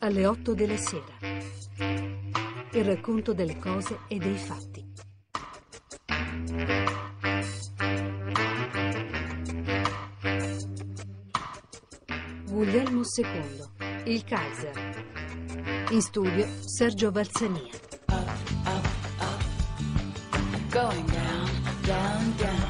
Alle 8 della sera. Il racconto delle cose e dei fatti. Guglielmo II, il Kaiser. In studio Sergio Valsania. Up, up, up. Going down, down, down.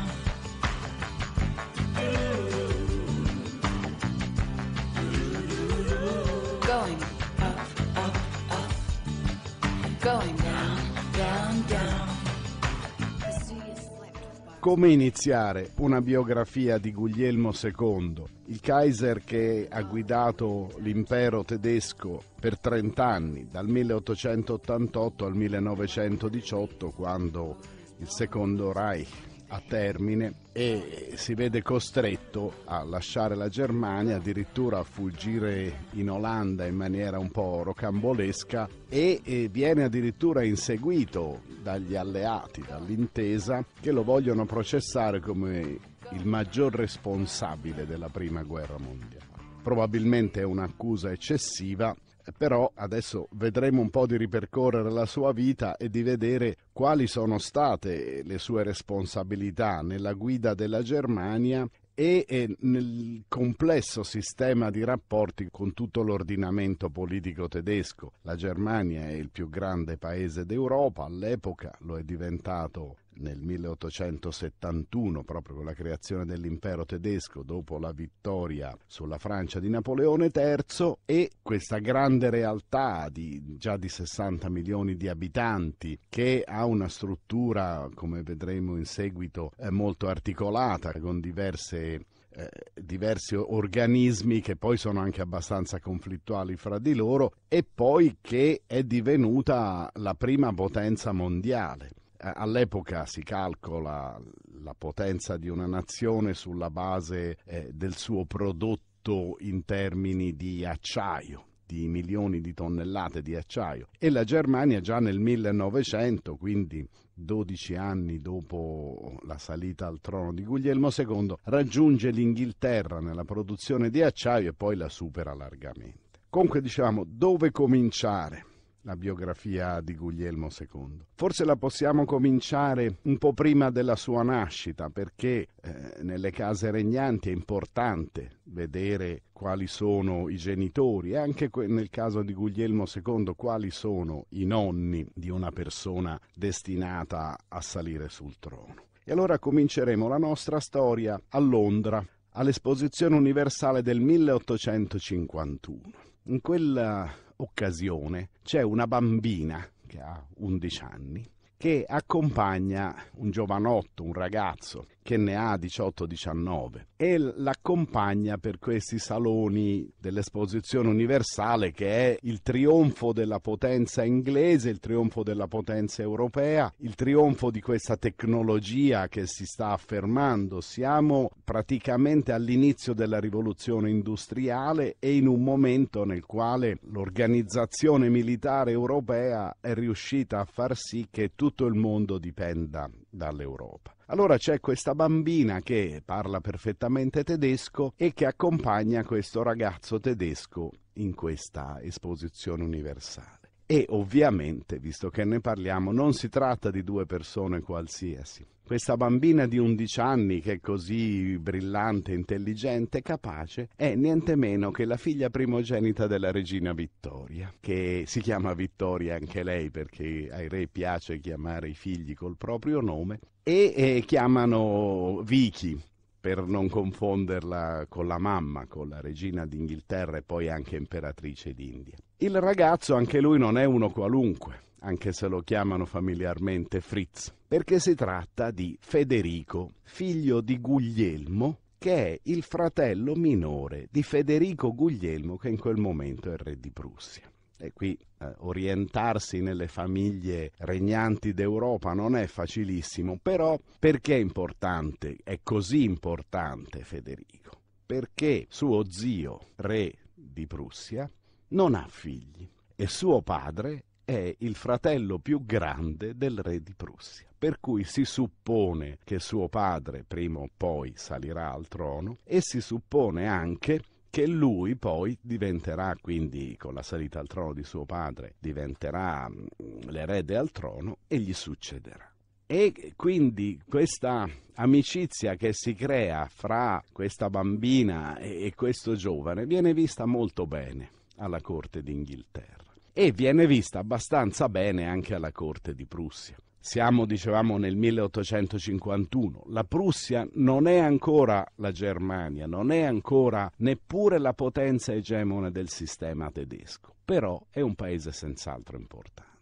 Come iniziare una biografia di Guglielmo II, il Kaiser che ha guidato l'impero tedesco per 30 anni, dal 1888 al 1918, quando il secondo Reich a termine e si vede costretto a lasciare la Germania, addirittura a fuggire in Olanda in maniera un po' rocambolesca e, viene addirittura inseguito dagli alleati, dall'intesa, che lo vogliono processare come il maggior responsabile della prima guerra mondiale probabilmente è un'accusa eccessiva, però adesso vedremo un po' di ripercorrere la sua vita e di vedere quali sono state le sue responsabilità nella guida della Germania e nel complesso sistema di rapporti con tutto l'ordinamento politico tedesco. La Germania è il più grande paese d'Europa, all'epoca lo è diventato nel 1871, proprio con la creazione dell'impero tedesco dopo la vittoria sulla Francia di Napoleone III e questa grande realtà di già di 60 milioni di abitanti che ha una struttura, come vedremo in seguito, eh, molto articolata con diverse eh, diversi organismi che poi sono anche abbastanza conflittuali fra di loro e poi che è divenuta la prima potenza mondiale. Eh, all'epoca si calcola la potenza di una nazione sulla base eh, del suo prodotto in termini di acciaio di milioni di tonnellate di acciaio e la Germania già nel 1900, quindi 12 anni dopo la salita al trono di Guglielmo II, raggiunge l'Inghilterra nella produzione di acciaio e poi la supera largamente. Comunque diciamo dove cominciare? la biografia di Guglielmo II. Forse la possiamo cominciare un po' prima della sua nascita, perché eh, nelle case regnanti è importante vedere quali sono i genitori e anche nel caso di Guglielmo II quali sono i nonni di una persona destinata a salire sul trono. E allora cominceremo la nostra storia a Londra, all'Esposizione Universale del 1851. In quella occasione c'è una bambina che ha 11 anni che accompagna un giovanotto, un ragazzo che ne ha 18-19 e l'accompagna per questi saloni dell'esposizione universale che è il trionfo della potenza inglese, il trionfo della potenza europea, il trionfo di questa tecnologia che si sta affermando. Siamo praticamente all'inizio della rivoluzione industriale e in un momento nel quale l'organizzazione militare europea è riuscita a far sì che tutto il mondo dipenda dall'Europa. Allora c'è questa bambina che parla perfettamente tedesco e che accompagna questo ragazzo tedesco in questa esposizione universale. E ovviamente, visto che ne parliamo, non si tratta di due persone qualsiasi, questa bambina di 11 anni che è così brillante, intelligente, capace, è niente meno che la figlia primogenita della regina Vittoria, che si chiama Vittoria anche lei perché ai re piace chiamare i figli col proprio nome, e eh, chiamano Vicky per non confonderla con la mamma, con la regina d'Inghilterra e poi anche imperatrice d'India. Il ragazzo anche lui non è uno qualunque anche se lo chiamano familiarmente Fritz, perché si tratta di Federico, figlio di Guglielmo, che è il fratello minore di Federico Guglielmo, che in quel momento è re di Prussia. E qui eh, orientarsi nelle famiglie regnanti d'Europa non è facilissimo, però perché è importante, è così importante Federico? Perché suo zio, re di Prussia, non ha figli e suo padre è il fratello più grande del re di Prussia, per cui si suppone che suo padre prima o poi salirà al trono e si suppone anche che lui poi diventerà, quindi con la salita al trono di suo padre, diventerà mm, l'erede al trono e gli succederà. E quindi questa amicizia che si crea fra questa bambina e questo giovane viene vista molto bene alla corte d'Inghilterra e viene vista abbastanza bene anche alla corte di Prussia. Siamo, dicevamo, nel 1851. La Prussia non è ancora la Germania, non è ancora neppure la potenza egemone del sistema tedesco, però è un paese senz'altro importante.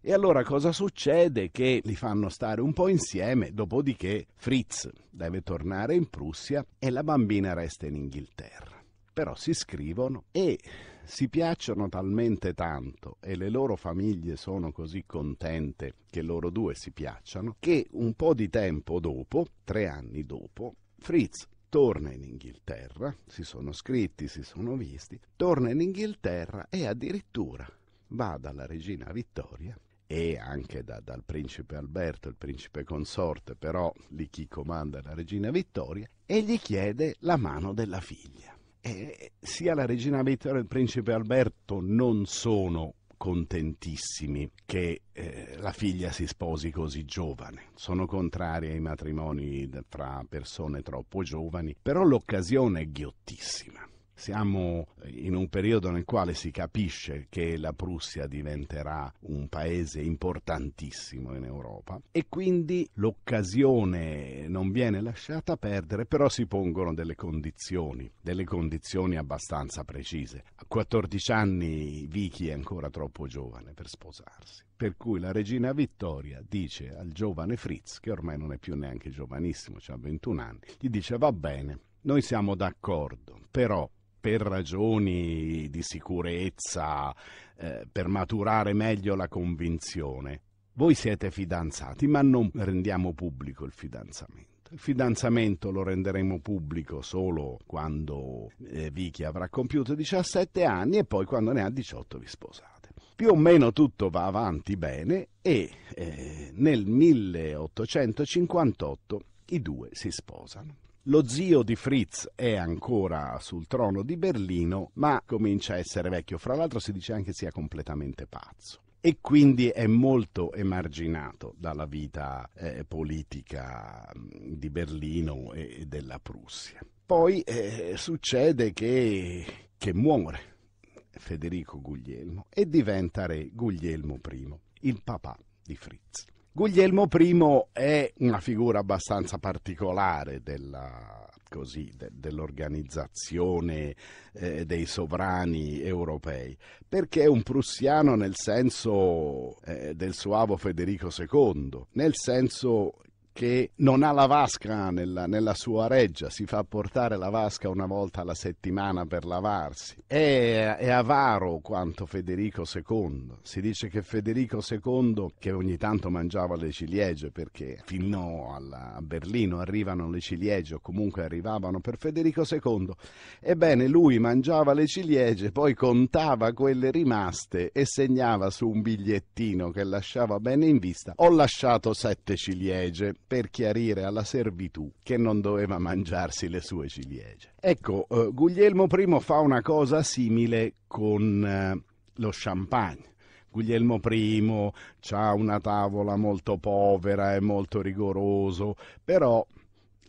E allora cosa succede? Che li fanno stare un po' insieme, dopodiché Fritz deve tornare in Prussia e la bambina resta in Inghilterra. Però si scrivono e si piacciono talmente tanto e le loro famiglie sono così contente che loro due si piacciono, che un po' di tempo dopo, tre anni dopo, Fritz torna in Inghilterra, si sono scritti, si sono visti, torna in Inghilterra e addirittura va dalla regina Vittoria e anche da, dal principe Alberto, il principe consorte, però lì chi comanda la regina Vittoria, e gli chiede la mano della figlia eh, sia la regina Vittoria e il principe Alberto non sono contentissimi che eh, la figlia si sposi così giovane. Sono contrari ai matrimoni fra persone troppo giovani, però l'occasione è ghiottissima. Siamo eh, in un periodo nel quale si capisce che la Prussia diventerà un paese importantissimo in Europa e quindi l'occasione non viene lasciata perdere, però si pongono delle condizioni, delle condizioni abbastanza precise. A 14 anni Vicky è ancora troppo giovane per sposarsi. Per cui la regina Vittoria dice al giovane Fritz, che ormai non è più neanche giovanissimo, cioè ha cioè 21 anni, gli dice va bene, noi siamo d'accordo, però per ragioni di sicurezza, eh, per maturare meglio la convinzione. Voi siete fidanzati, ma non rendiamo pubblico il fidanzamento. Il fidanzamento lo renderemo pubblico solo quando eh, Vicky avrà compiuto 17 anni e poi quando ne ha 18 vi sposate. Più o meno tutto va avanti bene e eh, nel 1858 i due si sposano. Lo zio di Fritz è ancora sul trono di Berlino, ma comincia a essere vecchio. Fra l'altro si dice anche sia completamente pazzo e quindi è molto emarginato dalla vita eh, politica mm, di Berlino e della Prussia. Poi eh, succede che, che muore Federico Guglielmo e diventa re Guglielmo I, il papà di Fritz. Guglielmo I è una figura abbastanza particolare della, così, de, dell'organizzazione eh, dei sovrani europei, perché è un prussiano nel senso eh, del suavo Federico II, nel senso che non ha la vasca nella, nella, sua reggia, si fa portare la vasca una volta alla settimana per lavarsi. È, è, avaro quanto Federico II. Si dice che Federico II, che ogni tanto mangiava le ciliegie, perché fino alla, a Berlino arrivano le ciliegie o comunque arrivavano per Federico II, ebbene lui mangiava le ciliegie, poi contava quelle rimaste e segnava su un bigliettino che lasciava bene in vista, ho lasciato sette ciliegie per chiarire alla servitù che non doveva mangiarsi le sue ciliegie. Ecco, eh, Guglielmo I fa una cosa simile con eh, lo champagne. Guglielmo I ha una tavola molto povera, è molto rigoroso, però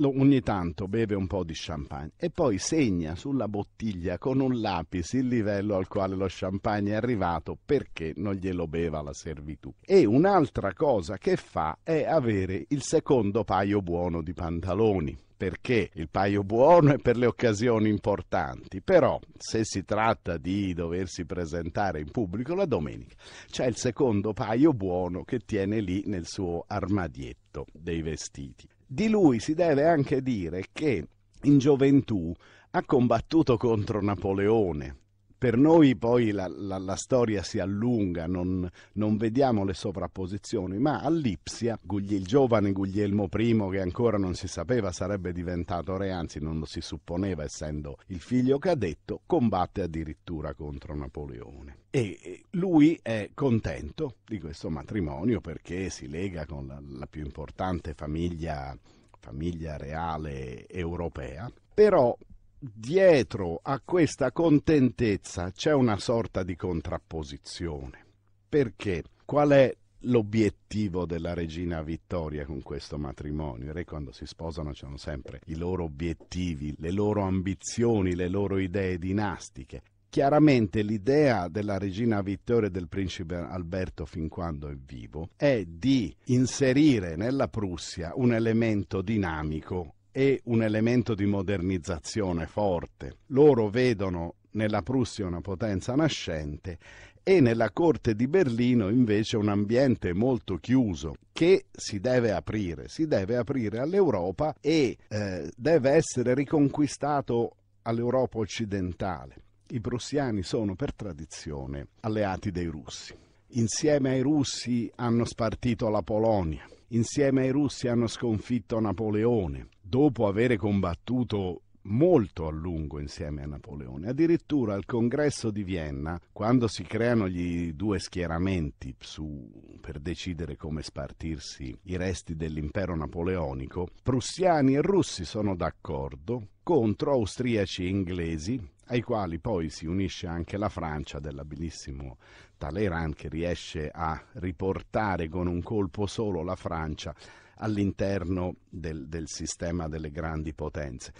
ogni tanto beve un po' di champagne e poi segna sulla bottiglia con un lapis il livello al quale lo champagne è arrivato perché non glielo beva la servitù. E un'altra cosa che fa è avere il secondo paio buono di pantaloni perché il paio buono è per le occasioni importanti, però se si tratta di doversi presentare in pubblico la domenica, c'è il secondo paio buono che tiene lì nel suo armadietto dei vestiti. Di lui si deve anche dire che in gioventù ha combattuto contro Napoleone, per noi poi la, la, la storia si allunga, non, non, vediamo le sovrapposizioni, ma a Lipsia il giovane Guglielmo I, che ancora non si sapeva sarebbe diventato re, anzi non lo si supponeva essendo il figlio cadetto, combatte addirittura contro Napoleone. E lui è contento di questo matrimonio perché si lega con la, la più importante famiglia, famiglia reale europea, però dietro a questa contentezza c'è una sorta di contrapposizione. Perché? Qual è l'obiettivo della regina Vittoria con questo matrimonio. I re quando si sposano hanno sempre i loro obiettivi, le loro ambizioni, le loro idee dinastiche. Chiaramente l'idea della regina Vittoria e del principe Alberto fin quando è vivo è di inserire nella Prussia un elemento dinamico e un elemento di modernizzazione forte. Loro vedono nella Prussia una potenza nascente e nella corte di Berlino invece un ambiente molto chiuso che si deve aprire, si deve aprire all'Europa e eh, deve essere riconquistato all'Europa occidentale. I prussiani sono per tradizione alleati dei russi. Insieme ai russi hanno spartito la Polonia, insieme ai russi hanno sconfitto Napoleone, dopo aver combattuto molto a lungo insieme a Napoleone. Addirittura al congresso di Vienna, quando si creano gli due schieramenti su, per decidere come spartirsi i resti dell'impero napoleonico, prussiani e russi sono d'accordo contro austriaci e inglesi, ai quali poi si unisce anche la Francia dell'abilissimo Talleyrand che riesce a riportare con un colpo solo la Francia all'interno del, del sistema delle grandi potenze.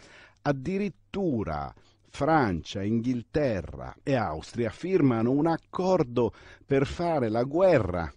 Addirittura Francia, Inghilterra e Austria firmano un accordo per fare la guerra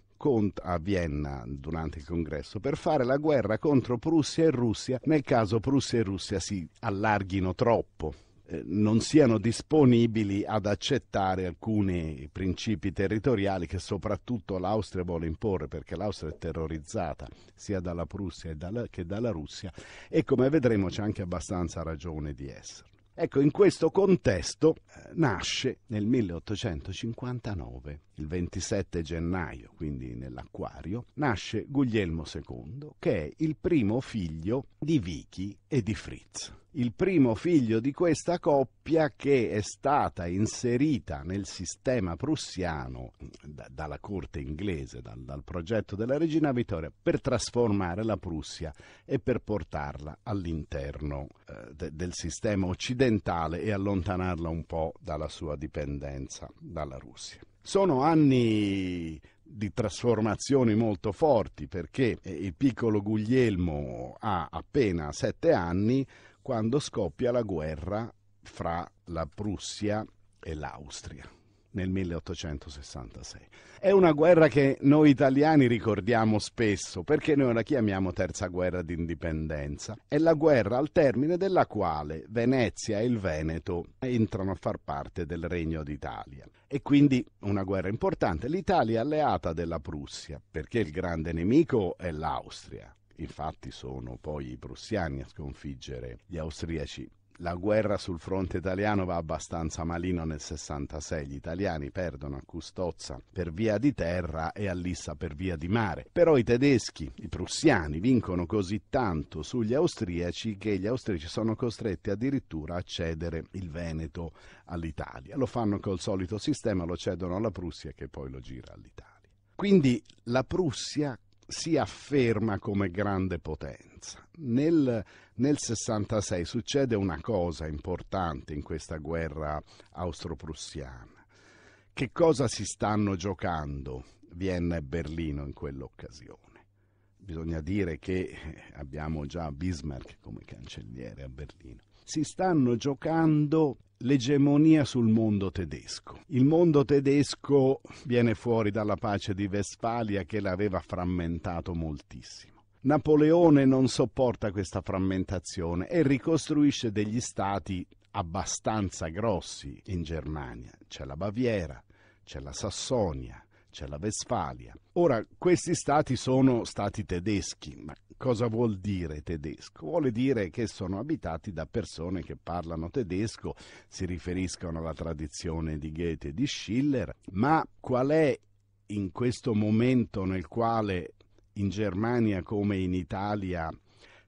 a Vienna durante il congresso per fare la guerra contro Prussia e Russia nel caso Prussia e Russia si allarghino troppo eh, non siano disponibili ad accettare alcuni principi territoriali che soprattutto l'Austria vuole imporre, perché l'Austria è terrorizzata sia dalla Prussia che dalla Russia e come vedremo c'è anche abbastanza ragione di essere. Ecco, in questo contesto eh, nasce nel 1859 il 27 gennaio, quindi nell'acquario, nasce Guglielmo II, che è il primo figlio di Vicky e di Fritz. Il primo figlio di questa coppia che è stata inserita nel sistema prussiano da, dalla corte inglese, dal, dal progetto della regina Vittoria, per trasformare la Prussia e per portarla all'interno eh, de, del sistema occidentale e allontanarla un po' dalla sua dipendenza dalla Russia. Sono anni di trasformazioni molto forti perché eh, il piccolo Guglielmo ha appena sette anni quando scoppia la guerra fra la Prussia e l'Austria nel 1866. È una guerra che noi italiani ricordiamo spesso perché noi la chiamiamo terza guerra d'indipendenza. È la guerra al termine della quale Venezia e il Veneto entrano a far parte del Regno d'Italia. E quindi una guerra importante. L'Italia è alleata della Prussia perché il grande nemico è l'Austria. Infatti sono poi i prussiani a sconfiggere gli austriaci la guerra sul fronte italiano va abbastanza malino nel 66. Gli italiani perdono a Custozza per via di terra e a Lissa per via di mare. Però i tedeschi, i prussiani, vincono così tanto sugli austriaci che gli austriaci sono costretti addirittura a cedere il Veneto all'Italia. Lo fanno col solito sistema, lo cedono alla Prussia che poi lo gira all'Italia. Quindi la Prussia si afferma come grande potenza. Nel, nel 66 succede una cosa importante in questa guerra austro-prussiana. Che cosa si stanno giocando Vienna e Berlino in quell'occasione? Bisogna dire che eh, abbiamo già Bismarck come cancelliere a Berlino si stanno giocando l'egemonia sul mondo tedesco. Il mondo tedesco viene fuori dalla pace di Westfalia che l'aveva frammentato moltissimo. Napoleone non sopporta questa frammentazione e ricostruisce degli stati abbastanza grossi in Germania. C'è la Baviera, c'è la Sassonia, c'è la Westfalia. Ora, questi stati sono stati tedeschi, ma cosa vuol dire tedesco? Vuole dire che sono abitati da persone che parlano tedesco, si riferiscono alla tradizione di Goethe e di Schiller, ma qual è in questo momento nel quale in Germania come in Italia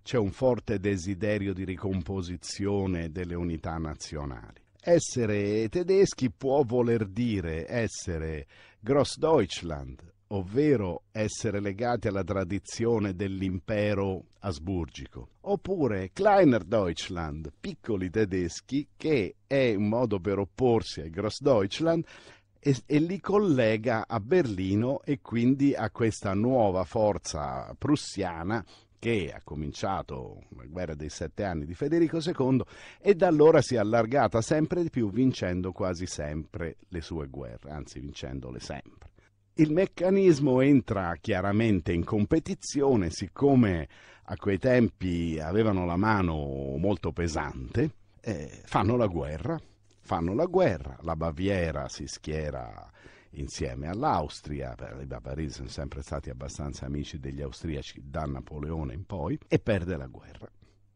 c'è un forte desiderio di ricomposizione delle unità nazionali? Essere tedeschi può voler dire essere Gross Deutschland, ovvero essere legati alla tradizione dell'impero asburgico. Oppure Kleiner Deutschland, piccoli tedeschi, che è un modo per opporsi ai Grossdeutschland e, e li collega a Berlino e quindi a questa nuova forza prussiana che ha cominciato la guerra dei sette anni di Federico II e da allora si è allargata sempre di più vincendo quasi sempre le sue guerre, anzi vincendole sempre il meccanismo entra chiaramente in competizione siccome a quei tempi avevano la mano molto pesante, eh, fanno la guerra, fanno la guerra, la Baviera si schiera insieme all'Austria, i Bavari sono sempre stati abbastanza amici degli austriaci da Napoleone in poi, e perde la guerra.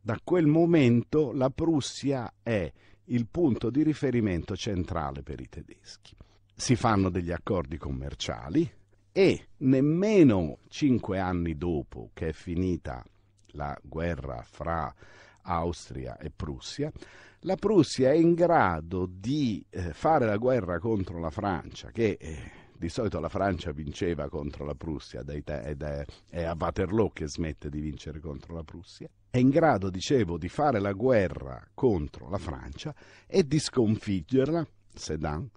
Da quel momento la Prussia è il punto di riferimento centrale per i tedeschi si fanno degli accordi commerciali e nemmeno cinque anni dopo che è finita la guerra fra Austria e Prussia, la Prussia è in grado di eh, fare la guerra contro la Francia, che eh, di solito la Francia vinceva contro la Prussia ed è a Waterloo che smette di vincere contro la Prussia, è in grado, dicevo, di fare la guerra contro la Francia e di sconfiggerla, Sedan,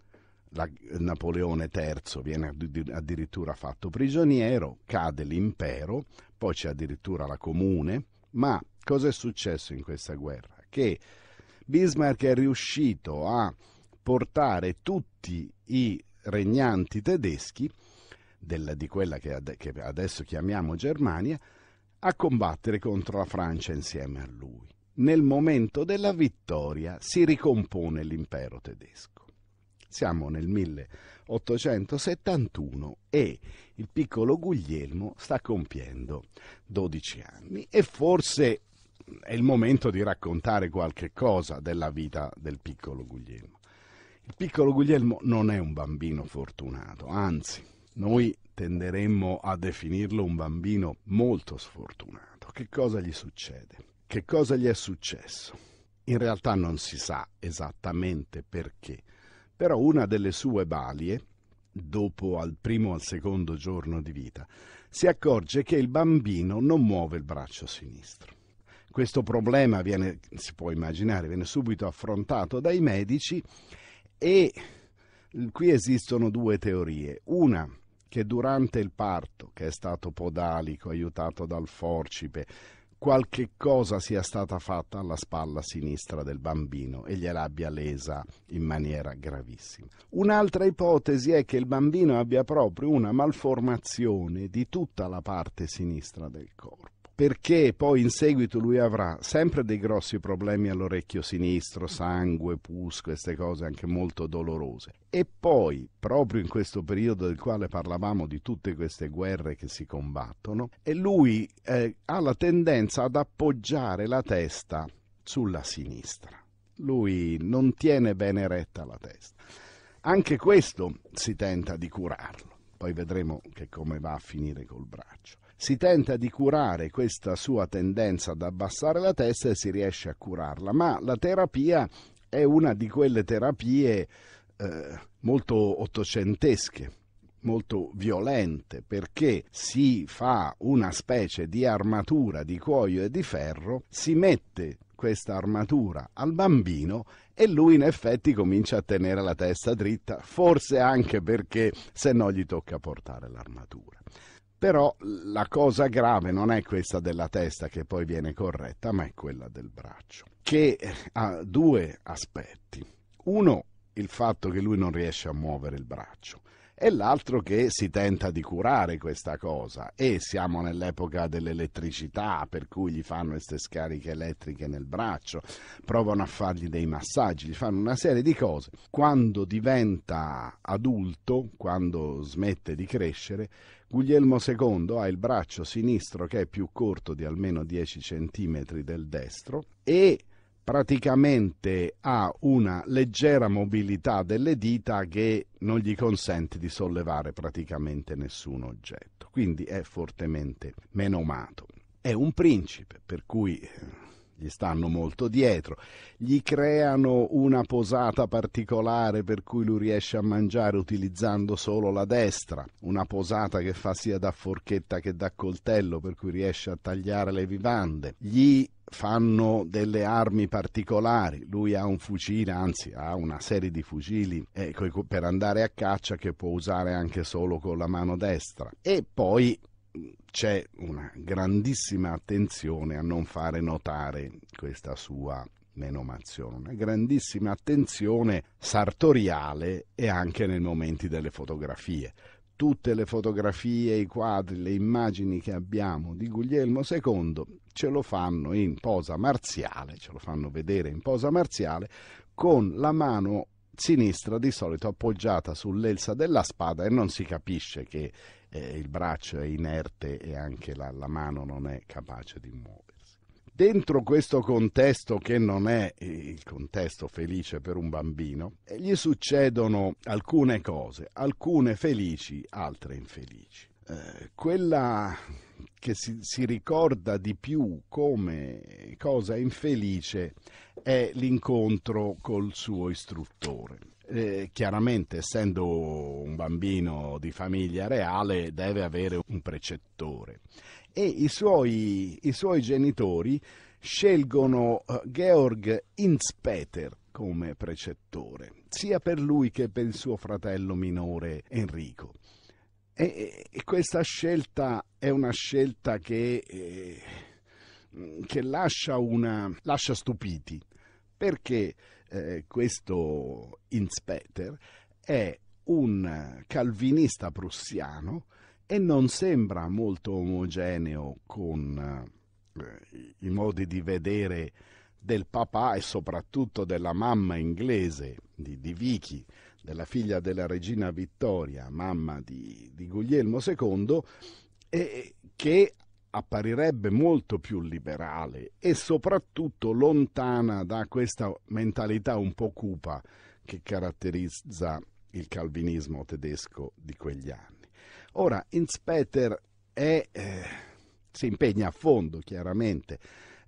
la, Napoleone III viene addirittura fatto prigioniero, cade l'impero, poi c'è addirittura la comune, ma cosa è successo in questa guerra? Che Bismarck è riuscito a portare tutti i regnanti tedeschi del, di quella che, ad, che adesso chiamiamo Germania a combattere contro la Francia insieme a lui. Nel momento della vittoria si ricompone l'impero tedesco. Siamo nel 1871 e il piccolo Guglielmo sta compiendo 12 anni e forse è il momento di raccontare qualche cosa della vita del piccolo Guglielmo. Il piccolo Guglielmo non è un bambino fortunato, anzi, noi tenderemmo a definirlo un bambino molto sfortunato. Che cosa gli succede? Che cosa gli è successo? In realtà non si sa esattamente perché però una delle sue balie, dopo al primo o al secondo giorno di vita, si accorge che il bambino non muove il braccio sinistro. Questo problema viene, si può immaginare, viene subito affrontato dai medici e qui esistono due teorie. Una che durante il parto, che è stato podalico, aiutato dal forcipe, qualche cosa sia stata fatta alla spalla sinistra del bambino e gliel'abbia lesa in maniera gravissima. Un'altra ipotesi è che il bambino abbia proprio una malformazione di tutta la parte sinistra del corpo perché poi in seguito lui avrà sempre dei grossi problemi all'orecchio sinistro, sangue, pus, queste cose anche molto dolorose. E poi, proprio in questo periodo del quale parlavamo di tutte queste guerre che si combattono, lui eh, ha la tendenza ad appoggiare la testa sulla sinistra. Lui non tiene bene retta la testa. Anche questo si tenta di curarlo. Poi vedremo che come va a finire col braccio si tenta di curare questa sua tendenza ad abbassare la testa e si riesce a curarla, ma la terapia è una di quelle terapie eh, molto ottocentesche, molto violente perché si fa una specie di armatura di cuoio e di ferro, si mette questa armatura al bambino e lui in effetti comincia a tenere la testa dritta, forse anche perché se no gli tocca portare l'armatura. Però la cosa grave non è questa della testa che poi viene corretta, ma è quella del braccio, che ha due aspetti. Uno, il fatto che lui non riesce a muovere il braccio e l'altro che si tenta di curare questa cosa e siamo nell'epoca dell'elettricità per cui gli fanno queste scariche elettriche nel braccio, provano a fargli dei massaggi, gli fanno una serie di cose. Quando diventa adulto, quando smette di crescere, Guglielmo II ha il braccio sinistro che è più corto di almeno 10 cm del destro e praticamente ha una leggera mobilità delle dita che non gli consente di sollevare praticamente nessun oggetto, quindi è fortemente menomato. È un principe, per cui eh, gli stanno molto dietro, gli creano una posata particolare per cui lui riesce a mangiare utilizzando solo la destra, una posata che fa sia da forchetta che da coltello per cui riesce a tagliare le vivande, gli fanno delle armi particolari. Lui ha un fucile, anzi ha una serie di fucili eh, per andare a caccia che può usare anche solo con la mano destra. E poi c'è una grandissima attenzione a non fare notare questa sua menomazione, una grandissima attenzione sartoriale e anche nei momenti delle fotografie. Tutte le fotografie, i quadri, le immagini che abbiamo di Guglielmo II ce lo fanno in posa marziale, ce lo fanno vedere in posa marziale, con la mano sinistra di solito appoggiata sull'elsa della spada e non si capisce che eh, il braccio è inerte e anche la, la mano non è capace di muoversi. Dentro questo contesto che non è eh, il contesto felice per un bambino, eh, gli succedono alcune cose, alcune felici, altre infelici. Eh, quella che si, si, ricorda di più come cosa infelice è l'incontro col suo istruttore eh, chiaramente essendo un bambino di famiglia reale deve avere un precettore e i suoi, i suoi genitori scelgono eh, Georg Inspeter come precettore, sia per lui che per il suo fratello minore Enrico. E, e questa scelta è una scelta che, eh, che lascia, una, lascia stupiti, perché eh, questo Inspetter è un calvinista prussiano e non sembra molto omogeneo con eh, i modi di vedere del papà e soprattutto della mamma inglese di, di Vicky, della figlia della regina Vittoria, mamma di, di Guglielmo II, e che apparirebbe molto più liberale e soprattutto lontana da questa mentalità un po' cupa che caratterizza il calvinismo tedesco di quegli anni. Ora, Inspeter è, eh, si impegna a fondo, chiaramente,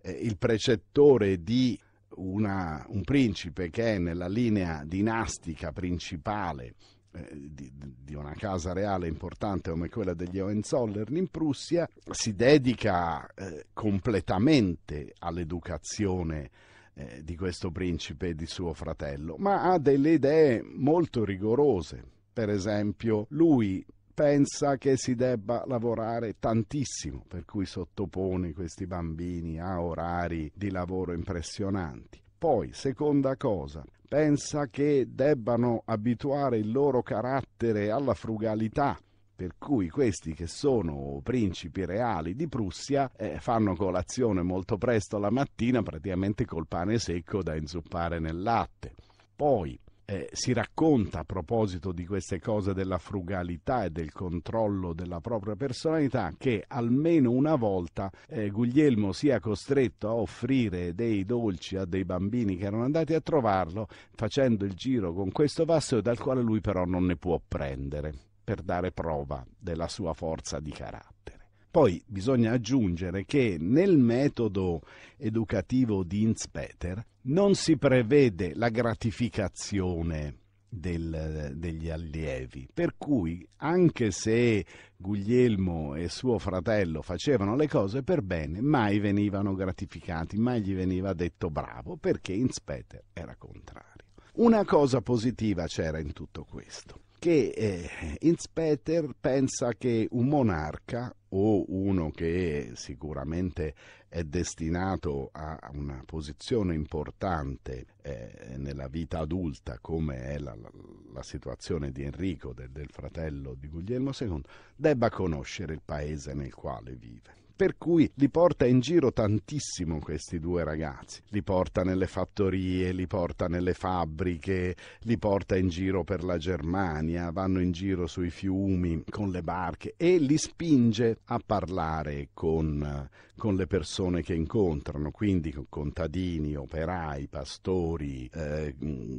eh, il precettore di una, un principe che è nella linea dinastica principale eh, di, di, una casa reale importante come quella degli Hohenzollern in Prussia, si dedica eh, completamente all'educazione eh, di questo principe e di suo fratello, ma ha delle idee molto rigorose. Per esempio, lui pensa che si debba lavorare tantissimo, per cui sottopone questi bambini a orari di lavoro impressionanti. Poi, seconda cosa, pensa che debbano abituare il loro carattere alla frugalità, per cui questi che sono principi reali di Prussia eh, fanno colazione molto presto la mattina praticamente col pane secco da inzuppare nel latte. Poi eh, si racconta a proposito di queste cose della frugalità e del controllo della propria personalità che almeno una volta eh, Guglielmo sia costretto a offrire dei dolci a dei bambini che erano andati a trovarlo facendo il giro con questo vassoio dal quale lui però non ne può prendere per dare prova della sua forza di carattere. Poi bisogna aggiungere che nel metodo educativo di Inspeter non si prevede la gratificazione del, degli allievi. Per cui, anche se Guglielmo e suo fratello facevano le cose per bene, mai venivano gratificati, mai gli veniva detto bravo, perché Inspeter era contrario. Una cosa positiva c'era in tutto questo, che eh, Inspetter pensa che un monarca o uno che sicuramente è destinato a una posizione importante eh, nella vita adulta, come è la, la, la situazione di Enrico, del, del fratello di Guglielmo II, debba conoscere il paese nel quale vive per cui li porta in giro tantissimo questi due ragazzi, li porta nelle fattorie, li porta nelle fabbriche, li porta in giro per la Germania, vanno in giro sui fiumi con le barche e li spinge a parlare con, con le persone che incontrano, quindi con contadini, operai, pastori, eh,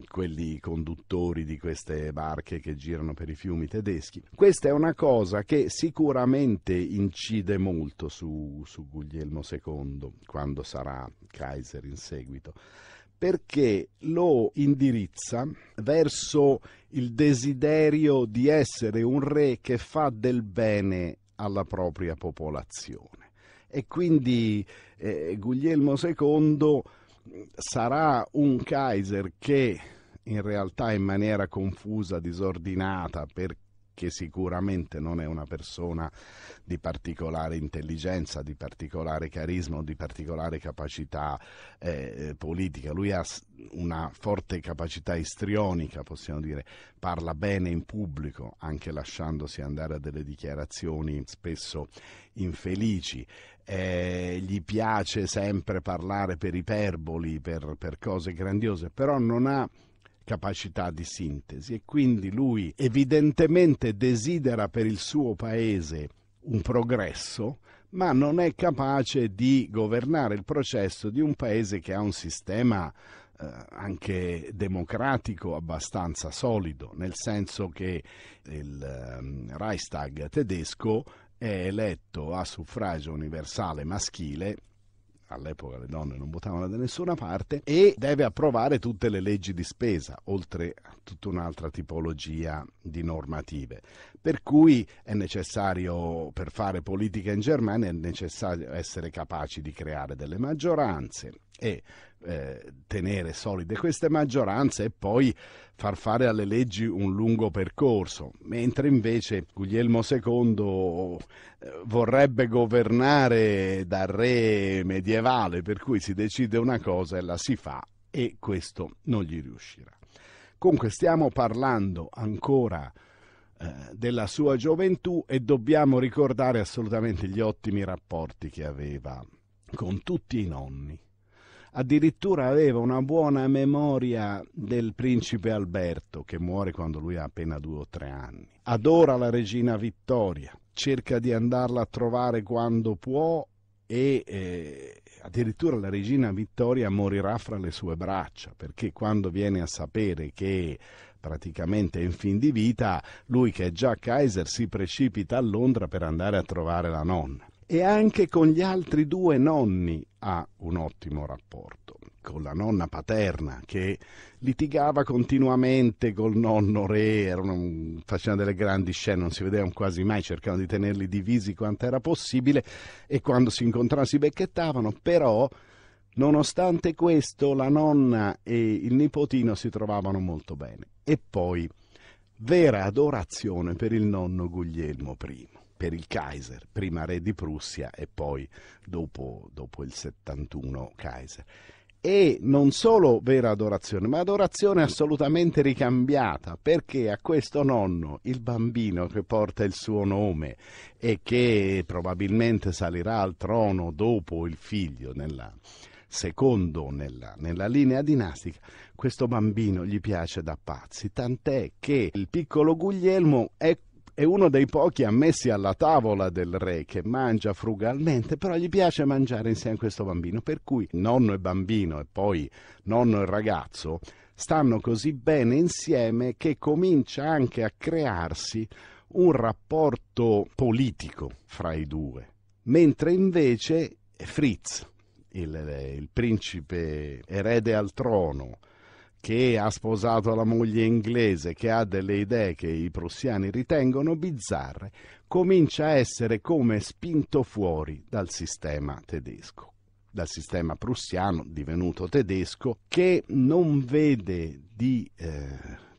quelli conduttori di queste barche che girano per i fiumi tedeschi. Questa è una cosa che sicuramente incide molto su su, su Guglielmo II, quando sarà Kaiser in seguito, perché lo indirizza verso il desiderio di essere un re che fa del bene alla propria popolazione. E quindi eh, Guglielmo II sarà un Kaiser che in realtà in maniera confusa, disordinata, perché che sicuramente non è una persona di particolare intelligenza, di particolare carisma o di particolare capacità eh, eh politica. Lui ha una forte capacità istrionica, possiamo dire, parla bene in pubblico, anche lasciandosi andare a delle dichiarazioni spesso infelici. Eh, gli piace sempre parlare per iperboli, per, per cose grandiose, però non ha capacità di sintesi e quindi lui evidentemente desidera per il suo paese un progresso, ma non è capace di governare il processo di un paese che ha un sistema eh, anche democratico abbastanza solido, nel senso che il ehm, Reichstag tedesco è eletto a suffragio universale maschile all'epoca le donne non votavano da nessuna parte, e deve approvare tutte le leggi di spesa, oltre a tutta un'altra tipologia di normative. Per cui è necessario, per fare politica in Germania, è necessario essere capaci di creare delle maggioranze e eh, tenere solide queste maggioranze e poi far fare alle leggi un lungo percorso, mentre invece Guglielmo II eh, vorrebbe governare da re medievale, per cui si decide una cosa e la si fa e questo non gli riuscirà. Comunque stiamo parlando ancora eh, della sua gioventù e dobbiamo ricordare assolutamente gli ottimi rapporti che aveva con tutti i nonni, addirittura aveva una buona memoria del principe Alberto, che muore quando lui ha appena due o tre anni. Adora la regina Vittoria, cerca di andarla a trovare quando può e eh, addirittura la regina Vittoria morirà fra le sue braccia, perché quando viene a sapere che praticamente in fin di vita, lui che è già Kaiser si precipita a Londra per andare a trovare la nonna e anche con gli altri due nonni ha un ottimo rapporto. Con la nonna paterna che litigava continuamente col nonno re, erano, facevano delle grandi scene, non si vedevano quasi mai, cercavano di tenerli divisi quanto era possibile e quando si incontravano si becchettavano, però nonostante questo la nonna e il nipotino si trovavano molto bene. E poi vera adorazione per il nonno Guglielmo I per il Kaiser, prima re di Prussia e poi dopo, dopo il 71 Kaiser e non solo vera adorazione, ma adorazione assolutamente ricambiata, perché a questo nonno, il bambino che porta il suo nome e che probabilmente salirà al trono dopo il figlio, nella, secondo nella, nella linea dinastica, questo bambino gli piace da pazzi, tant'è che il piccolo Guglielmo è è uno dei pochi ammessi alla tavola del re che mangia frugalmente, però gli piace mangiare insieme a questo bambino, per cui nonno e bambino e poi nonno e ragazzo stanno così bene insieme che comincia anche a crearsi un rapporto politico fra i due, mentre invece Fritz, il, il principe erede al trono, che ha sposato la moglie inglese, che ha delle idee che i prussiani ritengono bizzarre, comincia a essere come spinto fuori dal sistema tedesco dal sistema prussiano divenuto tedesco, che non vede di, eh,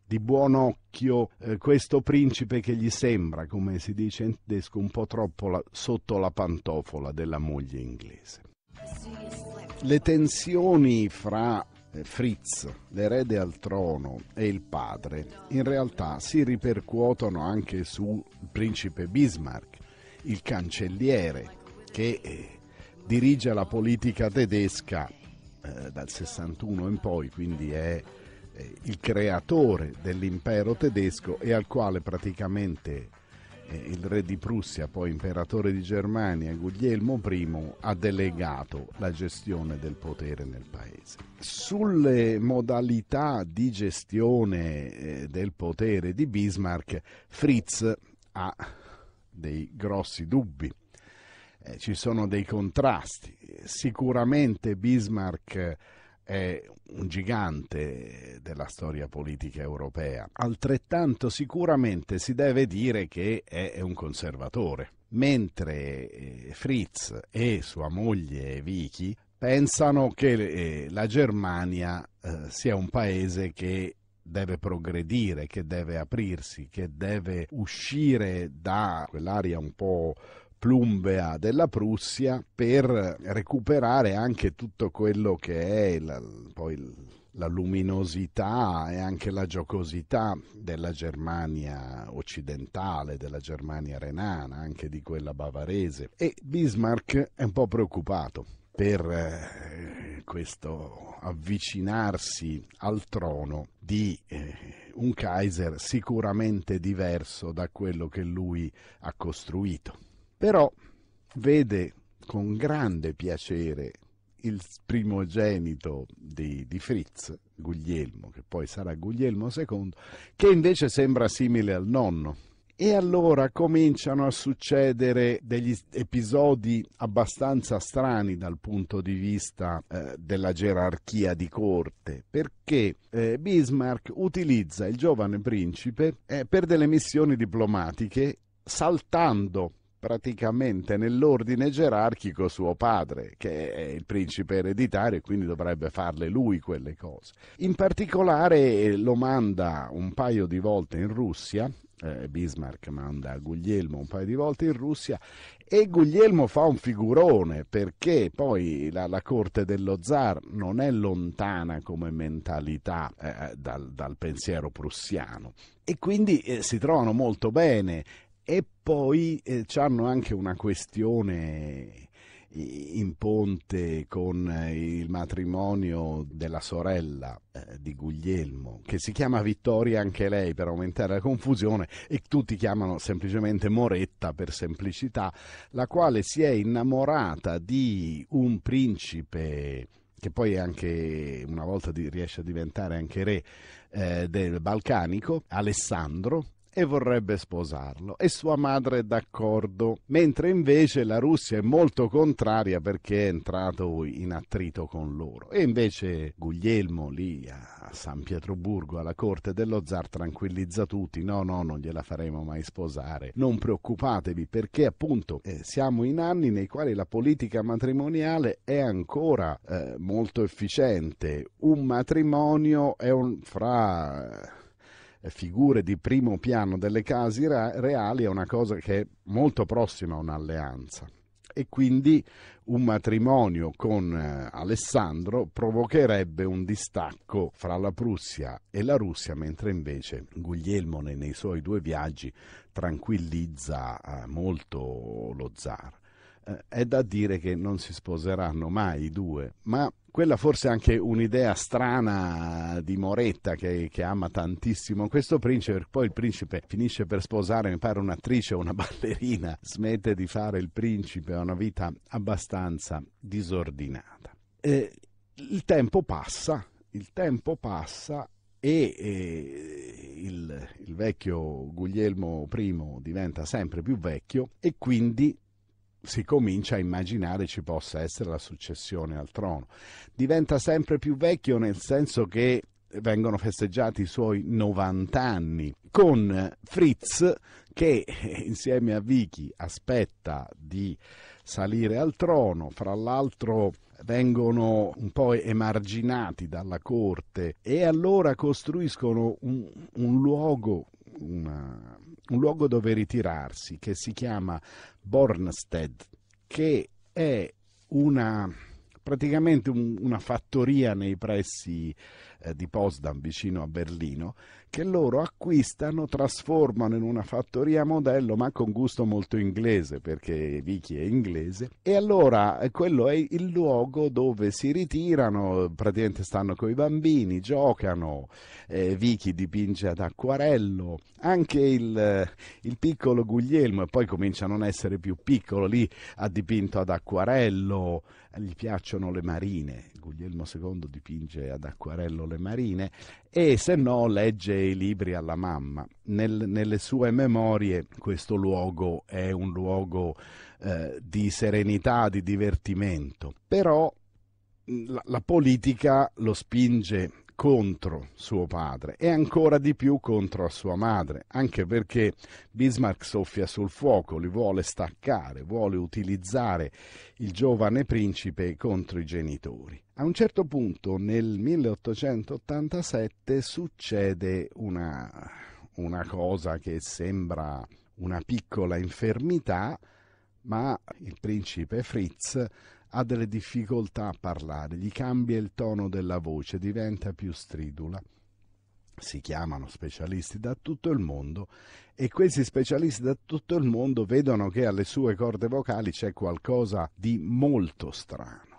di buon occhio eh, questo principe che gli sembra, come si dice in tedesco, un po' troppo la, sotto la pantofola della moglie inglese. Le tensioni fra eh, Fritz, l'erede al trono, e il padre, in realtà si ripercuotono anche sul principe Bismarck, il cancelliere che eh, dirige la politica tedesca eh, dal 61 in poi, quindi è il creatore dell'impero tedesco e al quale praticamente eh, il re di Prussia, poi imperatore di Germania, Guglielmo I, ha delegato la gestione del potere nel paese. Sulle modalità di gestione eh, del potere di Bismarck, Fritz ha dei grossi dubbi. Eh, ci sono dei contrasti. Sicuramente Bismarck è un gigante della storia politica europea. Altrettanto sicuramente si deve dire che è un conservatore, mentre eh, Fritz e sua moglie Vicky pensano che eh, la Germania eh, sia un paese che deve progredire, che deve aprirsi, che deve uscire da quell'area un po' plumbea della Prussia per recuperare anche tutto quello che è la, poi la luminosità e anche la giocosità della Germania occidentale, della Germania renana, anche di quella bavarese. E Bismarck è un po' preoccupato per eh, questo avvicinarsi al trono di eh, un Kaiser sicuramente diverso da quello che lui ha costruito però vede con grande piacere il primogenito di, di, Fritz, Guglielmo, che poi sarà Guglielmo II, che invece sembra simile al nonno. E allora cominciano a succedere degli episodi abbastanza strani dal punto di vista eh, della gerarchia di corte, perché eh, Bismarck utilizza il giovane principe eh, per delle missioni diplomatiche saltando praticamente nell'ordine gerarchico suo padre, che è il principe ereditario e quindi dovrebbe farle lui quelle cose. In particolare eh, lo manda un paio di volte in Russia, eh, Bismarck manda Guglielmo un paio di volte in Russia e Guglielmo fa un figurone perché poi la, la corte dello zar non è lontana come mentalità eh, dal, dal pensiero prussiano e quindi eh, si trovano molto bene e poi eh, hanno anche una questione in ponte con eh, il matrimonio della sorella eh, di Guglielmo, che si chiama Vittoria anche lei per aumentare la confusione, e tutti chiamano semplicemente Moretta per semplicità, la quale si è innamorata di un principe che poi anche una volta di, riesce a diventare anche re eh, del Balcanico, Alessandro, e vorrebbe sposarlo e sua madre è d'accordo, mentre invece la Russia è molto contraria perché è entrato in attrito con loro. E invece Guglielmo lì a San Pietroburgo alla corte dello zar tranquillizza tutti, no no non gliela faremo mai sposare, non preoccupatevi perché appunto eh, siamo in anni nei quali la politica matrimoniale è ancora eh, molto efficiente, un matrimonio è un fra eh, figure di primo piano delle case reali è una cosa che è molto prossima a un'alleanza e quindi un matrimonio con eh, Alessandro provocherebbe un distacco fra la Prussia e la Russia, mentre invece Guglielmo nei suoi due viaggi tranquillizza eh, molto lo zar. Eh, è da dire che non si sposeranno mai i due, ma quella forse è anche un'idea strana di Moretta che, che, ama tantissimo questo principe, poi il principe finisce per sposare, mi pare, un'attrice o una ballerina, smette di fare il principe, ha una vita abbastanza disordinata. Eh, il tempo passa, il tempo passa e eh, il, il vecchio Guglielmo I diventa sempre più vecchio e quindi si comincia a immaginare ci possa essere la successione al trono. Diventa sempre più vecchio nel senso che vengono festeggiati i suoi 90 anni con Fritz che eh, insieme a Vicky aspetta di salire al trono, fra l'altro vengono un po' emarginati dalla corte e allora costruiscono un, un luogo, una, un luogo dove ritirarsi che si chiama Bornstead, che è una praticamente un, una fattoria nei pressi eh, di Potsdam vicino a Berlino che loro acquistano, trasformano in una fattoria modello ma con gusto molto inglese perché Vicky è inglese e allora eh, quello è il luogo dove si ritirano, praticamente stanno con i bambini, giocano, eh, Vicky dipinge ad acquarello, anche il, eh, il piccolo Guglielmo poi comincia a non essere più piccolo, lì ha dipinto ad acquarello, gli piacciono le marine, Guglielmo II dipinge ad acquarello le marine e se no legge i libri alla mamma. Nel, nelle sue memorie questo luogo è un luogo eh, di serenità, di divertimento, però la, la politica lo spinge contro suo padre e ancora di più contro sua madre, anche perché Bismarck soffia sul fuoco, li vuole staccare, vuole utilizzare il giovane principe contro i genitori. A un certo punto nel 1887 succede una, una cosa che sembra una piccola infermità, ma il principe Fritz ha delle difficoltà a parlare, gli cambia il tono della voce, diventa più stridula. Si chiamano specialisti da tutto il mondo e questi specialisti da tutto il mondo vedono che alle sue corde vocali c'è qualcosa di molto strano.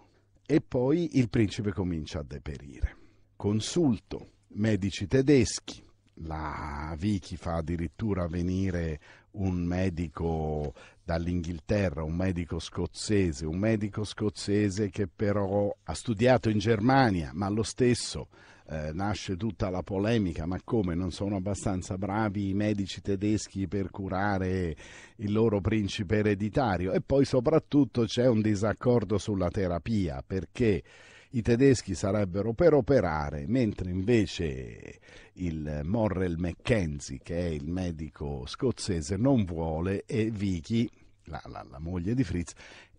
E poi il principe comincia a deperire. Consulto medici tedeschi, la Vicky fa addirittura venire un medico dall'Inghilterra, un medico scozzese, un medico scozzese che però ha studiato in Germania, ma lo stesso eh, nasce tutta la polemica, ma come non sono abbastanza bravi i medici tedeschi per curare il loro principe ereditario? E poi soprattutto c'è un disaccordo sulla terapia, perché i tedeschi sarebbero per operare, mentre invece il Morrel McKenzie, che è il medico scozzese, non vuole e Vicky, la, la, la moglie di Fritz,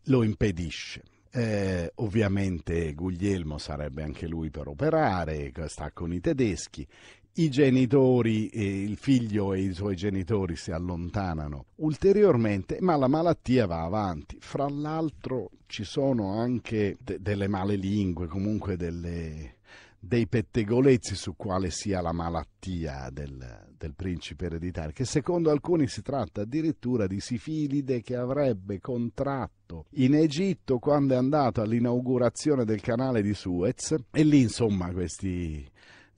lo impedisce. Eh, ovviamente Guglielmo sarebbe anche lui per operare, sta con i tedeschi i genitori, eh, il figlio e i suoi genitori si allontanano ulteriormente, ma la malattia va avanti. Fra l'altro ci sono anche de- delle male lingue, comunque delle, dei pettegolezzi su quale sia la malattia del, del principe ereditario, che secondo alcuni si tratta addirittura di sifilide che avrebbe contratto in Egitto quando è andato all'inaugurazione del canale di Suez e lì insomma questi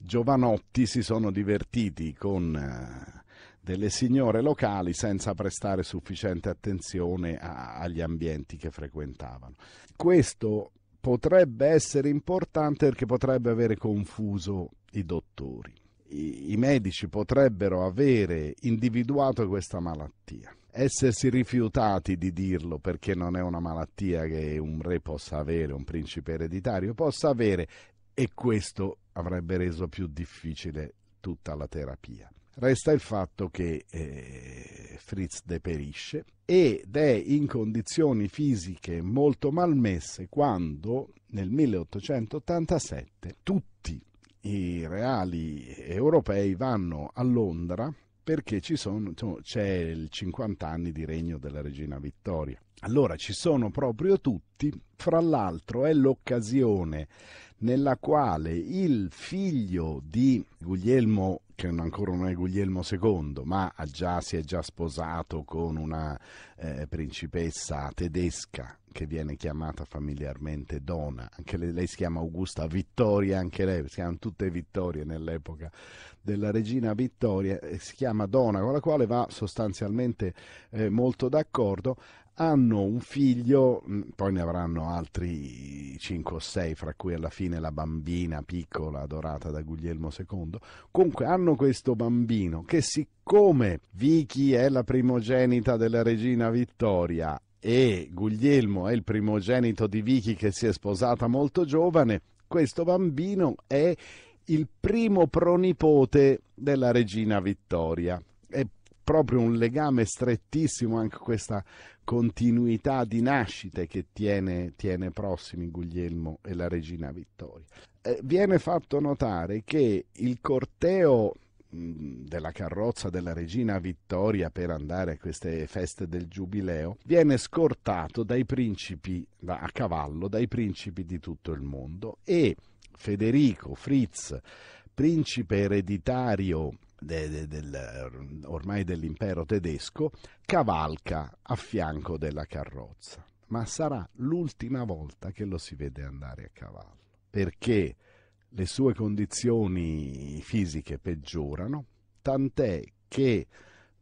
giovanotti si sono divertiti con eh, delle signore locali senza prestare sufficiente attenzione a, agli ambienti che frequentavano. Questo potrebbe essere importante perché potrebbe avere confuso i dottori. I, i medici potrebbero avere individuato questa malattia, essersi rifiutati di dirlo perché non è una malattia che un re possa avere, un principe ereditario possa avere e questo avrebbe reso più difficile tutta la terapia. Resta il fatto che eh, Fritz deperisce ed è in condizioni fisiche molto malmesse quando nel 1887 tutti i reali europei vanno a Londra perché sono, c'è il 50 anni di regno della regina Vittoria. Allora ci sono proprio tutti, fra l'altro è l'occasione nella quale il figlio di Guglielmo che ancora non è Guglielmo II, ma già, si è già sposato con una eh, principessa tedesca che viene chiamata familiarmente Donna, anche lei, lei si chiama Augusta Vittoria, anche lei, si chiamano tutte Vittorie nell'epoca della regina Vittoria, eh, si chiama Donna, con la quale va sostanzialmente eh, molto d'accordo, hanno un figlio, mm, poi ne avranno altri 5 o 6, fra cui alla fine la bambina piccola adorata da Guglielmo II. Comunque hanno questo bambino che siccome Vicky è la primogenita della regina Vittoria e Guglielmo è il primogenito di Vicky che si è sposata molto giovane, questo bambino è il primo pronipote della regina Vittoria. È proprio un legame strettissimo anche questa continuità di nascite che tiene, tiene prossimi Guglielmo e la regina Vittoria. Eh, viene fatto notare che il corteo della carrozza della regina Vittoria per andare a queste feste del giubileo viene scortato dai principi da, a cavallo dai principi di tutto il mondo e Federico Fritz principe ereditario de, de, del, ormai dell'impero tedesco, cavalca a fianco della carrozza. Ma sarà l'ultima volta che lo si vede andare a cavallo, perché le sue condizioni fisiche peggiorano, tant'è che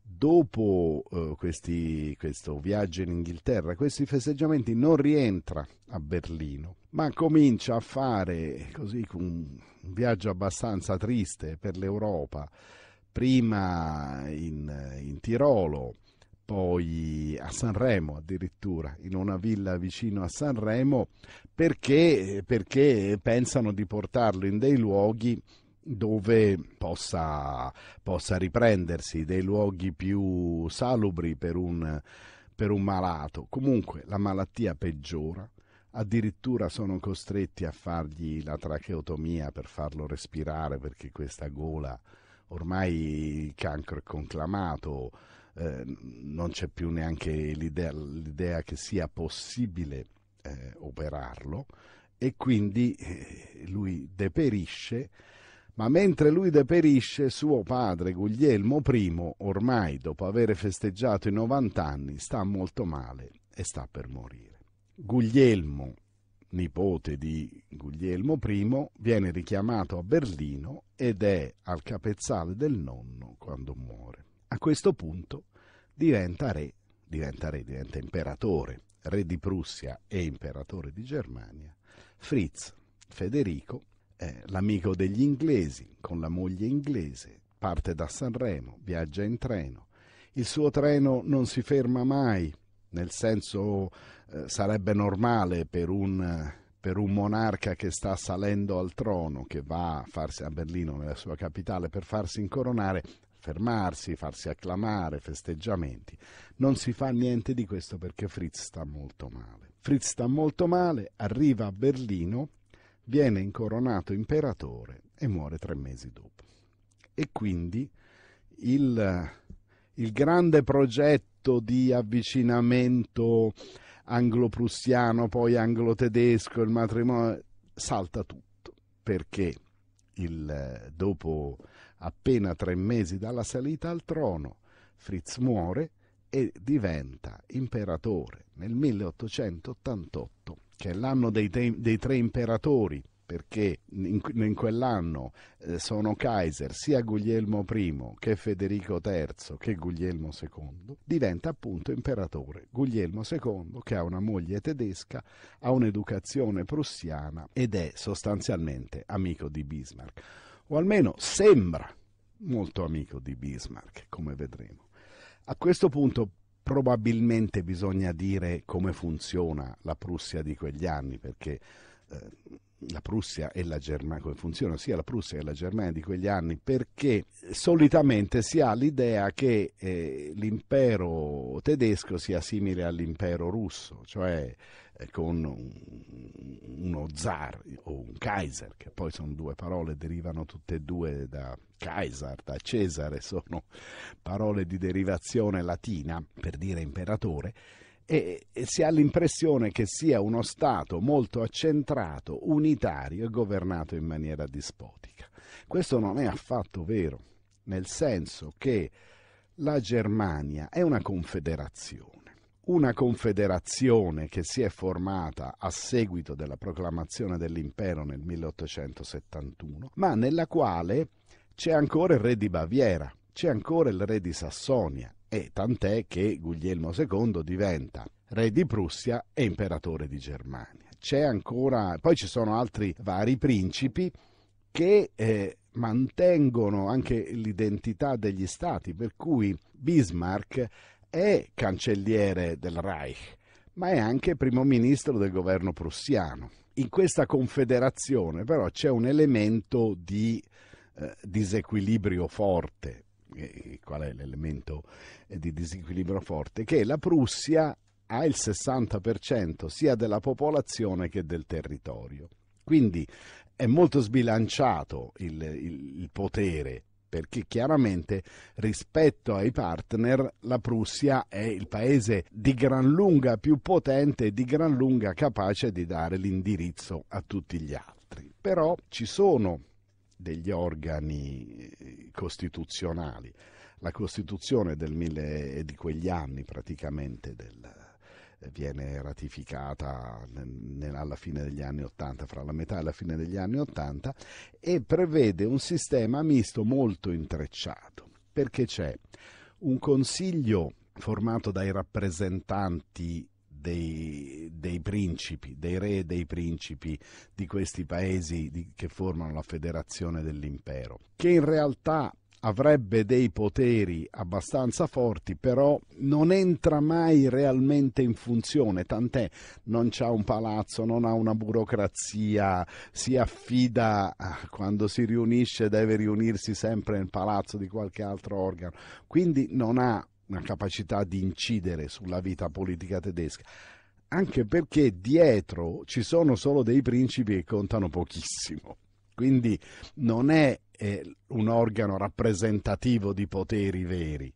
dopo eh, questi, questo viaggio in Inghilterra, questi festeggiamenti non rientra a Berlino, ma comincia a fare così un, un viaggio abbastanza triste per l'Europa, prima in, in Tirolo, poi a Sanremo addirittura, in una villa vicino a Sanremo, perché, perché pensano di portarlo in dei luoghi dove possa, possa riprendersi, dei luoghi più salubri per un, per un malato. Comunque la malattia peggiora, addirittura sono costretti a fargli la tracheotomia per farlo respirare perché questa gola ormai il cancro è conclamato, eh, non c'è più neanche l'idea, l'idea che sia possibile eh, operarlo e quindi eh, lui deperisce, ma mentre lui deperisce suo padre Guglielmo I, ormai dopo aver festeggiato i 90 anni, sta molto male e sta per morire. Guglielmo, nipote di Guglielmo I, viene richiamato a Berlino ed è al capezzale del nonno quando muore. A questo punto diventa re, diventa re, diventa imperatore, re di Prussia e imperatore di Germania, Fritz Federico, eh, l'amico degli inglesi, con la moglie inglese, parte da Sanremo, viaggia in treno. Il suo treno non si ferma mai, nel senso eh, sarebbe normale per un, per un, monarca che sta salendo al trono, che va a, farsi, a Berlino, nella sua capitale, per farsi incoronare, fermarsi, farsi acclamare, festeggiamenti. Non si fa niente di questo perché Fritz sta molto male. Fritz sta molto male, arriva a Berlino, viene incoronato imperatore e muore tre mesi dopo. E quindi il, il grande progetto di avvicinamento anglo-prussiano, poi anglo-tedesco, il matrimonio, salta tutto, perché il, dopo appena tre mesi dalla salita al trono, Fritz muore e diventa imperatore nel 1888, che è l'anno dei, dei tre imperatori perché in, in quell'anno eh, sono Kaiser sia Guglielmo I che Federico III che Guglielmo II, diventa appunto imperatore Guglielmo II che ha una moglie tedesca, ha un'educazione prussiana ed è sostanzialmente amico di Bismarck, o almeno sembra molto amico di Bismarck, come vedremo. A questo punto probabilmente bisogna dire come funziona la Prussia di quegli anni, perché eh, la Prussia e la Germania, come funzionano sia la Prussia che la Germania di quegli anni, perché solitamente si ha l'idea che eh, l'impero tedesco sia simile all'impero russo, cioè eh, con uno zar o un kaiser, che poi sono due parole, derivano tutte e due da Kaiser, da Cesare, sono parole di derivazione latina per dire imperatore e, si ha l'impressione che sia uno Stato molto accentrato, unitario e governato in maniera dispotica. Questo non è affatto vero, nel senso che la Germania è una confederazione una confederazione che si è formata a seguito della proclamazione dell'impero nel 1871, ma nella quale c'è ancora il re di Baviera, c'è ancora il re di Sassonia e tant'è che Guglielmo II diventa re di Prussia e imperatore di Germania. C'è ancora, poi ci sono altri vari principi che eh, mantengono anche l'identità degli stati, per cui Bismarck è cancelliere del Reich, ma è anche primo ministro del governo prussiano. In questa confederazione però c'è un elemento di eh, disequilibrio forte, eh, eh, qual è l'elemento eh, di disequilibrio forte, che la Prussia ha il 60% sia della popolazione che del territorio. Quindi è molto sbilanciato il, il, il potere perché chiaramente rispetto ai partner la Prussia è il paese di gran lunga più potente e di gran lunga capace di dare l'indirizzo a tutti gli altri. Però ci sono degli organi eh, costituzionali. La Costituzione del mille, eh, di quegli anni praticamente del, eh, viene ratificata alla fine degli anni Ottanta, fra la metà e la fine degli anni Ottanta, e prevede un sistema misto molto intrecciato, perché c'è un consiglio formato dai rappresentanti dei, dei, principi, dei re e dei principi di questi paesi di, che formano la federazione dell'impero, che in realtà avrebbe dei poteri abbastanza forti, però non entra mai realmente in funzione, tant'è non c'ha un palazzo, non ha una burocrazia, si affida quando si riunisce deve riunirsi sempre nel palazzo di qualche altro organo, quindi non ha una capacità di incidere sulla vita politica tedesca, anche perché dietro ci sono solo dei principi che contano pochissimo. Quindi non è eh, un organo rappresentativo di poteri veri,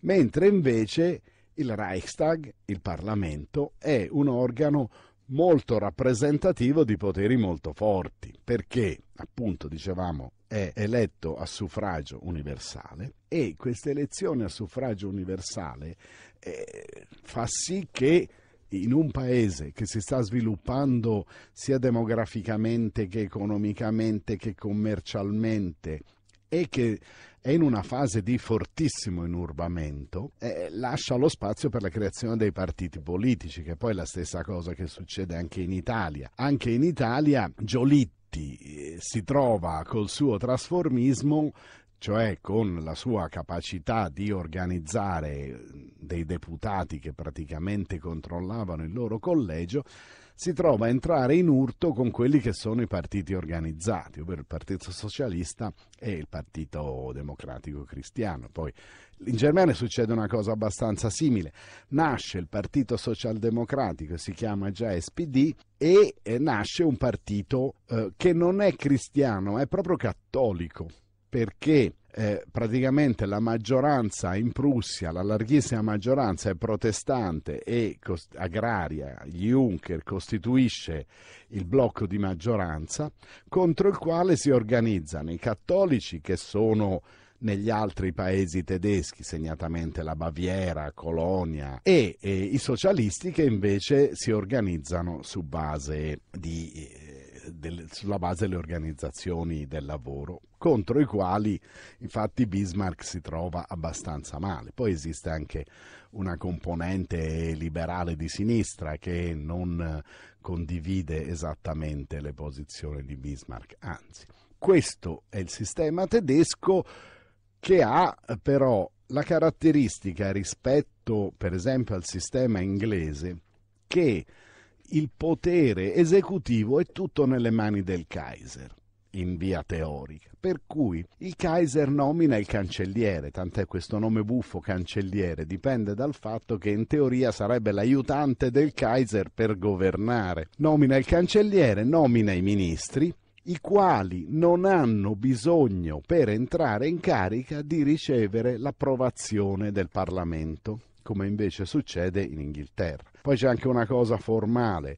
mentre invece il Reichstag, il Parlamento, è un organo molto rappresentativo di poteri molto forti, perché appunto dicevamo è eletto a suffragio universale e questa elezione a suffragio universale eh, fa sì che in un paese che si sta sviluppando sia demograficamente che economicamente che commercialmente e che è in una fase di fortissimo inurbamento, eh, lascia lo spazio per la creazione dei partiti politici, che poi è la stessa cosa che succede anche in Italia. Anche in Italia Giolitti eh, si trova col suo trasformismo cioè con la sua capacità di organizzare eh, dei deputati che praticamente controllavano il loro collegio, si trova a entrare in urto con quelli che sono i partiti organizzati, ovvero il Partito Socialista e il Partito Democratico Cristiano. Poi in Germania succede una cosa abbastanza simile. Nasce il Partito Socialdemocratico, si chiama già SPD, e nasce un partito eh, che non è cristiano, è proprio cattolico, perché eh, praticamente la maggioranza in Prussia, la larghissima maggioranza è protestante e cost- agraria, gli Juncker costituisce il blocco di maggioranza contro il quale si organizzano i cattolici che sono negli altri paesi tedeschi, segnatamente la Baviera, Colonia, e, e i socialisti che invece si organizzano su base di delle, sulla base delle organizzazioni del lavoro, contro i quali infatti Bismarck si trova abbastanza male. Poi esiste anche una componente liberale di sinistra che non eh, condivide esattamente le posizioni di Bismarck, anzi, questo è il sistema tedesco che ha eh, però la caratteristica rispetto per esempio al sistema inglese che il potere esecutivo è tutto nelle mani del Kaiser in via teorica. Per cui il Kaiser nomina il cancelliere, tant'è questo nome buffo cancelliere, dipende dal fatto che in teoria sarebbe l'aiutante del Kaiser per governare. Nomina il cancelliere, nomina i ministri, i quali non hanno bisogno per entrare in carica di ricevere l'approvazione del Parlamento, come invece succede in Inghilterra. Poi c'è anche una cosa formale.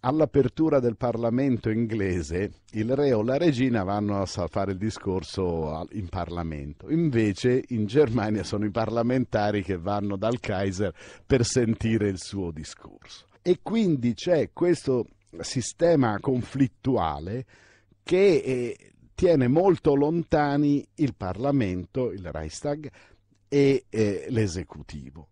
All'apertura del Parlamento inglese il re o la regina vanno a fare il discorso in Parlamento, invece in Germania sono i parlamentari che vanno dal Kaiser per sentire il suo discorso. E quindi c'è questo sistema conflittuale che eh, tiene molto lontani il Parlamento, il Reichstag e eh, l'esecutivo.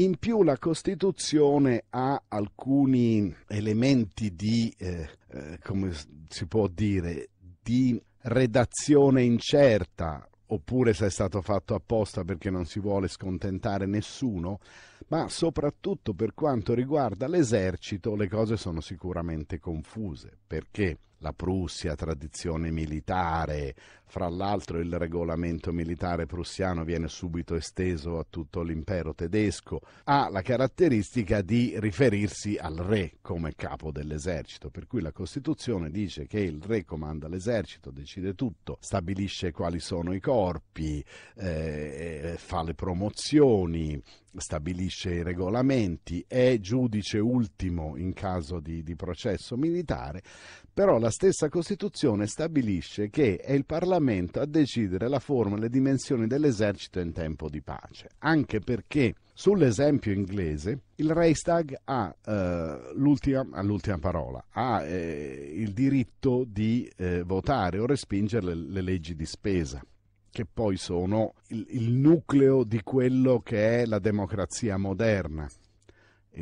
In più la Costituzione ha alcuni elementi di, eh, eh come si può dire, di redazione incerta, oppure se è stato fatto apposta perché non si vuole scontentare nessuno, ma soprattutto per quanto riguarda l'esercito le cose sono sicuramente confuse, perché la Prussia, tradizione militare, fra l'altro il regolamento militare prussiano viene subito esteso a tutto l'impero tedesco, ha la caratteristica di riferirsi al re come capo dell'esercito, per cui la Costituzione dice che il re comanda l'esercito, decide tutto, stabilisce quali sono i corpi, eh, fa le promozioni, stabilisce i regolamenti, è giudice ultimo in caso di, di processo militare, però la stessa Costituzione stabilisce che è il Parlamento a decidere la forma e le dimensioni dell'esercito in tempo di pace, anche perché Sull'esempio inglese, il Reichstag ha eh, l'ultima, l'ultima, parola, ha eh, il diritto di eh, votare o respingere le, le, leggi di spesa, che poi sono il, il nucleo di quello che è la democrazia moderna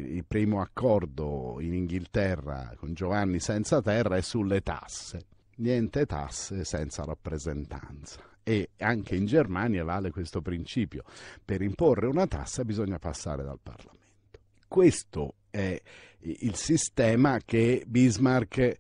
il primo accordo in Inghilterra con Giovanni senza terra è sulle tasse. Niente tasse senza rappresentanza. E anche in Germania vale questo principio. Per imporre una tassa bisogna passare dal Parlamento. Questo è il sistema che Bismarck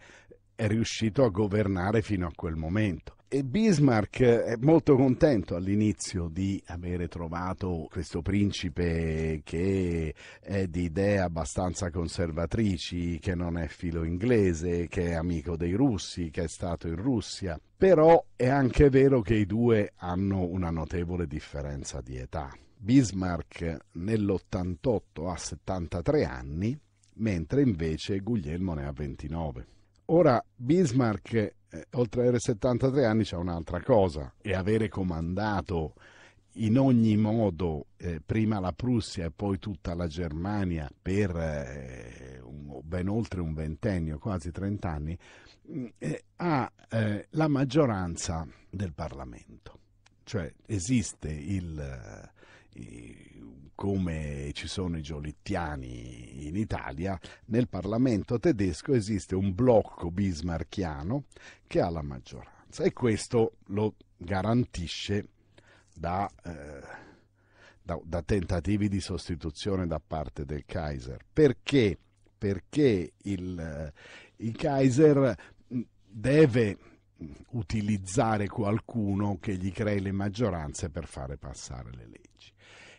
è riuscito a governare fino a quel momento. E Bismarck eh, è molto contento all'inizio di avere trovato questo principe che è di idee abbastanza conservatrici, che non è filo inglese, che è amico dei russi, che è stato in Russia. Però è anche vero che i due hanno una notevole differenza di età. Bismarck nell'88 ha 73 anni, mentre invece Guglielmo ne ha 29. Ora Bismarck eh, oltre ad avere 73 anni c'è un'altra cosa e avere comandato in ogni modo eh, prima la Prussia e poi tutta la Germania per eh, un, ben oltre un ventennio, quasi 30 anni, mm, eh, ha eh, la maggioranza del Parlamento. Cioè esiste il eh, come ci sono i giolittiani in Italia, nel Parlamento tedesco esiste un blocco bismarchiano che ha la maggioranza e questo lo garantisce da, eh, da, da tentativi di sostituzione da parte del Kaiser. Perché? Perché il, eh, il Kaiser mm, deve utilizzare qualcuno che gli crei le maggioranze per fare passare le leggi.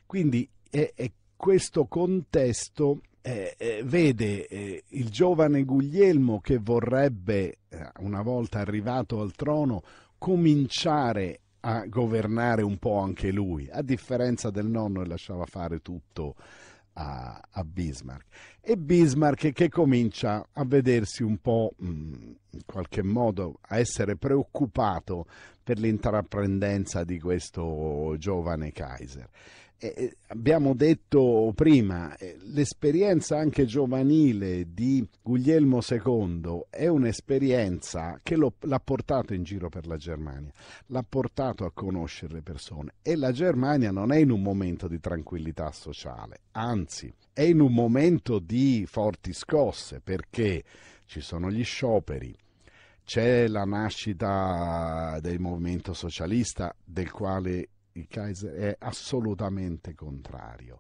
Quindi è, è questo contesto eh, eh, vede eh, il giovane Guglielmo che vorrebbe, eh, una volta arrivato al trono, cominciare a governare un po' anche lui, a differenza del nonno che lasciava fare tutto a, a Bismarck. E Bismarck che comincia a vedersi un po', mh, mm, in qualche modo, a essere preoccupato per l'intraprendenza di questo giovane Kaiser. Eh, eh, abbiamo detto prima, eh, l'esperienza anche giovanile di Guglielmo II è un'esperienza che lo, l'ha portato in giro per la Germania, l'ha portato a conoscere le persone e la Germania non è in un momento di tranquillità sociale, anzi è in un momento di forti scosse perché ci sono gli scioperi, c'è la nascita del movimento socialista del quale il Kaiser è assolutamente contrario.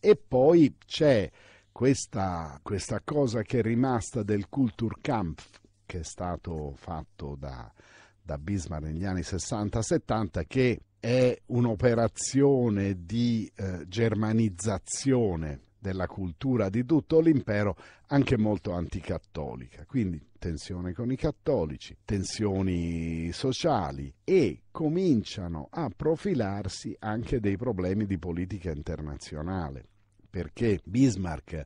E poi c'è questa, questa cosa che è rimasta del Kulturkampf che è stato fatto da, da Bismarck negli anni 60-70 che è un'operazione di eh, germanizzazione della cultura di tutto l'impero, anche molto anticattolica. Quindi tensione con i cattolici, tensioni sociali e cominciano a profilarsi anche dei problemi di politica internazionale, perché Bismarck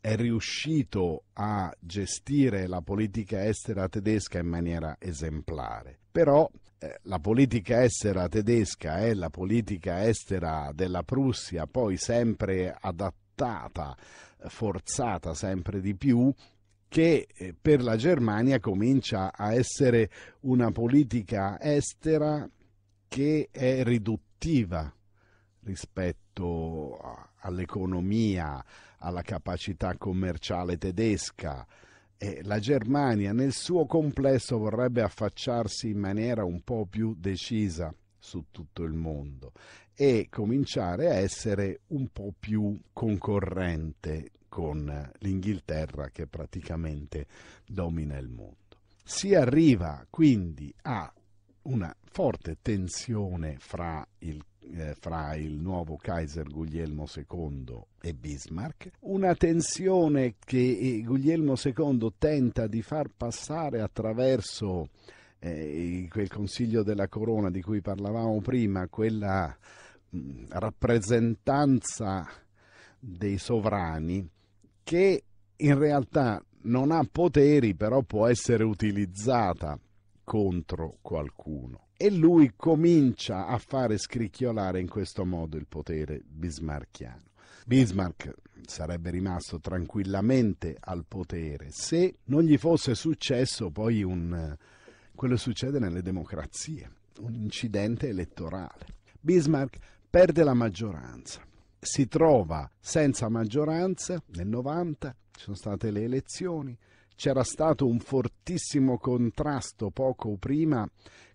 è riuscito a gestire la politica estera tedesca in maniera esemplare, però eh, la politica estera tedesca e la politica estera della Prussia, poi sempre adattata adottata, eh, forzata sempre di più, che eh, per la Germania comincia a essere una politica estera che è riduttiva rispetto all'economia, alla capacità commerciale tedesca. E la Germania nel suo complesso vorrebbe affacciarsi in maniera un po' più decisa su tutto il mondo e cominciare a essere un po' più concorrente con l'Inghilterra che praticamente domina il mondo. Si arriva quindi a una forte tensione fra il eh, fra il nuovo Kaiser Guglielmo II e Bismarck, una tensione che eh, Guglielmo II tenta di far passare attraverso eh, quel Consiglio della Corona di cui parlavamo prima, quella mh, rappresentanza dei sovrani che in realtà non ha poteri, però può essere utilizzata contro qualcuno. E lui comincia a fare scricchiolare in questo modo il potere bismarchiano. Bismarck sarebbe rimasto tranquillamente al potere se non gli fosse successo poi un, quello succede nelle democrazie, un incidente elettorale. Bismarck perde la maggioranza, si trova senza maggioranza nel 90, ci sono state le elezioni, c'era stato un fortissimo contrasto poco prima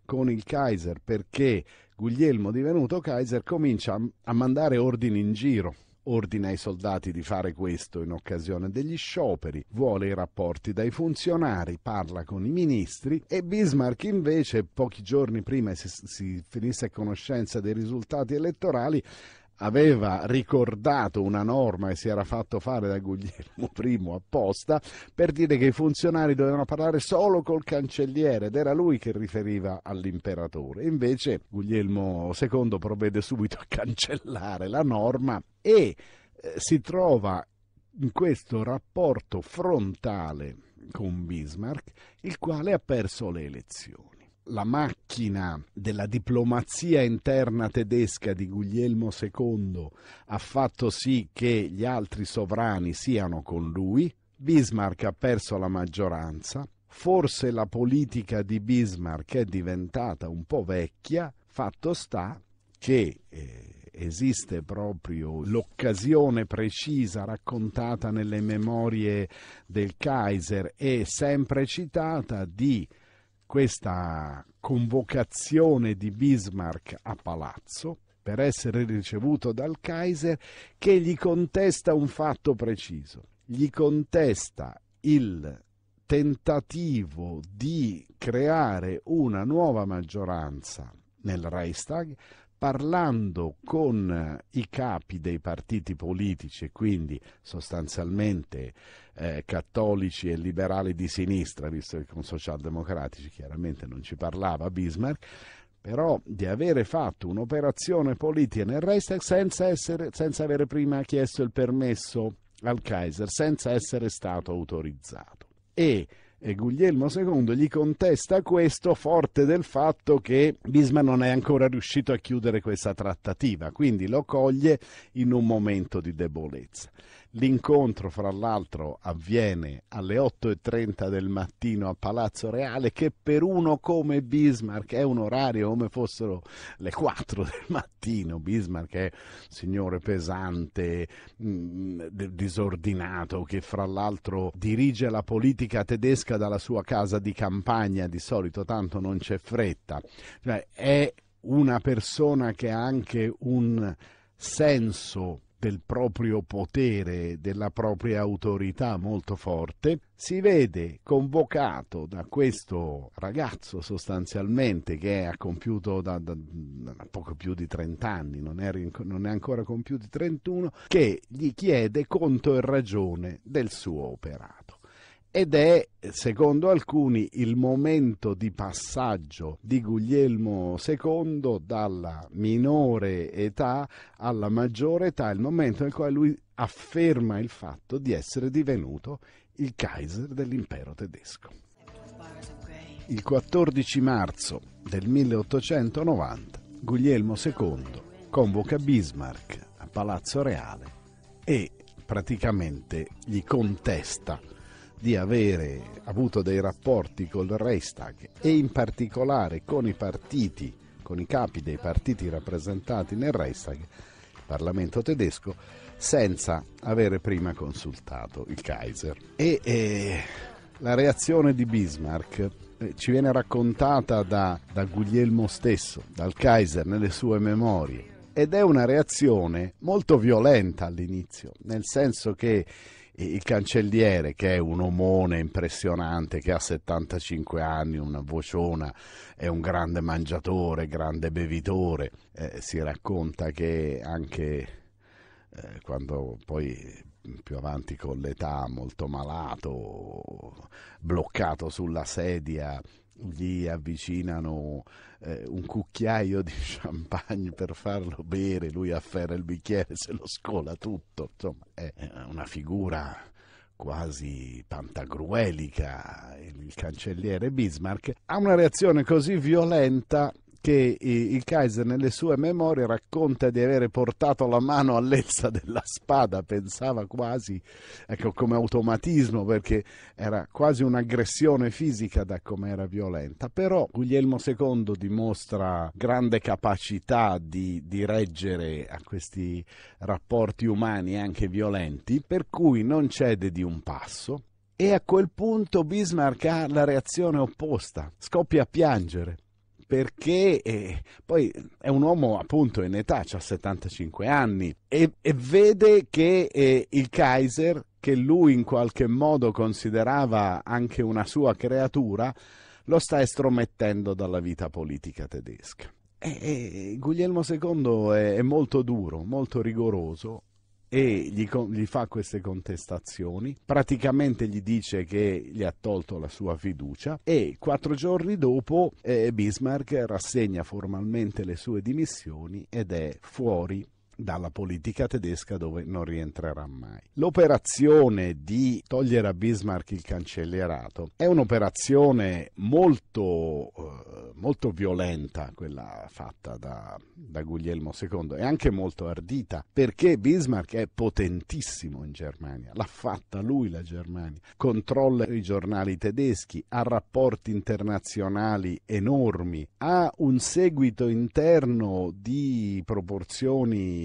con il Kaiser perché Guglielmo divenuto Kaiser comincia a mandare ordini in giro ordina ai soldati di fare questo in occasione degli scioperi, vuole i rapporti dai funzionari, parla con i ministri e Bismarck invece pochi giorni prima si, si finisse a conoscenza dei risultati elettorali aveva ricordato una norma e si era fatto fare da Guglielmo I apposta per dire che i funzionari dovevano parlare solo col cancelliere ed era lui che riferiva all'imperatore. Invece Guglielmo II provvede subito a cancellare la norma e eh, si trova in questo rapporto frontale con Bismarck, il quale ha perso le elezioni la macchina della diplomazia interna tedesca di Guglielmo II ha fatto sì che gli altri sovrani siano con lui, Bismarck ha perso la maggioranza, forse la politica di Bismarck è diventata un po' vecchia, fatto sta che eh, esiste proprio l'occasione precisa raccontata nelle memorie del Kaiser e sempre citata di questa convocazione di Bismarck a palazzo per essere ricevuto dal Kaiser che gli contesta un fatto preciso, gli contesta il tentativo di creare una nuova maggioranza nel Reichstag parlando con eh, i capi dei partiti politici, quindi sostanzialmente eh, cattolici e liberali di sinistra, visto che con socialdemocratici chiaramente non ci parlava Bismarck, però di avere fatto un'operazione politica nel Reichstag senza, essere, senza avere prima chiesto il permesso al Kaiser, senza essere stato autorizzato. E e Guglielmo II gli contesta questo forte del fatto che Bismarck non è ancora riuscito a chiudere questa trattativa, quindi lo coglie in un momento di debolezza. L'incontro, fra l'altro, avviene alle 8.30 del mattino a Palazzo Reale, che per uno come Bismarck è un orario come fossero le 4 del mattino. Bismarck è un signore pesante, mh, mm, disordinato, che fra l'altro dirige la politica tedesca dalla sua casa di campagna, di solito tanto non c'è fretta. Cioè, è una persona che ha anche un senso del proprio potere, della propria autorità molto forte, si vede convocato da questo ragazzo sostanzialmente che ha compiuto da, da, da poco più di 30 anni, non è, non è ancora compiuti 31, che gli chiede conto e ragione del suo operato ed è, secondo alcuni, il momento di passaggio di Guglielmo II dalla minore età alla maggiore età, il momento nel quale lui afferma il fatto di essere divenuto il Kaiser dell'impero tedesco. Il 14 marzo del 1890 Guglielmo II convoca Bismarck a Palazzo Reale e praticamente gli contesta di avere avuto dei rapporti col Reichstag e in particolare con i partiti, con i capi dei partiti rappresentati nel Reichstag, il Parlamento tedesco, senza avere prima consultato il Kaiser. E eh, la reazione di Bismarck eh, ci viene raccontata da, da Guglielmo stesso, dal Kaiser nelle sue memorie, ed è una reazione molto violenta all'inizio, nel senso che il cancelliere che è un omone impressionante che ha 75 anni, una vociona, è un grande mangiatore, grande bevitore, eh, si racconta che anche eh, quando poi più avanti con l'età molto malato, bloccato sulla sedia, gli avvicinano eh, un cucchiaio di champagne per farlo bere, lui afferra il bicchiere, se lo scola tutto, insomma è una figura quasi pantagruelica, il cancelliere Bismarck, ha una reazione così violenta che il Kaiser nelle sue memorie racconta di avere portato la mano all'elsa della spada, pensava quasi, ecco, come automatismo, perché era quasi un'aggressione fisica da come era violenta. Però Guglielmo II dimostra grande capacità di, di reggere a questi rapporti umani anche violenti, per cui non cede di un passo. E a quel punto Bismarck ha la reazione opposta, scoppia a piangere perché eh, poi è un uomo appunto in età, ha 75 anni e, e vede che eh, il Kaiser, che lui in qualche modo considerava anche una sua creatura, lo sta estromettendo dalla vita politica tedesca. E, e, Guglielmo II è, è molto duro, molto rigoroso e gli, gli, fa queste contestazioni, praticamente gli dice che gli ha tolto la sua fiducia e quattro giorni dopo eh, Bismarck rassegna formalmente le sue dimissioni ed è fuori dalla politica tedesca dove non rientrerà mai. L'operazione di togliere a Bismarck il cancellierato è un'operazione molto, eh, molto violenta, quella fatta da, da Guglielmo II, e anche molto ardita, perché Bismarck è potentissimo in Germania, l'ha fatta lui la Germania, controlla i giornali tedeschi, ha rapporti internazionali enormi, ha un seguito interno di proporzioni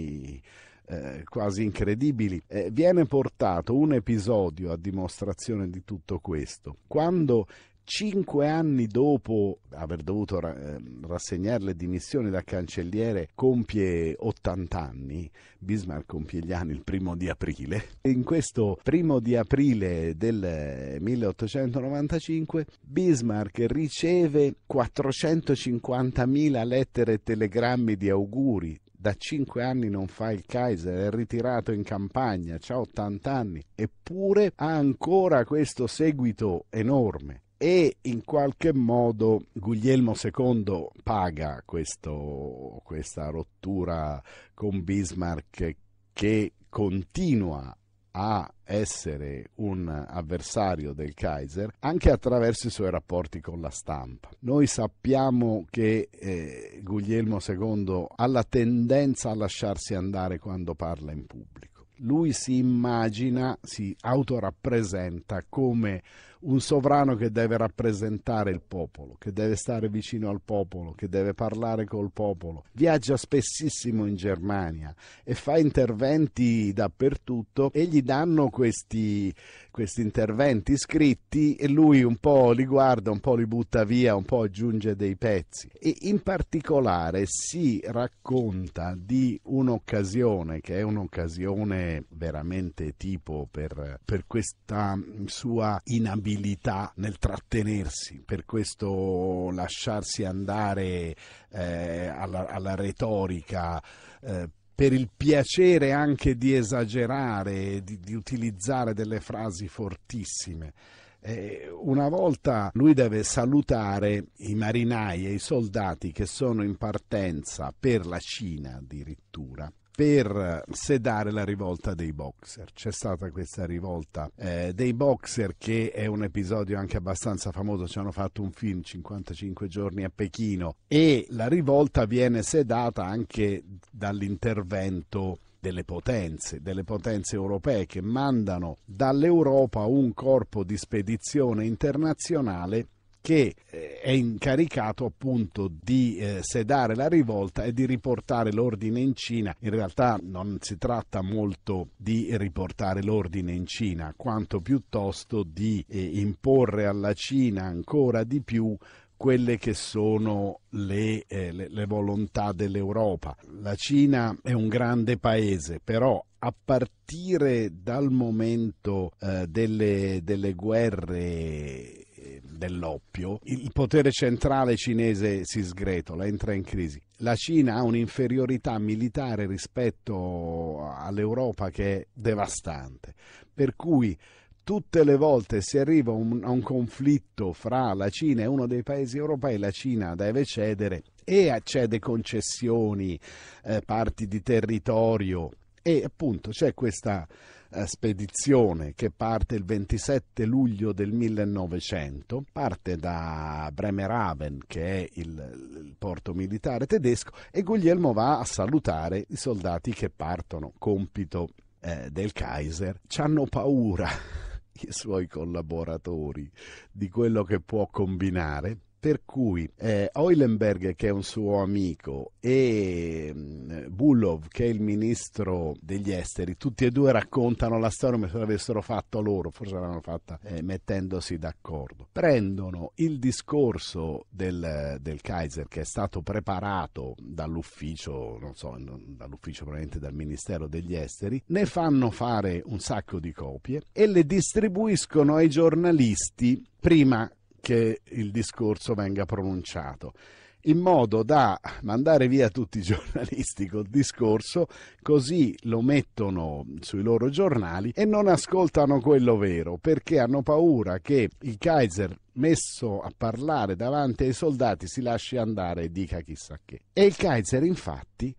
eh, quasi incredibili. Eh, viene portato un episodio a dimostrazione di tutto questo. Quando cinque anni dopo aver dovuto ehm, rassegnare le dimissioni da cancelliere, compie 80 anni. Bismarck compie gli anni il primo di aprile. In questo primo di aprile del 1895, eh, Bismarck riceve 450.000 lettere e telegrammi di auguri da 5 anni non fa il Kaiser, è ritirato in campagna, ha 80 anni, eppure ha ancora questo seguito enorme e in qualche modo Guglielmo II paga questo, questa rottura con Bismarck che continua a essere un avversario del Kaiser anche attraverso i suoi rapporti con la stampa. Noi sappiamo che eh, Guglielmo II ha la tendenza a lasciarsi andare quando parla in pubblico. Lui si immagina, si autorappresenta come un sovrano che deve rappresentare il popolo, che deve stare vicino al popolo, che deve parlare col popolo. Viaggia spessissimo in Germania e fa interventi dappertutto e gli danno questi, questi interventi scritti e lui un po' li guarda, un po' li butta via, un po' aggiunge dei pezzi. E in particolare si racconta di un'occasione che è un'occasione veramente tipo per, per questa sua inabilità abilità nel trattenersi, per questo lasciarsi andare eh, alla, alla, retorica. Eh, per il piacere anche di esagerare, di, di utilizzare delle frasi fortissime. Eh, una volta lui deve salutare i marinai e i soldati che sono in partenza per la Cina addirittura per sedare la rivolta dei boxer. C'è stata questa rivolta eh, dei boxer che è un episodio anche abbastanza famoso, ci hanno fatto un film 55 giorni a Pechino e la rivolta viene sedata anche dall'intervento delle potenze, delle potenze europee che mandano dall'Europa un corpo di spedizione internazionale che eh, è incaricato appunto di eh, sedare la rivolta e di riportare l'ordine in Cina. In realtà non si tratta molto di riportare l'ordine in Cina, quanto piuttosto di eh, imporre alla Cina ancora di più quelle che sono le, le, le volontà dell'Europa. La Cina è un grande paese, però a partire dal momento delle, delle guerre dell'oppio, il potere centrale cinese si sgretola, entra in crisi. La Cina ha un'inferiorità militare rispetto all'Europa che è devastante, per cui tutte le volte si arriva a un conflitto fra la Cina e uno dei paesi europei, la Cina deve cedere e accede concessioni, eh, parti di territorio e appunto c'è questa eh, spedizione che parte il 27 luglio del 1900, parte da Bremerhaven che è il, il porto militare tedesco e Guglielmo va a salutare i soldati che partono, compito eh, del Kaiser. Ci hanno paura i suoi collaboratori di quello che può combinare per cui eh, Eulenberg, che è un suo amico, e mm, Bulov, che è il ministro degli esteri, tutti e due raccontano la storia come se l'avessero fatto loro, forse l'avevano fatta eh, mettendosi d'accordo. Prendono il discorso del, del, Kaiser che è stato preparato dall'ufficio, non so, dall'ufficio probabilmente dal Ministero degli Esteri, ne fanno fare un sacco di copie e le distribuiscono ai giornalisti prima che il discorso venga pronunciato in modo da mandare via tutti i giornalisti col discorso, così lo mettono sui loro giornali e non ascoltano quello vero, perché hanno paura che il Kaiser messo a parlare davanti ai soldati si lasci andare e dica chissà che. E il Kaiser infatti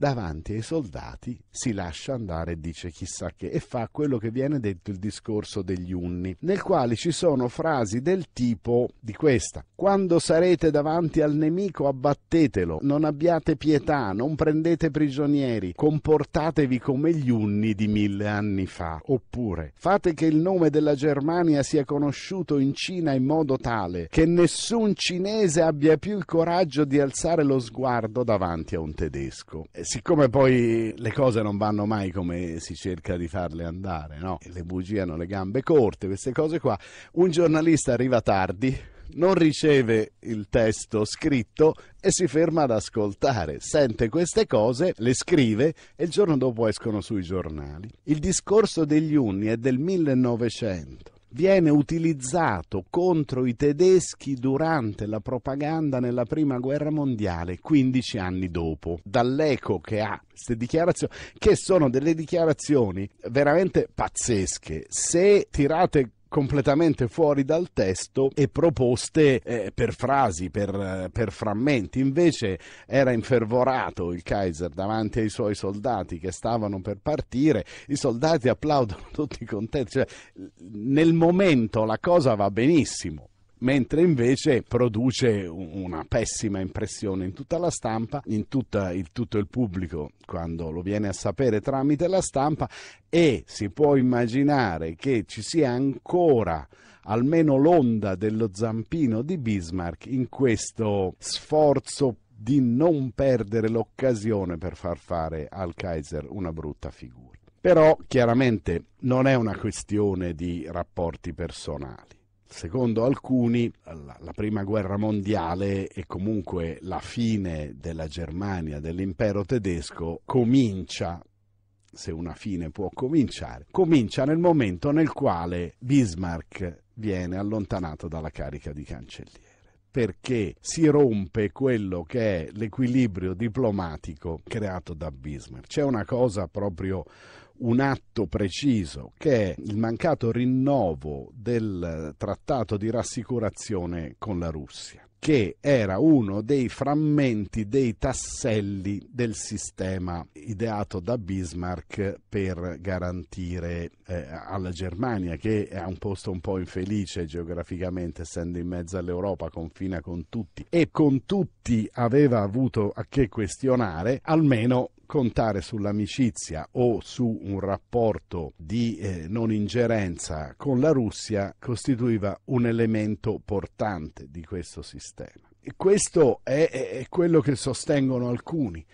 davanti ai soldati si lascia andare e dice chissà che e fa quello che viene detto il discorso degli unni, nel quale ci sono frasi del tipo di questa: quando sarete davanti al nemico abbattetelo, non abbiate pietà, non prendete prigionieri, comportatevi come gli unni di mille anni fa, oppure fate che il nome della Germania sia conosciuto in Cina in modo tale che nessun cinese abbia più il coraggio di alzare lo sguardo davanti a un tedesco siccome poi le cose non vanno mai come si cerca di farle andare, no? le bugie hanno le gambe corte, queste cose qua, un giornalista arriva tardi, non riceve il testo scritto e si ferma ad ascoltare, sente queste cose, le scrive e il giorno dopo escono sui giornali. Il discorso degli Unni è del 1900 viene utilizzato contro i tedeschi durante la propaganda nella prima guerra mondiale 15 anni dopo. Dall'eco che ha queste dichiarazioni, che sono delle dichiarazioni veramente pazzesche, se tirate completamente fuori dal testo e proposte eh, per frasi, per, eh, per, frammenti. Invece era infervorato il Kaiser davanti ai suoi soldati che stavano per partire, i soldati applaudono tutti contenti, cioè, nel momento la cosa va benissimo mentre invece produce una pessima impressione in tutta la stampa, in tutta il, tutto il pubblico quando lo viene a sapere tramite la stampa e si può immaginare che ci sia ancora almeno l'onda dello zampino di Bismarck in questo sforzo di non perdere l'occasione per far fare al Kaiser una brutta figura. Però chiaramente non è una questione di rapporti personali secondo alcuni la, la, prima guerra mondiale e comunque la fine della Germania, dell'impero tedesco, comincia, se una fine può cominciare, comincia nel momento nel quale Bismarck viene allontanato dalla carica di cancelliere perché si rompe quello che è l'equilibrio diplomatico creato da Bismarck. C'è una cosa proprio un atto preciso che è il mancato rinnovo del trattato di rassicurazione con la Russia che era uno dei frammenti, dei tasselli del sistema ideato da Bismarck per garantire eh, alla Germania, che è un posto un po' infelice geograficamente, essendo in mezzo all'Europa, confina con tutti e con tutti aveva avuto a che questionare, almeno contare sull'amicizia o su un rapporto di eh, non ingerenza con la Russia costituiva un elemento portante di questo sistema. E questo è, è quello che sostengono alcuni.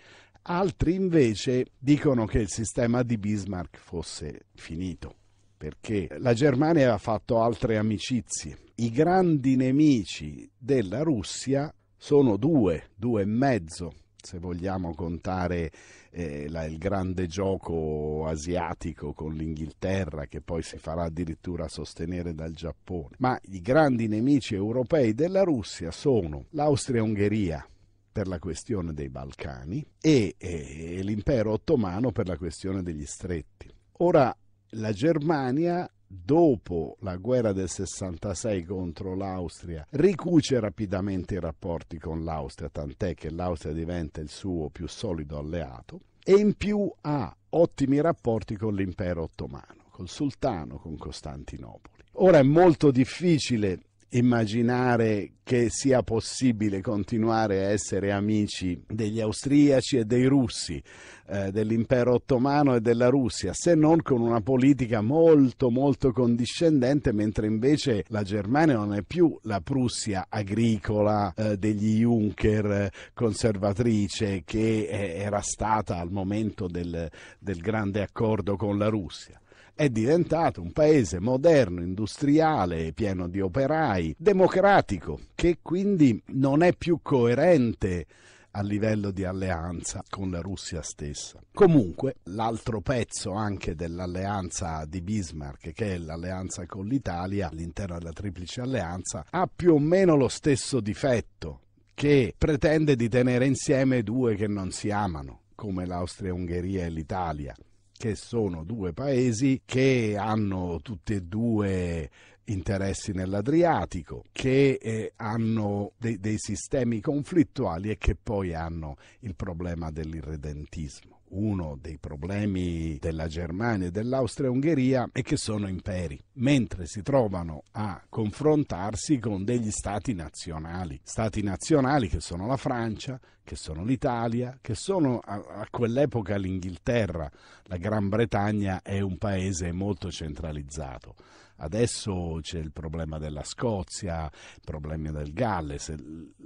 Altri invece dicono che il sistema di Bismarck fosse finito perché la Germania aveva fatto altre amicizie. I grandi nemici della Russia sono due, due e mezzo, se vogliamo contare eh, la, il grande gioco asiatico con l'Inghilterra che poi si farà addirittura sostenere dal Giappone. Ma i grandi nemici europei della Russia sono l'Austria-Ungheria per la questione dei Balcani e, e, e l'impero ottomano per la questione degli stretti. Ora la Germania dopo la guerra del 66 contro l'Austria, ricuce rapidamente i rapporti con l'Austria, tant'è che l'Austria diventa il suo più solido alleato, e in più ha ottimi rapporti con l'impero ottomano, col sultano, con Costantinopoli. Ora è molto difficile immaginare che sia possibile continuare a essere amici degli austriaci e dei russi, eh, dell'impero ottomano e della Russia, se non con una politica molto molto condiscendente, mentre invece la Germania non è più la Prussia agricola eh, degli Juncker eh, conservatrice che eh, era stata al momento del, del grande accordo con la Russia è diventato un paese moderno, industriale, pieno di operai, democratico, che quindi non è più coerente a livello di alleanza con la Russia stessa. Comunque, l'altro pezzo anche dell'alleanza di Bismarck, che è l'alleanza con l'Italia all'interno della Triplice Alleanza, ha più o meno lo stesso difetto che pretende di tenere insieme due che non si amano come l'Austria-Ungheria e l'Italia che sono due paesi che hanno tutti e due interessi nell'Adriatico, che eh, hanno de- dei sistemi conflittuali e che poi hanno il problema dell'irredentismo uno dei problemi della Germania e dell'Austria Ungheria è che sono imperi, mentre si trovano a confrontarsi con degli stati nazionali, stati nazionali che sono la Francia, che sono l'Italia, che sono a, a quell'epoca l'Inghilterra, la Gran Bretagna è un paese molto centralizzato. Adesso c'è il problema della Scozia, il problema del Galles,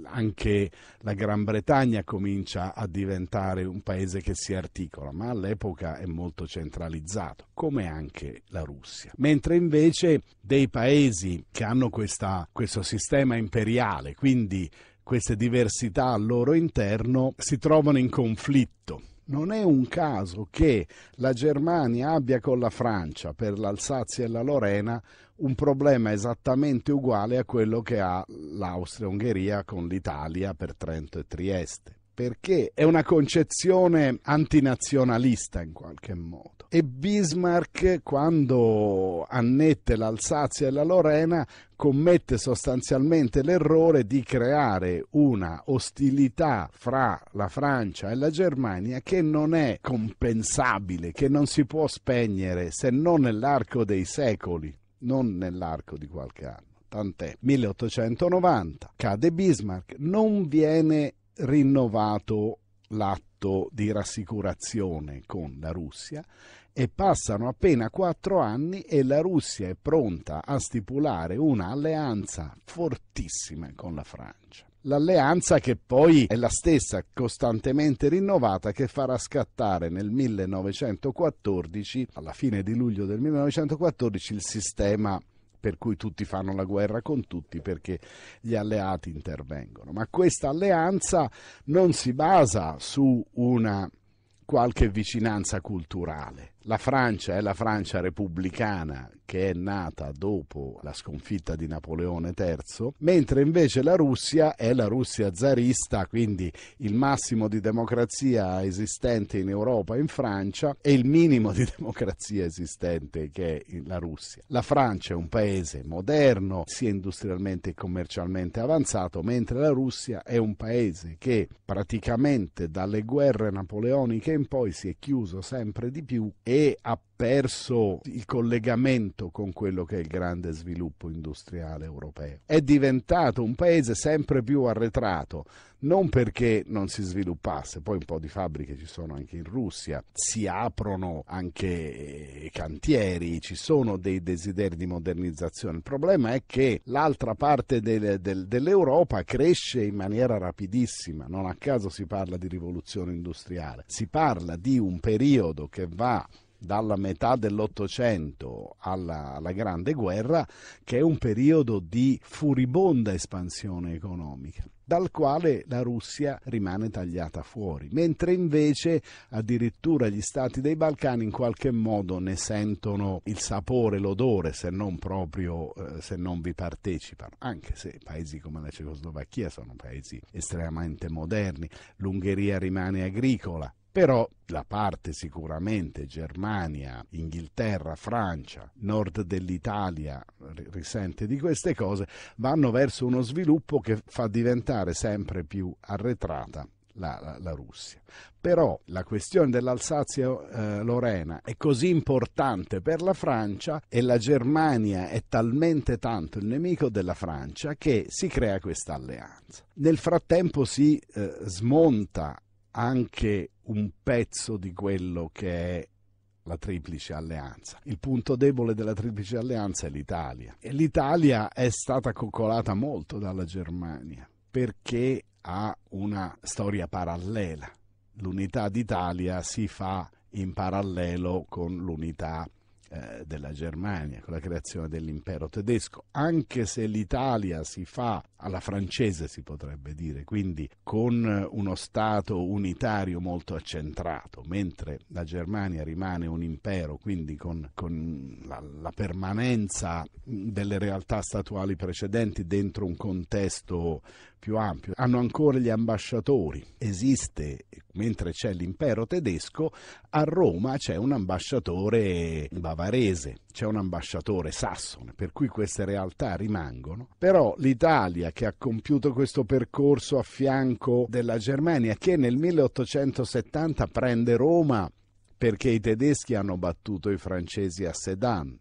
anche la Gran Bretagna comincia a diventare un paese che si articola, ma all'epoca è molto centralizzato, come anche la Russia. Mentre invece dei paesi che hanno questa, questo sistema imperiale, quindi queste diversità al loro interno, si trovano in conflitto non è un caso che la Germania abbia con la Francia per l'Alsazia e la Lorena un problema esattamente uguale a quello che ha l'Austria-Ungheria con l'Italia per Trento e Trieste perché è una concezione antinazionalista in qualche modo. E Bismarck, quando annette l'Alsazia e la Lorena, commette sostanzialmente l'errore di creare una ostilità fra la Francia e la Germania che non è compensabile, che non si può spegnere se non nell'arco dei secoli, non nell'arco di qualche anno. Tant'è, 1890, cade Bismarck, non viene rinnovato l'atto di rassicurazione con la Russia e passano appena quattro anni e la Russia è pronta a stipulare un'alleanza fortissima con la Francia. L'alleanza che poi è la stessa costantemente rinnovata che farà scattare nel 1914, alla fine di luglio del 1914, il sistema per cui tutti fanno la guerra con tutti perché gli alleati intervengono. Ma questa alleanza non si basa su una qualche vicinanza culturale la Francia è la Francia repubblicana che è nata dopo la sconfitta di Napoleone III, mentre invece la Russia è la Russia zarista, quindi il massimo di democrazia esistente in Europa e in Francia e il minimo di democrazia esistente che è la Russia. La Francia è un paese moderno, sia industrialmente che commercialmente avanzato, mentre la Russia è un paese che praticamente dalle guerre napoleoniche in poi si è chiuso sempre di più e ha perso il collegamento con quello che è il grande sviluppo industriale europeo. È diventato un paese sempre più arretrato, non perché non si sviluppasse, poi un po' di fabbriche ci sono anche in Russia, si aprono anche eh, cantieri, ci sono dei desideri di modernizzazione. Il problema è che l'altra parte del, del, dell'Europa cresce in maniera rapidissima, non a caso si parla di rivoluzione industriale, si parla di un periodo che va dalla metà dell'Ottocento alla, alla, Grande Guerra, che è un periodo di furibonda espansione economica dal quale la Russia rimane tagliata fuori, mentre invece addirittura gli stati dei Balcani in qualche modo ne sentono il sapore, l'odore, se non proprio eh, se non vi partecipano, anche se paesi come la Cecoslovacchia sono paesi estremamente moderni, l'Ungheria rimane agricola, però la parte sicuramente Germania, Inghilterra, Francia, nord dell'Italia risente di queste cose, vanno verso uno sviluppo che fa diventare sempre più arretrata la, la, la, Russia. Però la questione dell'Alsazia-Lorena eh, è così importante per la Francia e la Germania è talmente tanto il nemico della Francia che si crea questa alleanza. Nel frattempo si eh, smonta anche un pezzo di quello che è la triplice alleanza. Il punto debole della triplice alleanza è l'Italia e l'Italia è stata coccolata molto dalla Germania perché ha una storia parallela. L'unità d'Italia si fa in parallelo con l'unità eh, della Germania, con la creazione dell'impero tedesco, anche se l'Italia si fa alla francese si potrebbe dire, quindi con uno Stato unitario molto accentrato, mentre la Germania rimane un impero, quindi con, con la, la, permanenza delle realtà statuali precedenti dentro un contesto più ampio. Hanno ancora gli ambasciatori, esiste, mentre c'è l'impero tedesco, a Roma c'è un ambasciatore bavarese, c'è un ambasciatore sassone, per cui queste realtà rimangono, però l'Italia che ha compiuto questo percorso a fianco della Germania che nel 1870 prende Roma perché i tedeschi hanno battuto i francesi a Sedan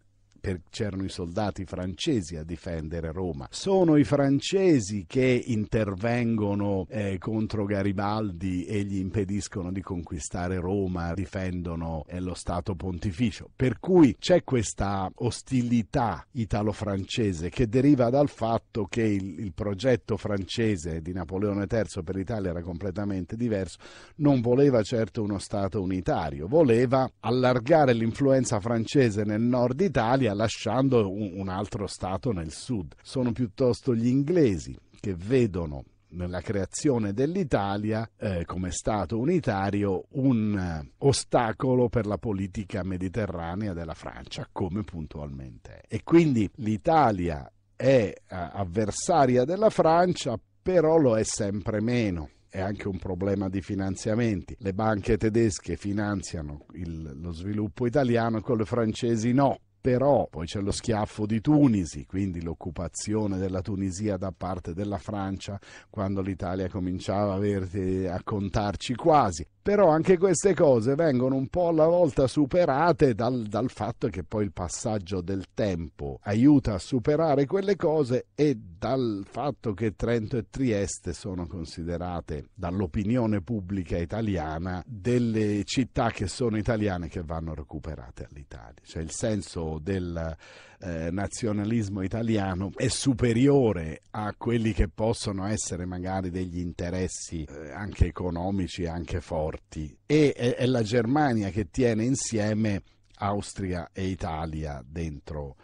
c'erano i soldati francesi a difendere Roma. Sono i francesi che intervengono eh, contro Garibaldi e gli impediscono di conquistare Roma, difendono eh, lo Stato pontificio. Per cui c'è questa ostilità italo-francese che deriva dal fatto che il, il progetto francese di Napoleone III per l'Italia era completamente diverso, non voleva certo uno Stato unitario, voleva allargare l'influenza francese nel nord Italia l'Italia lasciando un, un altro Stato nel sud. Sono piuttosto gli inglesi che vedono nella creazione dell'Italia eh, come Stato unitario un eh, ostacolo per la politica mediterranea della Francia, come puntualmente è. E quindi l'Italia è eh, avversaria della Francia, però lo è sempre meno è anche un problema di finanziamenti. Le banche tedesche finanziano il, lo sviluppo italiano, quelle francesi no però poi c'è lo schiaffo di Tunisi, quindi l'occupazione della Tunisia da parte della Francia quando l'Italia cominciava a, aver, a contarci quasi però anche queste cose vengono un po' alla volta superate dal, dal, fatto che poi il passaggio del tempo aiuta a superare quelle cose e dal fatto che Trento e Trieste sono considerate dall'opinione pubblica italiana delle città che sono italiane che vanno recuperate all'Italia. Cioè il senso del eh, nazionalismo italiano è superiore a quelli che possono essere magari degli interessi eh, anche economici, anche forti. E è, è la Germania che tiene insieme Austria e Italia dentro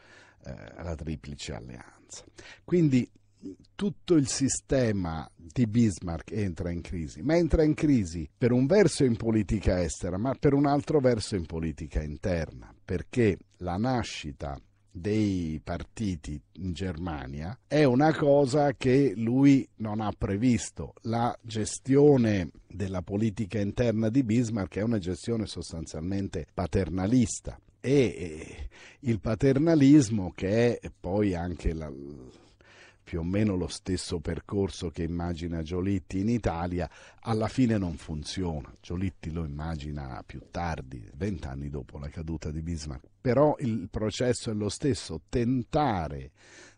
eh, la triplice alleanza. Quindi tutto il sistema di Bismarck entra in crisi, ma entra in crisi per un verso in politica estera, ma per un altro verso in politica interna, perché la nascita dei partiti in Germania è una cosa che lui non ha previsto. La gestione della politica interna di Bismarck è una gestione sostanzialmente paternalista e eh, il paternalismo che è poi anche la, più o meno lo stesso percorso che immagina Giolitti in Italia, alla fine non funziona. Giolitti lo immagina più tardi, vent'anni dopo la caduta di Bismarck. Però il processo è lo stesso, tentare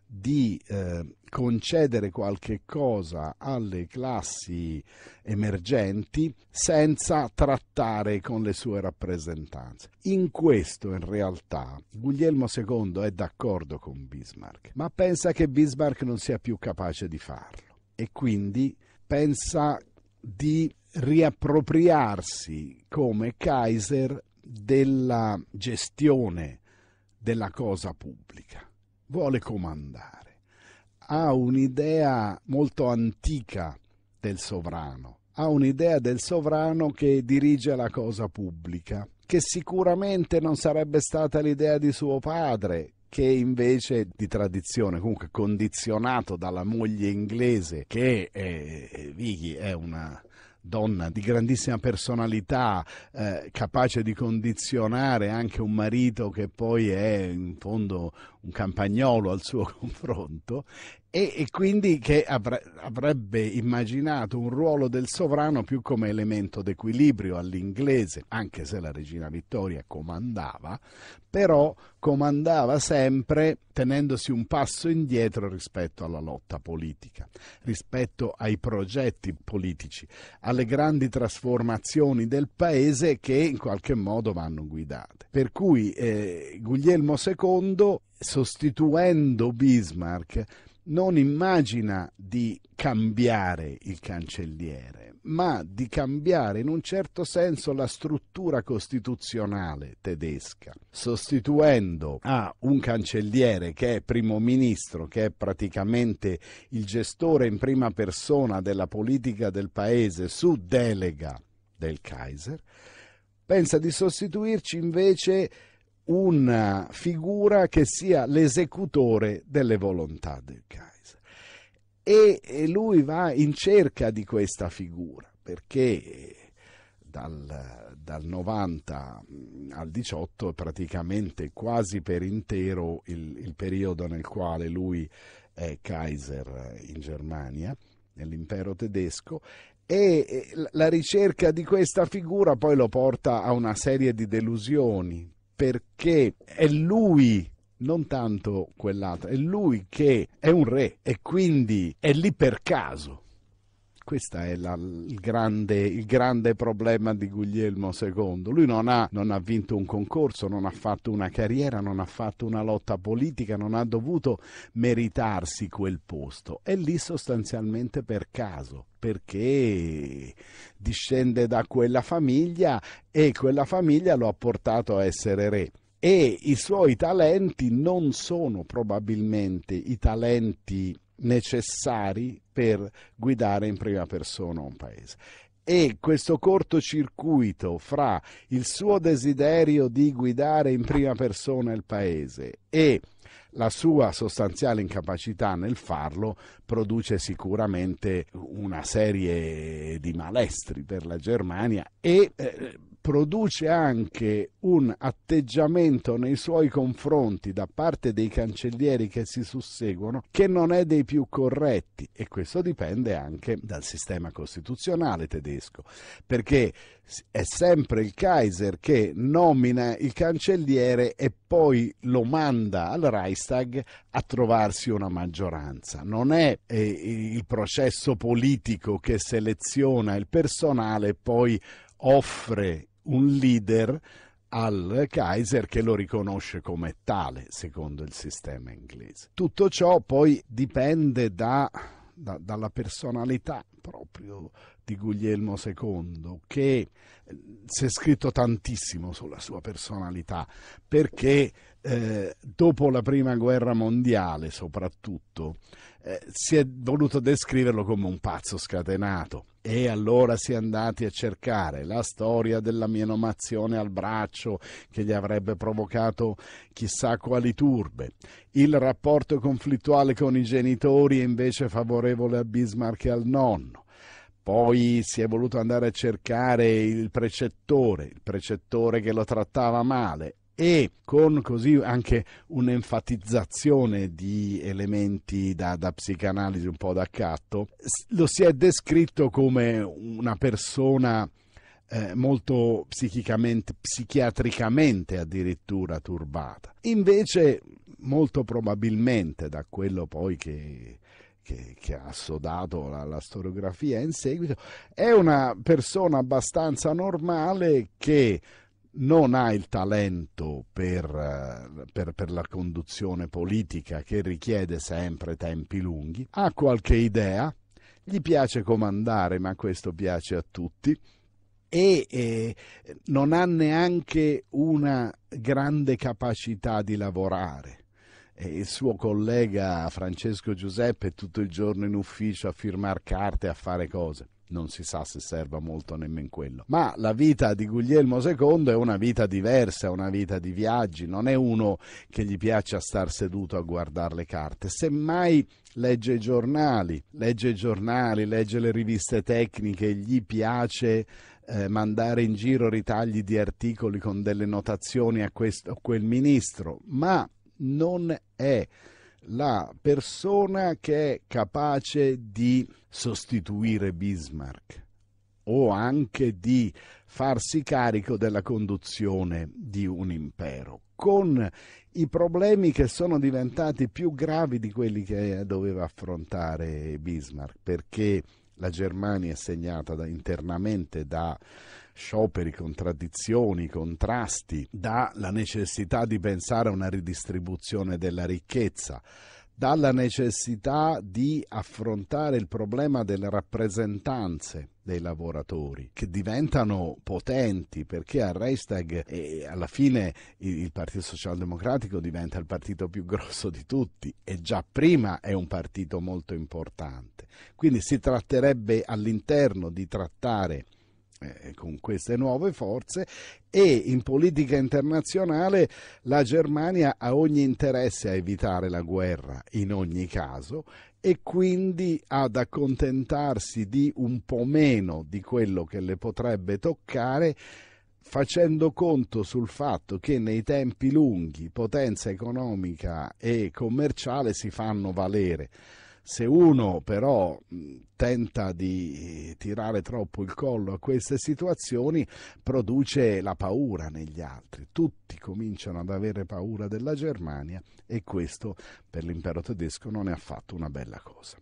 di eh, concedere qualche cosa alle classi emergenti senza trattare con le sue rappresentanze. In questo in realtà Guglielmo II è d'accordo con Bismarck, ma pensa che Bismarck non sia più capace di farlo e quindi pensa di riappropriarsi come Kaiser della gestione della cosa pubblica. Vuole comandare ha un'idea molto antica del sovrano, ha un'idea del sovrano che dirige la cosa pubblica, che sicuramente non sarebbe stata l'idea di suo padre, che invece di tradizione, comunque condizionato dalla moglie inglese, che è, eh, Vicky è una donna di grandissima personalità, eh, capace di condizionare anche un marito che poi è in fondo un campagnolo al suo confronto e, e quindi che avrebbe immaginato un ruolo del sovrano più come elemento d'equilibrio all'inglese, anche se la regina Vittoria comandava, però comandava sempre tenendosi un passo indietro rispetto alla lotta politica, rispetto ai progetti politici, alle grandi trasformazioni del paese che in qualche modo vanno guidate. Per cui eh, Guglielmo II sostituendo Bismarck, non immagina di cambiare il cancelliere, ma di cambiare in un certo senso la struttura costituzionale tedesca, sostituendo a un cancelliere che è primo ministro, che è praticamente il gestore in prima persona della politica del paese su delega del Kaiser, pensa di sostituirci invece una figura che sia l'esecutore delle volontà del Kaiser. E, lui va in cerca di questa figura, perché dal, dal, 90 mm, al 18 praticamente quasi per intero il, il periodo nel quale lui è Kaiser in Germania, nell'impero tedesco, e la ricerca di questa figura poi lo porta a una serie di delusioni, perché è lui non tanto quell'altro, è lui che è un re e quindi è lì per caso questo è la, il, grande, il, grande, problema di Guglielmo II. Lui non ha, non ha, vinto un concorso, non ha fatto una carriera, non ha fatto una lotta politica, non ha dovuto meritarsi quel posto. È lì sostanzialmente per caso perché discende da quella famiglia e quella famiglia lo ha portato a essere re e i suoi talenti non sono probabilmente i talenti necessari per guidare in prima persona un paese e questo cortocircuito fra il suo desiderio di guidare in prima persona il paese e la sua sostanziale incapacità nel farlo produce sicuramente una serie di malestri per la Germania e eh, produce anche un atteggiamento nei suoi confronti da parte dei cancellieri che si susseguono che non è dei più corretti e questo dipende anche dal sistema costituzionale tedesco perché è sempre il Kaiser che nomina il cancelliere e poi lo manda al Reichstag a trovarsi una maggioranza. Non è eh, il processo politico che seleziona il personale e poi offre un leader al Kaiser che lo riconosce come tale secondo il sistema inglese. Tutto ciò poi dipende da, da, dalla personalità proprio di Guglielmo II che eh, si è scritto tantissimo sulla sua personalità perché eh, dopo la prima guerra mondiale soprattutto eh, si è voluto descriverlo come un pazzo scatenato. E allora si è andati a cercare la storia della mienomazione al braccio che gli avrebbe provocato chissà quali turbe, il rapporto conflittuale con i genitori è invece favorevole a Bismarck e al nonno. Poi si è voluto andare a cercare il precettore, il precettore che lo trattava male e con così anche un'enfatizzazione di elementi da, da psicanalisi un po' da catto, lo si è descritto come una persona eh, molto psichicamente, psichiatricamente addirittura turbata. Invece, molto probabilmente, da quello poi che, che, che ha assodato la, la, storiografia in seguito, è una persona abbastanza normale che non ha il talento per, eh, per, per, la conduzione politica che richiede sempre tempi lunghi, ha qualche idea, gli piace comandare, ma questo piace a tutti, e eh, non ha neanche una grande capacità di lavorare il suo collega Francesco Giuseppe è tutto il giorno in ufficio a firmare carte, a fare cose non si sa se serva molto nemmeno quello. Ma la vita di Guglielmo II è una vita diversa, una vita di viaggi, non è uno che gli piace star seduto a guardare le carte, semmai legge i giornali, legge i giornali, legge le riviste tecniche, gli piace eh, mandare in giro ritagli di articoli con delle notazioni a questo o quel ministro, ma non è la persona che è capace di sostituire Bismarck o anche di farsi carico della conduzione di un impero, con i problemi che sono diventati più gravi di quelli che doveva affrontare Bismarck, perché la Germania è segnata da, internamente da scioperi, contraddizioni, contrasti, dalla necessità di pensare a una ridistribuzione della ricchezza, dalla necessità di affrontare il problema delle rappresentanze dei lavoratori che diventano potenti perché al Reichstag eh, alla fine il Partito Socialdemocratico diventa il partito più grosso di tutti e già prima è un partito molto importante. Quindi si tratterebbe all'interno di trattare eh, eh, con queste nuove forze e in politica internazionale la Germania ha ogni interesse a evitare la guerra in ogni caso e quindi ad accontentarsi di un po' meno di quello che le potrebbe toccare facendo conto sul fatto che nei tempi lunghi potenza economica e commerciale si fanno valere. Se uno però tenta di eh, tirare troppo il collo a queste situazioni, produce la paura negli altri. Tutti cominciano ad avere paura della Germania e questo per l'impero tedesco non è affatto una bella cosa.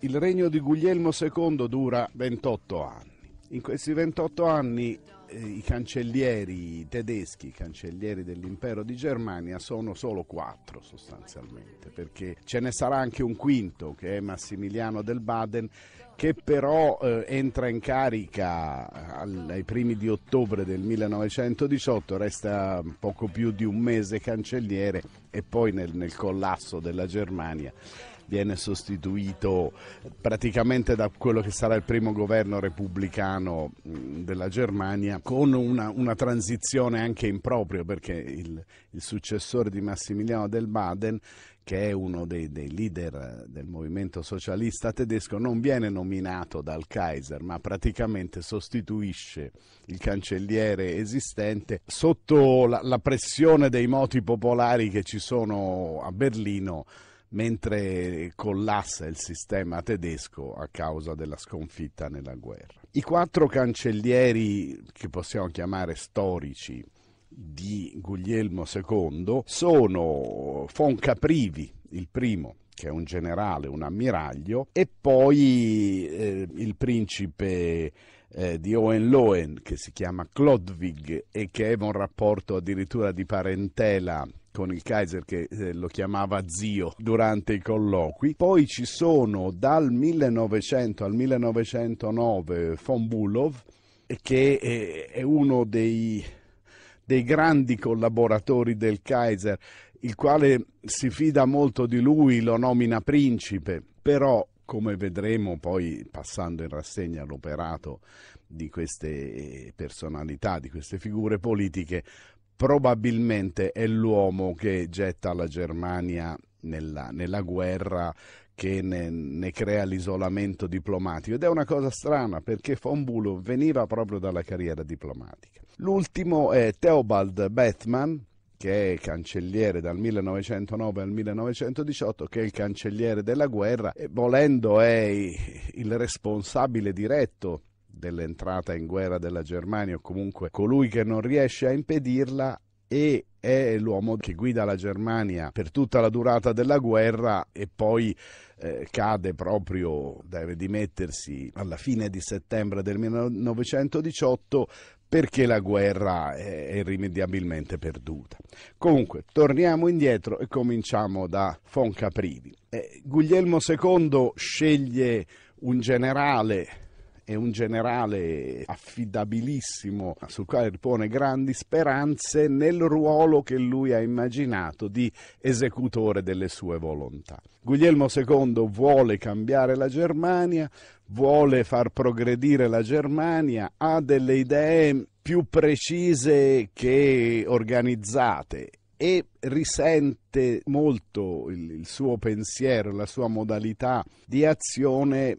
Il regno di Guglielmo II dura 28 anni. In questi 28 anni i cancellieri tedeschi, i cancellieri dell'impero di Germania sono solo quattro sostanzialmente, perché ce ne sarà anche un quinto che è Massimiliano del Baden che però eh, entra in carica al, ai primi di ottobre del 1918, resta poco più di un mese cancelliere e poi nel, nel collasso della Germania viene sostituito praticamente da quello che sarà il primo governo repubblicano della Germania con una, una transizione anche impropria perché il, il successore di Massimiliano del Baden che è uno dei, dei, leader eh, del movimento socialista tedesco, non viene nominato dal Kaiser, ma praticamente sostituisce il cancelliere esistente sotto la, la pressione dei moti popolari che ci sono a Berlino mentre collassa il sistema tedesco a causa della sconfitta nella guerra. I quattro cancellieri che possiamo chiamare storici di Guglielmo II sono von Caprivi, il primo, che è un generale, un ammiraglio, e poi eh, il principe eh, di Hohenlohen, che si chiama Clodwig e che aveva un rapporto addirittura di parentela con il Kaiser che eh, lo chiamava zio durante i colloqui. Poi ci sono dal 1900 al 1909 von Bulov che eh, è uno dei, dei grandi collaboratori del Kaiser, il quale si fida molto di lui, lo nomina principe, però come vedremo poi passando in rassegna l'operato di queste eh, personalità, di queste figure politiche, probabilmente è l'uomo che getta la Germania nella, nella guerra che ne, ne, crea l'isolamento diplomatico ed è una cosa strana perché von Bulow veniva proprio dalla carriera diplomatica. L'ultimo è Theobald Bethmann che è cancelliere dal 1909 al 1918, che è il cancelliere della guerra e volendo è il responsabile diretto dell'entrata in guerra della Germania o comunque colui che non riesce a impedirla e è l'uomo che guida la Germania per tutta la durata della guerra e poi eh, cade proprio, deve dimettersi alla fine di settembre del 1918 perché la guerra è irrimediabilmente perduta. Comunque, torniamo indietro e cominciamo da Foncaprivi. Eh, Guglielmo II sceglie un generale è un generale affidabilissimo sul quale pone grandi speranze nel ruolo che lui ha immaginato di esecutore delle sue volontà. Guglielmo II vuole cambiare la Germania, vuole far progredire la Germania, ha delle idee più precise che organizzate e risente molto il, il, suo pensiero, la sua modalità di azione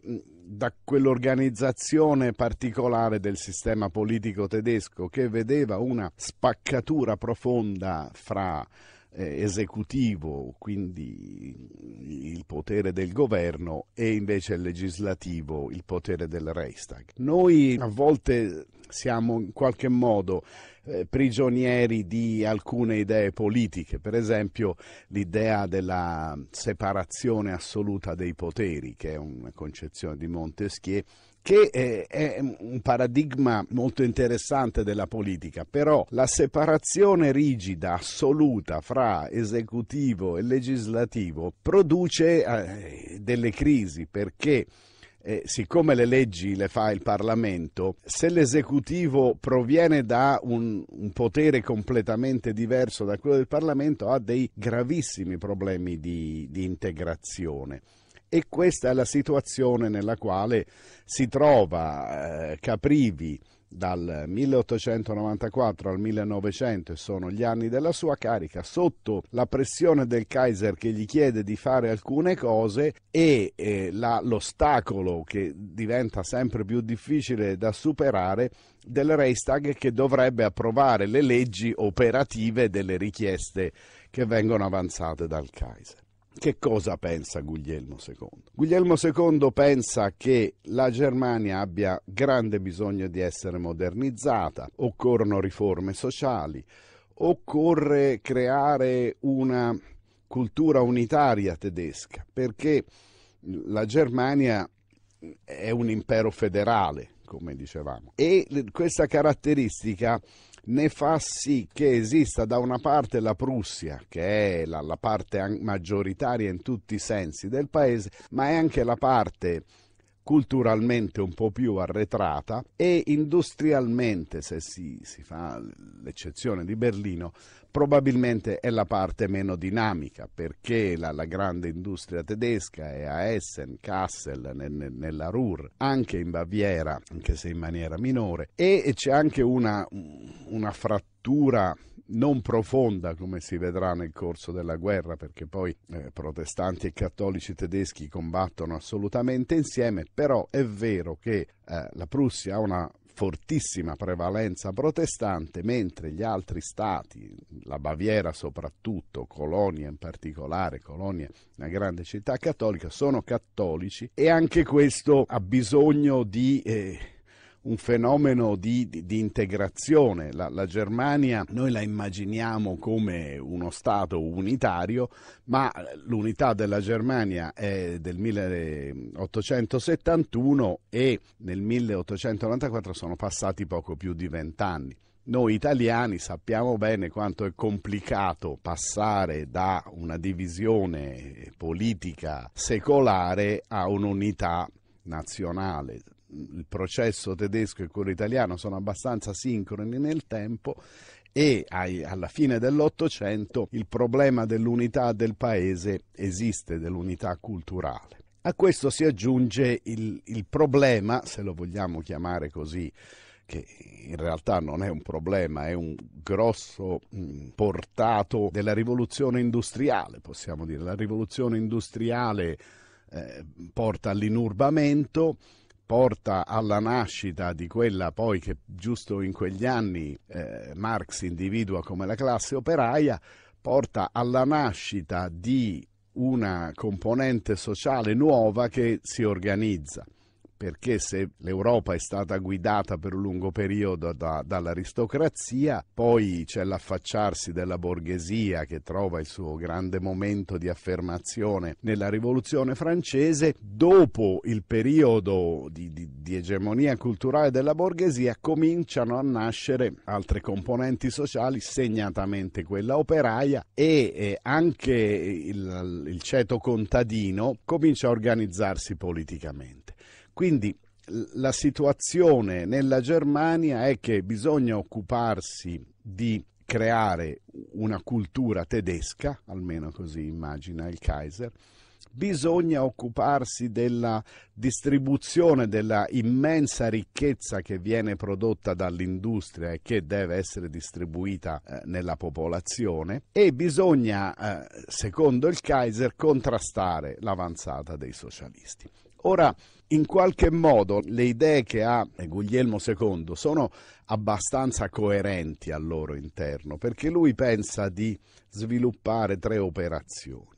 da quell'organizzazione particolare del sistema politico tedesco che vedeva una spaccatura profonda fra eh, esecutivo, quindi il potere del governo, e invece il legislativo, il potere del Reichstag. Noi a volte siamo in qualche modo eh, prigionieri di alcune idee politiche, per esempio l'idea della separazione assoluta dei poteri, che è una concezione di Montesquieu che eh, è un paradigma molto interessante della politica, però la separazione rigida, assoluta fra esecutivo e legislativo produce eh, delle crisi perché eh, siccome le leggi le fa il Parlamento, se l'esecutivo proviene da un, un, potere completamente diverso da quello del Parlamento, ha dei gravissimi problemi di, di integrazione. E questa è la situazione nella quale si trova eh, Caprivi dal 1894 al 1900 sono gli anni della sua carica sotto la pressione del Kaiser che gli chiede di fare alcune cose e eh, la, l'ostacolo che diventa sempre più difficile da superare del Reichstag che dovrebbe approvare le leggi operative delle richieste che vengono avanzate dal Kaiser che cosa pensa Guglielmo II? Guglielmo II pensa che la Germania abbia grande bisogno di essere modernizzata, occorrono riforme sociali, occorre creare una cultura unitaria tedesca, perché la Germania è un impero federale, come dicevamo, e questa caratteristica ne fa sì che esista da una parte la Prussia, che è la, la parte maggioritaria in tutti i sensi del paese, ma è anche la parte culturalmente un po' più arretrata e industrialmente, se si, si fa l'eccezione di Berlino, probabilmente è la parte meno dinamica perché la, la grande industria tedesca è a Essen, Kassel, ne, ne, nella Ruhr, anche in Baviera, anche se in maniera minore, e c'è anche una, una frattura non profonda come si vedrà nel corso della guerra, perché poi eh, protestanti e cattolici tedeschi combattono assolutamente insieme, però è vero che eh, la Prussia ha una fortissima prevalenza protestante, mentre gli altri stati, la Baviera soprattutto, Colonia in particolare, Colonia una grande città cattolica, sono cattolici e anche questo ha bisogno di... Eh, un fenomeno di, di, di integrazione. La, la, Germania noi la immaginiamo come uno Stato unitario, ma l'unità della Germania è del 1871 e nel 1894 sono passati poco più di vent'anni. Noi italiani sappiamo bene quanto è complicato passare da una divisione politica secolare a un'unità nazionale il processo tedesco e quello italiano sono abbastanza sincroni nel tempo e ai, alla fine dell'Ottocento il problema dell'unità del paese esiste, dell'unità culturale. A questo si aggiunge il, il problema, se lo vogliamo chiamare così, che in realtà non è un problema, è un grosso mm, portato della rivoluzione industriale, possiamo dire. La rivoluzione industriale eh, porta all'inurbamento, porta alla nascita di quella poi che giusto in quegli anni eh, Marx individua come la classe operaia, porta alla nascita di una componente sociale nuova che si organizza perché se l'Europa è stata guidata per un lungo periodo da, dall'aristocrazia, poi c'è l'affacciarsi della borghesia che trova il suo grande momento di affermazione nella rivoluzione francese, dopo il periodo di, di, di egemonia culturale della borghesia cominciano a nascere altre componenti sociali, segnatamente quella operaia e eh, anche il, il ceto contadino comincia a organizzarsi politicamente. Quindi la situazione nella Germania è che bisogna occuparsi di creare una cultura tedesca, almeno così immagina il Kaiser, bisogna occuparsi della distribuzione della immensa ricchezza che viene prodotta dall'industria e che deve essere distribuita eh, nella popolazione e bisogna, eh, secondo il Kaiser, contrastare l'avanzata dei socialisti. Ora, in qualche modo le idee che ha eh, Guglielmo II sono abbastanza coerenti al loro interno, perché lui pensa di sviluppare tre operazioni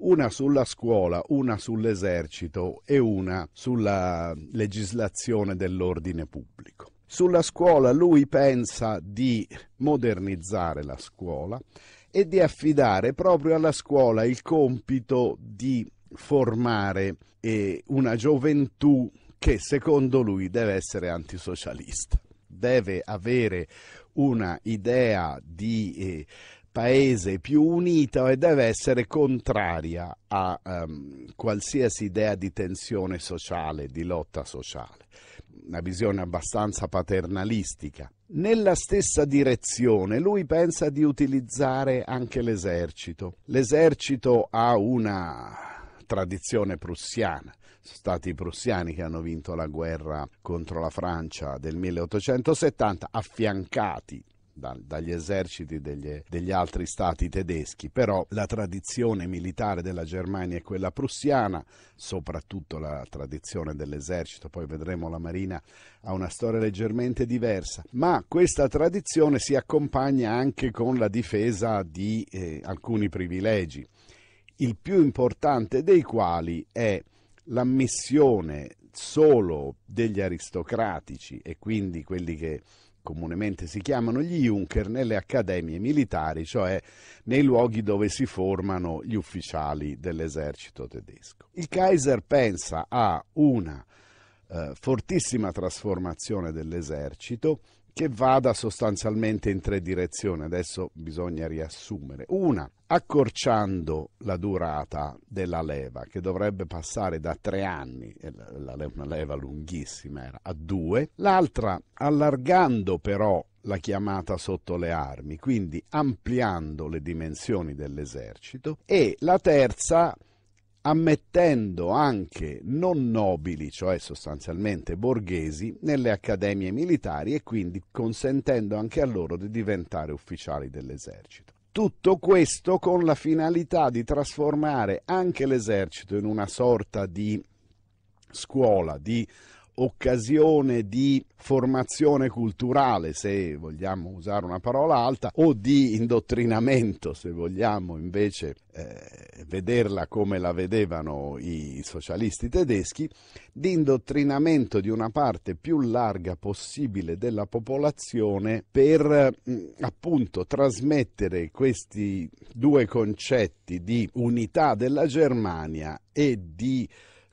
una sulla scuola, una sull'esercito e una sulla legislazione dell'ordine pubblico. Sulla scuola lui pensa di modernizzare la scuola e di affidare proprio alla scuola il compito di formare eh, una gioventù che secondo lui deve essere antisocialista, deve avere una idea di eh, paese più unito e deve essere contraria a um, qualsiasi idea di tensione sociale, di lotta sociale. Una visione abbastanza paternalistica. Nella stessa direzione lui pensa di utilizzare anche l'esercito. L'esercito ha una tradizione prussiana. Sono stati i prussiani che hanno vinto la guerra contro la Francia del 1870, affiancati dagli eserciti degli, degli, altri stati tedeschi, però la tradizione militare della Germania è quella prussiana, soprattutto la tradizione dell'esercito, poi vedremo la Marina ha una storia leggermente diversa, ma questa tradizione si accompagna anche con la difesa di eh, alcuni privilegi il più importante dei quali è l'ammissione solo degli aristocratici e quindi quelli che comunemente si chiamano gli Junker nelle accademie militari, cioè nei luoghi dove si formano gli ufficiali dell'esercito tedesco. Il Kaiser pensa a una eh, fortissima trasformazione dell'esercito, che vada sostanzialmente in tre direzioni. Adesso bisogna riassumere. Una, accorciando la durata della leva, che dovrebbe passare da tre anni, una leva lunghissima era, a due. L'altra, allargando però la chiamata sotto le armi, quindi ampliando le dimensioni dell'esercito, e la terza ammettendo anche non nobili, cioè sostanzialmente borghesi, nelle accademie militari e quindi consentendo anche a loro di diventare ufficiali dell'esercito. Tutto questo con la finalità di trasformare anche l'esercito in una sorta di scuola, di occasione di formazione culturale, se vogliamo usare una parola alta, o di indottrinamento, se vogliamo invece eh, vederla come la vedevano i socialisti tedeschi, di indottrinamento di una parte più larga possibile della popolazione per mh, mm, appunto trasmettere questi due concetti di unità della Germania e di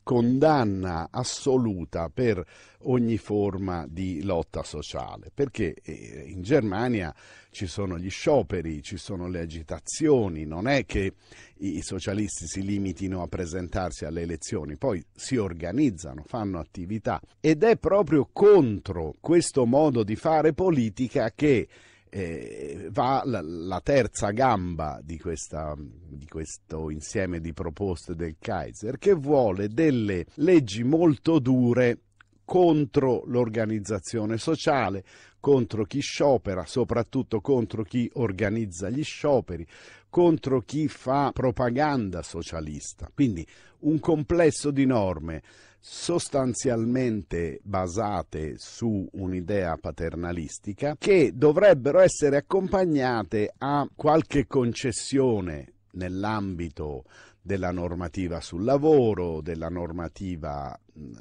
condanna assoluta per ogni forma di lotta sociale, perché eh, in Germania ci sono gli scioperi, ci sono le agitazioni, non è che i socialisti si limitino a presentarsi alle elezioni, poi si organizzano, fanno attività ed è proprio contro questo modo di fare politica che eh, va la, la, terza gamba di, questa, di questo insieme di proposte del Kaiser, che vuole delle leggi molto dure contro l'organizzazione sociale, contro chi sciopera, soprattutto contro chi organizza gli scioperi, contro chi fa propaganda socialista. Quindi un complesso di norme sostanzialmente basate su un'idea paternalistica che dovrebbero essere accompagnate a qualche concessione nell'ambito della normativa sul lavoro, della normativa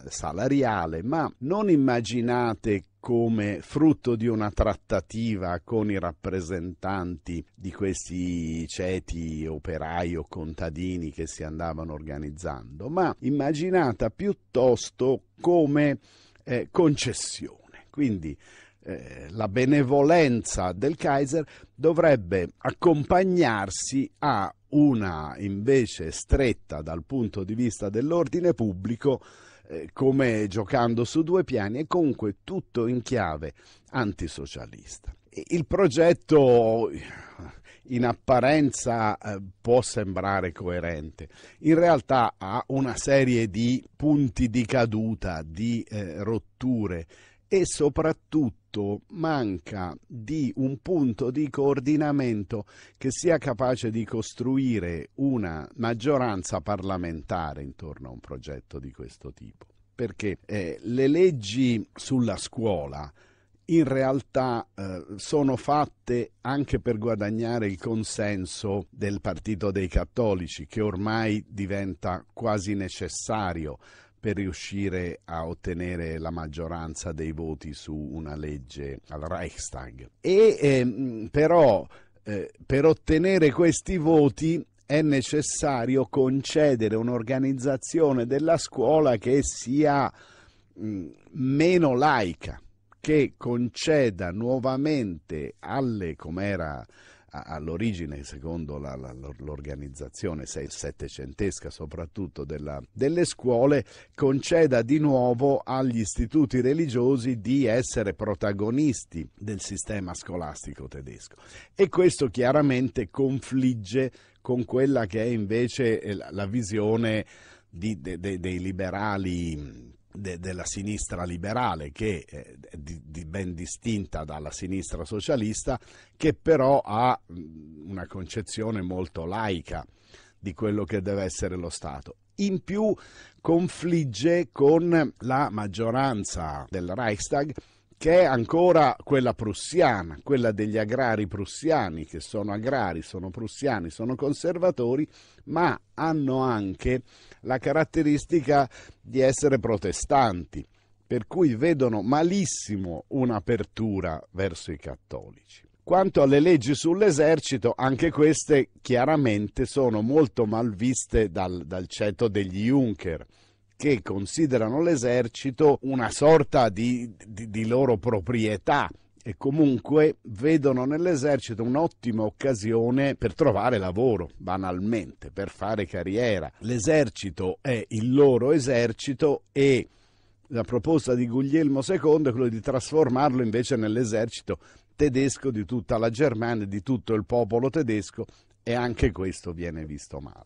salariale, ma non immaginate come frutto di una trattativa con i rappresentanti di questi ceti operai o contadini che si andavano organizzando, ma immaginata piuttosto come eh, concessione. Quindi eh, la benevolenza del Kaiser dovrebbe accompagnarsi a una invece stretta dal punto di vista dell'ordine pubblico eh, come giocando su due piani e comunque tutto in chiave antisocialista. Il progetto in apparenza eh, può sembrare coerente, in realtà ha una serie di punti di caduta, di eh, rotture e soprattutto manca di un punto di coordinamento che sia capace di costruire una maggioranza parlamentare intorno a un progetto di questo tipo. Perché eh, le leggi sulla scuola in realtà eh, sono fatte anche per guadagnare il consenso del Partito dei Cattolici, che ormai diventa quasi necessario per riuscire a ottenere la maggioranza dei voti su una legge al Reichstag. E ehm, però eh, per ottenere questi voti è necessario concedere un'organizzazione della scuola che sia mh, mm, meno laica, che conceda nuovamente alle, come era all'origine, secondo la, la, l'organizzazione settecentesca soprattutto della, delle scuole, conceda di nuovo agli istituti religiosi di essere protagonisti del sistema scolastico tedesco. E questo chiaramente confligge con quella che è invece eh, la visione di, de, de, dei liberali de, della sinistra liberale che è eh, di, di ben distinta dalla sinistra socialista che però ha una concezione molto laica di quello che deve essere lo Stato in più confligge con la maggioranza del Reichstag che è ancora quella prussiana, quella degli agrari prussiani, che sono agrari, sono prussiani, sono conservatori, ma hanno anche la caratteristica di essere protestanti, per cui vedono malissimo un'apertura verso i cattolici. Quanto alle leggi sull'esercito, anche queste chiaramente sono molto malviste dal, dal ceto degli Juncker che considerano l'esercito una sorta di, di, di loro proprietà, e comunque vedono nell'esercito un'ottima occasione per trovare lavoro, banalmente, per fare carriera. L'esercito è il loro esercito e la proposta di Guglielmo II è quella di trasformarlo invece nell'esercito tedesco di tutta la Germania, di tutto il popolo tedesco e anche questo viene visto male.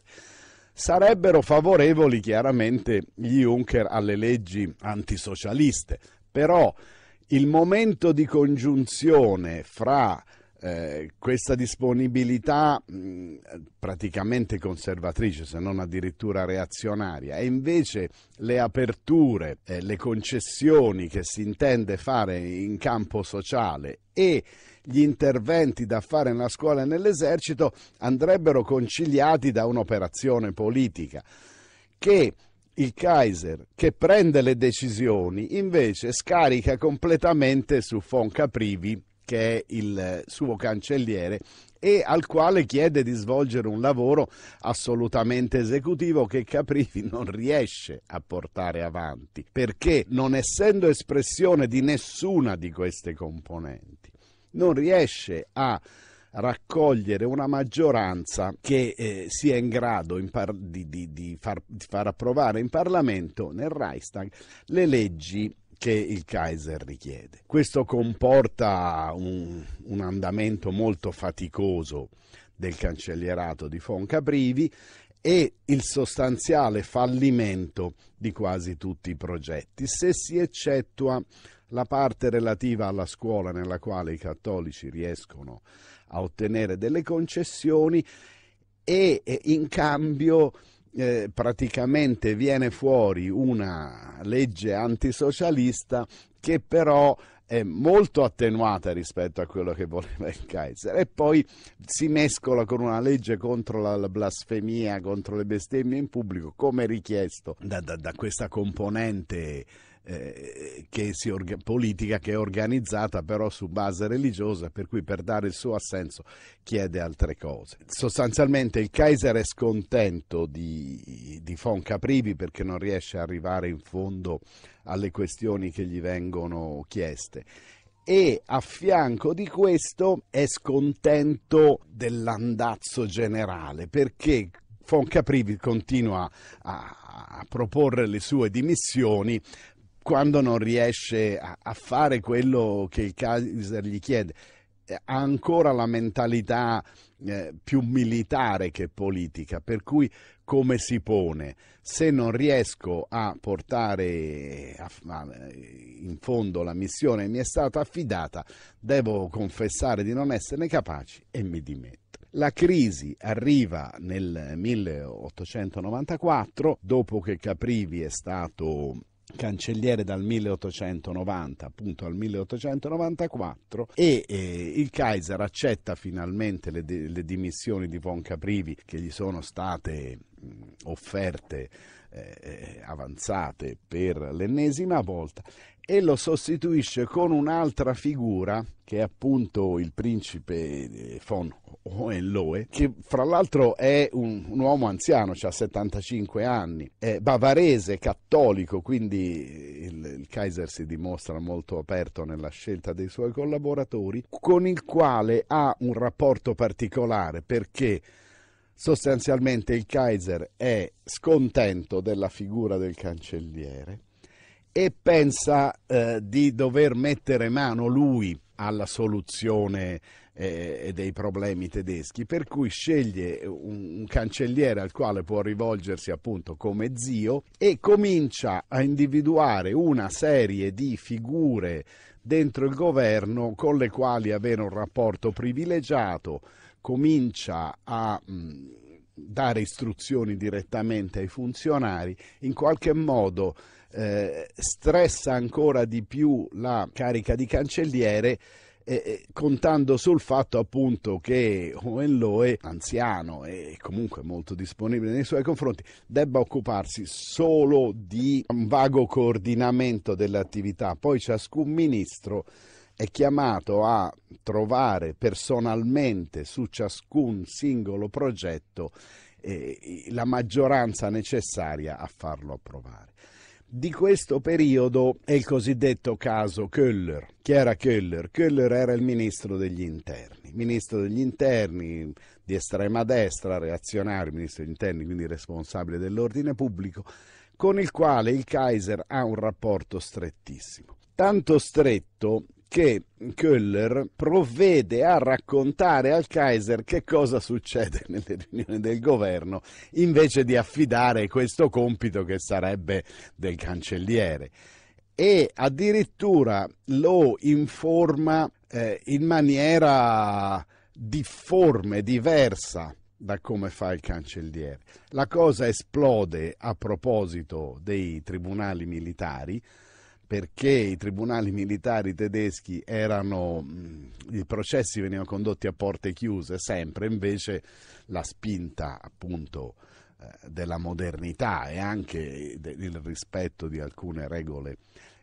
Sarebbero favorevoli chiaramente gli Juncker alle leggi antisocialiste, però il momento di congiunzione fra eh, questa disponibilità mh, praticamente conservatrice, se non addirittura reazionaria, e invece le aperture, eh, le concessioni che si intende fare in campo sociale e gli interventi da fare nella scuola e nell'esercito andrebbero conciliati da un'operazione politica che il Kaiser, che prende le decisioni, invece scarica completamente su Fonca Caprivi che è il eh, suo cancelliere, e al quale chiede di svolgere un lavoro assolutamente esecutivo che Caprivi non riesce a portare avanti, perché non essendo espressione di nessuna di queste componenti, non riesce a raccogliere una maggioranza che eh, sia in grado in par- di, di, di, far, di far approvare in Parlamento, nel Reichstag, le leggi che il Kaiser richiede. Questo comporta un, un, andamento molto faticoso del cancellierato di Caprivi e il sostanziale fallimento di quasi tutti i progetti, se si eccettua la parte relativa alla scuola nella quale i cattolici riescono a ottenere delle concessioni e eh, in cambio eh, praticamente viene fuori una legge antisocialista che però è molto attenuata rispetto a quello che voleva il Kaiser e poi si mescola con una legge contro la, blasfemia, contro le bestemmie in pubblico, come richiesto da, da, da questa componente eh, che orga- politica che è organizzata però su base religiosa, per cui per dare il suo assenso chiede altre cose. Sostanzialmente il Kaiser è scontento di, di Fonca Privi perché non riesce a arrivare in fondo alle questioni che gli vengono chieste e a fianco di questo è scontento dell'andazzo generale perché Caprivi continua a, a, proporre le sue dimissioni quando non riesce a, a fare quello che il Kaiser gli chiede eh, ha ancora la mentalità eh, più militare che politica, per cui come si pone? Se non riesco a portare a, a, in fondo la missione che mi è stata affidata, devo confessare di non esserne capaci e mi dimetto. La crisi arriva nel 1894, dopo che Caprivi è stato cancelliere dal 1890 appunto al 1894 e eh, il Kaiser accetta finalmente le, le, dimissioni di von Caprivi che gli sono state mh, offerte eh, eh avanzate per l'ennesima volta e lo sostituisce con un'altra figura che è appunto il principe eh, von Hohenlohe, che fra l'altro è un, un uomo anziano, ha 75 anni, è bavarese, cattolico, quindi eh, il, il, Kaiser si dimostra molto aperto nella scelta dei suoi collaboratori, con il quale ha un rapporto particolare perché sostanzialmente il Kaiser è scontento della figura del cancelliere e pensa eh, di dover mettere mano lui alla soluzione eh, dei problemi tedeschi, per cui sceglie un, un, cancelliere al quale può rivolgersi appunto come zio e comincia a individuare una serie di figure dentro il governo con le quali avere un rapporto privilegiato, comincia a mh, dare istruzioni direttamente ai funzionari, in qualche modo eh, stressa ancora di più la carica di cancelliere eh, eh contando sul fatto appunto che Owen anziano e comunque molto disponibile nei suoi confronti, debba occuparsi solo di un vago coordinamento delle attività, poi ciascun ministro è chiamato a trovare personalmente su ciascun singolo progetto eh, la maggioranza necessaria a farlo approvare di questo periodo è il cosiddetto caso Köller. Chi era Köller? Köller era il ministro degli interni, ministro degli interni di estrema destra, reazionario, ministro degli interni, quindi responsabile dell'ordine pubblico, con il quale il Kaiser ha un rapporto strettissimo. Tanto stretto che Köhler provvede a raccontare al Kaiser che cosa succede nelle riunioni del governo invece di affidare questo compito che sarebbe del cancelliere e addirittura lo informa eh, in maniera difforme, diversa da come fa il cancelliere. La cosa esplode a proposito dei tribunali militari perché i tribunali militari tedeschi erano, mm, i processi venivano condotti a porte chiuse sempre, invece la spinta appunto eh, della modernità e anche del rispetto di alcune regole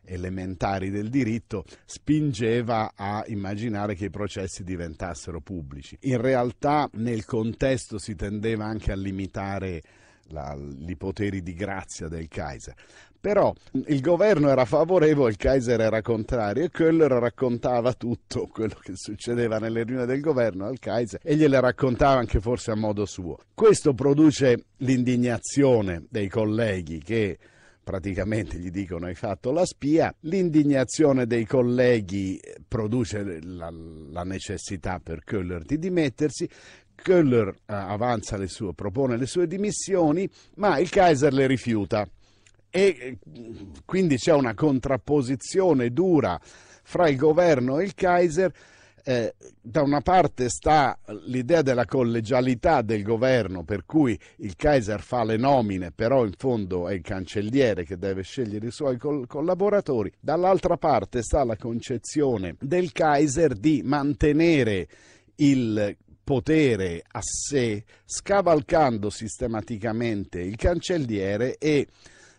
elementari del diritto spingeva a immaginare che i processi diventassero pubblici. In realtà nel contesto si tendeva anche a limitare la, i poteri di grazia del Kaiser. Però mm, il governo era favorevole, il Kaiser era contrario e Köhler raccontava tutto quello che succedeva nelle riunioni del governo al Kaiser e gliele raccontava anche forse a modo suo. Questo produce l'indignazione dei colleghi che praticamente gli dicono hai fatto la spia, l'indignazione dei colleghi eh, produce la, la necessità per Köhler di dimettersi, Köhler eh, avanza le sue, propone le sue dimissioni, ma il Kaiser le rifiuta e quindi c'è una contrapposizione dura fra il governo e il Kaiser. Eh, da una parte sta l'idea della collegialità del governo, per cui il Kaiser fa le nomine, però in fondo è il cancelliere che deve scegliere i suoi col- collaboratori, dall'altra parte sta la concezione del Kaiser di mantenere il potere a sé, scavalcando sistematicamente il cancelliere e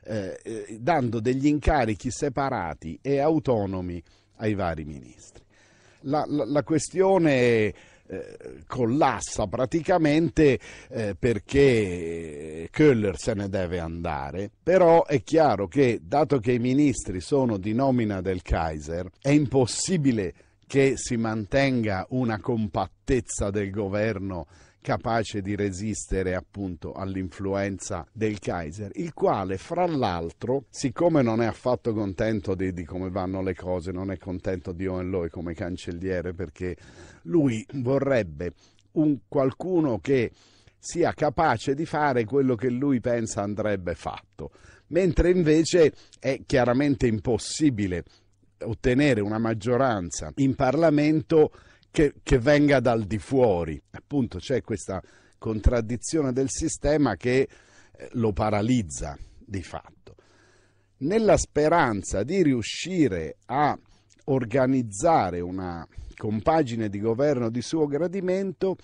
eh, eh, dando degli incarichi separati e autonomi ai vari ministri. La, la, la questione eh, collassa praticamente eh, perché Köhler se ne deve andare, però è chiaro che dato che i ministri sono di nomina del Kaiser è impossibile che si mantenga una compattezza del governo capace di resistere appunto all'influenza del Kaiser, il quale fra l'altro, siccome non è affatto contento di, di come vanno le cose, non è contento di Owen come cancelliere perché lui vorrebbe un qualcuno che sia capace di fare quello che lui pensa andrebbe fatto, mentre invece è chiaramente impossibile ottenere una maggioranza in Parlamento che, che venga dal di fuori. Appunto c'è questa contraddizione del sistema che eh, lo paralizza di fatto. Nella speranza di riuscire a organizzare una compagine di governo di suo gradimento,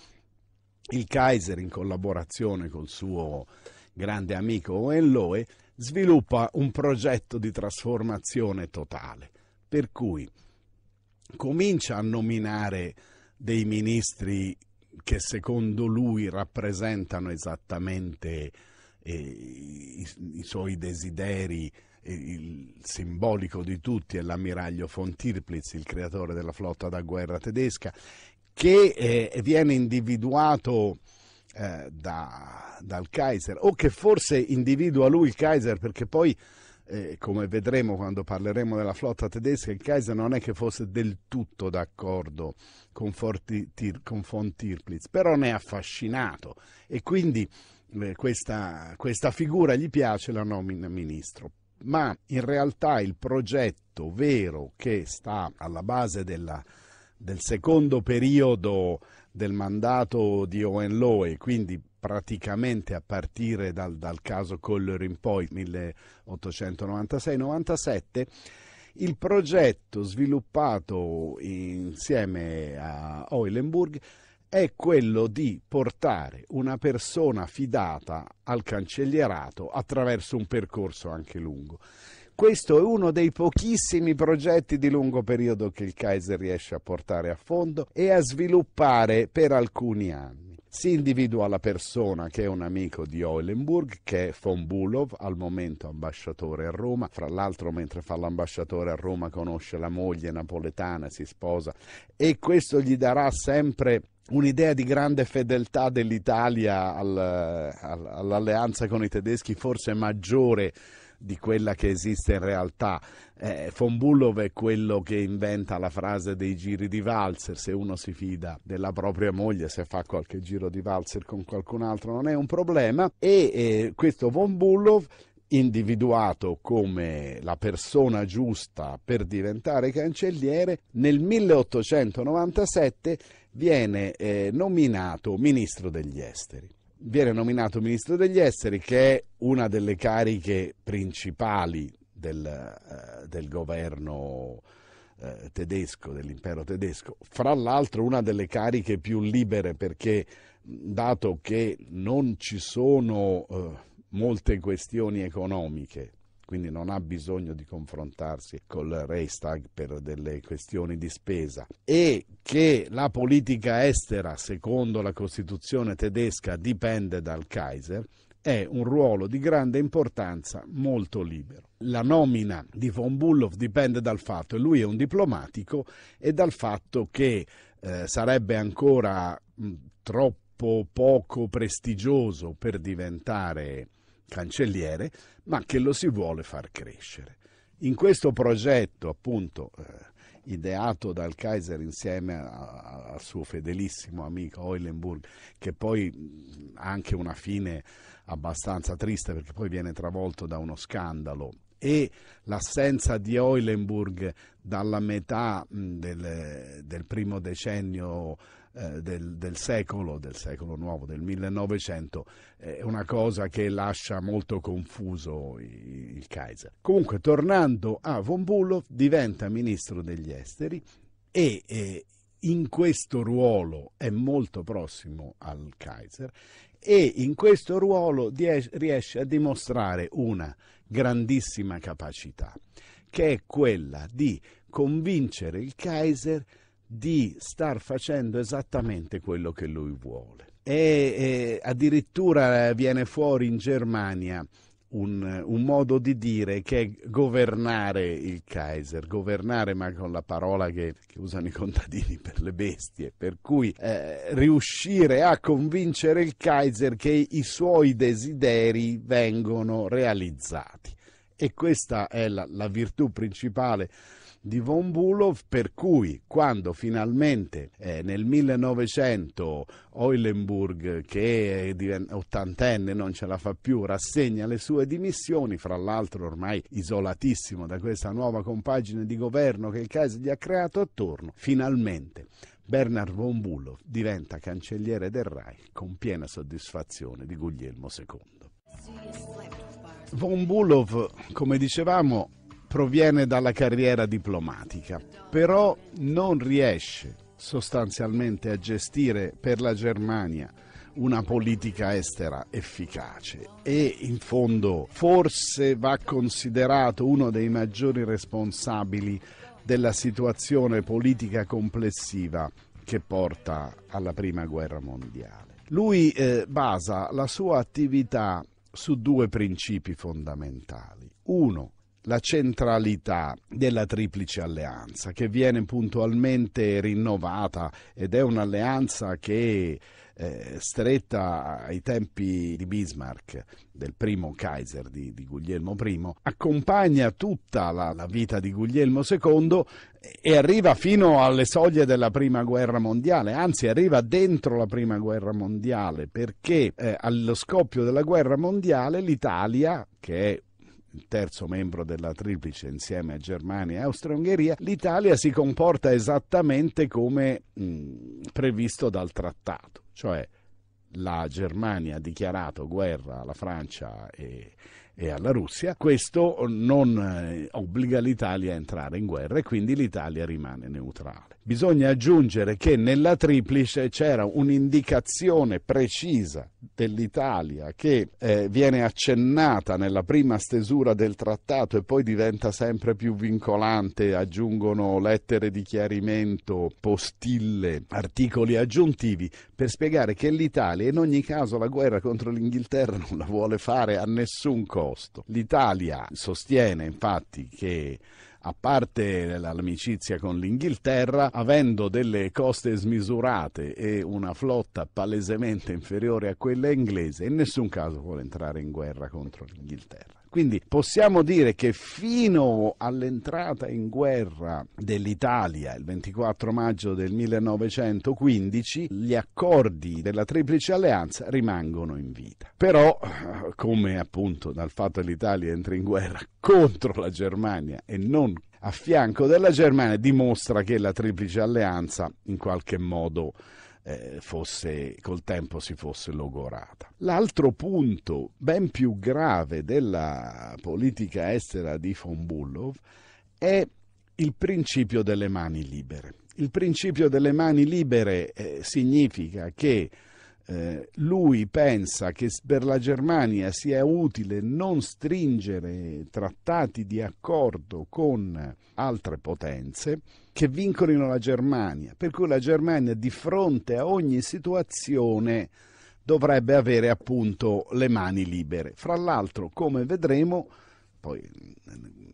il Kaiser, in collaborazione col suo grande amico Oenloe, sviluppa un progetto di trasformazione totale, per cui comincia a nominare dei ministri che secondo lui rappresentano esattamente eh, i, i, suoi desideri, eh, il simbolico di tutti è l'ammiraglio von Tirplitz, il creatore della flotta da guerra tedesca, che eh, viene individuato eh, da, dal Kaiser o che forse individua lui il Kaiser perché poi eh, come vedremo quando parleremo della flotta tedesca, il Kaiser non è che fosse del tutto d'accordo con, Forti, tir, con von Tirplitz, però ne è affascinato e quindi eh, questa, questa figura gli piace, la nomina ministro ma in realtà il progetto vero che sta alla base della, del secondo periodo del mandato di Owen Lowe, quindi praticamente a partire dal, dal caso Collor in poi, 1896-97, il progetto sviluppato insieme a Eulenburg è quello di portare una persona fidata al cancellierato attraverso un percorso anche lungo. Questo è uno dei pochissimi progetti di lungo periodo che il Kaiser riesce a portare a fondo e a sviluppare per alcuni anni. Si individua la persona che è un amico di Eulenburg, che è von Bulov, al momento ambasciatore a Roma. Fra l'altro, mentre fa l'ambasciatore a Roma, conosce la moglie napoletana, si sposa e questo gli darà sempre un'idea di grande fedeltà dell'Italia all'alleanza con i tedeschi, forse maggiore di quella che esiste in realtà. Eh, von Bullow è quello che inventa la frase dei giri di valzer, se uno si fida della propria moglie, se fa qualche giro di valzer con qualcun altro non è un problema e eh, questo von Bullow individuato come la persona giusta per diventare cancelliere, nel 1897 viene eh, nominato ministro degli esteri viene nominato ministro degli esteri, che è una delle cariche principali del, eh, del governo eh, tedesco, dell'impero tedesco. Fra l'altro una delle cariche più libere perché dato che non ci sono eh, molte questioni economiche, quindi non ha bisogno di confrontarsi col Reichstag per delle questioni di spesa e che la politica estera, secondo la Costituzione tedesca, dipende dal Kaiser, è un ruolo di grande importanza, molto libero. La nomina di von Bulloff dipende dal fatto, che lui è un diplomatico, e dal fatto che eh, sarebbe ancora mh, troppo poco prestigioso per diventare cancelliere, ma che lo si vuole far crescere. In questo progetto, appunto, eh, ideato dal Kaiser insieme al suo fedelissimo amico Eulenburg, che poi ha anche una fine abbastanza triste perché poi viene travolto da uno scandalo e l'assenza di Eulenburg dalla metà del, del primo decennio eh, del, del, secolo, del secolo nuovo, del 1900, eh, è una cosa che lascia molto confuso il, il Kaiser. Comunque, tornando a von Bulow, diventa ministro degli esteri e eh, in questo ruolo è molto prossimo al Kaiser e in questo ruolo riesce a dimostrare una grandissima capacità, che è quella di convincere il Kaiser di star facendo esattamente quello che lui vuole. E, e addirittura eh, viene fuori in Germania un, un, modo di dire che è governare il Kaiser, governare ma con la parola che, che usano i contadini per le bestie, per cui eh, riuscire a convincere il Kaiser che i suoi desideri vengono realizzati. E questa è la, la virtù principale di Von Bulow per cui quando finalmente eh, nel 1900 Eulenburg che è diven- ottantenne non ce la fa più rassegna le sue dimissioni fra l'altro ormai isolatissimo da questa nuova compagine di governo che il Kaiser gli ha creato attorno finalmente Bernard von Bulow diventa cancelliere del Rai con piena soddisfazione di Guglielmo II. Von Bulow, come dicevamo, proviene dalla carriera diplomatica, però non riesce sostanzialmente a gestire per la Germania una politica estera efficace e in fondo forse va considerato uno dei maggiori responsabili della situazione politica complessiva che porta alla prima guerra mondiale. Lui eh, basa la sua attività su due principi fondamentali. Uno, la centralità della triplice alleanza che viene puntualmente rinnovata ed è un'alleanza che eh, stretta ai tempi di Bismarck, del primo Kaiser di, di Guglielmo I, accompagna tutta la, la, vita di Guglielmo II e arriva fino alle soglie della prima guerra mondiale, anzi arriva dentro la prima guerra mondiale perché eh, allo scoppio della guerra mondiale l'Italia, che è il terzo membro della triplice insieme a Germania e Austria-Ungheria, l'Italia si comporta esattamente come mh, mm, previsto dal trattato, cioè la Germania ha dichiarato guerra alla Francia e, e, alla Russia, questo non eh, obbliga l'Italia a entrare in guerra e quindi l'Italia rimane neutrale. Bisogna aggiungere che nella triplice c'era un'indicazione precisa dell'Italia che eh, viene accennata nella prima stesura del trattato e poi diventa sempre più vincolante, aggiungono lettere di chiarimento, postille, articoli aggiuntivi per spiegare che l'Italia in ogni caso la guerra contro l'Inghilterra non la vuole fare a nessun costo. L'Italia sostiene infatti che a parte l'amicizia con l'Inghilterra, avendo delle coste smisurate e una flotta palesemente inferiore a quella inglese, in nessun caso vuole entrare in guerra contro l'Inghilterra. Quindi possiamo dire che fino all'entrata in guerra dell'Italia il 24 maggio del 1915 gli accordi della Triplice Alleanza rimangono in vita. Però, eh, come appunto dal fatto che l'Italia entra in guerra contro la Germania e non a fianco della Germania, dimostra che la Triplice Alleanza in qualche modo eh, fosse, col tempo si fosse logorata. L'altro punto ben più grave della politica estera di von Bullow è il principio delle mani libere. Il principio delle mani libere eh, significa che eh, lui pensa che per la Germania sia utile non stringere trattati di accordo con altre potenze che vincolino la Germania, per cui la Germania di fronte a ogni situazione dovrebbe avere appunto le mani libere. Fra l'altro, come vedremo, poi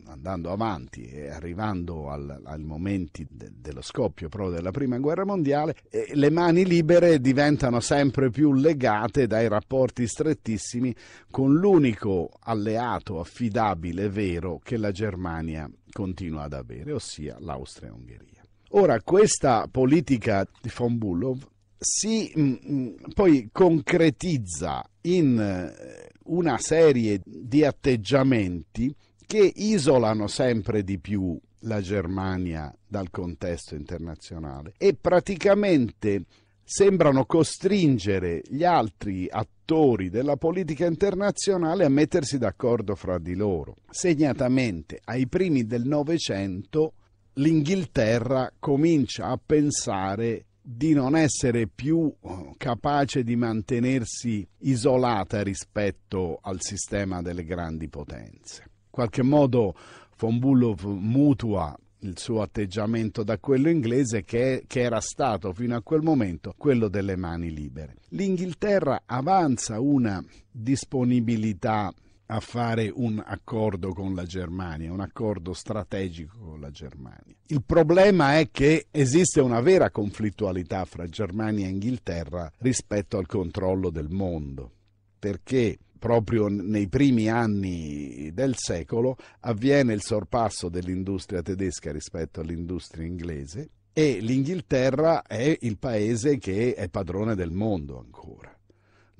andando avanti e arrivando al, al momento de, dello scoppio proprio della prima guerra mondiale, eh, le mani libere diventano sempre più legate dai rapporti strettissimi con l'unico alleato affidabile vero che la Germania continua ad avere, ossia l'Austria-Ungheria. Ora, questa politica di von Bullow si mh, mm, mm, poi concretizza in eh, una serie di atteggiamenti che isolano sempre di più la Germania dal contesto internazionale e praticamente sembrano costringere gli altri attori della politica internazionale a mettersi d'accordo fra di loro. Segnatamente ai primi del Novecento l'Inghilterra comincia a pensare di non essere più eh, capace di mantenersi isolata rispetto al sistema delle grandi potenze. In qualche modo von Bullow mutua il suo atteggiamento da quello inglese che, che, era stato fino a quel momento quello delle mani libere. L'Inghilterra avanza una disponibilità a fare un accordo con la Germania, un accordo strategico con la Germania. Il problema è che esiste una vera conflittualità fra Germania e Inghilterra rispetto al controllo del mondo, perché proprio nei primi anni del secolo avviene il sorpasso dell'industria tedesca rispetto all'industria inglese e l'Inghilterra è il paese che è padrone del mondo ancora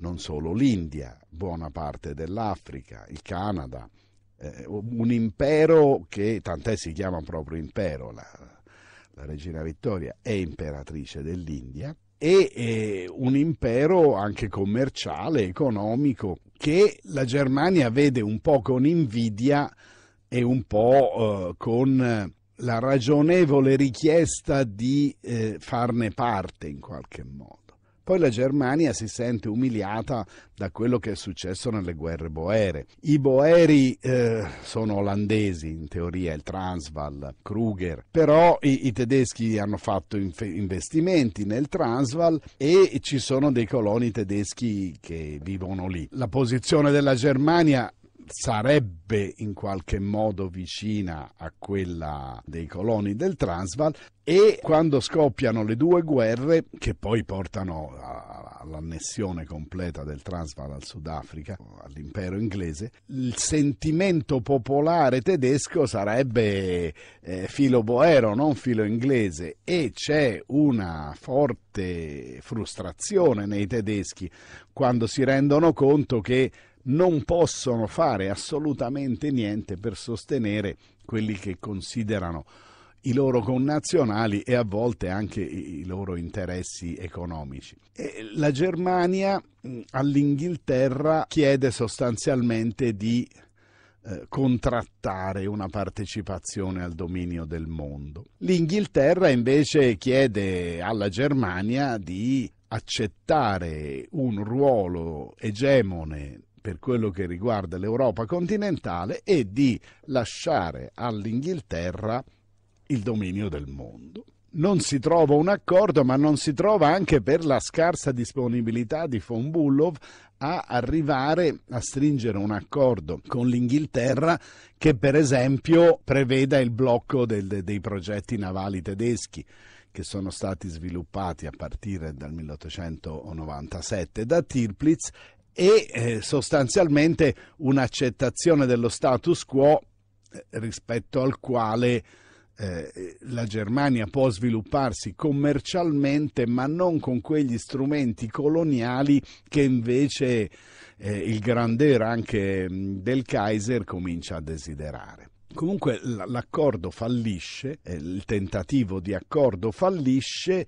non solo l'India, buona parte dell'Africa, il Canada, eh, un impero che tant'è si chiama proprio impero, la, la regina Vittoria è imperatrice dell'India e eh, un impero anche commerciale, economico, che la Germania vede un po' con invidia e un po' eh, con la ragionevole richiesta di eh, farne parte in qualche modo. Poi la Germania si sente umiliata da quello che è successo nelle guerre boere. I boeri eh, sono olandesi in teoria, il Transvaal, Kruger, però i, i tedeschi hanno fatto inf- investimenti nel Transvaal e ci sono dei coloni tedeschi che vivono lì. La posizione della Germania sarebbe in qualche modo vicina a quella dei coloni del Transvaal e quando scoppiano le due guerre che poi portano all'annessione completa del Transvaal al Sudafrica, all'impero inglese, il sentimento popolare tedesco sarebbe eh, filo boero, non filo inglese e c'è una forte frustrazione nei tedeschi quando si rendono conto che non possono fare assolutamente niente per sostenere quelli che considerano i loro connazionali e a volte anche i loro interessi economici. E la Germania mm, all'Inghilterra chiede sostanzialmente di eh, contrattare una partecipazione al dominio del mondo. L'Inghilterra invece chiede alla Germania di accettare un ruolo egemone per quello che riguarda l'Europa continentale e di lasciare all'Inghilterra il dominio del mondo. Non si trova un accordo, ma non si trova anche per la scarsa disponibilità di von Bullow a arrivare a stringere un accordo con l'Inghilterra che per esempio preveda il blocco del, dei progetti navali tedeschi che sono stati sviluppati a partire dal 1897 da Tirplitz e eh, sostanzialmente un'accettazione dello status quo eh, rispetto al quale eh, la Germania può svilupparsi commercialmente, ma non con quegli strumenti coloniali che invece il grande anche mm, del Kaiser comincia a desiderare. Comunque l'accordo fallisce, il tentativo di accordo fallisce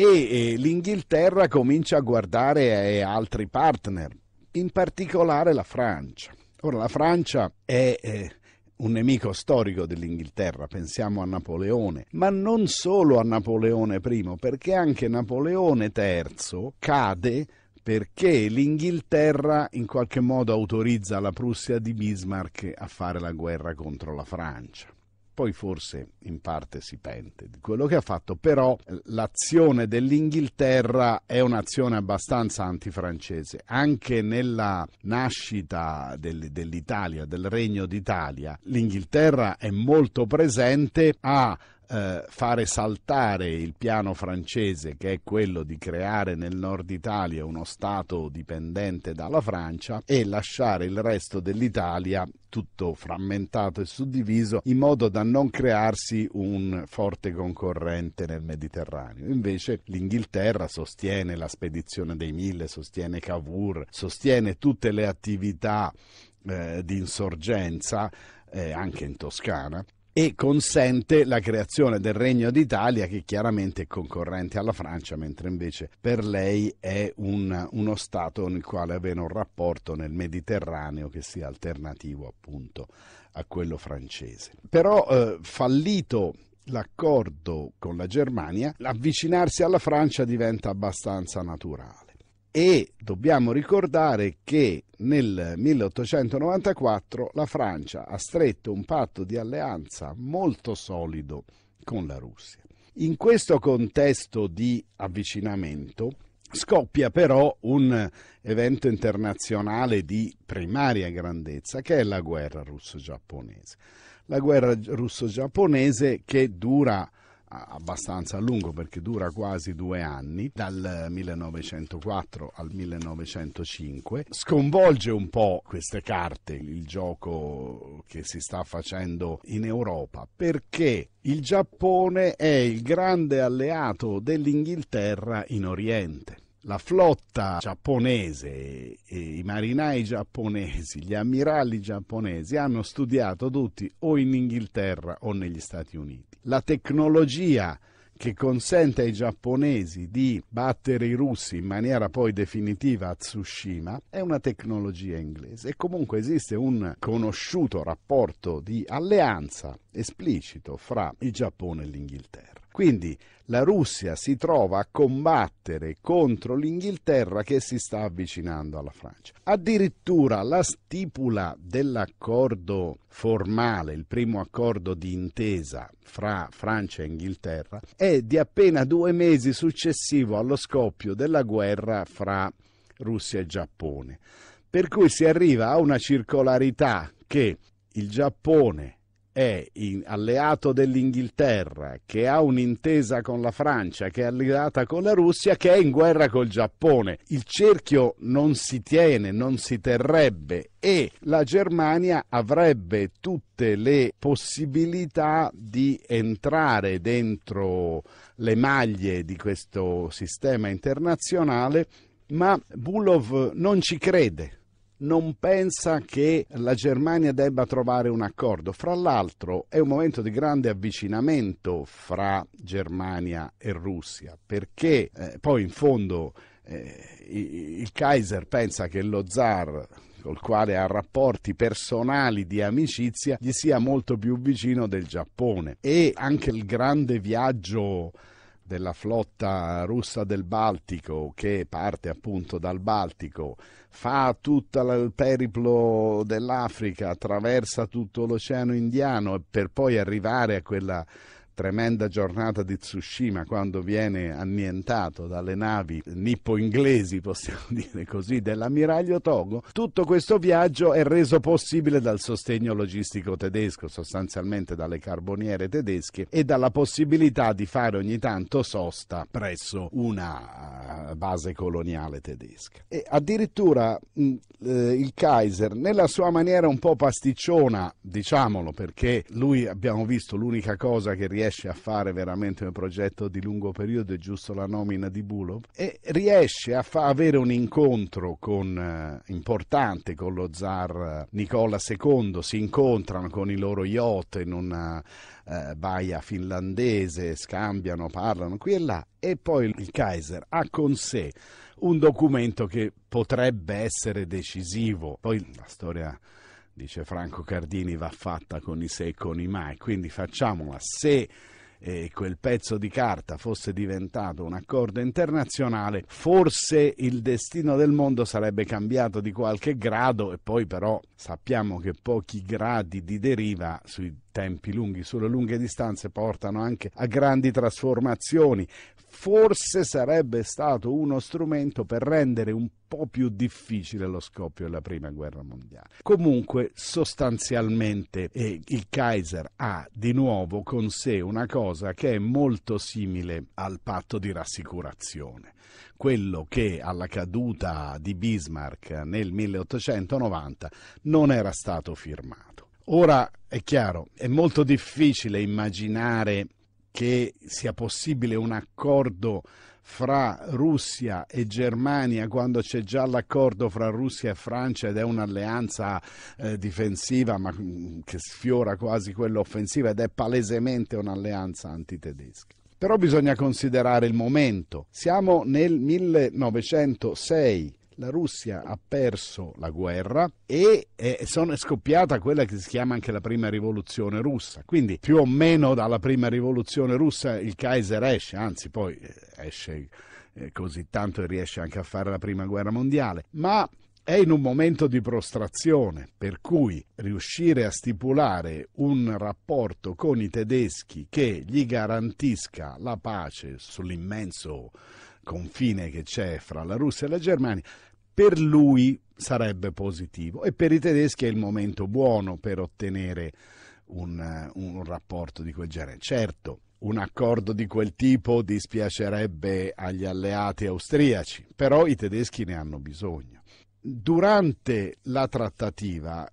e l'Inghilterra comincia a guardare eh, altri partner, in particolare la Francia. Ora la Francia è eh, un nemico storico dell'Inghilterra, pensiamo a Napoleone, ma non solo a Napoleone I, perché anche Napoleone III cade perché l'Inghilterra in qualche modo autorizza la Prussia di Bismarck a fare la guerra contro la Francia poi forse in parte si pente di quello che ha fatto, però eh, l'azione dell'Inghilterra è un'azione abbastanza antifrancese. Anche nella nascita del, dell'Italia, del Regno d'Italia, l'Inghilterra è molto presente a eh, fare saltare il piano francese che è quello di creare nel nord Italia uno Stato dipendente dalla Francia e lasciare il resto dell'Italia tutto frammentato e suddiviso in modo da non crearsi un forte concorrente nel Mediterraneo. Invece l'Inghilterra sostiene la spedizione dei mille, sostiene Cavour, sostiene tutte le attività eh, di insorgenza eh, anche in Toscana e consente la creazione del Regno d'Italia che chiaramente è concorrente alla Francia, mentre invece per lei è un, uno Stato con il quale avere un rapporto nel Mediterraneo che sia alternativo appunto a quello francese. Però eh, fallito l'accordo con la Germania, avvicinarsi alla Francia diventa abbastanza naturale e dobbiamo ricordare che nel 1894 la Francia ha stretto un patto di alleanza molto solido con la Russia. In questo contesto di avvicinamento scoppia però un evento internazionale di primaria grandezza che è la guerra russo-giapponese. La guerra russo-giapponese che dura abbastanza a lungo perché dura quasi due anni, dal 1904 al 1905. Sconvolge un po' queste carte il gioco che si sta facendo in Europa perché il Giappone è il grande alleato dell'Inghilterra in Oriente la flotta giapponese, i marinai giapponesi, gli ammiragli giapponesi hanno studiato tutti o in Inghilterra o negli Stati Uniti. La tecnologia che consente ai giapponesi di battere i russi in maniera poi definitiva a Tsushima è una tecnologia inglese e comunque esiste un conosciuto rapporto di alleanza esplicito fra il Giappone e l'Inghilterra. Quindi la Russia si trova a combattere contro l'Inghilterra che si sta avvicinando alla Francia. Addirittura la stipula dell'accordo formale, il primo accordo di intesa fra Francia e Inghilterra, è di appena due mesi successivo allo scoppio della guerra fra Russia e Giappone. Per cui si arriva a una circolarità che il Giappone è alleato dell'Inghilterra, che ha un'intesa con la Francia, che è alleata con la Russia, che è in guerra col Giappone. Il cerchio non si tiene, non si terrebbe e la Germania avrebbe tutte le possibilità di entrare dentro le maglie di questo sistema internazionale, ma Bulov non ci crede non pensa che la Germania debba trovare un accordo. Fra l'altro è un momento di grande avvicinamento fra Germania e Russia, perché eh, poi in fondo eh, il Kaiser pensa che lo zar col quale ha rapporti personali di amicizia gli sia molto più vicino del Giappone e anche il grande viaggio della flotta russa del Baltico che parte appunto dal Baltico fa tutto il periplo dell'Africa, attraversa tutto l'oceano indiano per poi arrivare a quella tremenda giornata di Tsushima quando viene annientato dalle navi nippo-inglesi, possiamo dire così, dell'ammiraglio Togo, tutto questo viaggio è reso possibile dal sostegno logistico tedesco, sostanzialmente dalle carboniere tedesche e dalla possibilità di fare ogni tanto sosta presso una eh, base coloniale tedesca. E addirittura eh, il Kaiser, nella sua maniera un po' pasticciona, diciamolo perché lui abbiamo visto l'unica cosa che riesce riesce a fare veramente un progetto di lungo periodo, è giusto la nomina di Bulov, e riesce a fa- avere un incontro con, eh, importante con lo zar eh, Nicola II, si incontrano con i loro yacht in una eh, baia finlandese, scambiano, parlano qui e là, e poi il Kaiser ha con sé un documento che potrebbe essere decisivo. Poi la storia dice Franco Cardini, va fatta con i se e con i ma, e quindi facciamola se eh, quel pezzo di carta fosse diventato un accordo internazionale, forse il destino del mondo sarebbe cambiato di qualche grado e poi però sappiamo che pochi gradi di deriva sui tempi lunghi, sulle lunghe distanze portano anche a grandi trasformazioni forse sarebbe stato uno strumento per rendere un po' più difficile lo scoppio della prima guerra mondiale. Comunque, sostanzialmente, eh, il Kaiser ha di nuovo con sé una cosa che è molto simile al patto di rassicurazione, quello che alla caduta di Bismarck nel 1890 non era stato firmato. Ora è chiaro, è molto difficile immaginare che sia possibile un accordo fra Russia e Germania quando c'è già l'accordo fra Russia e Francia ed è un'alleanza eh, difensiva ma mm, che sfiora quasi quella offensiva ed è palesemente un'alleanza antitedesca. Però bisogna considerare il momento. Siamo nel 1906, la Russia ha perso la guerra e eh, è, sono scoppiata quella che si chiama anche la prima rivoluzione russa. Quindi più o meno dalla prima rivoluzione russa il Kaiser esce, anzi poi eh, esce eh, così tanto e riesce anche a fare la prima guerra mondiale. Ma è in un momento di prostrazione, per cui riuscire a stipulare un rapporto con i tedeschi che gli garantisca la pace sull'immenso confine che c'è fra la Russia e la Germania per lui sarebbe positivo e per i tedeschi è il momento buono per ottenere un, eh, un rapporto di quel genere. Certo, un accordo di quel tipo dispiacerebbe agli alleati austriaci, però i tedeschi ne hanno bisogno. Durante la trattativa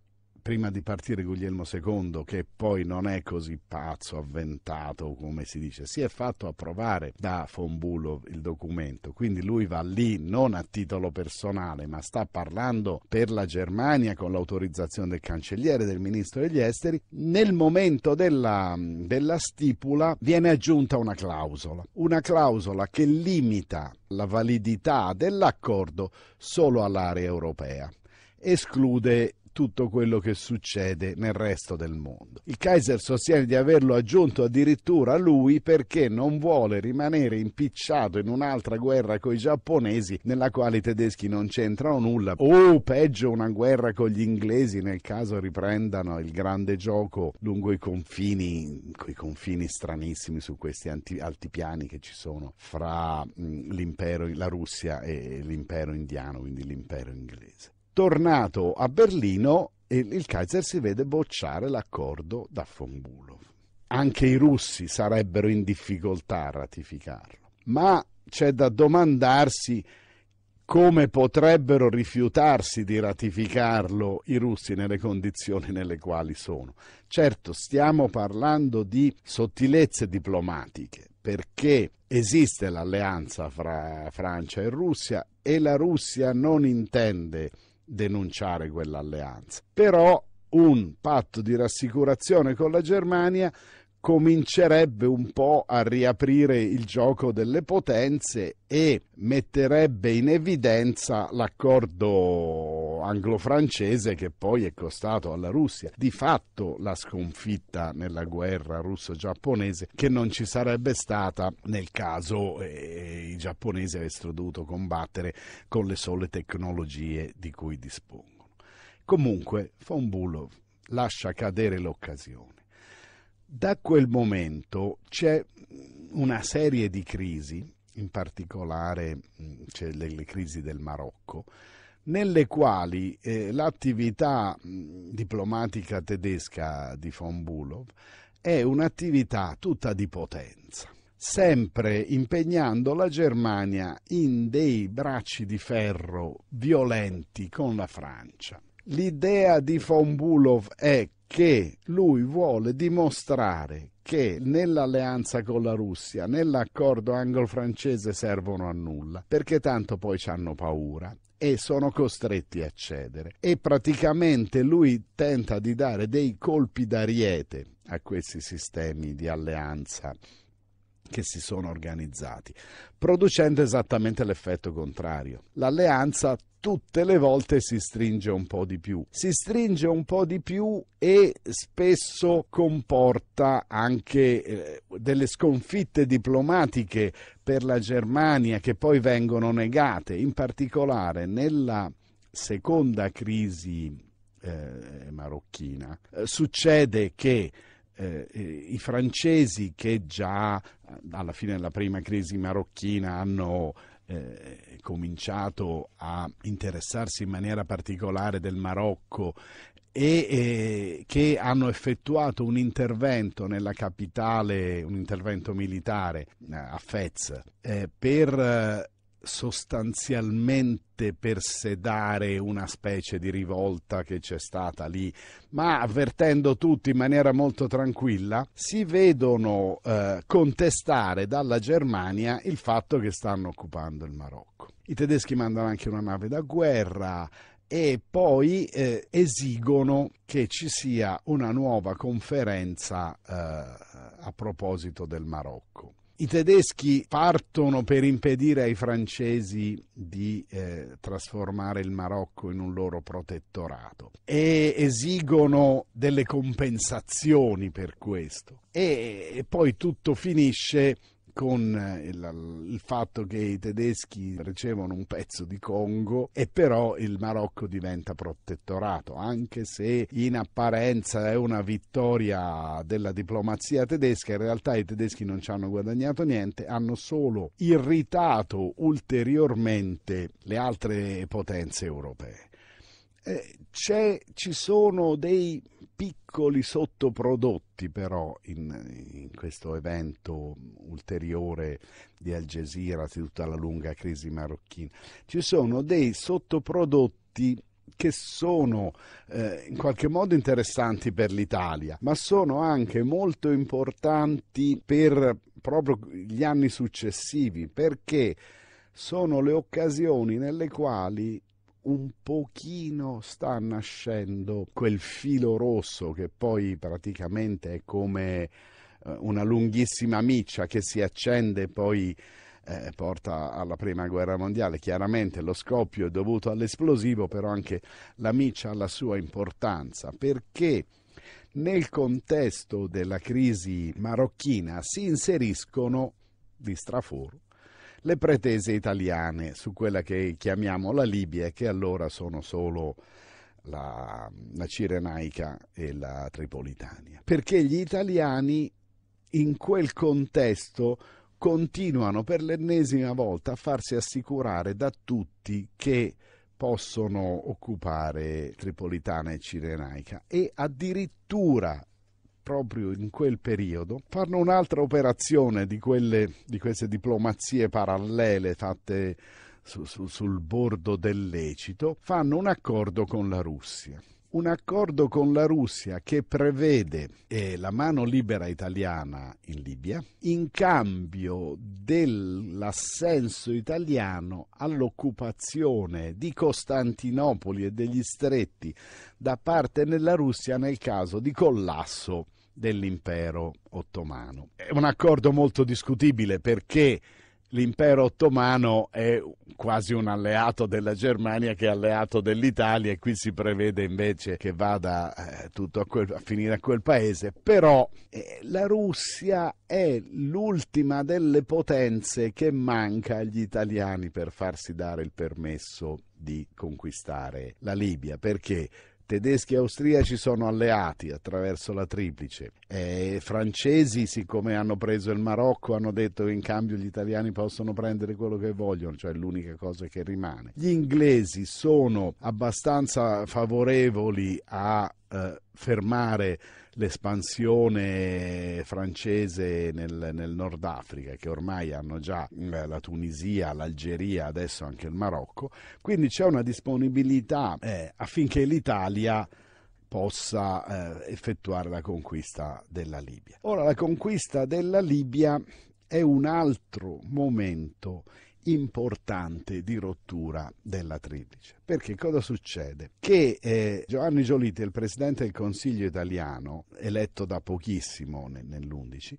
prima di partire Guglielmo II, che poi non è così pazzo, avventato come si dice, si è fatto approvare da Fombulo il documento, quindi lui va lì non a titolo personale, ma sta parlando per la Germania con l'autorizzazione del cancelliere, del ministro degli esteri, nel momento della, della stipula viene aggiunta una clausola, una clausola che limita la validità dell'accordo solo all'area europea esclude tutto quello che succede nel resto del mondo. Il Kaiser sostiene di averlo aggiunto addirittura lui perché non vuole rimanere impicciato in un'altra guerra con i giapponesi nella quale i tedeschi non c'entrano nulla o peggio una guerra con gli inglesi nel caso riprendano il grande gioco lungo i confini, quei confini stranissimi su questi anti, altipiani che ci sono fra mh, mm, l'impero, la Russia e l'impero indiano, quindi l'impero inglese. Tornato a Berlino, e il Kaiser si vede bocciare l'accordo da Fombulov. Anche i russi sarebbero in difficoltà a ratificarlo, ma c'è da domandarsi come potrebbero rifiutarsi di ratificarlo i russi nelle condizioni nelle quali sono. Certo, stiamo parlando di sottilezze diplomatiche, perché esiste l'alleanza fra Francia e Russia e la Russia non intende denunciare quell'alleanza. Però un patto di rassicurazione con la Germania comincerebbe un po' a riaprire il gioco delle potenze e metterebbe in evidenza l'accordo anglo-francese che poi è costato alla Russia. Di fatto la sconfitta nella guerra russo-giapponese che non ci sarebbe stata nel caso eh, i giapponesi avessero dovuto combattere con le sole tecnologie di cui dispongono. Comunque, von Bulow lascia cadere l'occasione da quel momento c'è una serie di crisi, in particolare mm, c'è le, le crisi del Marocco, nelle quali eh, l'attività mm, diplomatica tedesca di von Bulow è un'attività tutta di potenza, sempre impegnando la Germania in dei bracci di ferro violenti con la Francia. L'idea di von Bulow è che lui vuole dimostrare che nell'alleanza con la Russia, nell'accordo anglo-francese servono a nulla, perché tanto poi ci hanno paura e sono costretti a cedere. E praticamente lui tenta di dare dei colpi d'ariete a questi sistemi di alleanza che si sono organizzati, producendo esattamente l'effetto contrario. L'alleanza tutte le volte si stringe un po' di più. Si stringe un po' di più e spesso comporta anche eh, delle sconfitte diplomatiche per la Germania che poi vengono negate, in particolare nella seconda crisi eh, marocchina. Eh, succede che eh, eh, i francesi che già eh, alla fine della prima crisi marocchina hanno eh, cominciato a interessarsi in maniera particolare del Marocco e eh, che hanno effettuato un intervento nella capitale, un intervento militare eh, a Fez, per sostanzialmente per sedare una specie di rivolta che c'è stata lì, ma avvertendo tutti in maniera molto tranquilla, si vedono eh, contestare dalla Germania il fatto che stanno occupando il Marocco. I tedeschi mandano anche una nave da guerra, e poi eh, esigono che ci sia una nuova conferenza eh, a proposito del Marocco. I tedeschi partono per impedire ai francesi di eh, trasformare il Marocco in un loro protettorato e esigono delle compensazioni per questo. E, e poi tutto finisce con eh, il, il, fatto che i tedeschi ricevono un pezzo di Congo e però il Marocco diventa protettorato, anche se in apparenza è una vittoria della diplomazia tedesca, in realtà i tedeschi non ci hanno guadagnato niente, hanno solo irritato ulteriormente le altre potenze europee. Eh, ci sono dei piccoli sottoprodotti però in, in, questo evento ulteriore di Al Jazeera, di tutta la lunga crisi marocchina. Ci sono dei sottoprodotti che sono eh, in qualche modo interessanti per l'Italia, ma sono anche molto importanti per proprio gli anni successivi, perché sono le occasioni nelle quali un pochino sta nascendo quel filo rosso che poi praticamente è come eh, una lunghissima miccia che si accende e poi eh, porta alla prima guerra mondiale. Chiaramente lo scoppio è dovuto all'esplosivo, però anche la miccia ha la sua importanza perché nel contesto della crisi marocchina si inseriscono di straforo le pretese italiane su quella che chiamiamo la Libia che allora sono solo la, la Cirenaica e la Tripolitania. Perché gli italiani in quel contesto continuano per l'ennesima volta a farsi assicurare da tutti che possono occupare Tripolitana e Cirenaica e addirittura proprio in quel periodo, fanno un'altra operazione di, quelle, di queste diplomazie parallele fatte su, su, sul bordo del lecito, fanno un accordo con la Russia. Un accordo con la Russia che prevede eh, la mano libera italiana in Libia in cambio dell'assenso italiano all'occupazione di Costantinopoli e degli stretti da parte della Russia nel caso di collasso dell'impero ottomano. È un accordo molto discutibile perché l'impero ottomano è quasi un alleato della Germania che è alleato dell'Italia e qui si prevede invece che vada eh, tutto a, quel, a, finire a quel paese, però eh, la Russia è l'ultima delle potenze che manca agli italiani per farsi dare il permesso di conquistare la Libia, perché Tedeschi e austriaci sono alleati attraverso la triplice. E francesi, siccome hanno preso il Marocco, hanno detto che in cambio gli italiani possono prendere quello che vogliono, cioè l'unica cosa che rimane. Gli inglesi sono abbastanza favorevoli a eh, fermare l'espansione francese nel, nel, Nord Africa, che ormai hanno già mm, eh, la Tunisia, l'Algeria, adesso anche il Marocco. Quindi c'è una disponibilità eh, affinché l'Italia possa eh, effettuare la conquista della Libia. Ora, la conquista della Libia è un altro momento importante di rottura della 13. Perché cosa succede? Che eh, Giovanni Giolitti, il presidente del Consiglio italiano, eletto da pochissimo nell'11,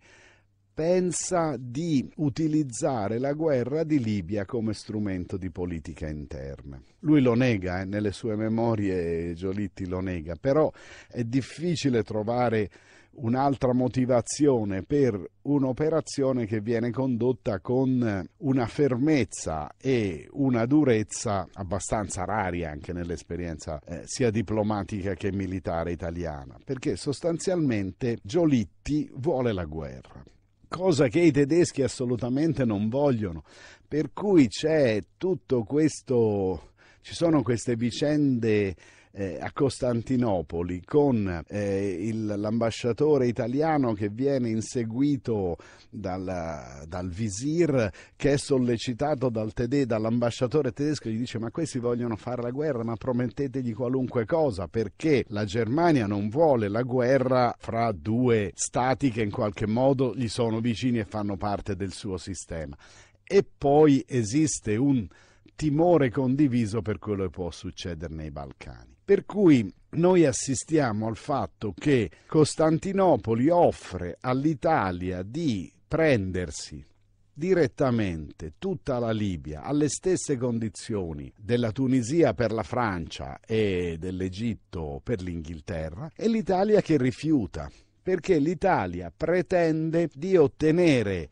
pensa di utilizzare la guerra di Libia come strumento di politica interna. Lui lo nega, eh, nelle sue memorie Giolitti lo nega, però è difficile trovare un'altra motivazione per un'operazione che viene condotta con una fermezza e una durezza abbastanza rari anche nell'esperienza eh, sia diplomatica che militare italiana, perché sostanzialmente Giolitti vuole la guerra cosa che i tedeschi assolutamente non vogliono. Per cui c'è tutto questo, ci sono queste vicende eh, a Costantinopoli con eh, il, l'ambasciatore italiano che viene inseguito dal, dal visir che è sollecitato dal tede, dall'ambasciatore tedesco gli dice ma questi vogliono fare la guerra ma promettetegli qualunque cosa perché la Germania non vuole la guerra fra due stati che in qualche modo gli sono vicini e fanno parte del suo sistema e poi esiste un timore condiviso per quello che può succedere nei Balcani. Per cui noi assistiamo al fatto che Costantinopoli offre all'Italia di prendersi direttamente tutta la Libia alle stesse condizioni della Tunisia per la Francia e dell'Egitto per l'Inghilterra, e l'Italia che rifiuta, perché l'Italia pretende di ottenere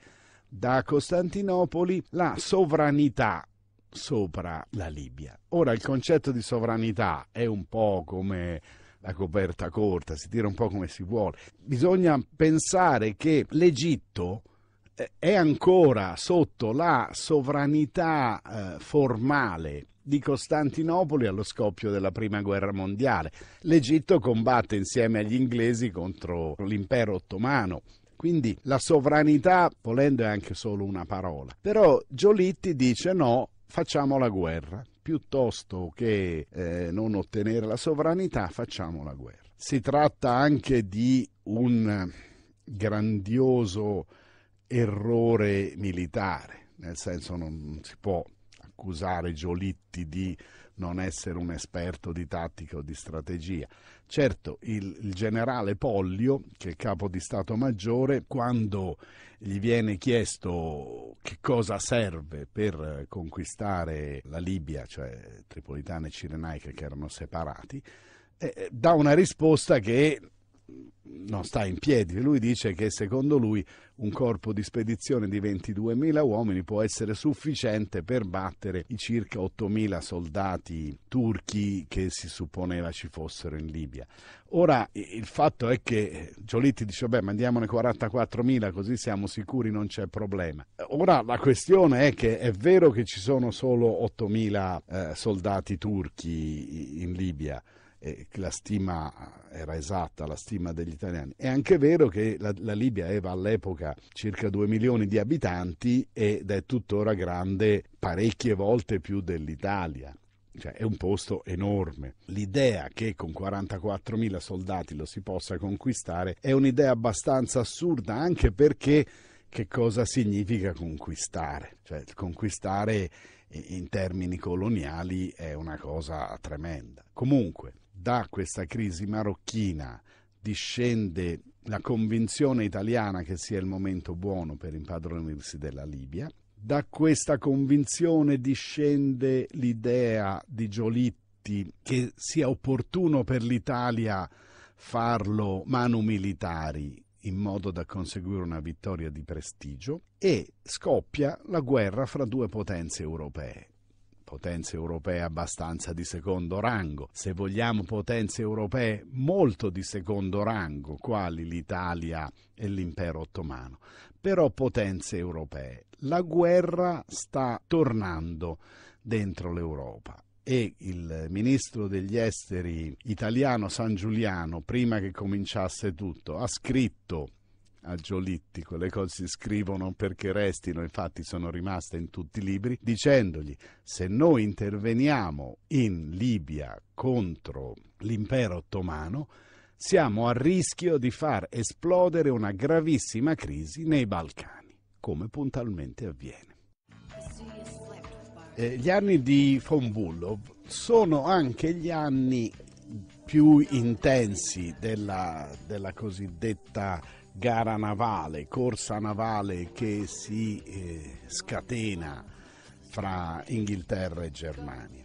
da Costantinopoli la sovranità sopra la Libia. Ora il concetto di sovranità è un po' come la coperta corta, si tira un po' come si vuole. Bisogna pensare che l'Egitto eh, è ancora sotto la sovranità eh, formale di Costantinopoli allo scoppio della Prima Guerra Mondiale. L'Egitto combatte insieme agli inglesi contro l'impero ottomano. Quindi la sovranità, volendo, è anche solo una parola. Però Giolitti dice no, facciamo la guerra, piuttosto che eh, non ottenere la sovranità, facciamo la guerra. Si tratta anche di un grandioso errore militare, nel senso non si può accusare Giolitti di non essere un esperto di tattica o di strategia. Certo, il, il generale Pollio, che è capo di Stato Maggiore, quando gli viene chiesto che cosa serve per conquistare la Libia, cioè Tripolitana e Cirenaica che erano separati, eh, dà una risposta che non sta in piedi. Lui dice che secondo lui un corpo di spedizione di 22.000 uomini può essere sufficiente per battere i circa 8.000 soldati turchi che si supponeva ci fossero in Libia. Ora il fatto è che eh, Giolitti dice beh mandiamone 44.000 così siamo sicuri non c'è problema. Ora la questione è che è vero che ci sono solo 8.000 eh, soldati turchi in Libia, eh, la stima era esatta, la stima degli italiani. È anche vero che la, la Libia aveva all'epoca circa 2 milioni di abitanti ed è tuttora grande parecchie volte più dell'Italia cioè è un posto enorme. L'idea che con 44.000 soldati lo si possa conquistare è un'idea abbastanza assurda anche perché che cosa significa conquistare? Cioè conquistare in termini coloniali è una cosa tremenda. Comunque da questa crisi marocchina discende la convinzione italiana che sia il momento buono per impadronirsi della Libia. Da questa convinzione discende l'idea di Giolitti che sia opportuno per l'Italia farlo manu militari in modo da conseguire una vittoria di prestigio e scoppia la guerra fra due potenze europee potenze europee abbastanza di secondo rango, se vogliamo potenze europee molto di secondo rango, quali l'Italia e l'impero ottomano, però potenze europee. La guerra sta tornando dentro l'Europa e il ministro degli esteri italiano San Giuliano, prima che cominciasse tutto, ha scritto a Giolittico, le cose si scrivono perché restino, infatti sono rimaste in tutti i libri, dicendogli se noi interveniamo in Libia contro l'impero ottomano, siamo a rischio di far esplodere una gravissima crisi nei Balcani, come puntualmente avviene. Eh, gli anni di von Bullov sono anche gli anni più intensi della, della cosiddetta gara navale, corsa navale che si eh, scatena fra Inghilterra e Germania.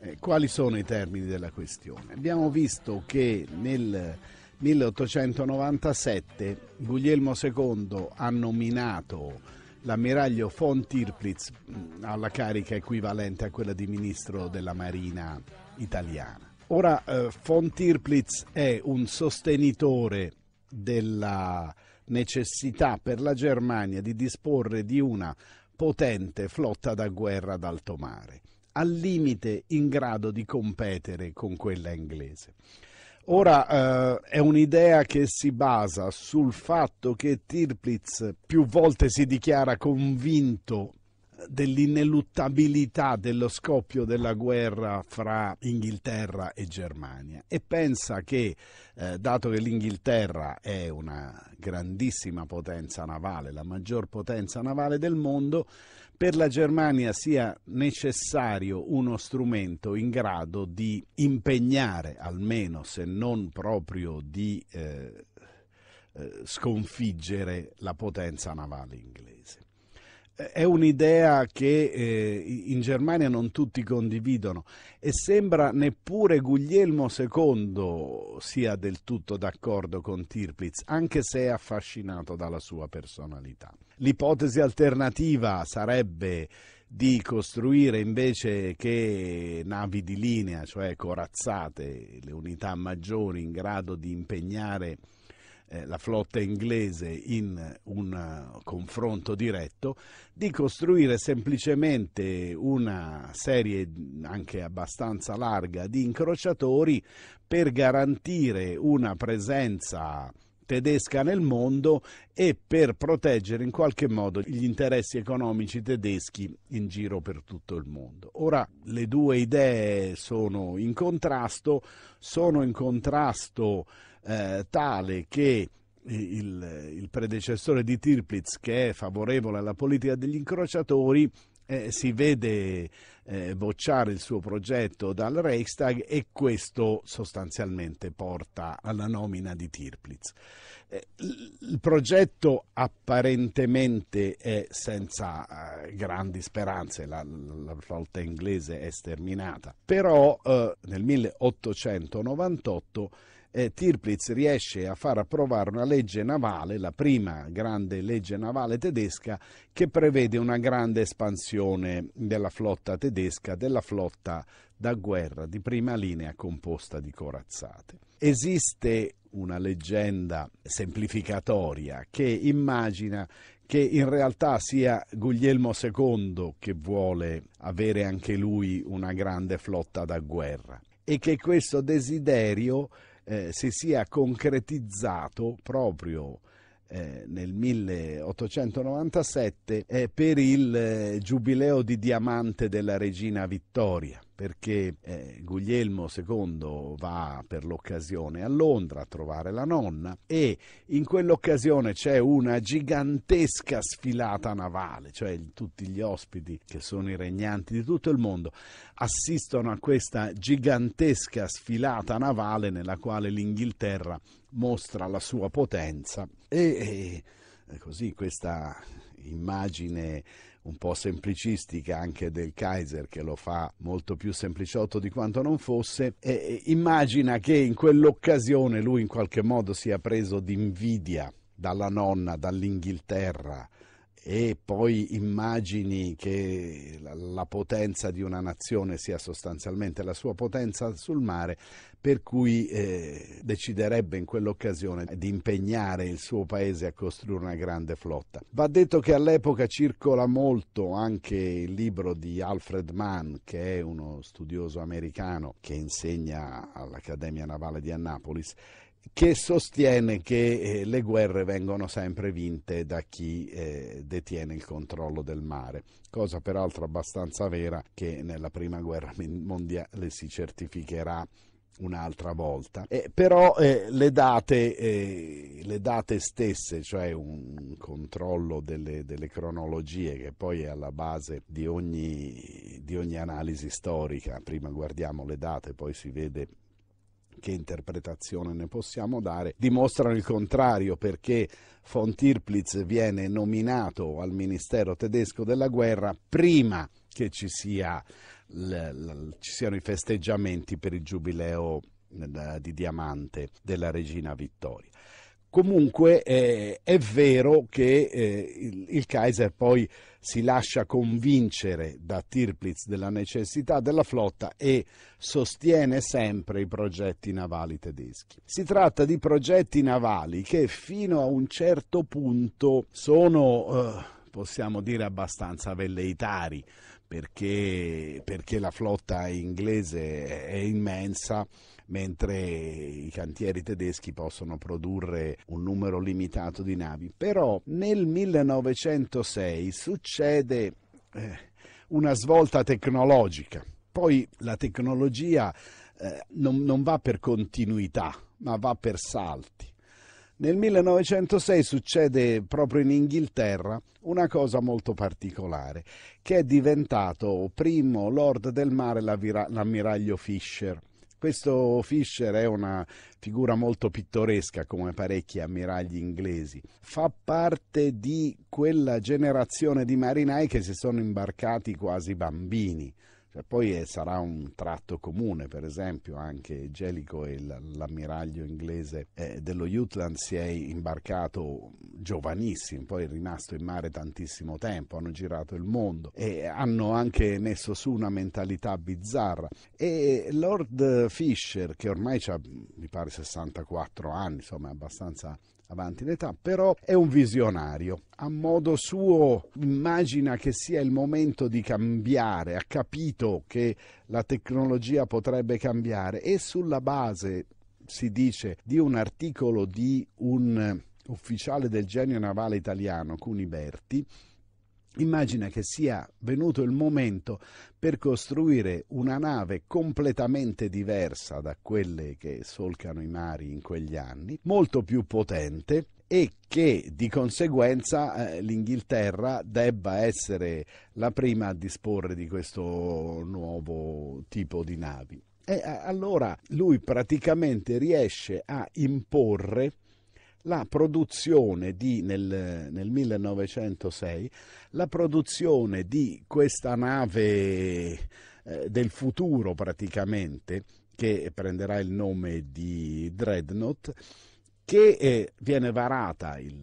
Eh, quali sono i termini della questione? Abbiamo visto che nel 1897 Guglielmo II ha nominato l'ammiraglio von Tirplitz mm, alla carica equivalente a quella di ministro della Marina italiana. Ora eh, von Tirplitz è un sostenitore della necessità per la Germania di disporre di una potente flotta da guerra ad mare, al limite in grado di competere con quella inglese. Ora eh, è un'idea che si basa sul fatto che Tirplitz più volte si dichiara convinto dell'ineluttabilità dello scoppio della guerra fra Inghilterra e Germania e pensa che, eh, dato che l'Inghilterra è una grandissima potenza navale, la maggior potenza navale del mondo, per la Germania sia necessario uno strumento in grado di impegnare, almeno se non proprio di eh, eh sconfiggere la potenza navale inglese è un'idea che eh, in Germania non tutti condividono e sembra neppure Guglielmo II sia del tutto d'accordo con Tirpitz, anche se è affascinato dalla sua personalità. L'ipotesi alternativa sarebbe di costruire invece che navi di linea, cioè corazzate, le unità maggiori in grado di impegnare eh, la flotta inglese in eh, un eh, confronto diretto, di costruire semplicemente una serie anche abbastanza larga di incrociatori per garantire una presenza tedesca nel mondo e per proteggere in qualche modo gli interessi economici tedeschi in giro per tutto il mondo. Ora le due idee sono in contrasto, sono in contrasto eh, tale che il, il, predecessore di Tirplitz, che è favorevole alla politica degli incrociatori, eh, si vede eh, bocciare il suo progetto dal Reichstag e questo sostanzialmente porta alla nomina di Tirplitz. Eh, il progetto apparentemente è senza eh, grandi speranze, la, la, flotta inglese è sterminata, però eh, nel 1898 eh, Tirpitz riesce a far approvare una legge navale, la prima grande legge navale tedesca, che prevede una grande espansione della flotta tedesca, della flotta da guerra di prima linea composta di corazzate. Esiste una leggenda semplificatoria che immagina che in realtà sia Guglielmo II che vuole avere anche lui una grande flotta da guerra e che questo desiderio eh, si sia concretizzato proprio eh, nel 1897 eh, per il eh, giubileo di diamante della regina Vittoria perché eh, Guglielmo II va per l'occasione a Londra a trovare la nonna e in quell'occasione c'è una gigantesca sfilata navale, cioè tutti gli ospiti che sono i regnanti di tutto il mondo assistono a questa gigantesca sfilata navale nella quale l'Inghilterra mostra la sua potenza e, e così questa immagine un po' semplicistica anche del Kaiser che lo fa molto più sempliciotto di quanto non fosse e immagina che in quell'occasione lui in qualche modo sia preso d'invidia dalla nonna, dall'Inghilterra, e poi immagini che la, la potenza di una nazione sia sostanzialmente la sua potenza sul mare, per cui eh, deciderebbe in quell'occasione di impegnare il suo paese a costruire una grande flotta. Va detto che all'epoca circola molto anche il libro di Alfred Mann, che è uno studioso americano che insegna all'Accademia Navale di Annapolis, che sostiene che eh, le guerre vengono sempre vinte da chi eh, detiene il controllo del mare, cosa peraltro abbastanza vera che nella prima guerra mondiale si certificherà un'altra volta. Eh, però eh, le, date, eh, le, date, stesse, cioè un controllo delle, delle cronologie che poi è alla base di ogni, di ogni, analisi storica, prima guardiamo le date, poi si vede che interpretazione ne possiamo dare, dimostrano il contrario perché von Tirplitz viene nominato al Ministero tedesco della guerra prima che ci, sia, ci siano i festeggiamenti per il giubileo eh, di diamante della regina Vittoria. Comunque eh, è vero che eh, il, il, Kaiser poi si lascia convincere da Tirplitz della necessità della flotta e sostiene sempre i progetti navali tedeschi. Si tratta di progetti navali che fino a un certo punto sono, eh, possiamo dire, abbastanza velleitari perché, perché la flotta inglese è immensa mentre i cantieri tedeschi possono produrre un numero limitato di navi. Però nel 1906 succede eh, una svolta tecnologica. Poi la tecnologia eh, non, non va per continuità, ma va per salti. Nel 1906 succede proprio in Inghilterra una cosa molto particolare, che è diventato primo lord del mare l'ammiraglio Fisher, questo Fisher è una figura molto pittoresca come parecchi ammiragli inglesi. Fa parte di quella generazione di marinai che si sono imbarcati quasi bambini poi eh, sarà un tratto comune, per esempio anche Gelico e l'ammiraglio inglese eh, dello Jutland si è imbarcato giovanissimo, poi è rimasto in mare tantissimo tempo, hanno girato il mondo e hanno anche messo su una mentalità bizzarra. E Lord Fisher, che ormai ha, mi pare, 64 anni, insomma è abbastanza avanti in età, però è un visionario. A modo suo immagina che sia il momento di cambiare, ha capito che la tecnologia potrebbe cambiare e sulla base, si dice, di un articolo di un ufficiale del genio navale italiano, Cuniberti, Immagina che sia venuto il momento per costruire una nave completamente diversa da quelle che solcano i mari in quegli anni, molto più potente e che di conseguenza eh, l'Inghilterra debba essere la prima a disporre di questo nuovo tipo di navi. E allora lui praticamente riesce a imporre la produzione di, nel, nel 1906, la produzione di questa nave eh, del futuro praticamente, che prenderà il nome di Dreadnought, che eh, viene varata il,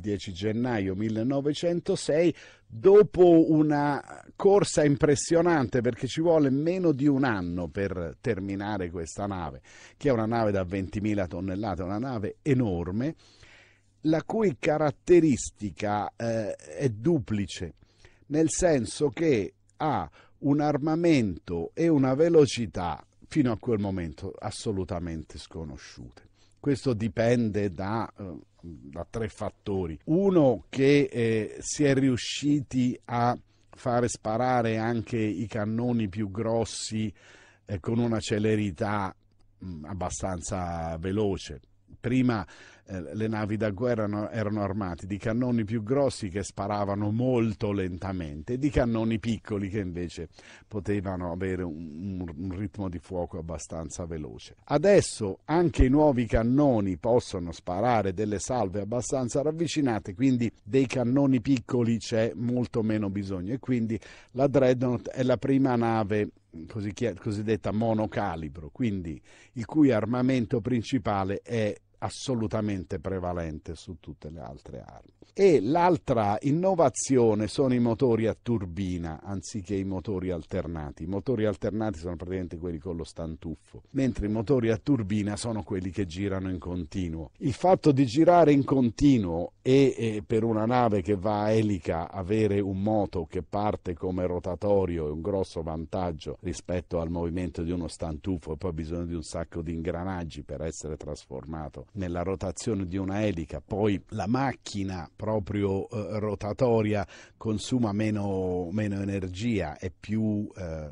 10 gennaio 1906, dopo una corsa impressionante perché ci vuole meno di un anno per terminare questa nave, che è una nave da 20.000 tonnellate, una nave enorme, la cui caratteristica eh, è duplice, nel senso che ha un armamento e una velocità fino a quel momento assolutamente sconosciute. Questo dipende da eh, da tre fattori. Uno che eh, si è riusciti a fare sparare anche i cannoni più grossi eh, con una celerità mh, abbastanza veloce prima eh, le navi da guerra erano armate di cannoni più grossi che sparavano molto lentamente di cannoni piccoli che invece potevano avere un, un ritmo di fuoco abbastanza veloce. Adesso anche i nuovi cannoni possono sparare delle salve abbastanza ravvicinate, quindi dei cannoni piccoli c'è molto meno bisogno e quindi la Dreadnought è la prima nave cosiddetta monocalibro, quindi il cui armamento principale è assolutamente prevalente su tutte le altre armi. E l'altra innovazione sono i motori a turbina anziché i motori alternati. I motori alternati sono praticamente quelli con lo stantuffo, mentre i motori a turbina sono quelli che girano in continuo. Il fatto di girare in continuo e, e per una nave che va a elica avere un moto che parte come rotatorio è un grosso vantaggio rispetto al movimento di uno stantuffo e poi bisogna di un sacco di ingranaggi per essere trasformato nella rotazione di una elica, poi la macchina proprio eh, rotatoria consuma meno, meno, energia, è più, eh,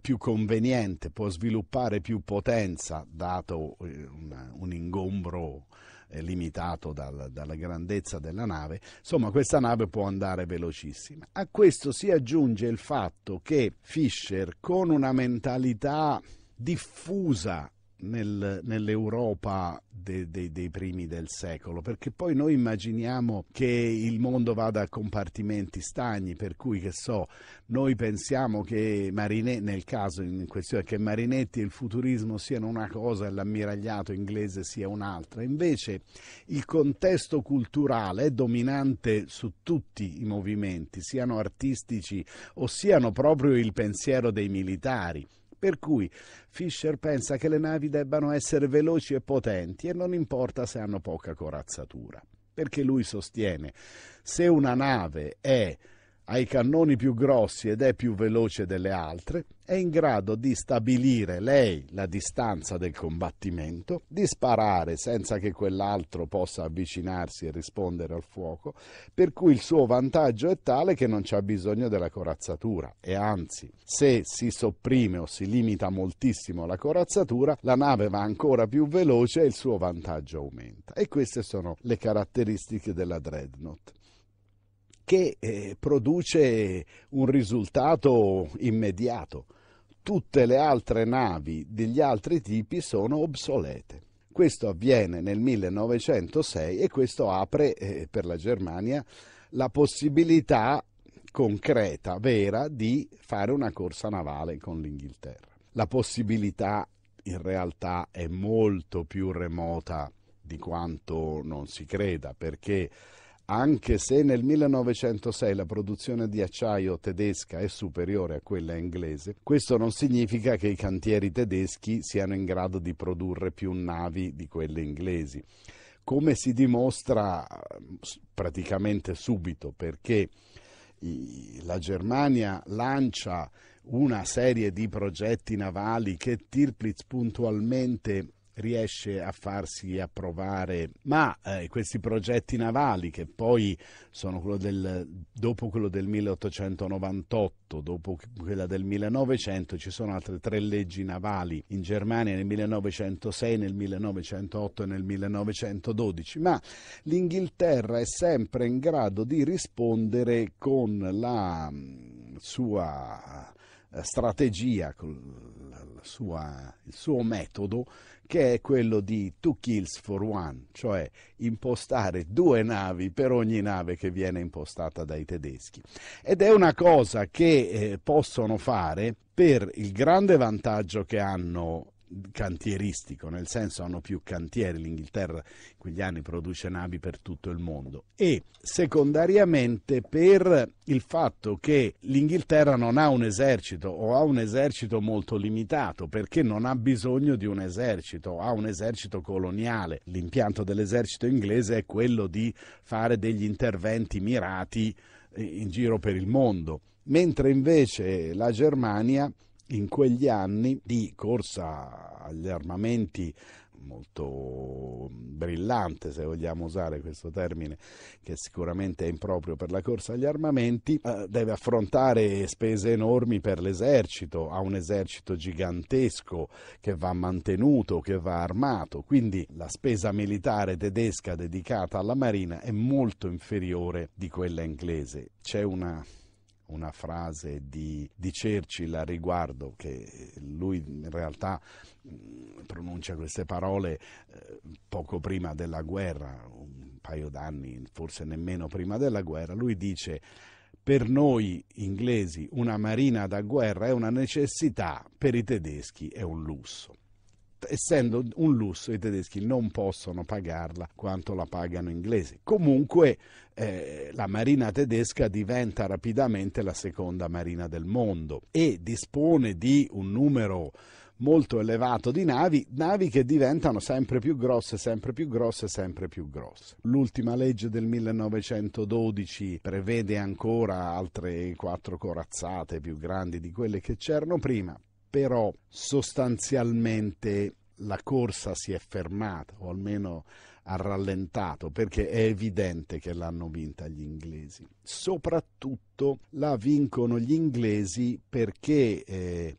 più conveniente, può sviluppare più potenza dato eh, un, un ingombro eh, limitato dal, dalla grandezza della nave, insomma questa nave può andare velocissima. A questo si aggiunge il fatto che Fischer con una mentalità diffusa nel, nell'Europa de, de, dei primi del secolo, perché poi noi immaginiamo che il mondo vada a compartimenti stagni, per cui che so, noi pensiamo che Marinetti, nel caso in questione, che Marinetti e il futurismo siano una cosa e l'ammiragliato inglese sia un'altra, invece il contesto culturale è dominante su tutti i movimenti, siano artistici o siano proprio il pensiero dei militari. Per cui Fischer pensa che le navi debbano essere veloci e potenti e non importa se hanno poca corazzatura. Perché lui sostiene se una nave è ha i cannoni più grossi ed è più veloce delle altre, è in grado di stabilire lei la distanza del combattimento, di sparare senza che quell'altro possa avvicinarsi e rispondere al fuoco, per cui il suo vantaggio è tale che non c'è bisogno della corazzatura e anzi, se si sopprime o si limita moltissimo la corazzatura, la nave va ancora più veloce e il suo vantaggio aumenta. E queste sono le caratteristiche della dreadnought che eh, produce un risultato immediato. Tutte le altre navi degli altri tipi sono obsolete. Questo avviene nel 1906 e questo apre eh, per la Germania la possibilità concreta, vera, di fare una corsa navale con l'Inghilterra. La possibilità in realtà è molto più remota di quanto non si creda perché anche se nel 1906 la produzione di acciaio tedesca è superiore a quella inglese, questo non significa che i cantieri tedeschi siano in grado di produrre più navi di quelle inglesi. Come si dimostra praticamente subito, perché la Germania lancia una serie di progetti navali che Tirplitz puntualmente riesce a farsi approvare, ma eh, questi progetti navali che poi sono quello del, dopo quello del 1898, dopo quella del 1900, ci sono altre tre leggi navali in Germania nel 1906, nel 1908 e nel 1912, ma l'Inghilterra è sempre in grado di rispondere con la mm, sua eh, strategia, con la sua, il suo metodo che è quello di Two Kills for One, cioè impostare due navi per ogni nave che viene impostata dai tedeschi. Ed è una cosa che eh, possono fare per il grande vantaggio che hanno cantieristico, nel senso hanno più cantieri, l'Inghilterra in quegli anni produce navi per tutto il mondo e secondariamente per il fatto che l'Inghilterra non ha un esercito o ha un esercito molto limitato perché non ha bisogno di un esercito, ha un esercito coloniale. L'impianto dell'esercito inglese è quello di fare degli interventi mirati eh, in giro per il mondo, mentre invece la Germania in quegli anni di corsa agli armamenti molto brillante, se vogliamo usare questo termine, che sicuramente è improprio per la corsa agli armamenti, eh, deve affrontare spese enormi per l'esercito, ha un esercito gigantesco che va mantenuto, che va armato, quindi la spesa militare tedesca dedicata alla marina è molto inferiore di quella inglese. C'è una una frase di, di Churchill a riguardo, che lui in realtà mm, pronuncia queste parole eh, poco prima della guerra, un paio d'anni, forse nemmeno prima della guerra, lui dice per noi inglesi una marina da guerra è una necessità, per i tedeschi è un lusso essendo un lusso i tedeschi non possono pagarla quanto la pagano inglesi. Comunque eh, la marina tedesca diventa rapidamente la seconda marina del mondo e dispone di un numero molto elevato di navi, navi che diventano sempre più grosse, sempre più grosse, sempre più grosse. L'ultima legge del 1912 prevede ancora altre quattro corazzate più grandi di quelle che c'erano prima, però sostanzialmente la corsa si è fermata o almeno ha rallentato perché è evidente che l'hanno vinta gli inglesi. Soprattutto la vincono gli inglesi perché eh,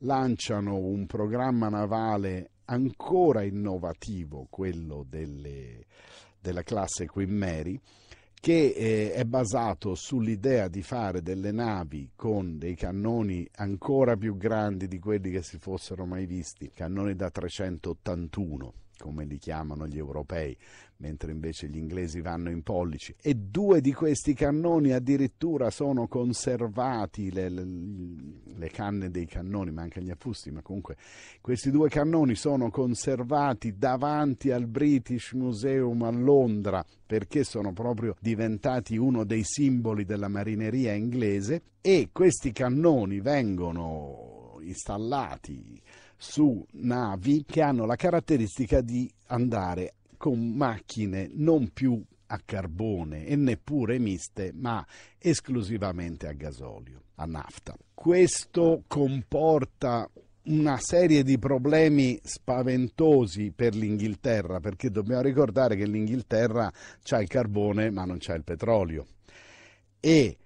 lanciano un programma navale ancora innovativo, quello delle, della classe Queen Mary, che eh, è basato sull'idea di fare delle navi con dei cannoni ancora più grandi di quelli che si fossero mai visti, cannoni da 381 come li chiamano gli europei, mentre invece gli inglesi vanno in pollici. E due di questi cannoni addirittura sono conservati, le, le, le canne dei cannoni, ma anche gli affusti, ma comunque questi due cannoni sono conservati davanti al British Museum a Londra perché sono proprio diventati uno dei simboli della marineria inglese e questi cannoni vengono installati su navi che hanno la caratteristica di andare con macchine non più a carbone e neppure miste, ma esclusivamente a gasolio, a nafta. Questo comporta una serie di problemi spaventosi per l'Inghilterra, perché dobbiamo ricordare che l'Inghilterra ha il carbone ma non c'è il petrolio. E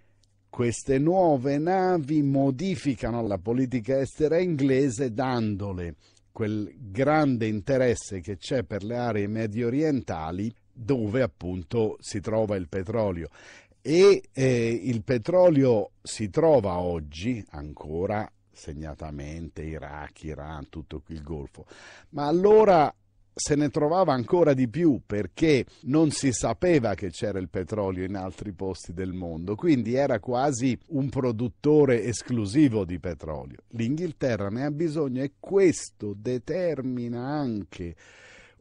queste nuove navi modificano la politica estera inglese dandole quel grande interesse che c'è per le aree medio orientali dove appunto si trova il petrolio e eh, il petrolio si trova oggi ancora segnatamente Iraq, Iran, tutto il Golfo, ma allora se ne trovava ancora di più perché non si sapeva che c'era il petrolio in altri posti del mondo, quindi era quasi un produttore esclusivo di petrolio. L'Inghilterra ne ha bisogno e questo determina anche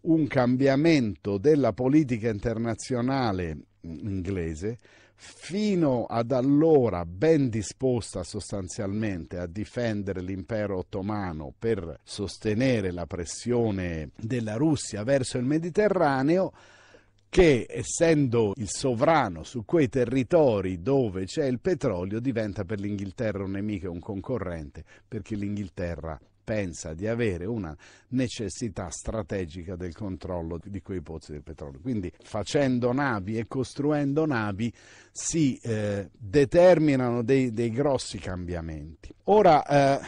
un cambiamento della politica internazionale inglese fino ad allora ben disposta sostanzialmente a difendere l'impero ottomano per sostenere la pressione della Russia verso il Mediterraneo, che essendo il sovrano su quei territori dove c'è il petrolio diventa per l'Inghilterra un nemico e un concorrente perché l'Inghilterra pensa di avere una necessità strategica del controllo di quei pozzi del petrolio. Quindi facendo navi e costruendo navi si eh, determinano dei, dei, grossi cambiamenti. Ora eh,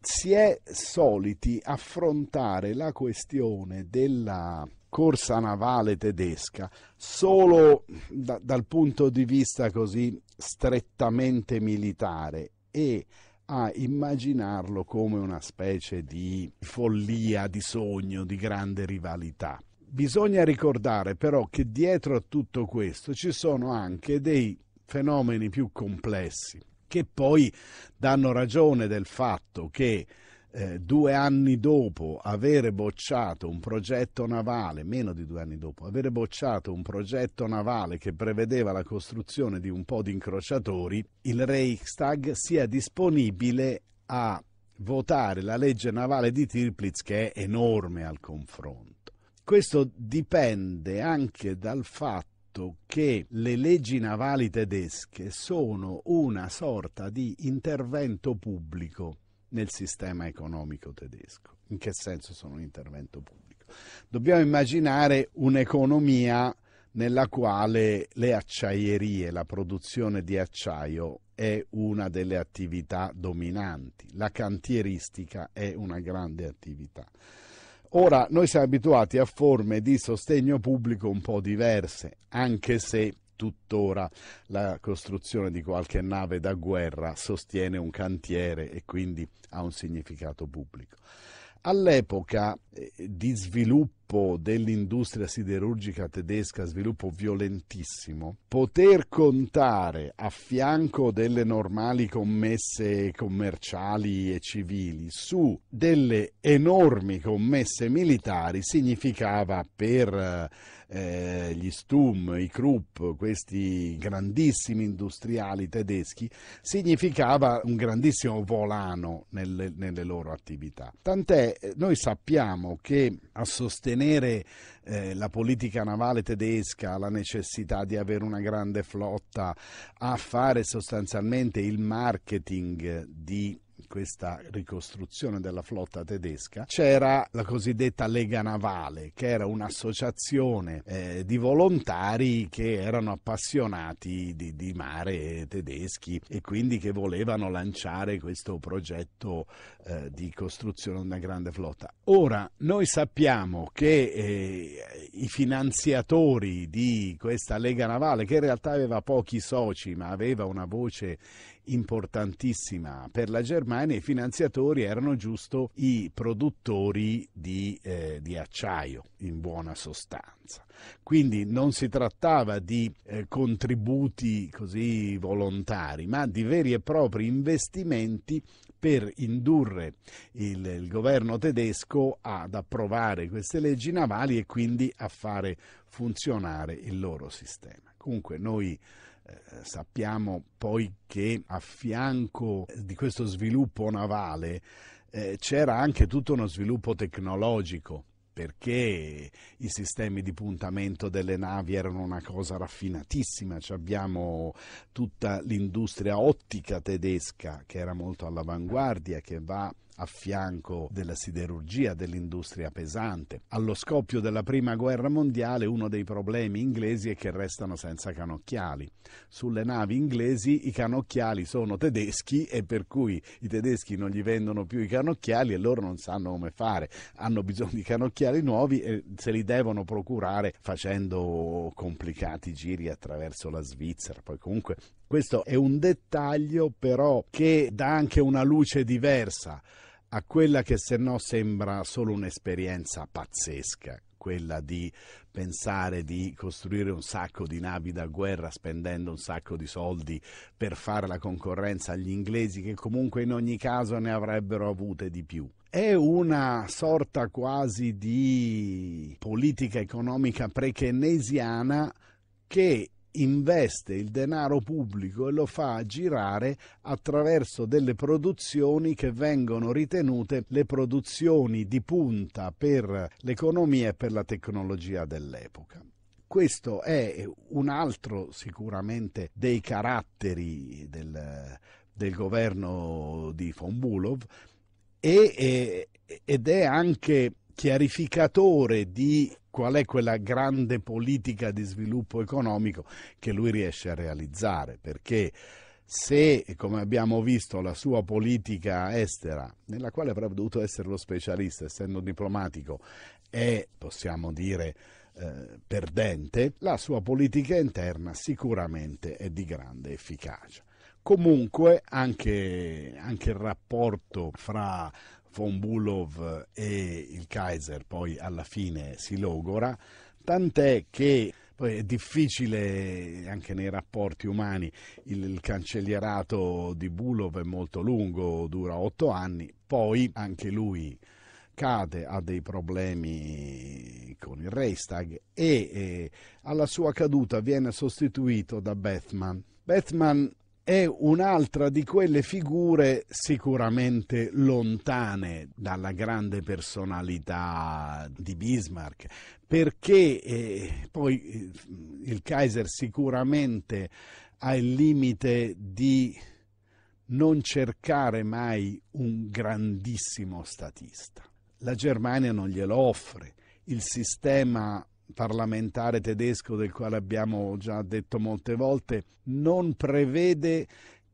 si è soliti affrontare la questione della corsa navale tedesca solo da, dal punto di vista così strettamente militare e a immaginarlo come una specie di follia, di sogno, di grande rivalità. Bisogna ricordare però che dietro a tutto questo ci sono anche dei fenomeni più complessi che poi danno ragione del fatto che eh, due anni dopo avere bocciato un progetto navale, meno di due anni dopo, avere bocciato un progetto navale che prevedeva la costruzione di un po' di incrociatori, il Reichstag sia disponibile a votare la legge navale di Tirplitz che è enorme al confronto. Questo dipende anche dal fatto che le leggi navali tedesche sono una sorta di intervento pubblico nel sistema economico tedesco. In che senso sono un intervento pubblico? Dobbiamo immaginare un'economia nella quale le acciaierie, la produzione di acciaio è una delle attività dominanti, la cantieristica è una grande attività. Ora, noi siamo abituati a forme di sostegno pubblico un po' diverse, anche se tuttora la costruzione di qualche nave da guerra sostiene un cantiere e quindi ha un significato pubblico. All'epoca eh, di sviluppo sviluppo dell'industria siderurgica tedesca, sviluppo violentissimo, poter contare a fianco delle normali commesse commerciali e civili su delle enormi commesse militari significava per eh, gli Stum, i Krupp, questi grandissimi industriali tedeschi, significava un grandissimo volano nelle, nelle loro attività. Tant'è, eh, noi sappiamo che a sostenere sostenere eh, la politica navale tedesca, la necessità di avere una grande flotta, a fare sostanzialmente il marketing di questa ricostruzione della flotta tedesca, c'era la cosiddetta Lega Navale, che era un'associazione eh, di volontari che erano appassionati di, di, mare tedeschi e quindi che volevano lanciare questo progetto eh, di costruzione di una grande flotta. Ora, noi sappiamo che eh, i finanziatori di questa Lega Navale, che in realtà aveva pochi soci ma aveva una voce importantissima per la Germania, i finanziatori erano giusto i produttori di, eh, di acciaio in buona sostanza. Quindi non si trattava di eh, contributi così volontari, ma di veri e propri investimenti per indurre il, il, governo tedesco ad approvare queste leggi navali e quindi a fare funzionare il loro sistema. Comunque noi eh, sappiamo poi che a fianco di questo sviluppo navale eh, c'era anche tutto uno sviluppo tecnologico perché i sistemi di puntamento delle navi erano una cosa raffinatissima, abbiamo tutta l'industria ottica tedesca che era molto all'avanguardia, che va a fianco della siderurgia, dell'industria pesante. Allo scoppio della Prima Guerra Mondiale uno dei problemi inglesi è che restano senza canocchiali. Sulle navi inglesi i canocchiali sono tedeschi e per cui i tedeschi non gli vendono più i canocchiali e loro non sanno come fare. Hanno bisogno di canocchiali nuovi e se li devono procurare facendo complicati giri attraverso la Svizzera. Poi comunque questo è un dettaglio però che dà anche una luce diversa a quella che se no sembra solo un'esperienza pazzesca, quella di pensare di costruire un sacco di navi da guerra spendendo un sacco di soldi per fare la concorrenza agli inglesi che comunque in ogni caso ne avrebbero avute di più. È una sorta quasi di politica economica pre-keynesiana che investe il denaro pubblico e lo fa girare attraverso delle produzioni che vengono ritenute le produzioni di punta per l'economia e per la tecnologia dell'epoca questo è un altro sicuramente dei caratteri del, del governo di von Bulov e, e, ed è anche chiarificatore di qual è quella grande politica di sviluppo economico che lui riesce a realizzare, perché se, come abbiamo visto, la sua politica estera, nella quale avrebbe dovuto essere lo specialista, essendo diplomatico, è, possiamo dire, eh, perdente, la sua politica interna sicuramente è di grande efficacia. Comunque anche, anche il rapporto fra von Bulow e il Kaiser poi alla fine si logora, tant'è che è difficile anche nei rapporti umani, il, cancellierato di Bulov è molto lungo, dura otto anni, poi anche lui cade, ha dei problemi con il Reichstag e eh, alla sua caduta viene sostituito da Bethmann. Bethmann è un'altra di quelle figure sicuramente lontane dalla grande personalità di Bismarck, perché eh, poi eh, il Kaiser sicuramente ha il limite di non cercare mai un grandissimo statista. La Germania non glielo offre, il sistema parlamentare tedesco del quale abbiamo già detto molte volte, non prevede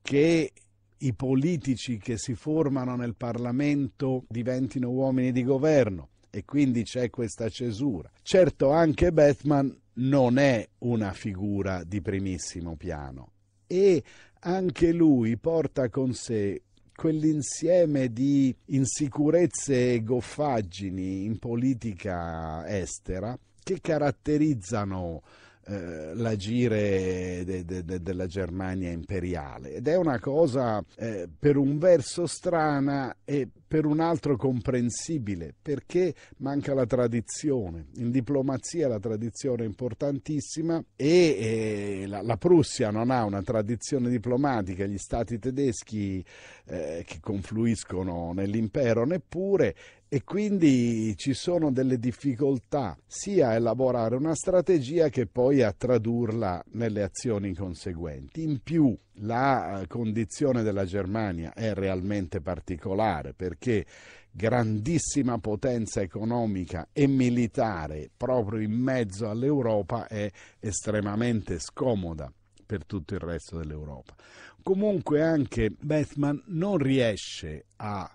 che i politici che si formano nel Parlamento diventino uomini di governo e quindi c'è questa cesura. Certo anche Bethman non è una figura di primissimo piano e anche lui porta con sé quell'insieme di insicurezze e goffaggini in politica estera che caratterizzano eh, l'agire de, de, de della Germania imperiale ed è una cosa eh, per un verso strana e per un altro comprensibile, perché manca la tradizione. In diplomazia la tradizione è importantissima e eh, la, la, Prussia non ha una tradizione diplomatica, gli stati tedeschi eh, che confluiscono nell'impero neppure e quindi ci sono delle difficoltà sia a elaborare una strategia che poi a tradurla nelle azioni conseguenti. In più la eh, condizione della Germania è realmente particolare perché grandissima potenza economica e militare proprio in mezzo all'Europa è estremamente scomoda per tutto il resto dell'Europa. Comunque anche Bethman non riesce a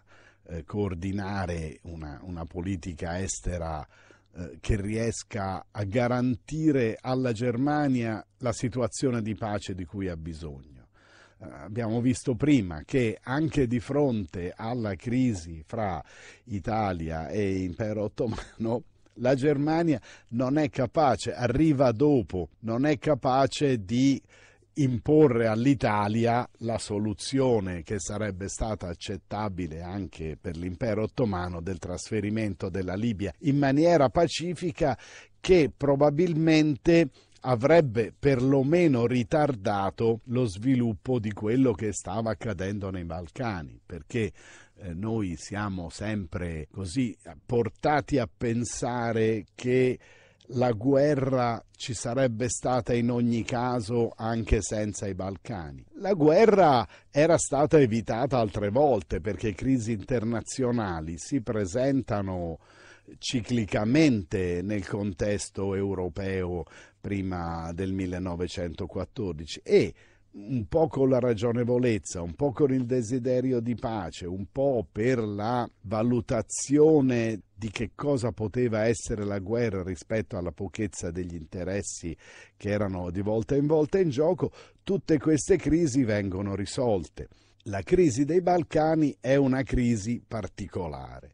eh, coordinare una, una, politica estera eh, che riesca a garantire alla Germania la situazione di pace di cui ha bisogno abbiamo visto prima che anche di fronte alla crisi fra Italia e Impero Ottomano la Germania non è capace, arriva dopo, non è capace di imporre all'Italia la soluzione che sarebbe stata accettabile anche per l'impero ottomano del trasferimento della Libia in maniera pacifica che probabilmente avrebbe perlomeno ritardato lo sviluppo di quello che stava accadendo nei Balcani, perché eh, noi siamo sempre così portati a pensare che la guerra ci sarebbe stata in ogni caso anche senza i Balcani. La guerra era stata evitata altre volte perché crisi internazionali si presentano ciclicamente nel contesto europeo prima del 1914 e un po' con la ragionevolezza, un po' con il desiderio di pace, un po' per la valutazione di che cosa poteva essere la guerra rispetto alla pochezza degli interessi che erano di volta in volta in gioco, tutte queste crisi vengono risolte. La crisi dei Balcani è una crisi particolare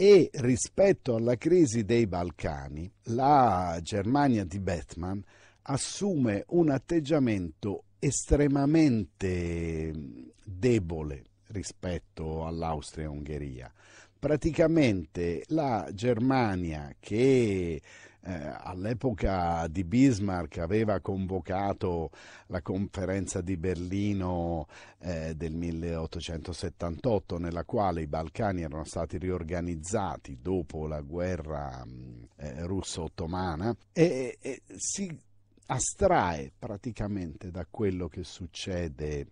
e rispetto alla crisi dei Balcani, la Germania di Batman assume un atteggiamento estremamente mm, debole rispetto all'Austria-Ungheria. Praticamente la Germania che eh, all'epoca di Bismarck aveva convocato la conferenza di Berlino eh, del 1878 nella quale i Balcani erano stati riorganizzati dopo la guerra mm, eh, russo-ottomana e, e si astrae praticamente da quello che succede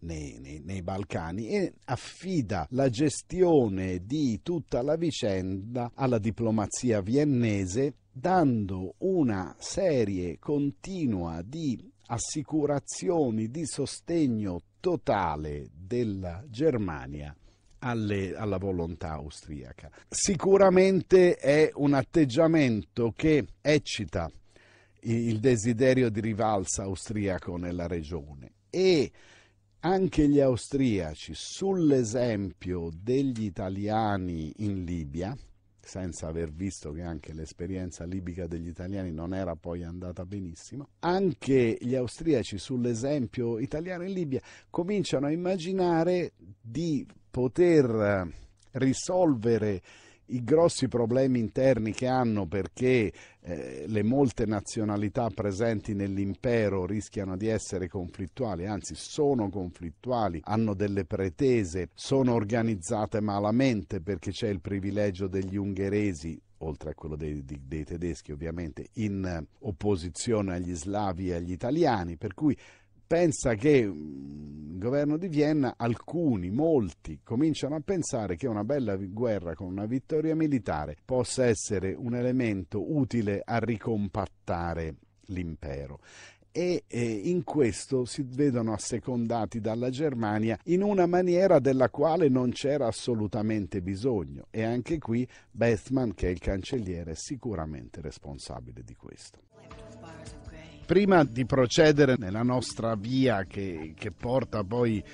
nei, nei, nei Balcani e affida la gestione di tutta la vicenda alla diplomazia viennese dando una serie continua di assicurazioni di sostegno totale della Germania alle, alla volontà austriaca. Sicuramente è un atteggiamento che eccita il desiderio di rivalsa austriaco nella regione e anche gli austriaci sull'esempio degli italiani in Libia, senza aver visto che anche l'esperienza libica degli italiani non era poi andata benissimo, anche gli austriaci sull'esempio italiano in Libia cominciano a immaginare di poter risolvere i grossi problemi interni che hanno perché eh, le molte nazionalità presenti nell'impero rischiano di essere conflittuali, anzi sono conflittuali, hanno delle pretese, sono organizzate malamente perché c'è il privilegio degli ungheresi oltre a quello dei, dei tedeschi ovviamente, in opposizione agli slavi e agli italiani, per cui pensa che mm, il governo di Vienna, alcuni, molti, cominciano a pensare che una bella guerra con una vittoria militare possa essere un elemento utile a ricompattare l'impero e in questo si vedono assecondati dalla Germania in una maniera della quale non c'era assolutamente bisogno e anche qui Bethmann, che è il cancelliere, è sicuramente responsabile di questo. Prima di procedere nella nostra via che, che porta poi eh,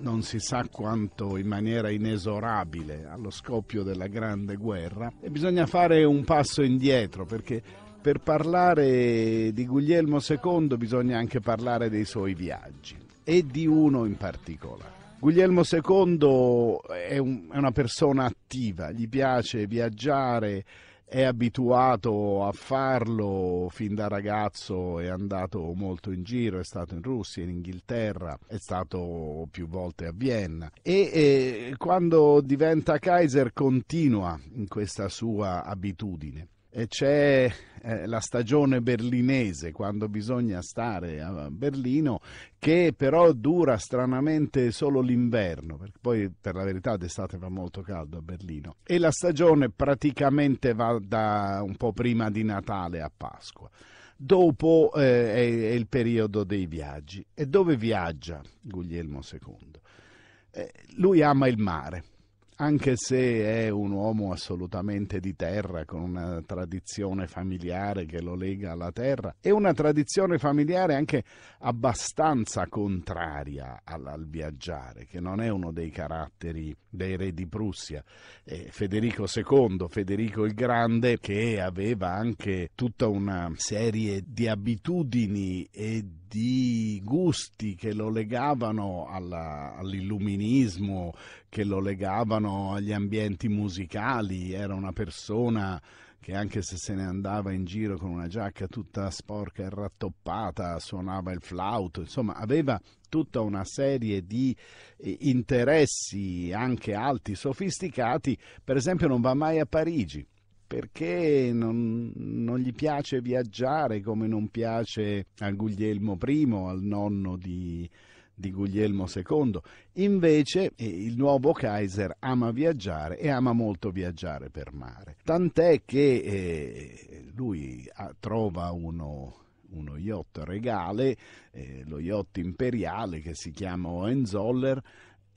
non si sa quanto in maniera inesorabile allo scoppio della Grande Guerra e bisogna fare un passo indietro perché per parlare di Guglielmo II bisogna anche parlare dei suoi viaggi e di uno in particolare. Guglielmo II è, un, è una persona attiva, gli piace viaggiare, è abituato a farlo fin da ragazzo, è andato molto in giro, è stato in Russia, in Inghilterra, è stato più volte a Vienna e eh, quando diventa Kaiser continua in questa sua abitudine c'è eh, la stagione berlinese, quando bisogna stare a Berlino, che però dura stranamente solo l'inverno, perché poi per la verità d'estate fa molto caldo a Berlino, e la stagione praticamente va da un po' prima di Natale a Pasqua. Dopo eh, è, il periodo dei viaggi. E dove viaggia Guglielmo II? Eh, lui ama il mare anche se è un uomo assolutamente di terra, con una tradizione familiare che lo lega alla terra, e una tradizione familiare anche abbastanza contraria al, al viaggiare, che non è uno dei caratteri dei re di Prussia. Eh, Federico II, Federico il Grande, che aveva anche tutta una serie di abitudini e di di gusti che lo legavano alla, all'illuminismo, che lo legavano agli ambienti musicali, era una persona che anche se se ne andava in giro con una giacca tutta sporca e rattoppata, suonava il flauto, insomma aveva tutta una serie di eh, interessi anche alti, sofisticati, per esempio non va mai a Parigi perché non, non, gli piace viaggiare come non piace a Guglielmo I, al nonno di, di Guglielmo II. Invece eh, il nuovo Kaiser ama viaggiare e ama molto viaggiare per mare. Tant'è che eh, lui ah, trova uno, uno yacht regale, eh, lo yacht imperiale che si chiama Hohenzoller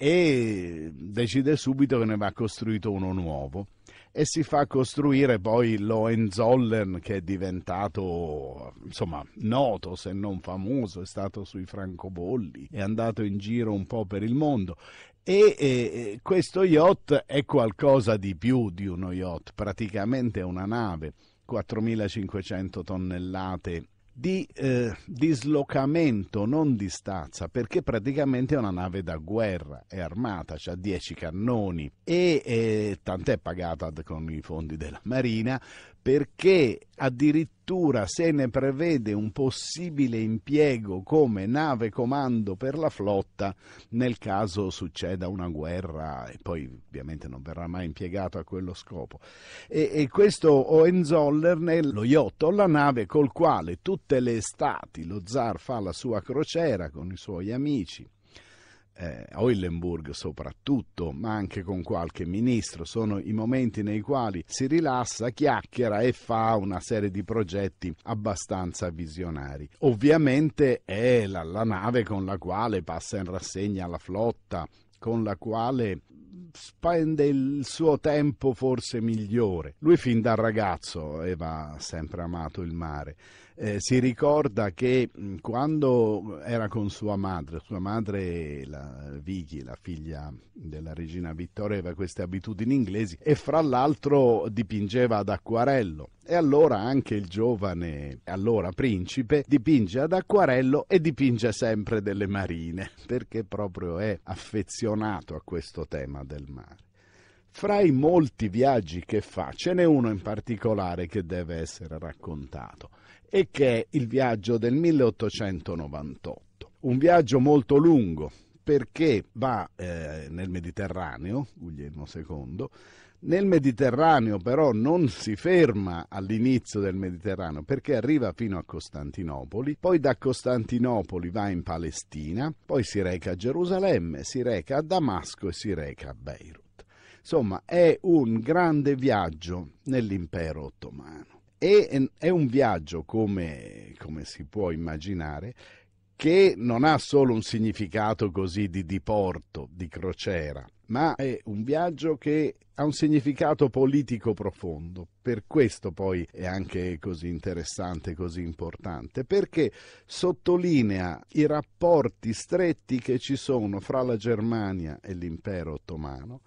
e decide subito che ne va costruito uno nuovo e si fa costruire poi Lohenzollern che è diventato insomma noto se non famoso, è stato sui francobolli, è andato in giro un po' per il mondo e eh, questo yacht è qualcosa di più di uno yacht, praticamente è una nave, 4500 tonnellate di eh, dislocamento, non di stazza, perché praticamente è una nave da guerra, è armata, ha 10 cannoni e eh, tant'è pagata con i fondi della Marina, perché addirittura se ne prevede un possibile impiego come nave comando per la flotta nel caso succeda una guerra e poi ovviamente non verrà mai impiegato a quello scopo. E, e questo Hohenzollern è lo yacht la nave col quale tutte le estati lo zar fa la sua crociera con i suoi amici eh, a soprattutto, ma anche con qualche ministro. Sono i momenti nei quali si rilassa, chiacchiera e fa una serie di progetti abbastanza visionari. Ovviamente è la, la nave con la quale passa in rassegna la flotta, con la quale spende il suo tempo forse migliore. Lui fin da ragazzo aveva sempre amato il mare eh, si ricorda che quando era con sua madre, sua madre la Vicky, la figlia della regina Vittoria, aveva queste abitudini inglesi e fra l'altro dipingeva ad acquarello. E allora anche il giovane, allora principe, dipinge ad acquarello e dipinge sempre delle marine, perché proprio è affezionato a questo tema del mare. Fra i molti viaggi che fa, ce n'è uno in particolare che deve essere raccontato e che è il viaggio del 1898. Un viaggio molto lungo perché va eh, nel Mediterraneo, Guglielmo II, nel Mediterraneo però non si ferma all'inizio del Mediterraneo perché arriva fino a Costantinopoli, poi da Costantinopoli va in Palestina, poi si reca a Gerusalemme, si reca a Damasco e si reca a Beirut. Insomma è un grande viaggio nell'impero ottomano. E, ehm, è un viaggio, come, come si può immaginare, che non ha solo un significato così di diporto, di crociera, ma è un viaggio che ha un significato politico profondo. Per questo poi è anche così interessante, così importante, perché sottolinea i rapporti stretti che ci sono fra la Germania e l'impero ottomano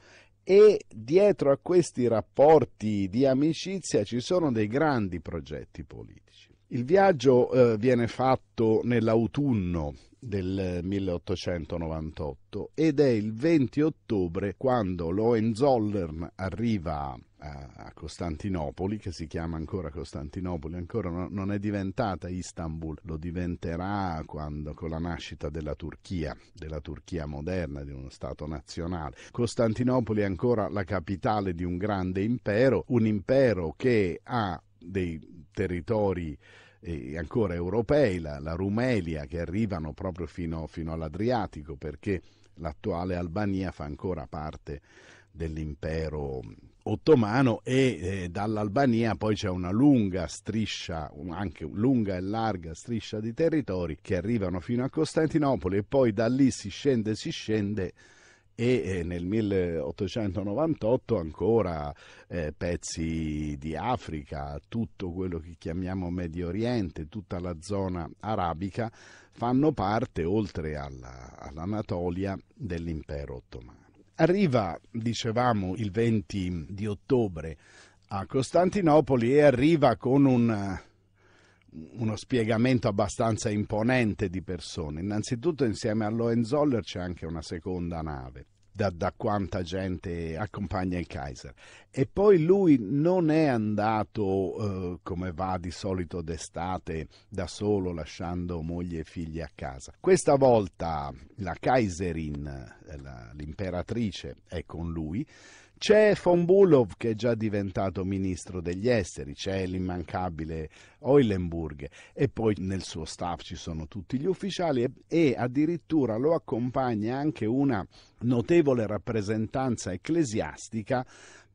e dietro a questi rapporti di amicizia ci sono dei grandi progetti politici. Il viaggio eh, viene fatto nell'autunno del 1898 ed è il 20 ottobre quando Lohenzollern arriva a, Costantinopoli, che si chiama ancora Costantinopoli, ancora no, non è diventata Istanbul, lo diventerà quando, con la nascita della Turchia, della Turchia moderna, di uno Stato nazionale. Costantinopoli è ancora la capitale di un grande impero, un impero che ha dei territori e eh, ancora europei, la, la, Rumelia, che arrivano proprio fino, fino all'Adriatico, perché l'attuale Albania fa ancora parte dell'impero ottomano e eh, dall'Albania poi c'è una lunga striscia, anche lunga e larga striscia di territori che arrivano fino a Costantinopoli e poi da lì si scende, si scende e eh, nel 1898 ancora eh, pezzi di Africa, tutto quello che chiamiamo Medio Oriente, tutta la zona arabica fanno parte, oltre alla, all'Anatolia, dell'impero ottomano. Arriva, dicevamo, il 20 di ottobre a Costantinopoli e arriva con un, uno spiegamento abbastanza imponente di persone. Innanzitutto insieme a all'Hohenzoller c'è anche una seconda nave da, da, quanta gente accompagna il Kaiser. E poi lui non è andato eh, come va di solito d'estate da solo lasciando moglie e figli a casa. Questa volta la Kaiserin, eh, la, l'imperatrice, è con lui c'è von Fonbulov che è già diventato ministro degli esteri, c'è l'immancabile Eulenburg e poi nel suo staff ci sono tutti gli ufficiali e, e addirittura lo accompagna anche una notevole rappresentanza ecclesiastica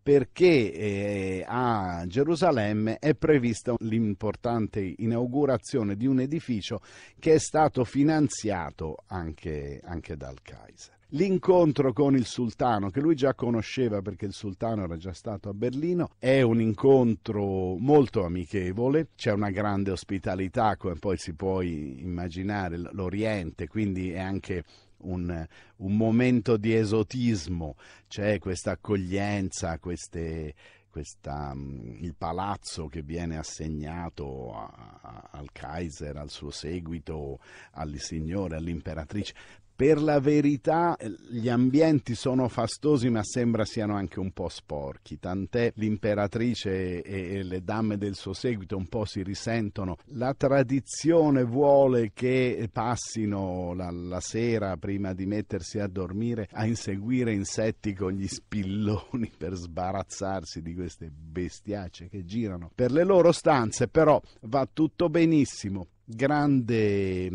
perché eh, a Gerusalemme è prevista l'importante inaugurazione di un edificio che è stato finanziato anche, anche dal Kaiser. L'incontro con il sultano, che lui già conosceva perché il sultano era già stato a Berlino, è un incontro molto amichevole, c'è una grande ospitalità, come poi si può immaginare, l'Oriente, quindi è anche un, un momento di esotismo, c'è questa accoglienza, queste, questa, mm, il palazzo che viene assegnato a, a, al Kaiser, al suo seguito, alle signore, all'imperatrice. Per la verità eh, gli ambienti sono fastosi ma sembra siano anche un po' sporchi, tant'è l'imperatrice e, le dame del suo seguito un po' si risentono. La tradizione vuole che passino la, la sera prima di mettersi a dormire a inseguire insetti con gli spilloni per sbarazzarsi di queste bestiacce che girano per le loro stanze, però va tutto benissimo grande,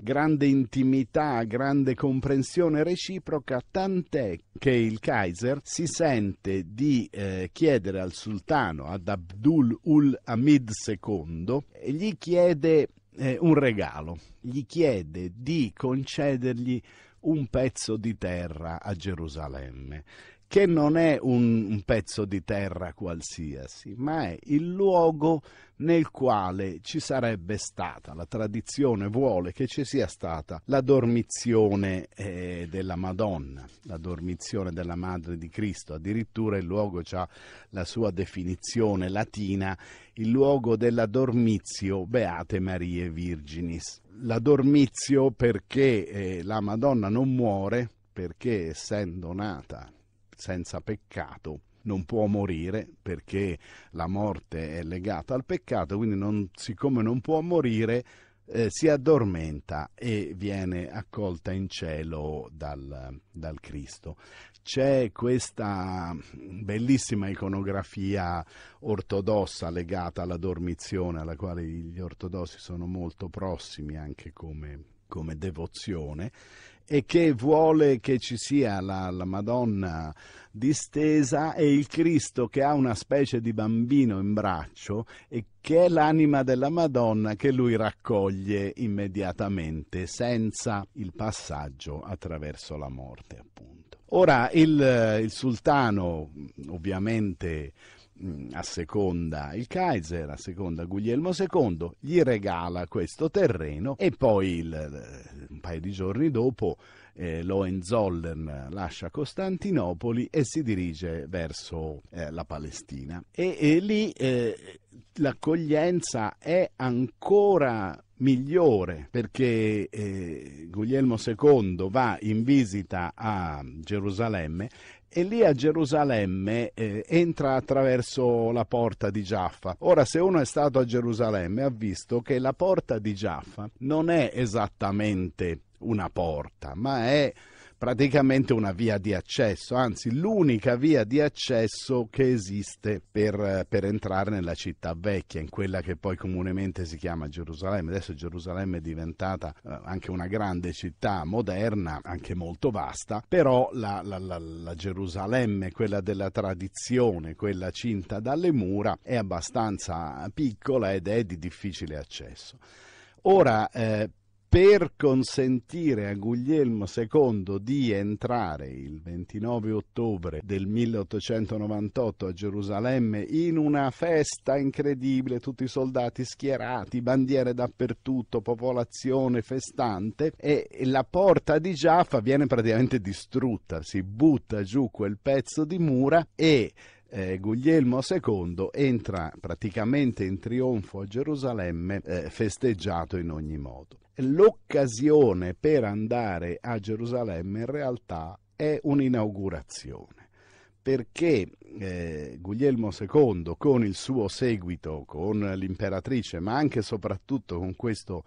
grande intimità, grande comprensione reciproca, tant'è che il Kaiser si sente di eh, chiedere al sultano, ad Abdul ul Hamid II, gli chiede eh, un regalo, gli chiede di concedergli un pezzo di terra a Gerusalemme che non è un, un pezzo di terra qualsiasi, ma è il luogo nel quale ci sarebbe stata, la tradizione vuole che ci sia stata la dormizione eh, della Madonna, la dormizione della Madre di Cristo, addirittura il luogo ha la sua definizione latina, il luogo della dormizio Beate Marie Virginis. La dormizio perché eh, la Madonna non muore, perché essendo nata senza peccato non può morire perché la morte è legata al peccato, quindi non, siccome non può morire eh, si addormenta e viene accolta in cielo dal, dal Cristo. C'è questa bellissima iconografia ortodossa legata alla dormizione, alla quale gli ortodossi sono molto prossimi anche come come devozione e che vuole che ci sia la, la Madonna distesa e il Cristo che ha una specie di bambino in braccio e che è l'anima della Madonna che lui raccoglie immediatamente senza il passaggio attraverso la morte appunto. Ora il, il sultano ovviamente Mm, a seconda il Kaiser, a seconda Guglielmo II, gli regala questo terreno e poi il, eh, un paio di giorni dopo eh, Hohenzollern lascia Costantinopoli e si dirige verso eh, la Palestina. E, e lì eh, l'accoglienza è ancora migliore perché eh, Guglielmo II va in visita a Gerusalemme e lì a Gerusalemme eh, entra attraverso la porta di Giaffa. Ora, se uno è stato a Gerusalemme, ha visto che la porta di Giaffa non è esattamente una porta, ma è praticamente una via di accesso, anzi l'unica via di accesso che esiste per, per, entrare nella città vecchia, in quella che poi comunemente si chiama Gerusalemme. Adesso Gerusalemme è diventata eh, anche una grande città moderna, anche molto vasta, però la, la, la, la Gerusalemme, quella della tradizione, quella cinta dalle mura, è abbastanza piccola ed è di difficile accesso. Ora, eh, per consentire a Guglielmo II di entrare il 29 ottobre del 1898 a Gerusalemme in una festa incredibile, tutti i soldati schierati, bandiere dappertutto, popolazione festante e la porta di Jaffa viene praticamente distrutta, si butta giù quel pezzo di mura e eh, Guglielmo II entra praticamente in trionfo a Gerusalemme eh, festeggiato in ogni modo l'occasione per andare a Gerusalemme in realtà è un'inaugurazione perché eh, Guglielmo II con il suo seguito, con l'imperatrice, ma anche e soprattutto con questo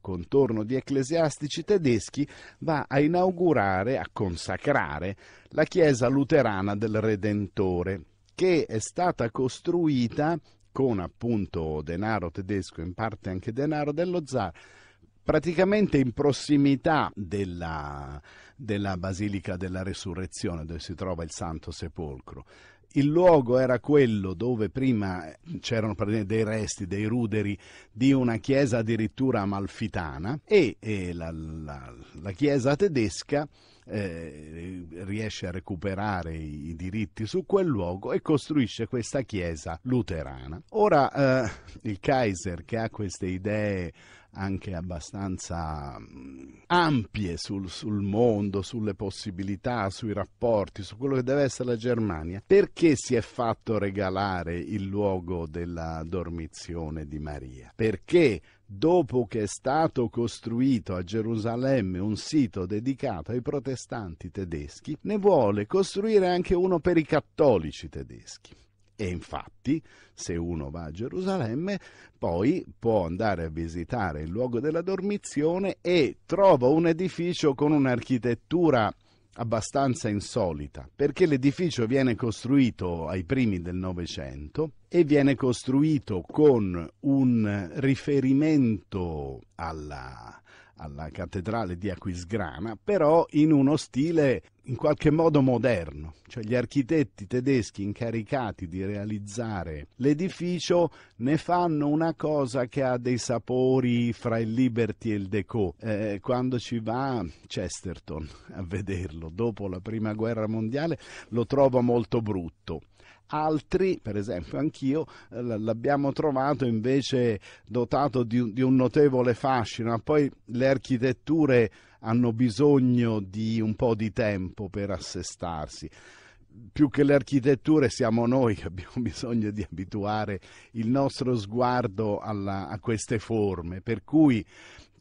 contorno di ecclesiastici tedeschi, va a inaugurare, a consacrare la chiesa luterana del Redentore, che è stata costruita con appunto denaro tedesco, in parte anche denaro dello zar, praticamente in prossimità della, della Basilica della Resurrezione, dove si trova il Santo Sepolcro. Il luogo era quello dove prima c'erano dei resti, dei ruderi di una chiesa addirittura amalfitana e, e la, la, la, chiesa tedesca eh, riesce a recuperare i, i, diritti su quel luogo e costruisce questa chiesa luterana. Ora eh, il Kaiser che ha queste idee anche abbastanza mm, ampie sul, sul, mondo, sulle possibilità, sui rapporti, su quello che deve essere la Germania, perché si è fatto regalare il luogo della dormizione di Maria? Perché dopo che è stato costruito a Gerusalemme un sito dedicato ai protestanti tedeschi, ne vuole costruire anche uno per i cattolici tedeschi. E infatti, se uno va a Gerusalemme, poi può andare a visitare il luogo della dormizione e trova un edificio con un'architettura abbastanza insolita, perché l'edificio viene costruito ai primi del Novecento e viene costruito con un riferimento alla alla cattedrale di Aquisgrana, però in uno stile in qualche modo moderno, cioè gli architetti tedeschi incaricati di realizzare l'edificio ne fanno una cosa che ha dei sapori fra il Liberty e il Deco. Eh, quando ci va Chesterton a vederlo dopo la prima guerra mondiale lo trova molto brutto. Altri, per esempio anch'io, eh, l'abbiamo trovato invece dotato di, un notevole fascino, ma poi le architetture hanno bisogno di un po' di tempo per assestarsi più che le architetture siamo noi che abbiamo bisogno di abituare il nostro sguardo alla, a queste forme, per cui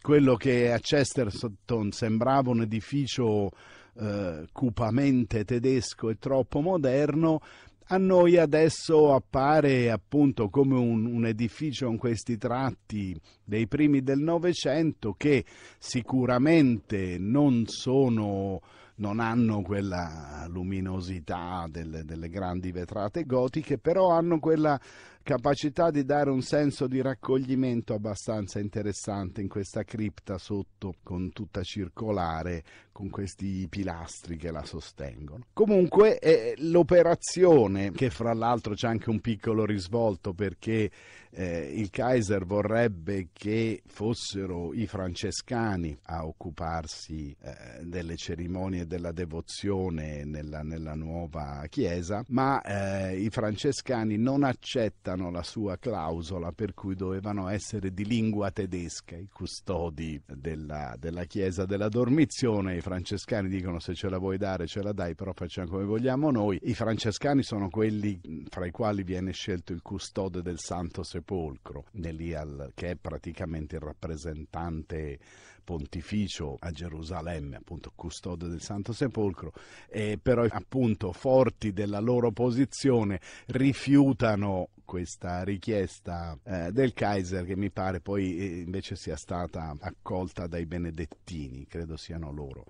quello che a Chesterton sembrava un edificio eh, cupamente tedesco e troppo moderno, a noi adesso appare appunto come un, un, edificio in questi tratti dei primi del Novecento che sicuramente non, sono, non hanno quella luminosità delle, delle grandi vetrate gotiche, però hanno quella capacità di dare un senso di raccoglimento abbastanza interessante in questa cripta sotto con tutta circolare con questi pilastri che la sostengono. Comunque eh, l'operazione, che fra l'altro c'è anche un piccolo risvolto perché eh, il Kaiser vorrebbe che fossero i francescani a occuparsi eh, delle cerimonie della devozione nella, nella nuova chiesa, ma eh, i francescani non accettano la sua clausola per cui dovevano essere di lingua tedesca i custodi della, della chiesa della dormizione francescani dicono se ce la vuoi dare ce la dai, però facciamo come vogliamo noi. I francescani sono quelli fra i quali viene scelto il custode del Santo Sepolcro, Nelial, che è praticamente il rappresentante pontificio a Gerusalemme, appunto custode del Santo Sepolcro, e però appunto forti della loro posizione rifiutano questa richiesta eh, del Kaiser che mi pare poi eh, invece sia stata accolta dai benedettini, credo siano loro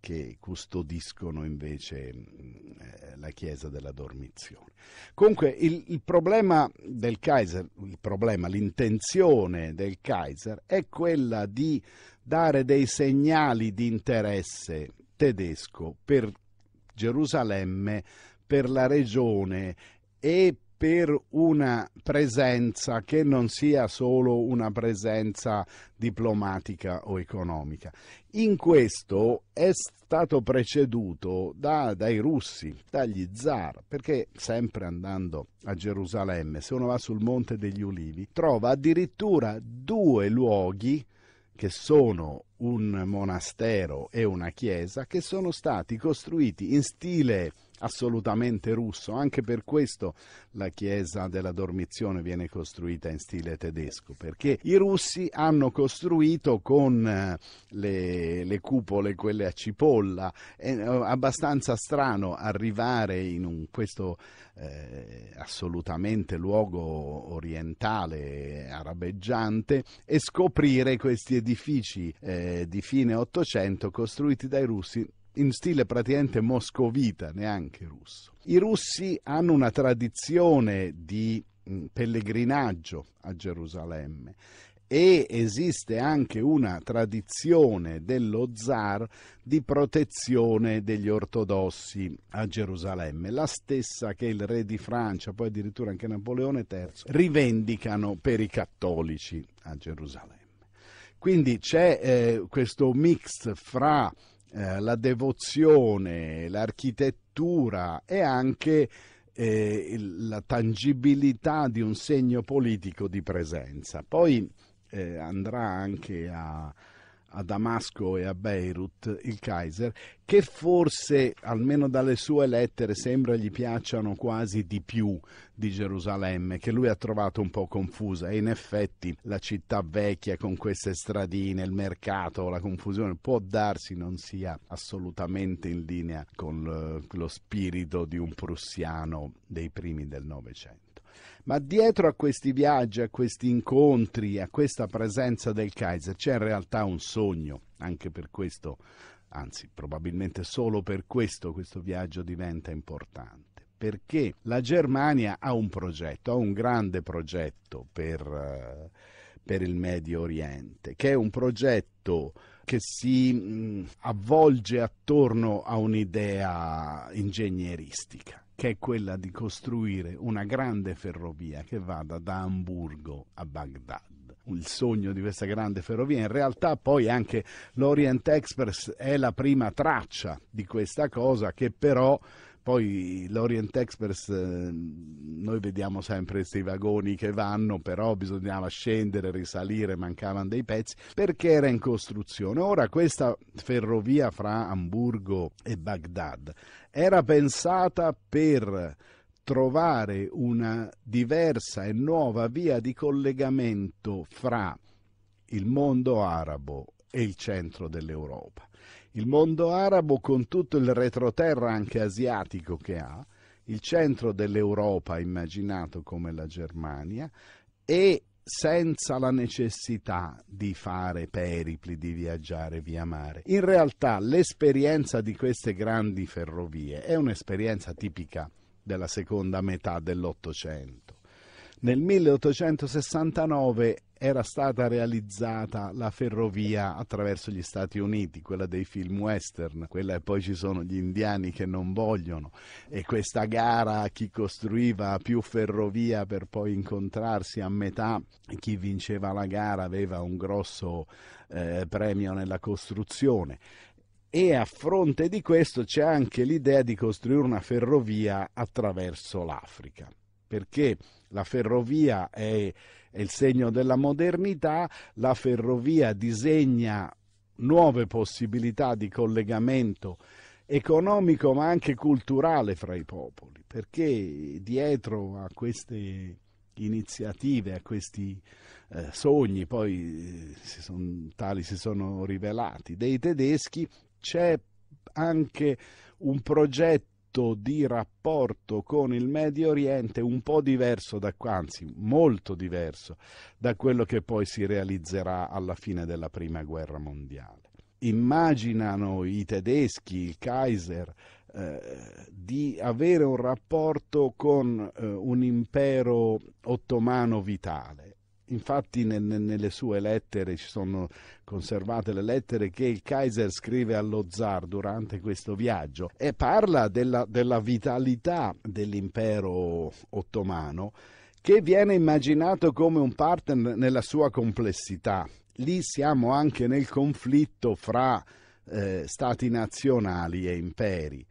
che custodiscono invece eh, la chiesa della Dormizione. Comunque il, il problema del Kaiser, il problema, l'intenzione del Kaiser è quella di dare dei segnali di interesse tedesco per Gerusalemme, per la regione e per per una presenza che non sia solo una presenza diplomatica o economica. In questo è stato preceduto da, dai russi, dagli zar, perché sempre andando a Gerusalemme, se uno va sul Monte degli Ulivi, trova addirittura due luoghi che sono un monastero e una chiesa, che sono stati costruiti in stile assolutamente russo. Anche per questo la chiesa della Dormizione viene costruita in stile tedesco, perché i russi hanno costruito con eh, le, le cupole, quelle a cipolla, è eh, abbastanza strano arrivare in un, questo eh, assolutamente luogo orientale, arabeggiante, e scoprire questi edifici eh, di fine Ottocento costruiti dai russi in stile praticamente moscovita, neanche russo. I russi hanno una tradizione di mm, pellegrinaggio a Gerusalemme e esiste anche una tradizione dello zar di protezione degli ortodossi a Gerusalemme, la stessa che il re di Francia, poi addirittura anche Napoleone III, rivendicano per i cattolici a Gerusalemme. Quindi c'è eh, questo mix fra eh, la devozione, l'architettura e anche eh, la tangibilità di un segno politico di presenza. Poi eh, andrà anche a, a Damasco e a Beirut il Kaiser, che forse, almeno dalle sue lettere, sembra gli piacciono quasi di più di Gerusalemme, che lui ha trovato un po' confusa. E in effetti la città vecchia con queste stradine, il mercato, la confusione, può darsi non sia assolutamente in linea con eh, lo spirito di un prussiano dei primi del Novecento. Ma dietro a questi viaggi, a questi incontri, a questa presenza del Kaiser c'è in realtà un sogno, anche per questo, anzi probabilmente solo per questo questo viaggio diventa importante perché la Germania ha un progetto, ha un grande progetto per, eh, per, il Medio Oriente, che è un progetto che si avvolge attorno a un'idea ingegneristica che è quella di costruire una grande ferrovia che vada da Amburgo a Baghdad il sogno di questa grande ferrovia. In realtà poi anche l'Orient Express è la prima traccia di questa cosa che però poi l'Orient Express eh, noi vediamo sempre questi vagoni che vanno, però bisognava scendere, risalire, mancavano dei pezzi perché era in costruzione. Ora questa ferrovia fra Amburgo e Baghdad era pensata per trovare una diversa e nuova via di collegamento fra il mondo arabo e il centro dell'Europa. Il mondo arabo, con tutto il retroterra anche asiatico che ha, il centro dell'Europa immaginato come la Germania, e senza la necessità di fare peripli, di viaggiare via mare. In realtà l'esperienza di queste grandi ferrovie è un'esperienza tipica della seconda metà dell'Ottocento nel 1869 era stata realizzata la ferrovia attraverso gli Stati Uniti, quella dei film western, quella e poi ci sono gli indiani che non vogliono e questa gara a chi costruiva più ferrovia per poi incontrarsi a metà, chi vinceva la gara aveva un grosso eh, premio nella costruzione e a fronte di questo c'è anche l'idea di costruire una ferrovia attraverso l'Africa, perché la ferrovia è, è il segno della modernità, la ferrovia disegna nuove possibilità di collegamento economico ma anche culturale fra i popoli, perché dietro a queste iniziative, a questi eh, sogni, poi eh, si son, tali si sono rivelati, dei tedeschi, c'è anche un progetto di rapporto con il Medio Oriente un po' diverso da anzi molto diverso da quello che poi si realizzerà alla fine della prima guerra mondiale. Immaginano i tedeschi, il Kaiser, eh, di avere un rapporto con eh, un impero ottomano vitale infatti ne, ne, nelle sue lettere ci sono conservate le lettere che il Kaiser scrive allo zar durante questo viaggio e parla della, della vitalità dell'impero ottomano che viene immaginato come un partner nella sua complessità. Lì siamo anche nel conflitto fra eh, stati nazionali e imperi.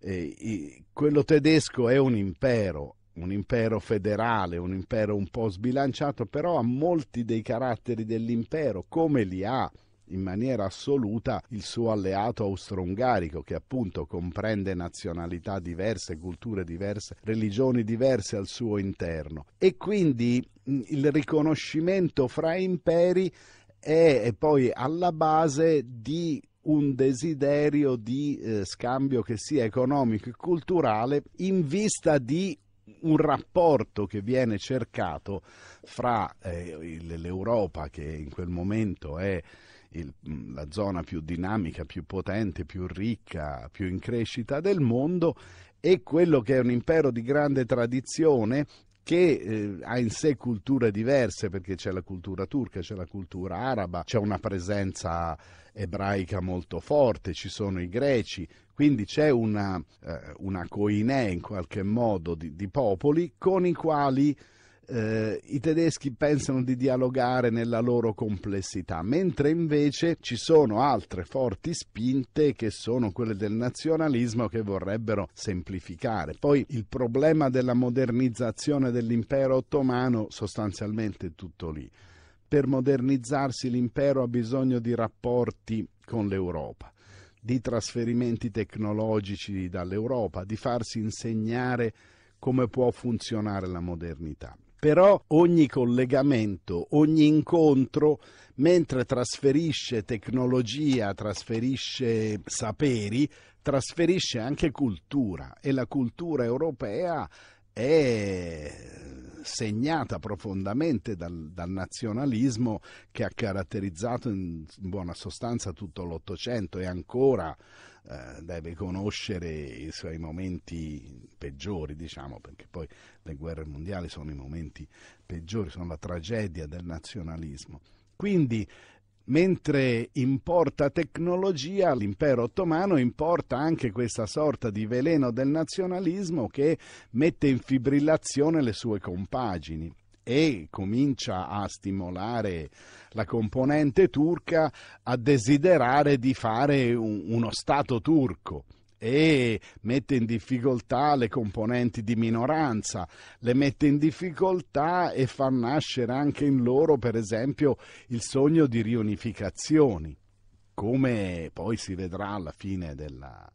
Eh, quello tedesco è un impero, un impero federale, un impero un po' sbilanciato, però ha molti dei caratteri dell'impero, come li ha in maniera assoluta il suo alleato austro-ungarico, che appunto comprende nazionalità diverse, culture diverse, religioni diverse al suo interno. E quindi mm, il riconoscimento fra imperi è poi alla base di un desiderio di eh, scambio che sia economico e culturale in vista di un rapporto che viene cercato fra eh, l'Europa, che in quel momento è il, la zona più dinamica, più potente, più ricca, più in crescita del mondo, e quello che è un impero di grande tradizione che eh, ha in sé culture diverse perché c'è la cultura turca, c'è la cultura araba, c'è una presenza ebraica molto forte, ci sono i greci, quindi c'è una, eh, una coinè in qualche modo di, di popoli con i quali eh, i tedeschi pensano di dialogare nella loro complessità, mentre invece ci sono altre forti spinte che sono quelle del nazionalismo che vorrebbero semplificare. Poi il problema della modernizzazione dell'impero ottomano sostanzialmente è tutto lì. Per modernizzarsi l'impero ha bisogno di rapporti con l'Europa di trasferimenti tecnologici dall'Europa, di farsi insegnare come può funzionare la modernità però ogni collegamento, ogni incontro, mentre trasferisce tecnologia, trasferisce saperi, trasferisce anche cultura e la cultura europea è segnata profondamente dal, dal, nazionalismo che ha caratterizzato in buona sostanza tutto l'Ottocento e ancora eh, deve conoscere i suoi momenti peggiori, diciamo, perché poi le guerre mondiali sono i momenti peggiori, sono la tragedia del nazionalismo. Quindi, mentre importa tecnologia, l'impero ottomano importa anche questa sorta di veleno del nazionalismo che mette in fibrillazione le sue compagini e comincia a stimolare la componente turca a desiderare di fare un, uno Stato turco e mette in difficoltà le componenti di minoranza, le mette in difficoltà e fa nascere anche in loro, per esempio, il sogno di riunificazioni, come poi si vedrà alla fine della,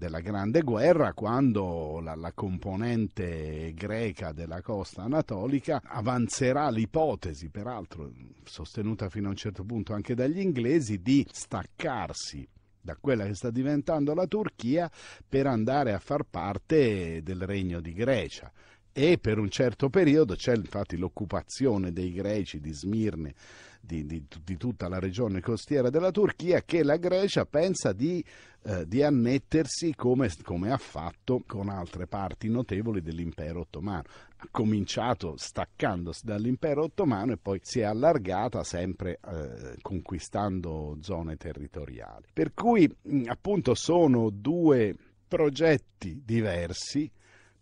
della Grande Guerra, quando la, la, componente greca della costa anatolica avanzerà l'ipotesi, peraltro sostenuta fino a un certo punto anche dagli inglesi, di staccarsi da quella che sta diventando la Turchia per andare a far parte del Regno di Grecia. E per un certo periodo c'è infatti l'occupazione dei greci di Smirne di, di, di tutta la regione costiera della Turchia che la Grecia pensa di eh, di annettersi come, come, ha fatto con altre parti notevoli dell'impero ottomano. Ha cominciato staccandosi dall'impero ottomano e poi si è allargata sempre eh, conquistando zone territoriali. Per cui appunto sono due progetti diversi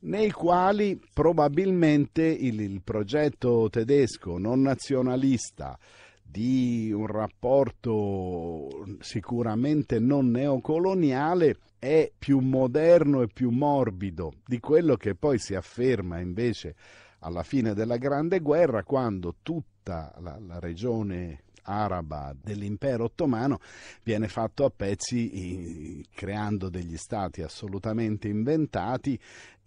nei quali probabilmente il, il progetto tedesco non nazionalista di un rapporto sicuramente non neocoloniale è più moderno e più morbido di quello che poi si afferma invece alla fine della Grande Guerra quando tutta la, la regione araba dell'impero ottomano viene fatto a pezzi creando degli stati assolutamente inventati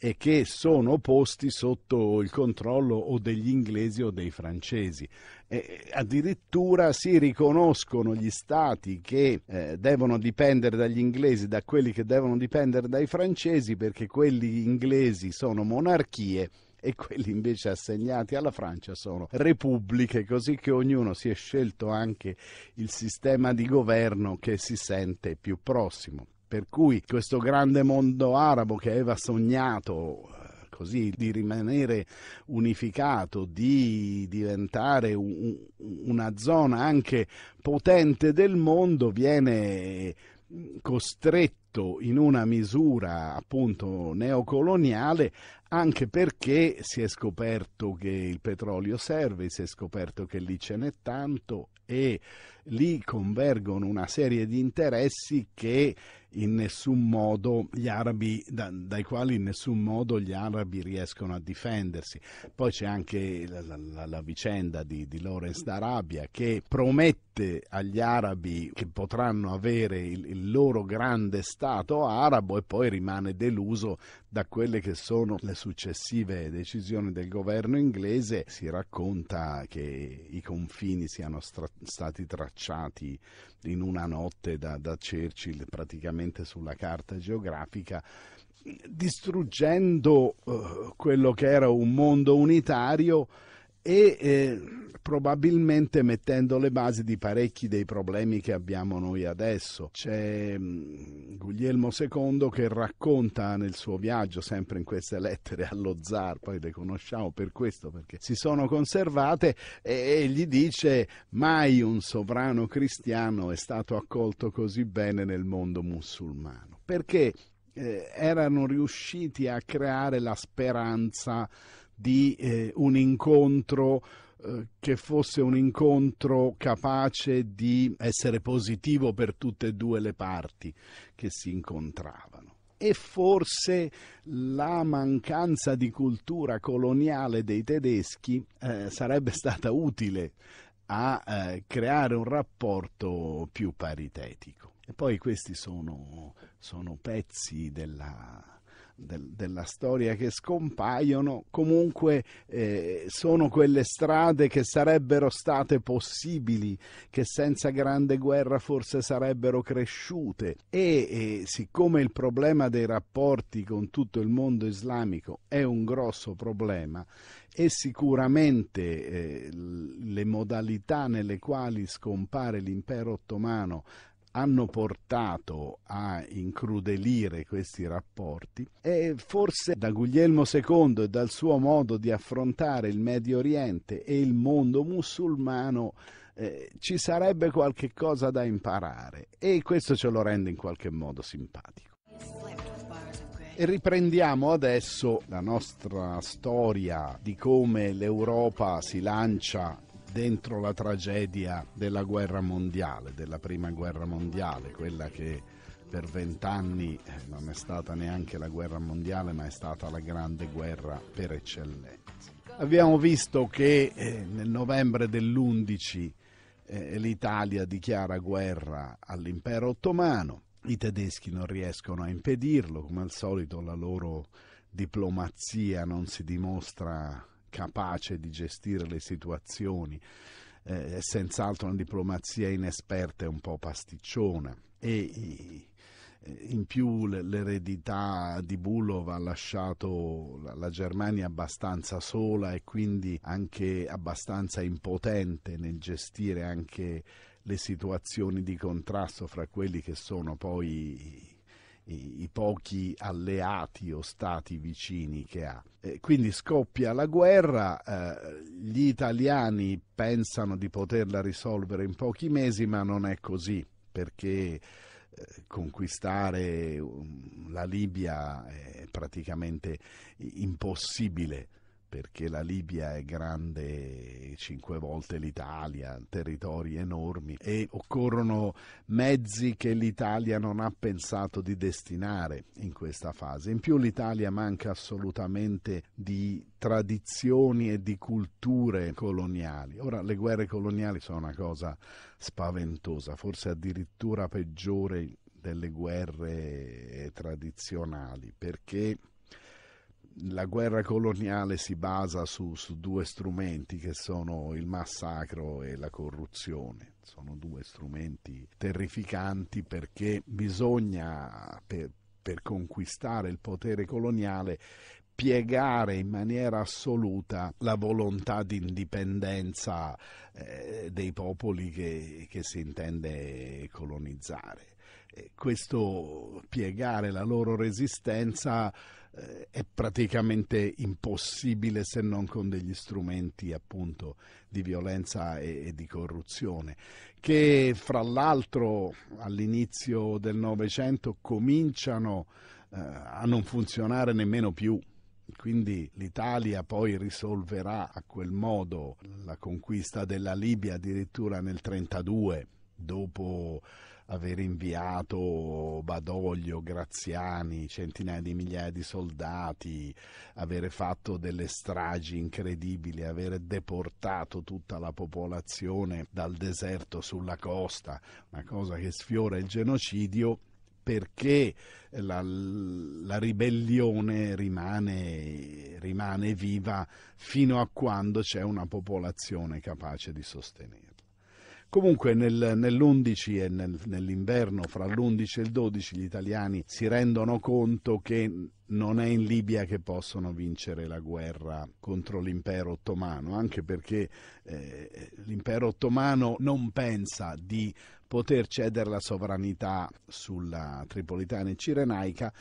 e che sono posti sotto il controllo o degli inglesi o dei francesi. E addirittura si riconoscono gli stati che eh, devono dipendere dagli inglesi da quelli che devono dipendere dai francesi perché quelli inglesi sono monarchie e quelli invece assegnati alla Francia sono repubbliche, così che ognuno si è scelto anche il sistema di governo che si sente più prossimo. Per cui questo grande mondo arabo che aveva sognato eh, Così, di rimanere unificato, di diventare un, una zona anche potente del mondo, viene mm, costretto in una misura appunto neocoloniale anche perché si è scoperto che il petrolio serve, si è scoperto che lì ce n'è tanto e lì convergono una serie di interessi che in nessun modo gli arabi, dai quali in nessun modo gli arabi riescono a difendersi. Poi c'è anche la, la, la vicenda di, di Lawrence d'Arabia che promette agli arabi che potranno avere il, il, loro grande Stato arabo e poi rimane deluso da quelle che sono le successive decisioni del governo inglese. Si racconta che i confini siano strattati stati tracciati in una notte da, da Churchill praticamente sulla carta geografica distruggendo eh, quello che era un mondo unitario e eh, probabilmente mettendo le basi di parecchi dei problemi che abbiamo noi adesso. C'è mh, mm, Guglielmo II che racconta nel suo viaggio, sempre in queste lettere allo zar, poi le conosciamo per questo perché si sono conservate, e, e gli dice mai un sovrano cristiano è stato accolto così bene nel mondo musulmano, perché eh, erano riusciti a creare la speranza di eh, un incontro eh, che fosse un incontro capace di essere positivo per tutte e due le parti che si incontravano e forse la mancanza di cultura coloniale dei tedeschi eh, sarebbe stata utile a eh, creare un rapporto più paritetico. E poi questi sono, sono pezzi della, del, della storia che scompaiono, comunque eh, sono quelle strade che sarebbero state possibili, che senza grande guerra forse sarebbero cresciute e eh, siccome il problema dei rapporti con tutto il mondo islamico è un grosso problema e sicuramente eh, le modalità nelle quali scompare l'impero ottomano hanno portato a incrudelire questi rapporti e forse da Guglielmo II e dal suo modo di affrontare il Medio Oriente e il mondo musulmano eh, ci sarebbe qualche cosa da imparare e questo ce lo rende in qualche modo simpatico. E riprendiamo adesso la nostra storia di come l'Europa si lancia dentro la tragedia della guerra mondiale, della prima guerra mondiale, quella che per vent'anni eh, non è stata neanche la guerra mondiale, ma è stata la grande guerra per eccellenza. Abbiamo visto che eh, nel novembre dell'11 eh, l'Italia dichiara guerra all'impero ottomano, i tedeschi non riescono a impedirlo, come al solito la loro diplomazia non si dimostra capace di gestire le situazioni, eh, senz'altro una diplomazia inesperta e un po' pasticciona. E, eh, in più l'eredità di Bulov ha lasciato la Germania abbastanza sola e quindi anche abbastanza impotente nel gestire anche le situazioni di contrasto fra quelli che sono poi i, i pochi alleati o stati vicini che ha. E quindi scoppia la guerra, eh, gli italiani pensano di poterla risolvere in pochi mesi, ma non è così, perché eh, conquistare um, la Libia è praticamente impossibile perché la Libia è grande cinque volte l'Italia, territori enormi e occorrono mezzi che l'Italia non ha pensato di destinare in questa fase. In più l'Italia manca assolutamente di tradizioni e di culture coloniali. Ora le guerre coloniali sono una cosa spaventosa, forse addirittura peggiore delle guerre tradizionali, perché la guerra coloniale si basa su, su, due strumenti che sono il massacro e la corruzione. Sono due strumenti terrificanti perché bisogna, per, per conquistare il potere coloniale, piegare in maniera assoluta la volontà di indipendenza eh, dei popoli che, che si intende colonizzare. E questo piegare la loro resistenza eh, è praticamente impossibile se non con degli strumenti appunto di violenza e, e di corruzione, che fra l'altro all'inizio del Novecento cominciano eh, a non funzionare nemmeno più. Quindi l'Italia poi risolverà a quel modo la conquista della Libia addirittura nel 1932, dopo aver inviato Badoglio, Graziani, centinaia di migliaia di soldati, avere fatto delle stragi incredibili, avere deportato tutta la popolazione dal deserto sulla costa, una cosa che sfiora il genocidio perché la, la ribellione rimane, rimane viva fino a quando c'è una popolazione capace di sostenere. Comunque nel, nell'11 e nel, nell'inverno fra l'11 e il 12 gli italiani si rendono conto che non è in Libia che possono vincere la guerra contro l'impero ottomano, anche perché eh, l'impero ottomano non pensa di poter cedere la sovranità sulla Tripolitana e Cirenaica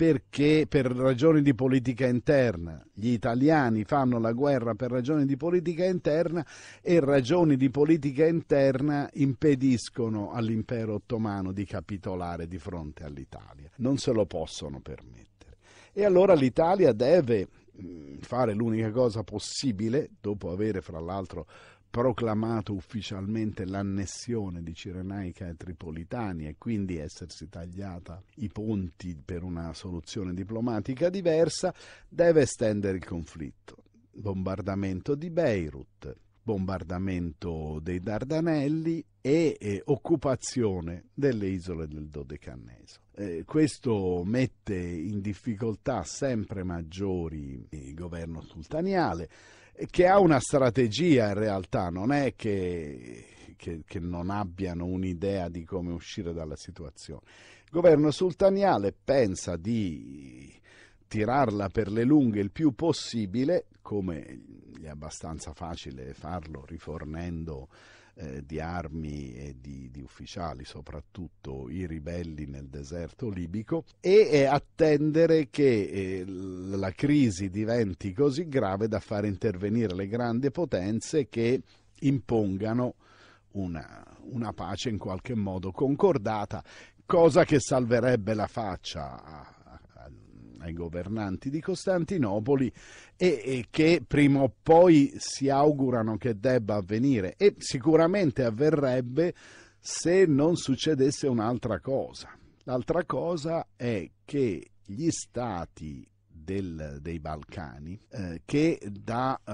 perché per ragioni di politica interna. Gli italiani fanno la guerra per ragioni di politica interna e ragioni di politica interna impediscono all'impero ottomano di capitolare di fronte all'Italia. Non se lo possono permettere. E allora l'Italia deve mm, fare l'unica cosa possibile, dopo avere fra l'altro proclamato ufficialmente l'annessione di Cirenaica e Tripolitania e quindi essersi tagliata i ponti per una soluzione diplomatica diversa, deve estendere il conflitto. Bombardamento di Beirut, bombardamento dei Dardanelli e eh, occupazione delle isole del Dodecanneso. Eh, questo mette in difficoltà sempre maggiori il governo sultaniale eh, che ha una strategia in realtà, non è che, che, che non abbiano un'idea di come uscire dalla situazione. Il governo sultaniale pensa di tirarla per le lunghe il più possibile, come è abbastanza facile farlo rifornendo eh, di armi e di, di, ufficiali, soprattutto i ribelli nel deserto libico, e eh, attendere che eh, la crisi diventi così grave da far intervenire le grandi potenze che impongano una, una pace in qualche modo concordata, cosa che salverebbe la faccia a ai governanti di Costantinopoli e, e che prima o poi si augurano che debba avvenire e sicuramente avverrebbe se non succedesse un'altra cosa. L'altra cosa è che gli stati del, dei Balcani eh, che da, eh,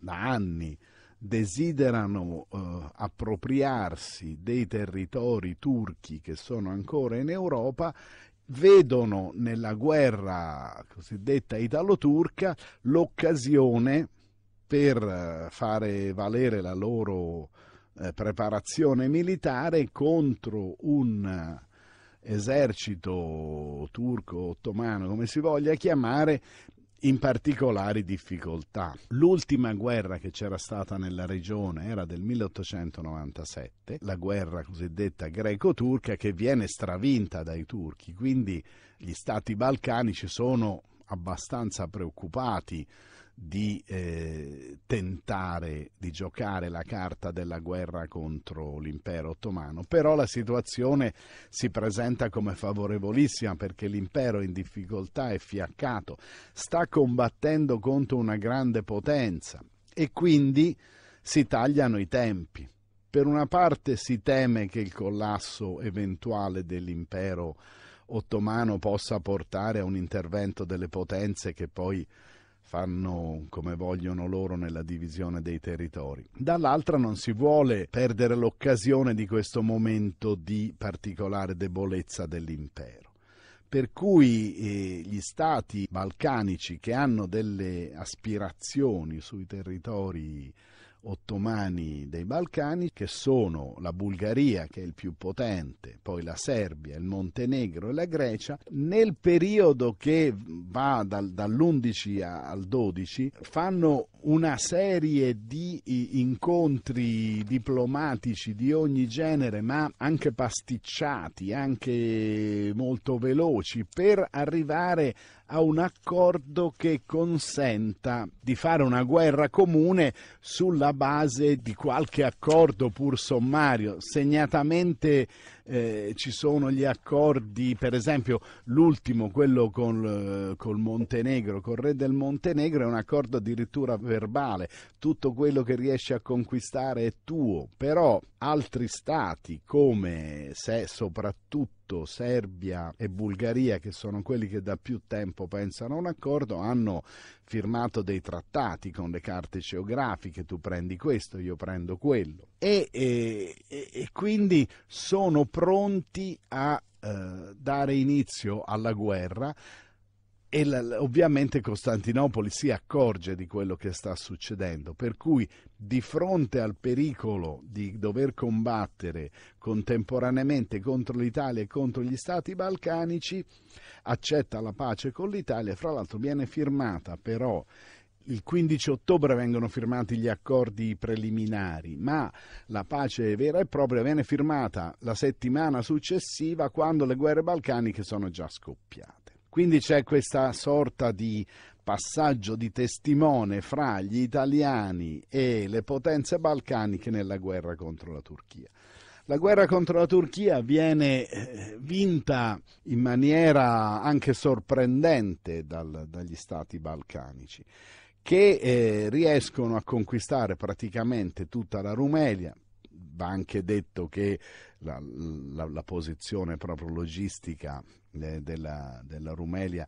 da, anni desiderano eh, appropriarsi dei territori turchi che sono ancora in Europa vedono nella guerra cosiddetta italo-turca l'occasione per eh, fare valere la loro eh, preparazione militare contro un eh, esercito turco ottomano, come si voglia chiamare, in particolari difficoltà. L'ultima guerra che c'era stata nella regione era del 1897, la guerra cosiddetta greco-turca che viene stravinta dai turchi, quindi gli stati balcanici sono abbastanza preoccupati di eh, tentare di giocare la carta della guerra contro l'impero ottomano, però la situazione si presenta come favorevolissima perché l'impero è in difficoltà è fiaccato, sta combattendo contro una grande potenza e quindi si tagliano i tempi. Per una parte si teme che il collasso eventuale dell'impero ottomano possa portare a un intervento delle potenze che poi fanno come vogliono loro nella divisione dei territori. Dall'altra non si vuole perdere l'occasione di questo momento di particolare debolezza dell'impero. Per cui eh, gli stati balcanici che hanno delle aspirazioni sui territori ottomani dei Balcani, che sono la Bulgaria, che è il più potente, poi la Serbia, il Montenegro e la Grecia, nel periodo che va dal, dall'11 al 12, fanno una serie di incontri diplomatici di ogni genere, ma anche pasticciati, anche molto veloci, per arrivare a un accordo che consenta di fare una guerra comune sulla base di qualche accordo pur sommario, segnatamente eh, ci sono gli accordi, per esempio l'ultimo, quello con col Montenegro, col re del Montenegro, è un accordo addirittura verbale, tutto quello che riesci a conquistare è tuo, però altri stati come se soprattutto Serbia e Bulgaria, che sono quelli che da più tempo pensano a un accordo, hanno firmato dei trattati con le carte geografiche, tu prendi questo, io prendo quello. E, e, e quindi sono pronti a eh, dare inizio alla guerra e la, ovviamente Costantinopoli si accorge di quello che sta succedendo, per cui di fronte al pericolo di dover combattere contemporaneamente contro l'Italia e contro gli stati balcanici, accetta la pace con l'Italia, fra l'altro viene firmata però il 15 ottobre vengono firmati gli accordi preliminari, ma la pace vera e propria viene firmata la settimana successiva quando le guerre balcaniche sono già scoppiate. Quindi c'è questa sorta di passaggio di testimone fra gli italiani e le potenze balcaniche nella guerra contro la Turchia. La guerra contro la Turchia viene eh, vinta in maniera anche sorprendente dal, dagli stati balcanici che eh, riescono a conquistare praticamente tutta la Rumelia. Va anche detto che la, la, la posizione proprio logistica eh, della, della Rumelia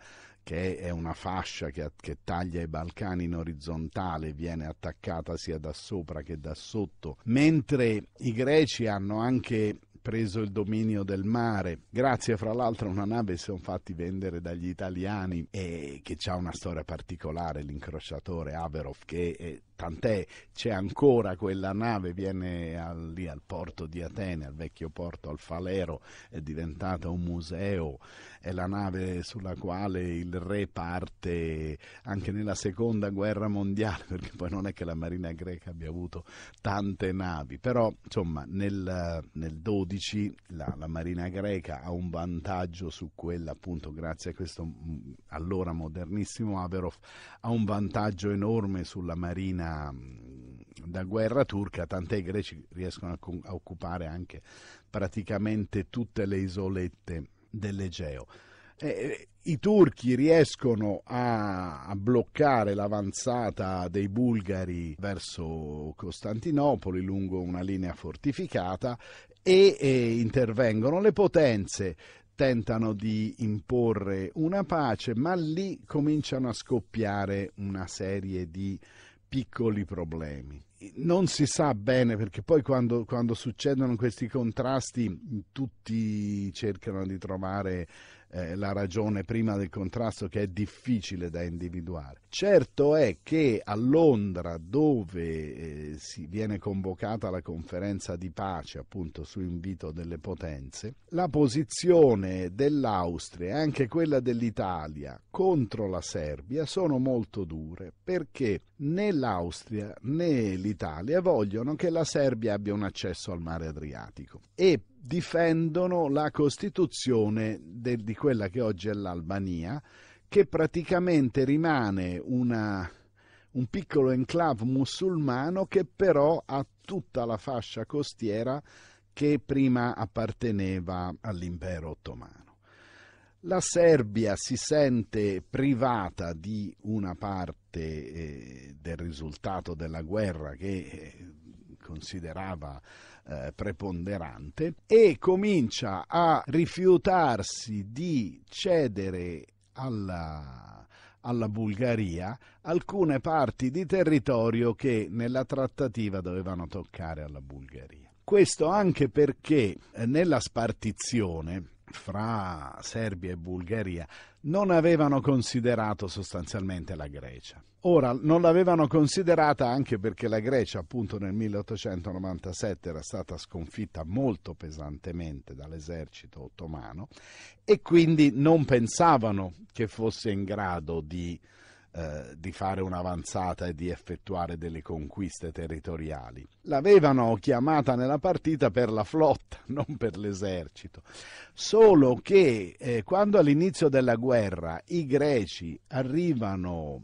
che è una fascia che, che, taglia i Balcani in orizzontale, viene attaccata sia da sopra che da sotto, mentre i greci hanno anche preso il dominio del mare, grazie fra l'altro a una nave che si sono fatti vendere dagli italiani e che ha una storia particolare, l'incrociatore Averov, che è tant'è c'è ancora quella nave, viene al, lì al porto di Atene, al vecchio porto, al Falero, è diventata un museo, è la nave sulla quale il re parte anche nella seconda guerra mondiale, perché poi non è che la marina greca abbia avuto tante navi, però insomma nel, nel 12 la, la marina greca ha un vantaggio su quella appunto grazie a questo mm, allora modernissimo Averof ha un vantaggio enorme sulla marina da, guerra turca, tant'è i greci riescono a, a occupare anche praticamente tutte le isolette dell'Egeo. Eh, eh, I turchi riescono a, a, bloccare l'avanzata dei bulgari verso Costantinopoli lungo una linea fortificata e, e intervengono le potenze tentano di imporre una pace, ma lì cominciano a scoppiare una serie di piccoli problemi. Non si sa bene perché poi quando, quando succedono questi contrasti tutti cercano di trovare eh, la ragione prima del contrasto che è difficile da individuare. Certo è che a Londra, dove eh, si viene convocata la conferenza di pace, appunto su invito delle potenze, la posizione dell'Austria e anche quella dell'Italia contro la Serbia sono molto dure perché né l'Austria né l'Italia vogliono che la Serbia abbia un accesso al mare Adriatico e difendono la costituzione de, di quella che oggi è l'Albania, che praticamente rimane una, un piccolo enclave musulmano che però ha tutta la fascia costiera che prima apparteneva all'impero ottomano. La Serbia si sente privata di una parte eh, del risultato della guerra che eh, considerava eh, preponderante e comincia a rifiutarsi di cedere alla, alla Bulgaria alcune parti di territorio che nella trattativa dovevano toccare alla Bulgaria. Questo anche perché eh, nella spartizione fra Serbia e Bulgaria non avevano considerato sostanzialmente la Grecia. Ora, non l'avevano considerata anche perché la Grecia appunto nel 1897 era stata sconfitta molto pesantemente dall'esercito ottomano e quindi non pensavano che fosse in grado di eh, di fare un'avanzata e di effettuare delle conquiste territoriali. L'avevano chiamata nella partita per la flotta, non per l'esercito. Solo che eh, quando all'inizio della guerra i greci arrivano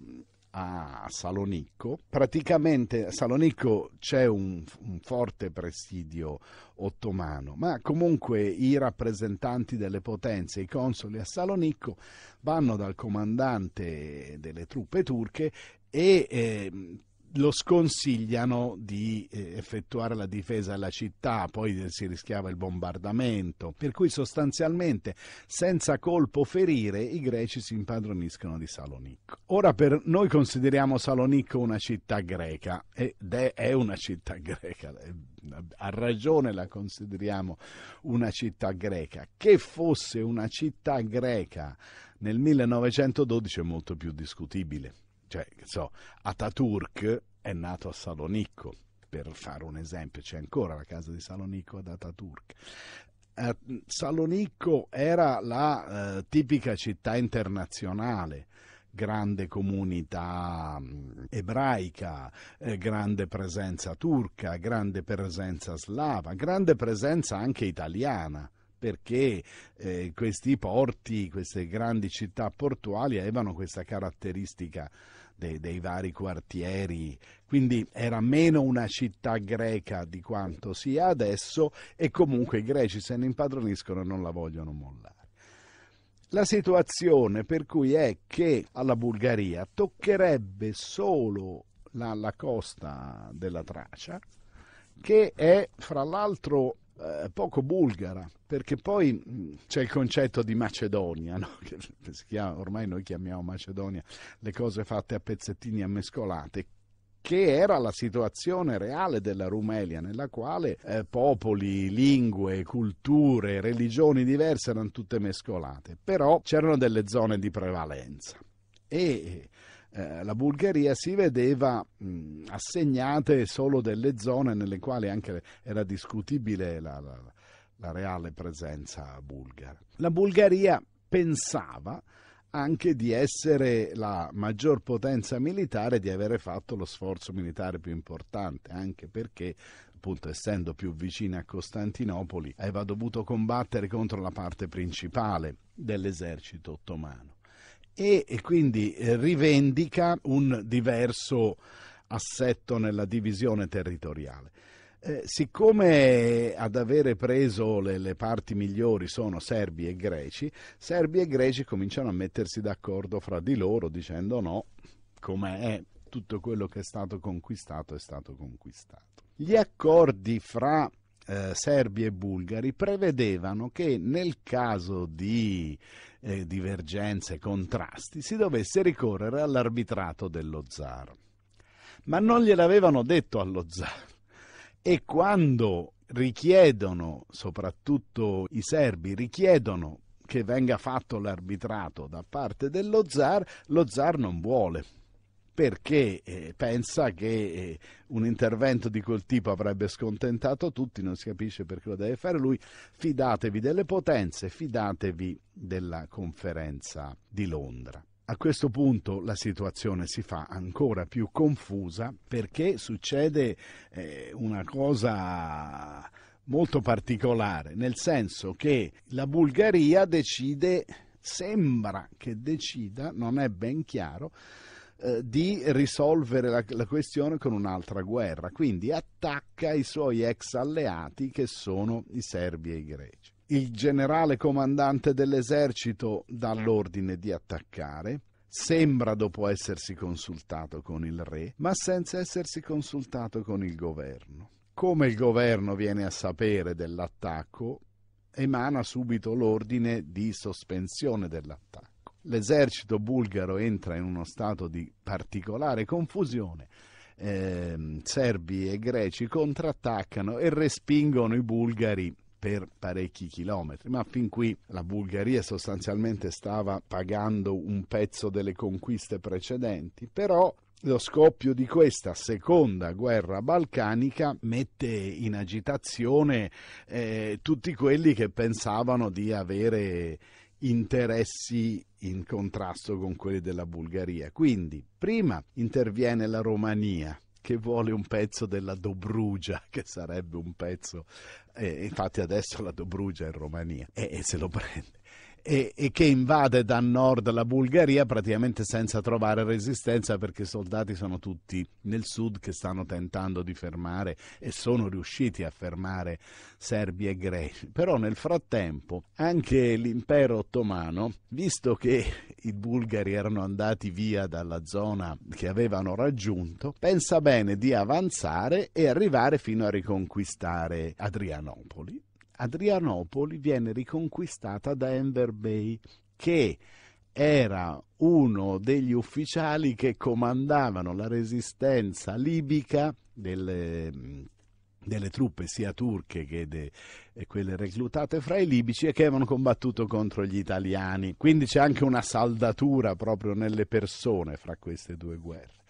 a Salonicco. Praticamente a Salonicco c'è un, un, forte presidio ottomano, ma comunque i rappresentanti delle potenze, i consoli a Salonicco, vanno dal comandante delle truppe turche e eh, lo sconsigliano di eh, effettuare la difesa della città, poi si rischiava il bombardamento, per cui sostanzialmente senza colpo ferire i greci si impadroniscono di Salonicco. Ora per noi consideriamo Salonicco una città greca ed è, una città greca, ha eh, ragione la consideriamo una città greca, che fosse una città greca nel 1912 è molto più discutibile cioè, so, Ataturk è nato a Salonicco, per fare un esempio, c'è ancora la casa di Salonicco ad Ataturk. Eh, Salonicco era la eh, tipica città internazionale, grande comunità mm, ebraica, eh, grande presenza turca, grande presenza slava, grande presenza anche italiana perché eh, questi porti, queste grandi città portuali avevano questa caratteristica dei, dei, vari quartieri, quindi era meno una città greca di quanto sia adesso e comunque i greci se ne impadroniscono e non la vogliono mollare. La situazione per cui è che alla Bulgaria toccherebbe solo la, la costa della Tracia, che è fra l'altro eh, poco bulgara, perché poi c'è il concetto di Macedonia, no? chiama, ormai noi chiamiamo Macedonia le cose fatte a pezzettini e mescolate, che era la situazione reale della Rumelia, nella quale eh, popoli, lingue, culture, religioni diverse erano tutte mescolate, però c'erano delle zone di prevalenza. E eh, la Bulgaria si vedeva mh, assegnate solo delle zone nelle quali anche era discutibile la, la, la reale presenza bulgara. La Bulgaria pensava anche di essere la maggior potenza militare, di avere fatto lo sforzo militare più importante, anche perché appunto essendo più vicina a Costantinopoli aveva dovuto combattere contro la parte principale dell'esercito ottomano e, quindi eh, rivendica un diverso assetto nella divisione territoriale. Eh, siccome ad avere preso le, le, parti migliori sono serbi e greci, serbi e greci cominciano a mettersi d'accordo fra di loro dicendo no, come è tutto quello che è stato conquistato è stato conquistato. Gli accordi fra eh, serbi e bulgari prevedevano che nel caso di eh, divergenze, contrasti, si dovesse ricorrere all'arbitrato dello zar. Ma non gliel'avevano detto allo zar. E quando richiedono, soprattutto i serbi, richiedono che venga fatto l'arbitrato da parte dello zar, lo zar non vuole perché eh, pensa che eh, un intervento di quel tipo avrebbe scontentato tutti, non si capisce perché lo deve fare lui. Fidatevi delle potenze, fidatevi della conferenza di Londra. A questo punto la situazione si fa ancora più confusa perché succede eh, una cosa molto particolare, nel senso che la Bulgaria decide, sembra che decida, non è ben chiaro, eh, di risolvere la, la questione con un'altra guerra, quindi attacca i suoi ex alleati che sono i serbi e i greci. Il generale comandante dell'esercito dà l'ordine di attaccare, sembra dopo essersi consultato con il re, ma senza essersi consultato con il governo. Come il governo viene a sapere dell'attacco, emana subito l'ordine di sospensione dell'attacco l'esercito bulgaro entra in uno stato di particolare confusione. Eh, serbi e greci contrattaccano e respingono i bulgari per parecchi chilometri, ma fin qui la Bulgaria sostanzialmente stava pagando un pezzo delle conquiste precedenti, però lo scoppio di questa seconda guerra balcanica mette in agitazione eh, tutti quelli che pensavano di avere interessi in contrasto con quelli della Bulgaria. Quindi, prima interviene la Romania che vuole un pezzo della Dobrugia, che sarebbe un pezzo, eh, infatti adesso la Dobrugia è in Romania, e, e se lo prende e, e, che invade da nord la Bulgaria praticamente senza trovare resistenza perché i soldati sono tutti nel sud che stanno tentando di fermare e sono riusciti a fermare serbi e greci. Però nel frattempo anche l'impero ottomano, visto che i bulgari erano andati via dalla zona che avevano raggiunto, pensa bene di avanzare e arrivare fino a riconquistare Adrianopoli Adrianopoli viene riconquistata da Enver Bey, che era uno degli ufficiali che comandavano la resistenza libica delle, delle truppe sia turche che de, eh, quelle reclutate fra i libici e che avevano combattuto contro gli italiani. Quindi c'è anche una saldatura proprio nelle persone fra queste due guerre.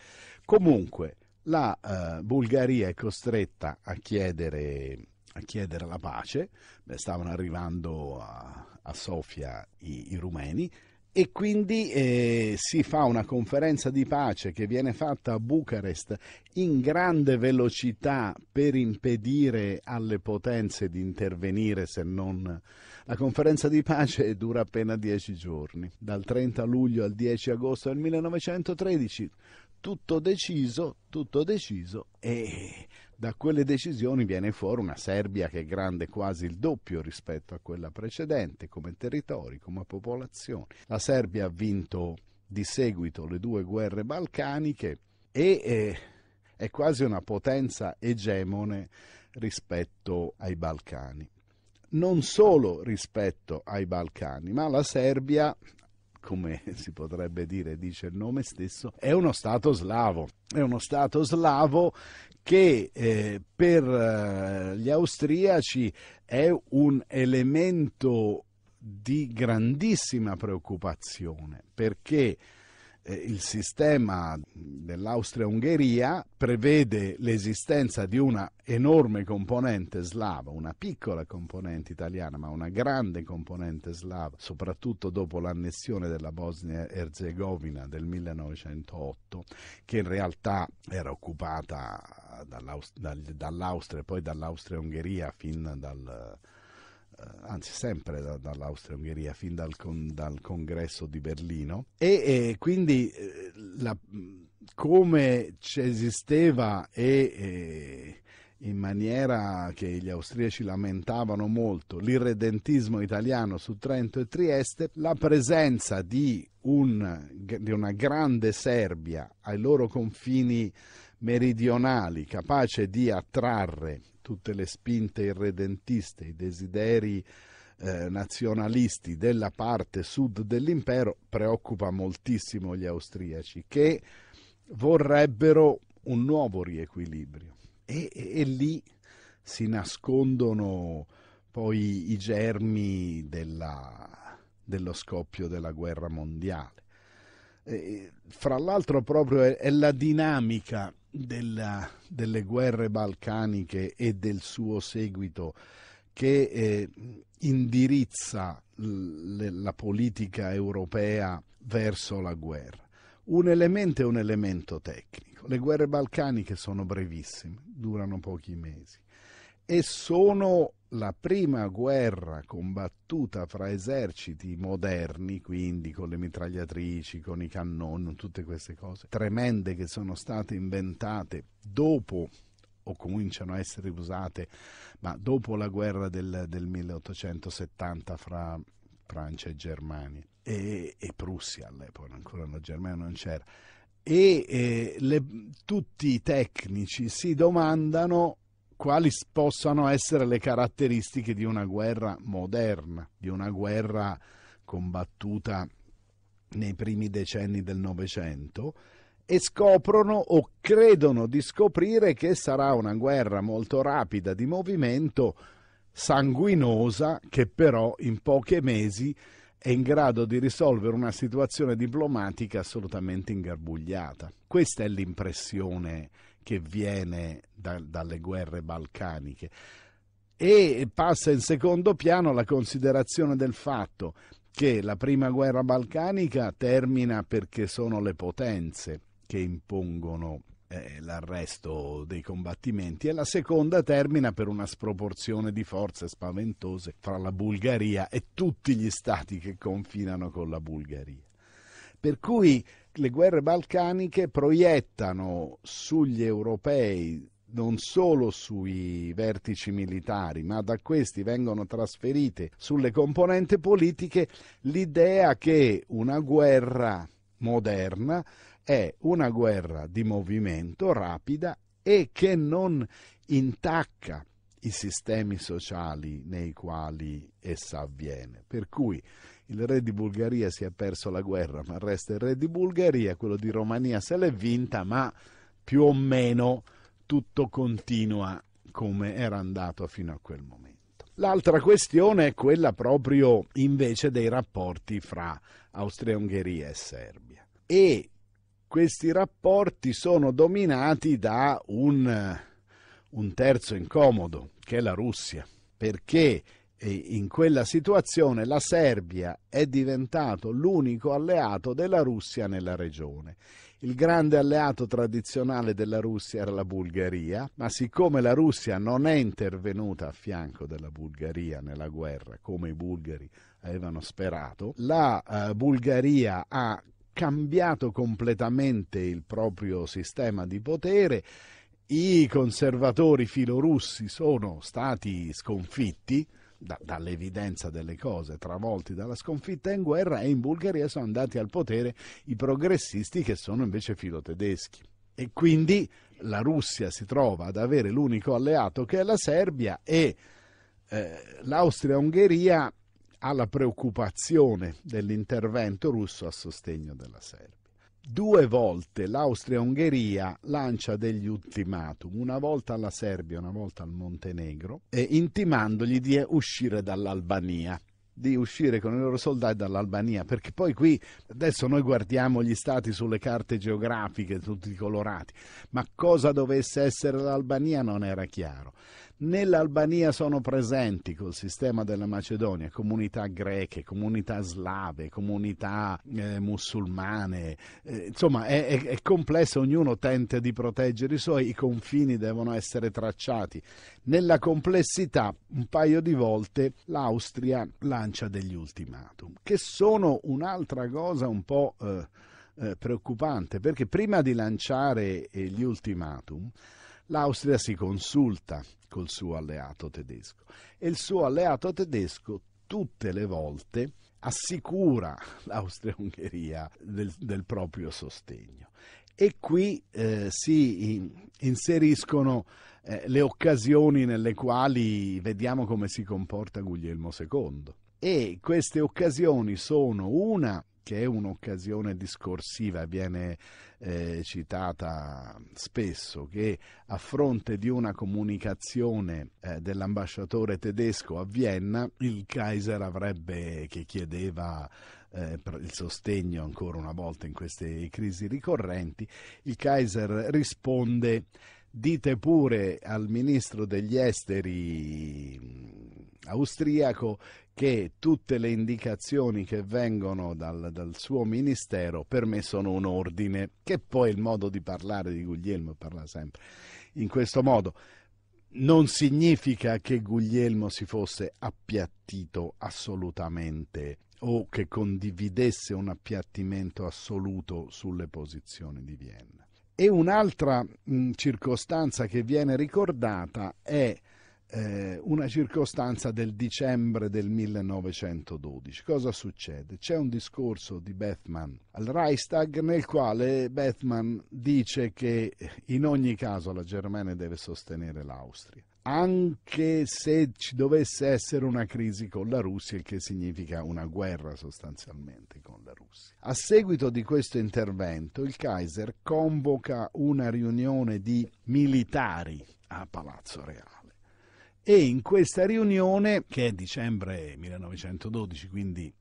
Comunque la eh, Bulgaria è costretta a chiedere a chiedere la pace, Beh, stavano arrivando a, a Sofia i, i, rumeni e quindi eh, si fa una conferenza di pace che viene fatta a Bucarest in grande velocità per impedire alle potenze di intervenire se non... La conferenza di pace dura appena dieci giorni, dal 30 luglio al 10 agosto del 1913 tutto deciso, tutto deciso e da quelle decisioni viene fuori una Serbia che è grande quasi il doppio rispetto a quella precedente, come territori, come popolazione. La Serbia ha vinto di seguito le due guerre balcaniche e eh, è quasi una potenza egemone rispetto ai Balcani. Non solo rispetto ai Balcani, ma la Serbia, come si potrebbe dire, dice il nome stesso, è uno Stato slavo. È uno Stato slavo che eh, per eh, gli austriaci è un elemento di grandissima preoccupazione perché eh, il sistema dell'Austria-Ungheria prevede l'esistenza di una enorme componente slava, una piccola componente italiana, ma una grande componente slava, soprattutto dopo l'annessione della bosnia herzegovina del 1908, che in realtà era occupata dall'Austria, e poi dall'Austria-Ungheria fin dal, eh, anzi sempre da, dall'Austria-Ungheria fin dal, con, dal, congresso di Berlino e, e quindi eh, la, come esisteva e, e, in maniera che gli austriaci lamentavano molto l'irredentismo italiano su Trento e Trieste, la presenza di, un, di una grande Serbia ai loro confini meridionali, capace di attrarre tutte le spinte irredentiste, i desideri eh, nazionalisti della parte sud dell'impero, preoccupa moltissimo gli austriaci che vorrebbero un nuovo riequilibrio. E, e, e lì si nascondono poi i germi della, dello scoppio della guerra mondiale. E, fra l'altro proprio è, è la dinamica della, delle guerre balcaniche e del suo seguito che eh, indirizza l- la politica europea verso la guerra. Un elemento è un elemento tecnico. Le guerre balcaniche sono brevissime, durano pochi mesi e sono la prima guerra combattuta fra eserciti moderni, quindi con le mitragliatrici, con i cannoni, tutte queste cose tremende che sono state inventate dopo o cominciano a essere usate, ma dopo la guerra del, del 1870 fra Francia e Germania e, e Prussia all'epoca, ancora la Germania non c'era. E eh, le, tutti i tecnici si domandano quali possano essere le caratteristiche di una guerra moderna, di una guerra combattuta nei primi decenni del Novecento e scoprono o credono di scoprire che sarà una guerra molto rapida di movimento, sanguinosa, che però in pochi mesi è in grado di risolvere una situazione diplomatica assolutamente ingarbugliata. Questa è l'impressione che viene da, dalle guerre balcaniche. E passa in secondo piano la considerazione del fatto che la prima guerra balcanica termina perché sono le potenze che impongono eh, l'arresto dei combattimenti e la seconda termina per una sproporzione di forze spaventose fra la Bulgaria e tutti gli stati che confinano con la Bulgaria. Per cui le guerre balcaniche proiettano sugli europei non solo sui vertici militari, ma da questi vengono trasferite sulle componenti politiche l'idea che una guerra moderna è una guerra di movimento rapida e che non intacca i sistemi sociali nei quali essa avviene. Per cui il re di Bulgaria si è perso la guerra, ma resta il re di Bulgaria, quello di Romania se l'è vinta, ma più o meno tutto continua come era andato fino a quel momento. L'altra questione è quella proprio invece dei rapporti fra Austria-Ungheria e Serbia. E questi rapporti sono dominati da un, un terzo incomodo, che è la Russia, perché e in quella situazione la Serbia è diventato l'unico alleato della Russia nella regione. Il grande alleato tradizionale della Russia era la Bulgaria, ma siccome la Russia non è intervenuta a fianco della Bulgaria nella guerra come i bulgari avevano sperato, la eh, Bulgaria ha cambiato completamente il proprio sistema di potere i conservatori filorussi sono stati sconfitti da, dall'evidenza delle cose, travolti dalla sconfitta in guerra e in Bulgaria sono andati al potere i progressisti che sono invece filotedeschi. E quindi la Russia si trova ad avere l'unico alleato che è la Serbia e eh, l'Austria-Ungheria ha la preoccupazione dell'intervento russo a sostegno della Serbia. Due volte l'Austria-Ungheria lancia degli ultimatum, una volta alla Serbia, una volta al Montenegro, intimandogli di uscire dall'Albania di uscire con i loro soldati dall'Albania, perché poi qui adesso noi guardiamo gli stati sulle carte geografiche, tutti colorati, ma cosa dovesse essere l'Albania non era chiaro. Nell'Albania sono presenti col sistema della Macedonia comunità greche, comunità slave, comunità eh, musulmane, eh, insomma è, è, è complesso, ognuno tenta di proteggere i suoi, i confini devono essere tracciati. Nella complessità un paio di volte l'Austria lancia degli ultimatum, che sono un'altra cosa un po'... Eh, eh, preoccupante perché prima di lanciare eh, gli ultimatum l'Austria si consulta col suo alleato tedesco. E il suo alleato tedesco tutte le volte assicura l'Austria-Ungheria del, del proprio sostegno. E qui eh, si inseriscono eh, le occasioni nelle quali vediamo come si comporta Guglielmo II. E queste occasioni sono una che è un'occasione discorsiva, viene eh, citata spesso, che a fronte di una comunicazione eh, dell'ambasciatore tedesco a Vienna, il Kaiser avrebbe, che chiedeva eh, il sostegno ancora una volta in queste crisi ricorrenti, il Kaiser risponde dite pure al ministro degli esteri mm, austriaco che tutte le indicazioni che vengono dal, dal, suo ministero per me sono un ordine, che poi il modo di parlare di Guglielmo, parla sempre in questo modo, non significa che Guglielmo si fosse appiattito assolutamente o che condividesse un appiattimento assoluto sulle posizioni di Vienna. E un'altra mh, circostanza che viene ricordata è eh, una circostanza del dicembre del 1912. Cosa succede? C'è un discorso di Bethmann al Reichstag nel quale Bethmann dice che in ogni caso la Germania deve sostenere l'Austria anche se ci dovesse essere una crisi con la Russia, il che significa una guerra sostanzialmente con la Russia. A seguito di questo intervento, il Kaiser convoca una riunione di militari a Palazzo Reale e in questa riunione, che è dicembre 1912, quindi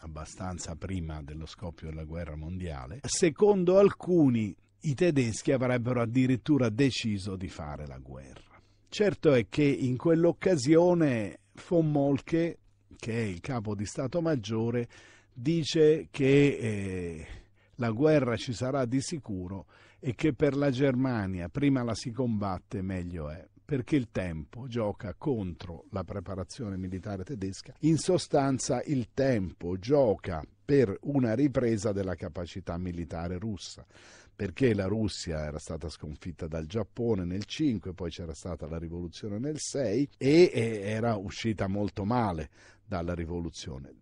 abbastanza prima dello scoppio della guerra mondiale, secondo alcuni i tedeschi avrebbero addirittura deciso di fare la guerra. Certo è che in quell'occasione von Molke, che è il capo di Stato Maggiore, dice che eh, la guerra ci sarà di sicuro e che per la Germania prima la si combatte meglio è perché il tempo gioca contro la preparazione militare tedesca. In sostanza il tempo gioca per una ripresa della capacità militare russa perché la Russia era stata sconfitta dal Giappone nel 5, poi c'era stata la rivoluzione nel 6 e era uscita molto male dalla rivoluzione.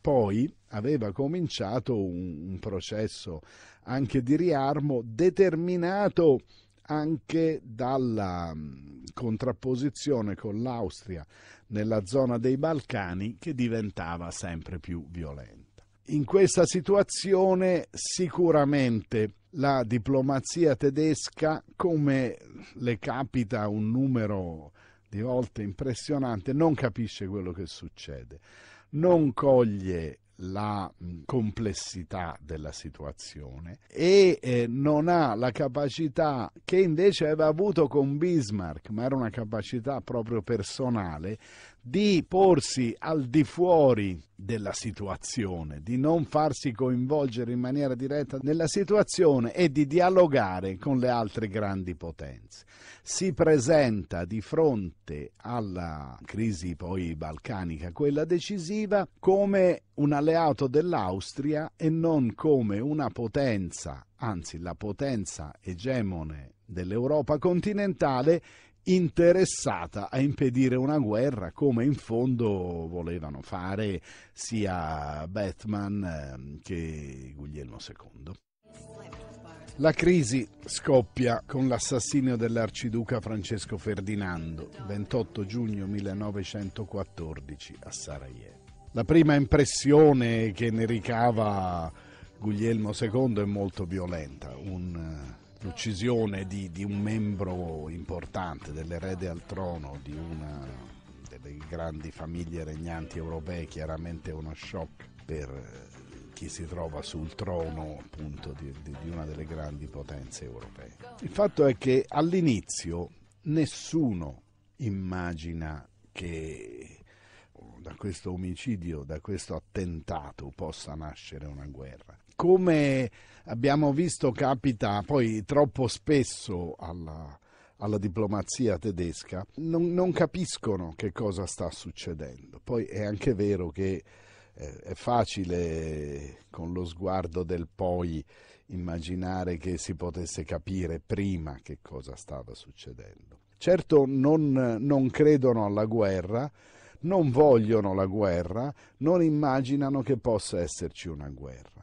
Poi aveva cominciato un, processo anche di riarmo determinato anche dalla mm, contrapposizione con l'Austria nella zona dei Balcani che diventava sempre più violenta. In questa situazione sicuramente la diplomazia tedesca, come le capita un numero di volte impressionante, non capisce quello che succede, non coglie la mm, complessità della situazione e eh, non ha la capacità che invece aveva avuto con Bismarck, ma era una capacità proprio personale, di porsi al di fuori della situazione, di non farsi coinvolgere in maniera diretta nella situazione e di dialogare con le altre grandi potenze. Si presenta di fronte alla crisi poi balcanica, quella decisiva, come un alleato dell'Austria e non come una potenza, anzi la potenza egemone dell'Europa continentale interessata a impedire una guerra come in fondo volevano fare sia Batman ehm, che Guglielmo II. La crisi scoppia con l'assassinio dell'arciduca Francesco Ferdinando, 28 giugno 1914 a Sarajevo. La prima impressione che ne ricava Guglielmo II è molto violenta, un eh, l'uccisione di, di, un membro importante dell'erede al trono di una delle grandi famiglie regnanti europee chiaramente uno shock per eh, chi si trova sul trono appunto di, di una delle grandi potenze europee. Il fatto è che all'inizio nessuno immagina che oh, da questo omicidio, da questo attentato possa nascere una guerra. Come abbiamo visto capita poi troppo spesso alla, alla diplomazia tedesca, non, non, capiscono che cosa sta succedendo. Poi è anche vero che eh, è facile con lo sguardo del poi immaginare che si potesse capire prima che cosa stava succedendo. Certo non, non credono alla guerra, non vogliono la guerra, non immaginano che possa esserci una guerra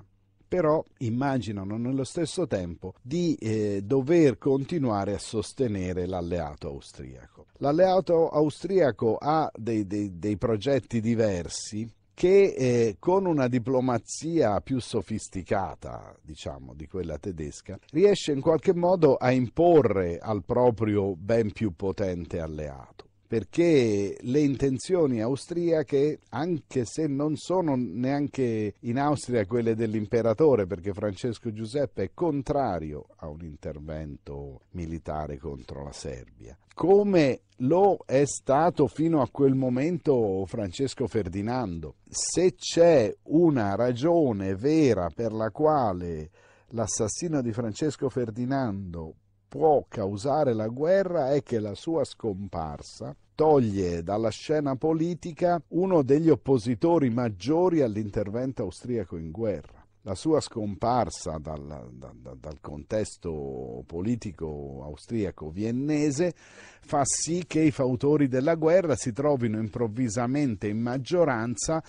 però immaginano nello stesso tempo di eh, dover continuare a sostenere l'alleato austriaco. L'alleato austriaco ha dei, dei, dei progetti diversi che eh, con una diplomazia più sofisticata, diciamo, di quella tedesca, riesce in qualche modo a imporre al proprio ben più potente alleato perché le intenzioni austriache, anche se non sono neanche in Austria quelle dell'imperatore, perché Francesco Giuseppe è contrario a un intervento militare contro la Serbia, come lo è stato fino a quel momento Francesco Ferdinando. Se c'è una ragione vera per la quale l'assassino di Francesco Ferdinando può causare la guerra è che la sua scomparsa toglie dalla scena politica uno degli oppositori maggiori all'intervento austriaco in guerra la sua scomparsa dal, dal, dal, contesto politico austriaco viennese fa sì che i fautori della guerra si trovino improvvisamente in maggioranza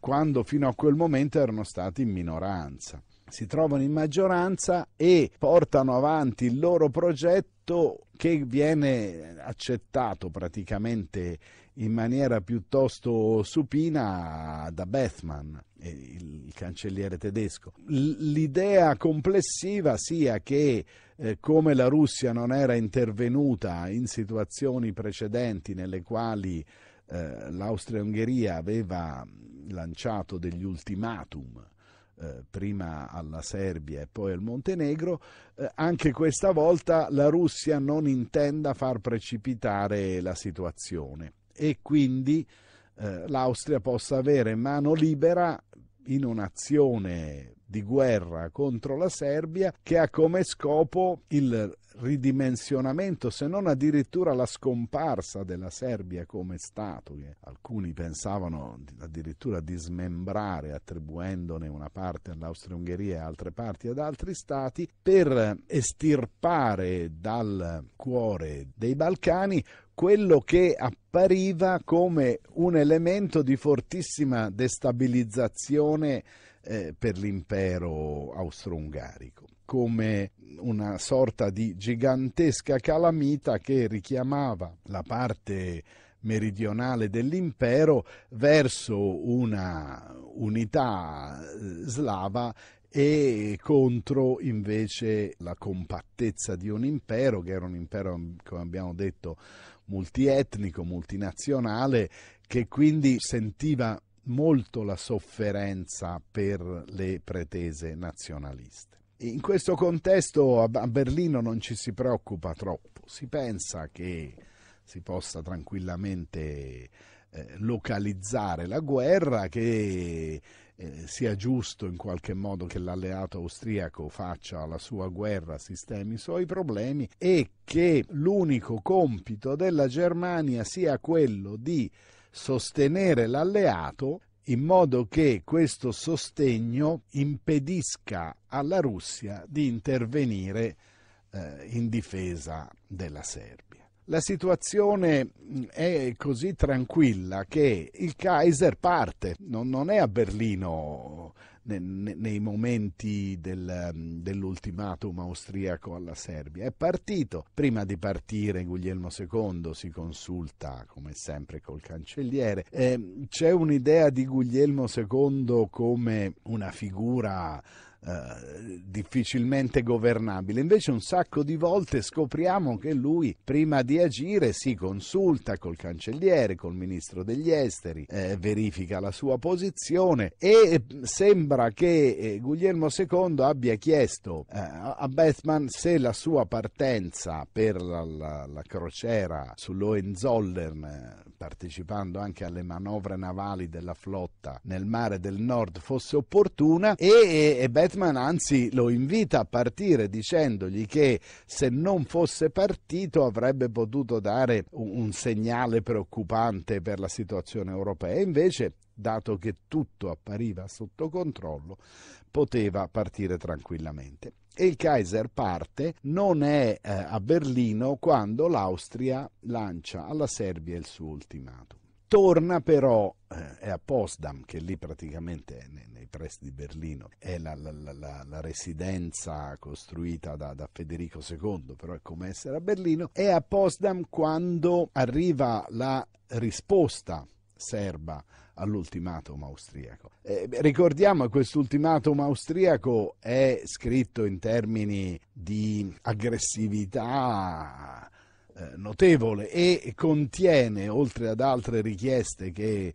quando fino a quel momento erano stati in minoranza si trovano in maggioranza e portano avanti il loro progetto che viene accettato praticamente in maniera piuttosto supina da Bethman, eh, il cancelliere tedesco. L'idea complessiva sia che eh, come la Russia non era intervenuta in situazioni precedenti nelle quali eh, l'Austria-Ungheria aveva lanciato degli ultimatum eh, prima alla Serbia e poi al Montenegro, eh, anche questa volta la Russia non intenda far precipitare la situazione e quindi eh, l'Austria possa avere mano libera in un'azione di guerra contro la Serbia che ha come scopo il ridimensionamento, se non addirittura la scomparsa della Serbia come Stato, che alcuni pensavano addirittura di smembrare attribuendone una parte all'Austria-Ungheria e altre parti ad altri Stati, per estirpare dal cuore dei Balcani quello che appariva come un elemento di fortissima destabilizzazione eh, per l'impero austro-ungarico, come una sorta di gigantesca calamita che richiamava la parte meridionale dell'impero verso una unità eh, slava e contro invece la compattezza di un impero, che era un impero, come abbiamo detto, multietnico, multinazionale, che quindi sentiva molto la sofferenza per le pretese nazionaliste. In questo contesto a Berlino non ci si preoccupa troppo, si pensa che si possa tranquillamente eh, localizzare la guerra, che eh, sia giusto in qualche modo che l'alleato austriaco faccia la sua guerra, sistemi i suoi problemi e che l'unico compito della Germania sia quello di sostenere l'alleato in modo che questo sostegno impedisca alla Russia di intervenire eh, in difesa della Serbia. La situazione mm, è così tranquilla che il Kaiser parte, non, non è a Berlino ne, nei momenti del, mm, dell'ultimatum austriaco alla Serbia. È partito. Prima di partire Guglielmo II si consulta come sempre col cancelliere. Eh, c'è un'idea di Guglielmo II come una figura eh, difficilmente governabile. Invece un sacco di volte scopriamo che lui prima di agire si consulta col cancelliere, col ministro degli esteri, eh, verifica la sua posizione e eh, sembra che eh, Guglielmo II abbia chiesto eh, a Bethman se la sua partenza per la, la, la crociera sull'Hohenzollern, eh, partecipando anche alle manovre navali della flotta nel mare del nord, fosse opportuna e, e Bethman Batman anzi lo invita a partire dicendogli che se non fosse partito avrebbe potuto dare un segnale preoccupante per la situazione europea. Invece dato che tutto appariva sotto controllo, poteva partire tranquillamente. E il Kaiser parte, non è eh, a Berlino quando l'Austria lancia alla Serbia il suo ultimatum torna però eh, è a Potsdam, che lì praticamente nei, nei pressi di Berlino è la, la, la, la residenza costruita da, da, Federico II, però è come essere a Berlino, è a Potsdam quando arriva la risposta serba all'ultimatum austriaco. Eh, ricordiamo che quest'ultimatum austriaco è scritto in termini di aggressività eh, notevole e contiene, oltre ad altre richieste che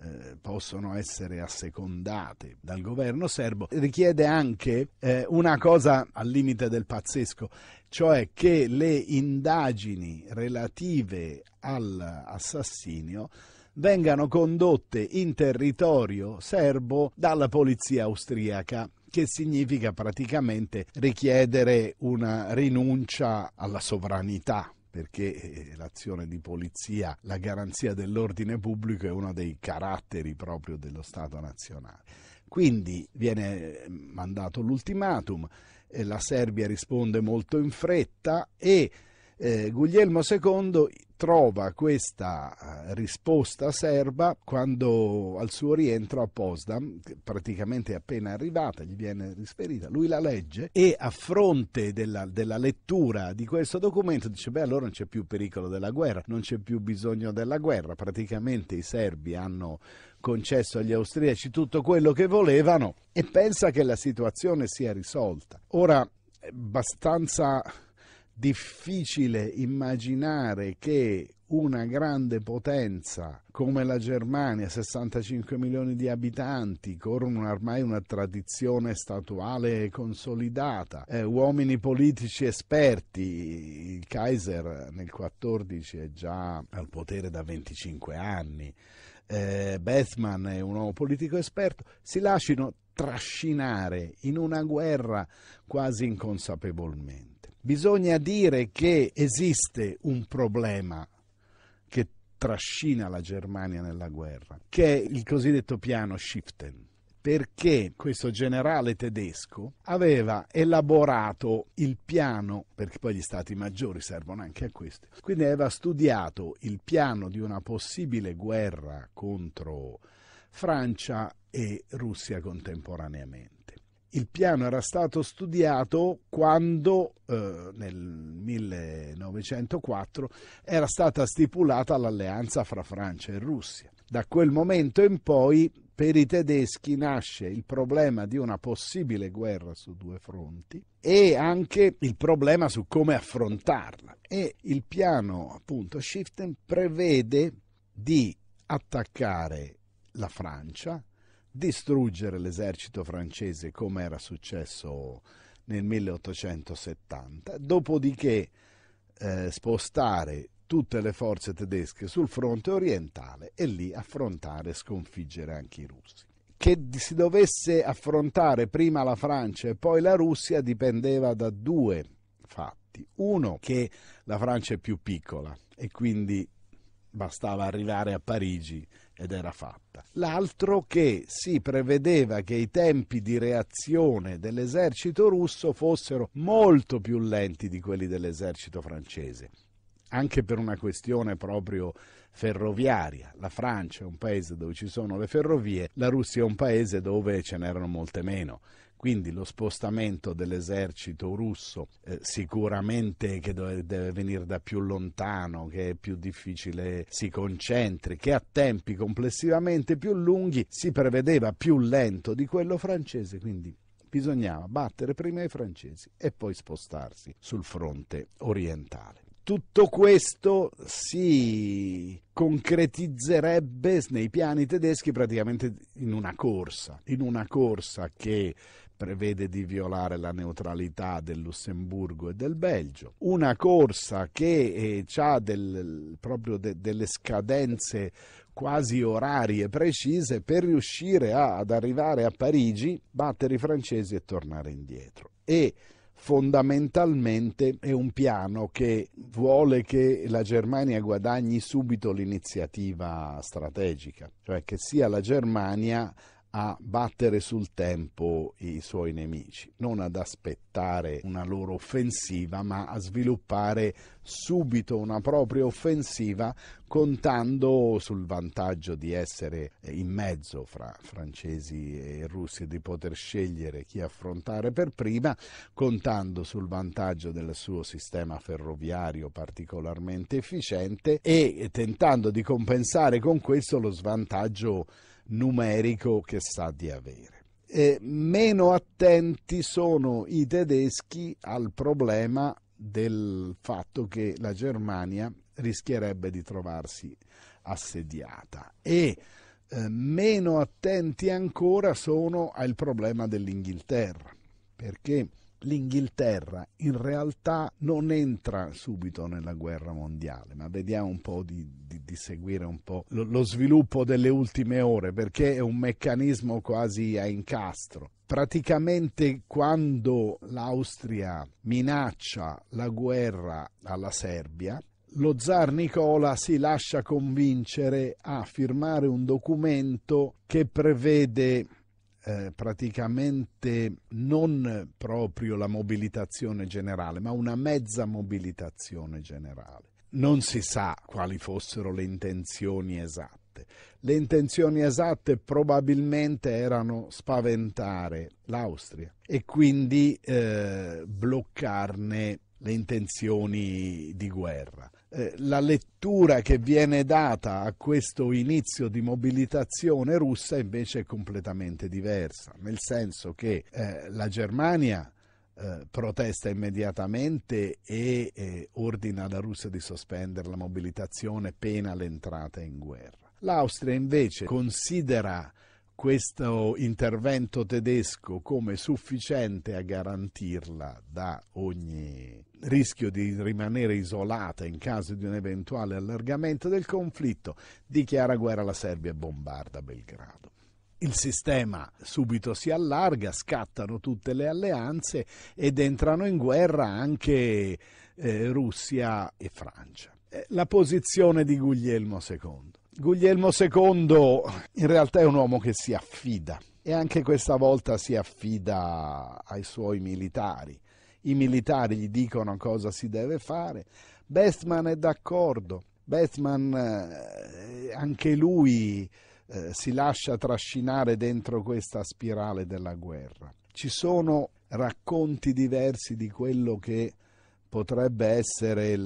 eh, possono essere assecondate dal governo serbo, richiede anche eh, una cosa al limite del pazzesco, cioè che le indagini relative all'assassinio vengano condotte in territorio serbo dalla polizia austriaca che significa praticamente richiedere una rinuncia alla sovranità perché eh, l'azione di polizia, la garanzia dell'ordine pubblico è uno dei caratteri proprio dello Stato nazionale. Quindi viene eh, mandato l'ultimatum, eh, la Serbia risponde molto in fretta e eh, Guglielmo II trova questa eh, risposta serba quando al suo rientro a Potsdam, praticamente appena arrivata, gli viene risferita, lui la legge e a fronte della, della lettura di questo documento dice beh allora non c'è più pericolo della guerra, non c'è più bisogno della guerra, praticamente i serbi hanno concesso agli austriaci tutto quello che volevano e pensa che la situazione sia risolta. Ora, abbastanza difficile immaginare che una grande potenza come la Germania, 65 milioni di abitanti, con ormai una tradizione statuale consolidata, eh, uomini politici esperti, il Kaiser nel 14 è già al potere da 25 anni, eh, Bethman è un uomo politico esperto, si lasciano trascinare in una guerra quasi inconsapevolmente bisogna dire che esiste un problema che trascina la Germania nella guerra, che è il cosiddetto piano Schiften, perché questo generale tedesco aveva elaborato il piano, perché poi gli stati maggiori servono anche a questo, quindi aveva studiato il piano di una possibile guerra contro Francia e Russia contemporaneamente il piano era stato studiato quando eh, nel 1904 era stata stipulata l'alleanza fra Francia e Russia. Da quel momento in poi per i tedeschi nasce il problema di una possibile guerra su due fronti e anche il problema su come affrontarla. E il piano appunto Schiften prevede di attaccare la Francia distruggere l'esercito francese come era successo nel 1870, dopodiché eh, spostare tutte le forze tedesche sul fronte orientale e lì affrontare e sconfiggere anche i russi. Che si dovesse affrontare prima la Francia e poi la Russia dipendeva da due fatti. Uno, che la Francia è più piccola e quindi bastava arrivare a Parigi ed era fatta. L'altro che si prevedeva che i tempi di reazione dell'esercito russo fossero molto più lenti di quelli dell'esercito francese, anche per una questione proprio ferroviaria. La Francia è un paese dove ci sono le ferrovie, la Russia è un paese dove ce n'erano molte meno quindi lo spostamento dell'esercito russo eh, sicuramente che deve, deve venire da più lontano, che è più difficile si concentri, che a tempi complessivamente più lunghi, si prevedeva più lento di quello francese, quindi bisognava battere prima i francesi e poi spostarsi sul fronte orientale. Tutto questo si concretizzerebbe nei piani tedeschi praticamente in una corsa, in una corsa che prevede di violare la neutralità del Lussemburgo e del Belgio, una corsa che eh, ha del, proprio de, delle scadenze quasi orarie precise per riuscire a, ad arrivare a Parigi, battere i francesi e tornare indietro. E fondamentalmente è un piano che vuole che la Germania guadagni subito l'iniziativa strategica, cioè che sia la Germania a battere sul tempo i suoi nemici, non ad aspettare una loro offensiva, ma a sviluppare subito una propria offensiva contando sul vantaggio di essere in mezzo fra francesi e russi, di poter scegliere chi affrontare per prima, contando sul vantaggio del suo sistema ferroviario particolarmente efficiente e tentando di compensare con questo lo svantaggio numerico che sa di avere. E meno attenti sono i tedeschi al problema del fatto che la Germania rischierebbe di trovarsi assediata e eh, meno attenti ancora sono al problema dell'Inghilterra perché l'Inghilterra in realtà non entra subito nella guerra mondiale, ma vediamo un po' di, di, di seguire un po' lo, lo sviluppo delle ultime ore, perché è un meccanismo quasi a incastro praticamente quando l'Austria minaccia la guerra alla Serbia, lo zar Nicola si lascia convincere a firmare un documento che prevede eh, praticamente non proprio la mobilitazione generale, ma una mezza mobilitazione generale. Non si sa quali fossero le intenzioni esatte. Le intenzioni esatte probabilmente erano spaventare l'Austria e quindi eh, bloccarne le intenzioni di guerra. Eh, la lettura che viene data a questo inizio di mobilitazione russa invece è completamente diversa, nel senso che eh, la Germania eh, protesta immediatamente e eh, ordina alla Russia di sospendere la mobilitazione pena l'entrata in guerra. L'Austria invece considera questo intervento tedesco come sufficiente a garantirla da ogni rischio di rimanere isolata in caso di un eventuale allargamento del conflitto, dichiara guerra alla Serbia e bombarda Belgrado. Il sistema subito si allarga, scattano tutte le alleanze ed entrano in guerra anche eh, Russia e Francia. Eh, la posizione di Guglielmo II. Guglielmo II in realtà è un uomo che si affida e anche questa volta si affida ai suoi militari i militari gli dicono cosa si deve fare. Bestman è d'accordo, Bestman eh, anche lui eh, si lascia trascinare dentro questa spirale della guerra. Ci sono racconti diversi di quello che potrebbe essere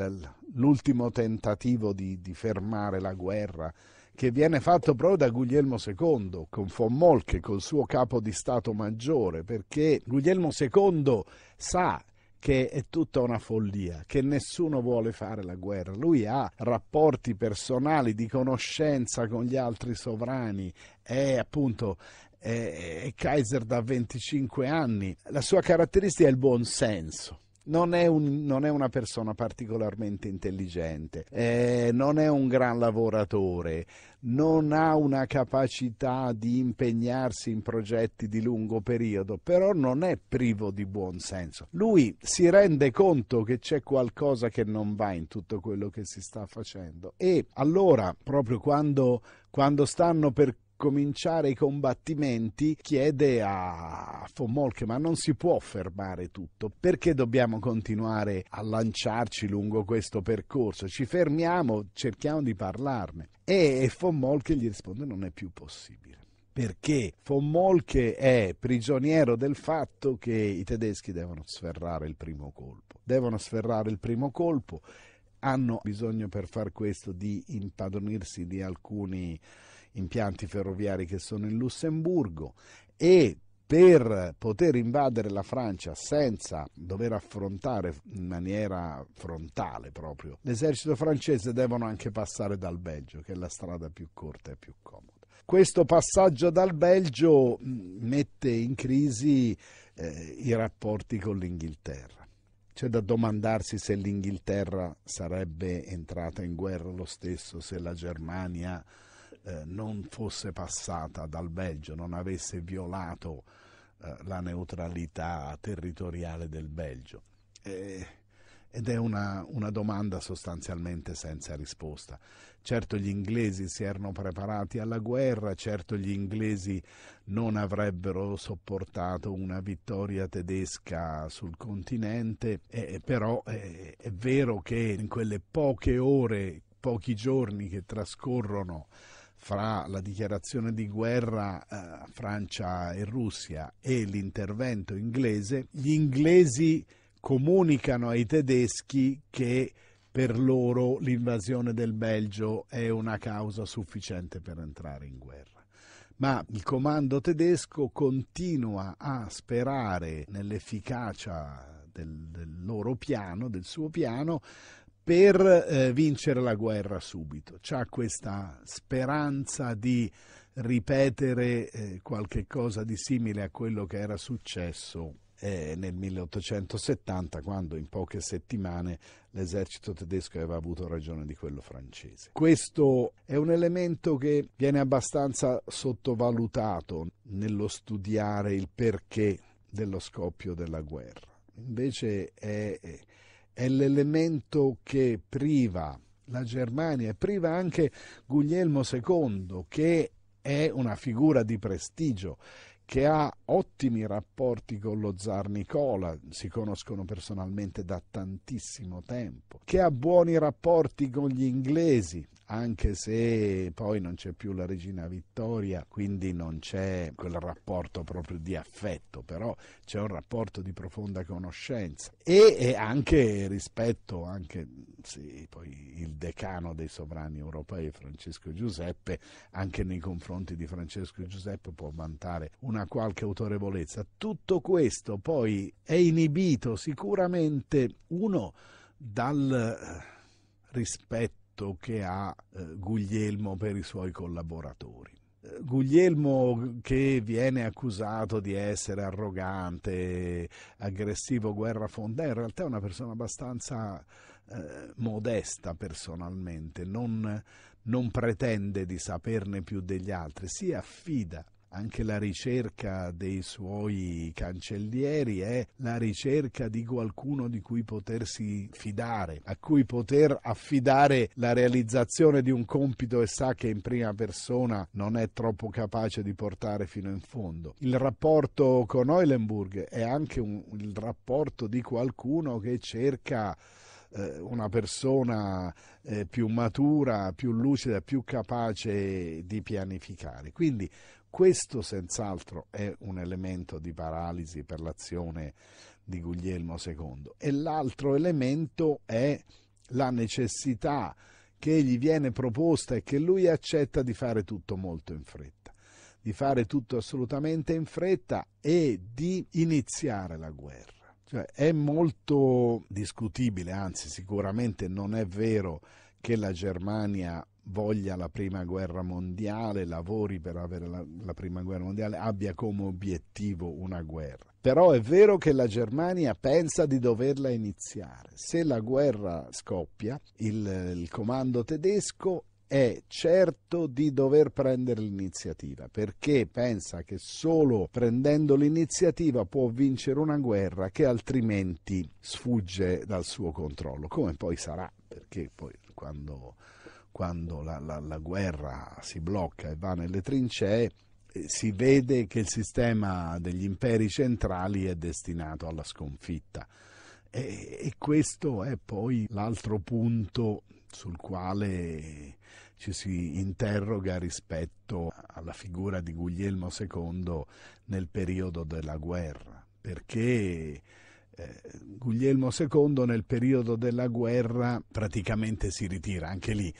l'ultimo tentativo di, di fermare la guerra, che viene fatto proprio da Guglielmo II con von Molke, col suo capo di Stato Maggiore, perché Guglielmo II sa che è tutta una follia, che nessuno vuole fare la guerra. Lui ha rapporti personali di conoscenza con gli altri sovrani, è appunto è, è Kaiser da 25 anni. La sua caratteristica è il buon senso non è, un, non è, una persona particolarmente intelligente, eh, non è un gran lavoratore, non ha una capacità di impegnarsi in progetti di lungo periodo, però non è privo di buon senso. Lui si rende conto che c'è qualcosa che non va in tutto quello che si sta facendo e allora, proprio quando, quando stanno per cominciare i combattimenti chiede a von Molke ma non si può fermare tutto perché dobbiamo continuare a lanciarci lungo questo percorso ci fermiamo cerchiamo di parlarne e von Molke gli risponde non è più possibile perché von Molke è prigioniero del fatto che i tedeschi devono sferrare il primo colpo devono sferrare il primo colpo hanno bisogno per far questo di impadronirsi di alcuni impianti ferroviari che sono in Lussemburgo e per poter invadere la Francia senza dover affrontare in maniera frontale proprio l'esercito francese devono anche passare dal Belgio che è la strada più corta e più comoda. Questo passaggio dal Belgio mm, mette in crisi eh, i rapporti con l'Inghilterra. C'è da domandarsi se l'Inghilterra sarebbe entrata in guerra lo stesso se la Germania eh, non fosse passata dal Belgio, non avesse violato eh, la neutralità territoriale del Belgio. E, ed è una, una domanda sostanzialmente senza risposta. Certo gli inglesi si erano preparati alla guerra, certo gli inglesi non avrebbero sopportato una vittoria tedesca sul continente, eh, però eh, è vero che in quelle poche ore, pochi giorni che trascorrono fra la dichiarazione di guerra eh, Francia e Russia e l'intervento inglese, gli inglesi comunicano ai tedeschi che per loro l'invasione del Belgio è una causa sufficiente per entrare in guerra. Ma il comando tedesco continua a sperare nell'efficacia del, del, loro piano, del suo piano, per eh, vincere la guerra subito. C'ha questa speranza di ripetere eh, qualche cosa di simile a quello che era successo eh, nel 1870 quando in poche settimane l'esercito tedesco aveva avuto ragione di quello francese. Questo è un elemento che viene abbastanza sottovalutato nello studiare il perché dello scoppio della guerra. Invece è eh, è l'elemento che priva la Germania e priva anche Guglielmo II, che è una figura di prestigio, che ha ottimi rapporti con lo zar Nicola, si conoscono personalmente da tantissimo tempo, che ha buoni rapporti con gli inglesi, anche se poi non c'è più la regina Vittoria, quindi non c'è quel rapporto proprio di affetto, però c'è un rapporto di profonda conoscenza e, e anche rispetto anche sì, il decano dei sovrani europei Francesco Giuseppe, anche nei confronti di Francesco Giuseppe può vantare una qualche autorevolezza. Tutto questo poi è inibito sicuramente uno dal rispetto impatto che ha eh, Guglielmo per i suoi collaboratori. Eh, Guglielmo che viene accusato di essere arrogante, aggressivo, guerrafonda, in realtà è una persona abbastanza eh, modesta personalmente, non, non pretende di saperne più degli altri, si affida anche la ricerca dei suoi cancellieri è la ricerca di qualcuno di cui potersi fidare, a cui poter affidare la realizzazione di un compito e sa che in prima persona non è troppo capace di portare fino in fondo. Il rapporto con Eulenburg è anche un, il rapporto di qualcuno che cerca eh, una persona eh, più matura, più lucida, più capace di pianificare. Quindi questo senz'altro è un elemento di paralisi per l'azione di Guglielmo II. E l'altro elemento è la necessità che gli viene proposta e che lui accetta di fare tutto molto in fretta, di fare tutto assolutamente in fretta e di iniziare la guerra. Cioè, è molto discutibile, anzi sicuramente non è vero che la Germania voglia la prima guerra mondiale, lavori per avere la, la, prima guerra mondiale, abbia come obiettivo una guerra. Però è vero che la Germania pensa di doverla iniziare. Se la guerra scoppia, il, il comando tedesco è certo di dover prendere l'iniziativa perché pensa che solo prendendo l'iniziativa può vincere una guerra che altrimenti sfugge dal suo controllo, come poi sarà, perché poi quando quando la, la, la guerra si blocca e va nelle trincee, eh, si vede che il sistema degli imperi centrali è destinato alla sconfitta. E, e, questo è poi l'altro punto sul quale ci si interroga rispetto alla figura di Guglielmo II nel periodo della guerra, perché eh, Guglielmo II nel periodo della guerra praticamente si ritira anche lì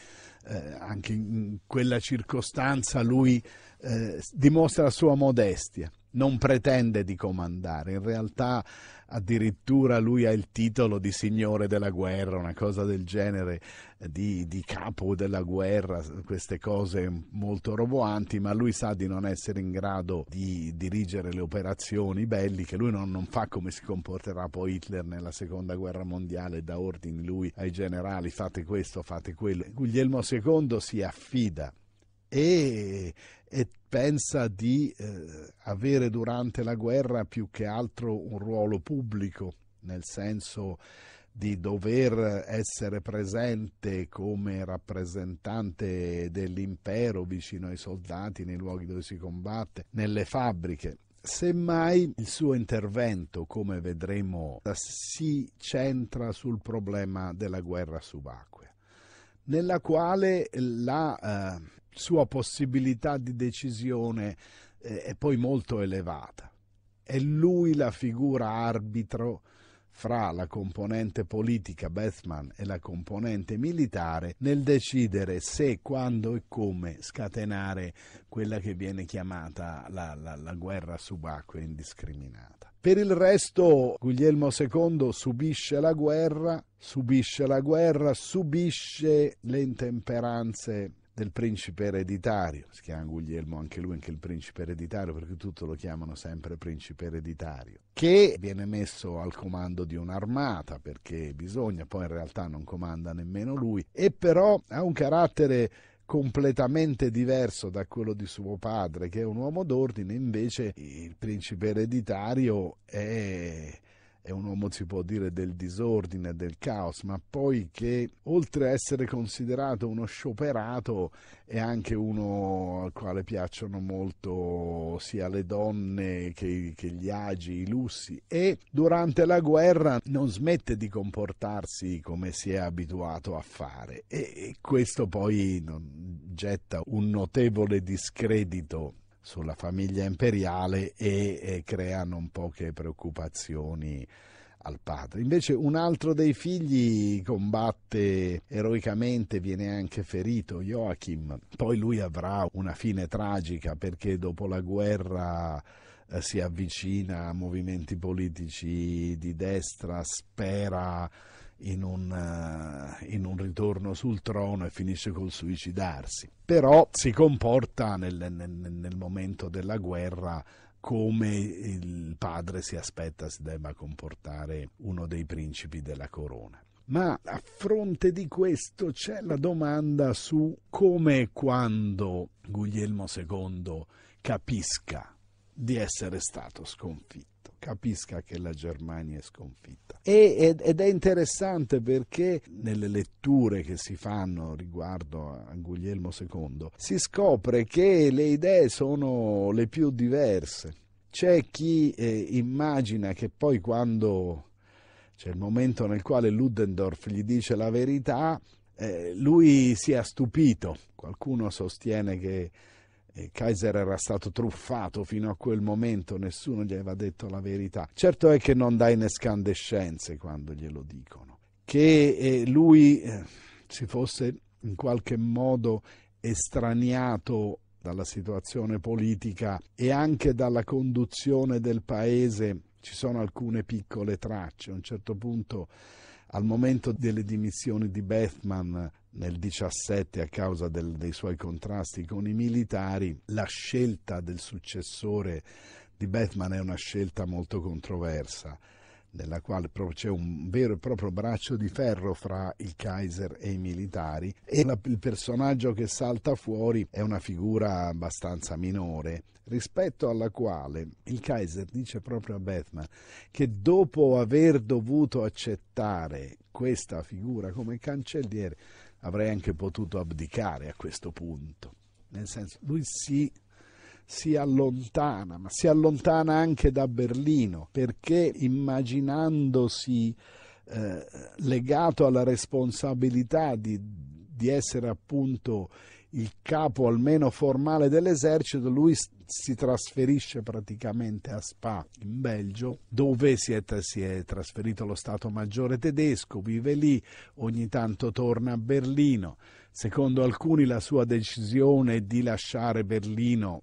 eh, anche in quella circostanza lui eh, dimostra la sua modestia, non pretende di comandare, in realtà addirittura lui ha il titolo di signore della guerra, una cosa del genere, eh, di, di capo della guerra, queste cose molto roboanti, ma lui sa di non essere in grado di dirigere le operazioni belliche, lui non, non fa come si comporterà poi Hitler nella seconda guerra mondiale, da ordini lui ai generali fate questo, fate quello. Guglielmo II si affida e e pensa di eh, avere durante la guerra più che altro un ruolo pubblico, nel senso di dover essere presente come rappresentante dell'impero vicino ai soldati nei luoghi dove si combatte, nelle fabbriche. Semmai il suo intervento, come vedremo, si centra sul problema della guerra subacquea, nella quale la eh, sua possibilità di decisione eh, è poi molto elevata. È lui la figura arbitro fra la componente politica Bethman e la componente militare nel decidere se, quando e come scatenare quella che viene chiamata la, la, la guerra subacquea indiscriminata. Per il resto Guglielmo II subisce la guerra, subisce la guerra, subisce le intemperanze del principe ereditario, si chiama Guglielmo anche lui, anche il principe ereditario, perché tutto lo chiamano sempre principe ereditario, che viene messo al comando di un'armata, perché bisogna, poi in realtà non comanda nemmeno lui, e però ha un carattere completamente diverso da quello di suo padre, che è un uomo d'ordine, invece il principe ereditario è è un uomo si può dire del disordine, del caos, ma poi che oltre a essere considerato uno scioperato è anche uno al quale piacciono molto sia le donne che, che gli agi, i lussi e durante la guerra non smette di comportarsi come si è abituato a fare e, e questo poi non, getta un notevole discredito sulla famiglia imperiale e, e crea non poche preoccupazioni al padre. Invece un altro dei figli combatte eroicamente, viene anche ferito, Joachim. Poi lui avrà una fine tragica perché dopo la guerra eh, si avvicina a movimenti politici di destra, spera in un, eh, in un, ritorno sul trono e finisce col suicidarsi. Però si comporta nel, nel, nel momento della guerra come il padre si aspetta si debba comportare uno dei principi della corona. Ma a fronte di questo c'è la domanda su come e quando Guglielmo II capisca di essere stato sconfitto capisca che la Germania è sconfitta. E, ed, è interessante perché nelle letture che si fanno riguardo a Guglielmo II si scopre che le idee sono le più diverse. C'è chi eh, immagina che poi quando c'è il momento nel quale Ludendorff gli dice la verità, eh, lui sia stupito. Qualcuno sostiene che Kaiser era stato truffato fino a quel momento, nessuno gli aveva detto la verità. Certo è che non dà in escandescenze quando glielo dicono. Che eh, lui eh, si fosse in qualche modo estraniato dalla situazione politica e anche dalla conduzione del paese ci sono alcune piccole tracce. A un certo punto, al momento delle dimissioni di Bethman, nel 17 a causa del, dei suoi contrasti con i militari, la scelta del successore di Batman è una scelta molto controversa, nella quale c'è un vero e proprio braccio di ferro fra il Kaiser e i militari e la, il personaggio che salta fuori è una figura abbastanza minore rispetto alla quale il Kaiser dice proprio a Batman che dopo aver dovuto accettare questa figura come cancelliere avrei anche potuto abdicare a questo punto. Nel senso, lui si, si allontana, ma si allontana anche da Berlino, perché immaginandosi eh, legato alla responsabilità di, di essere appunto il capo almeno formale dell'esercito, lui si trasferisce praticamente a Spa in Belgio dove si è, si è trasferito lo Stato Maggiore tedesco, vive lì, ogni tanto torna a Berlino. Secondo alcuni la sua decisione di lasciare Berlino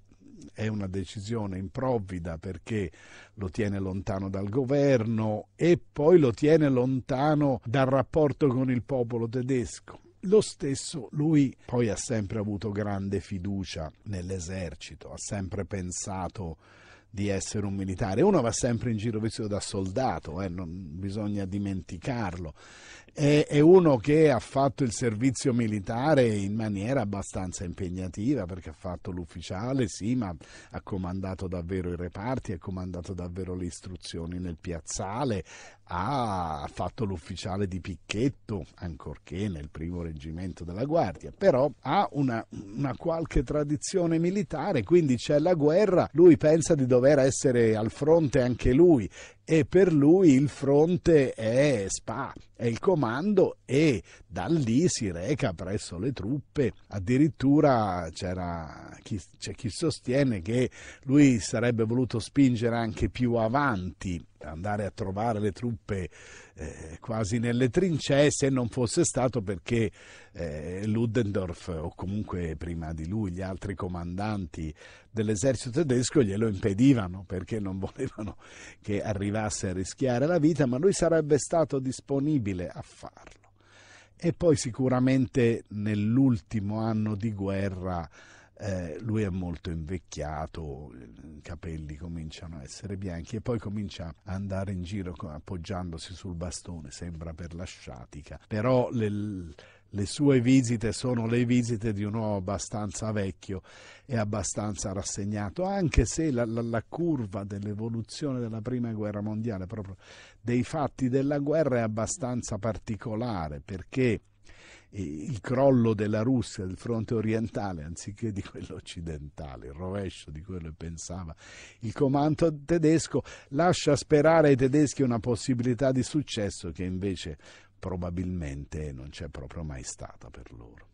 è una decisione improvvida perché lo tiene lontano dal governo e poi lo tiene lontano dal rapporto con il popolo tedesco. Lo stesso lui poi ha sempre avuto grande fiducia nell'esercito, ha sempre pensato di essere un militare. Uno va sempre in giro vestito da soldato, eh, non bisogna dimenticarlo è, è uno che ha fatto il servizio militare in maniera abbastanza impegnativa perché ha fatto l'ufficiale, sì, ma ha comandato davvero i reparti, ha comandato davvero le istruzioni nel piazzale, ha fatto l'ufficiale di picchetto, ancorché nel primo reggimento della Guardia, però ha una, una qualche tradizione militare, quindi c'è la guerra, lui pensa di dover essere al fronte anche lui e per lui il fronte è Spa, è il comando e da lì si reca presso le truppe, addirittura chi, c'è chi sostiene che lui sarebbe voluto spingere anche più avanti andare a trovare le truppe eh, quasi nelle trincee se non fosse stato perché eh, Ludendorff o comunque prima di lui gli altri comandanti dell'esercito tedesco glielo impedivano perché non volevano che arrivasse a rischiare la vita, ma lui sarebbe stato disponibile a farlo e poi sicuramente nell'ultimo anno di guerra eh, lui è molto invecchiato, i capelli cominciano a essere bianchi e poi comincia ad andare in giro appoggiandosi sul bastone, sembra per la sciatica, però le, le sue visite sono le visite di un uomo abbastanza vecchio e abbastanza rassegnato, anche se la, la, la curva dell'evoluzione della prima guerra mondiale, proprio dei fatti della guerra, è abbastanza particolare perché eh, il crollo della Russia del fronte orientale anziché di quello occidentale, il rovescio di quello che pensava il comando tedesco, lascia sperare ai tedeschi una possibilità di successo che invece probabilmente non c'è proprio mai stata per loro.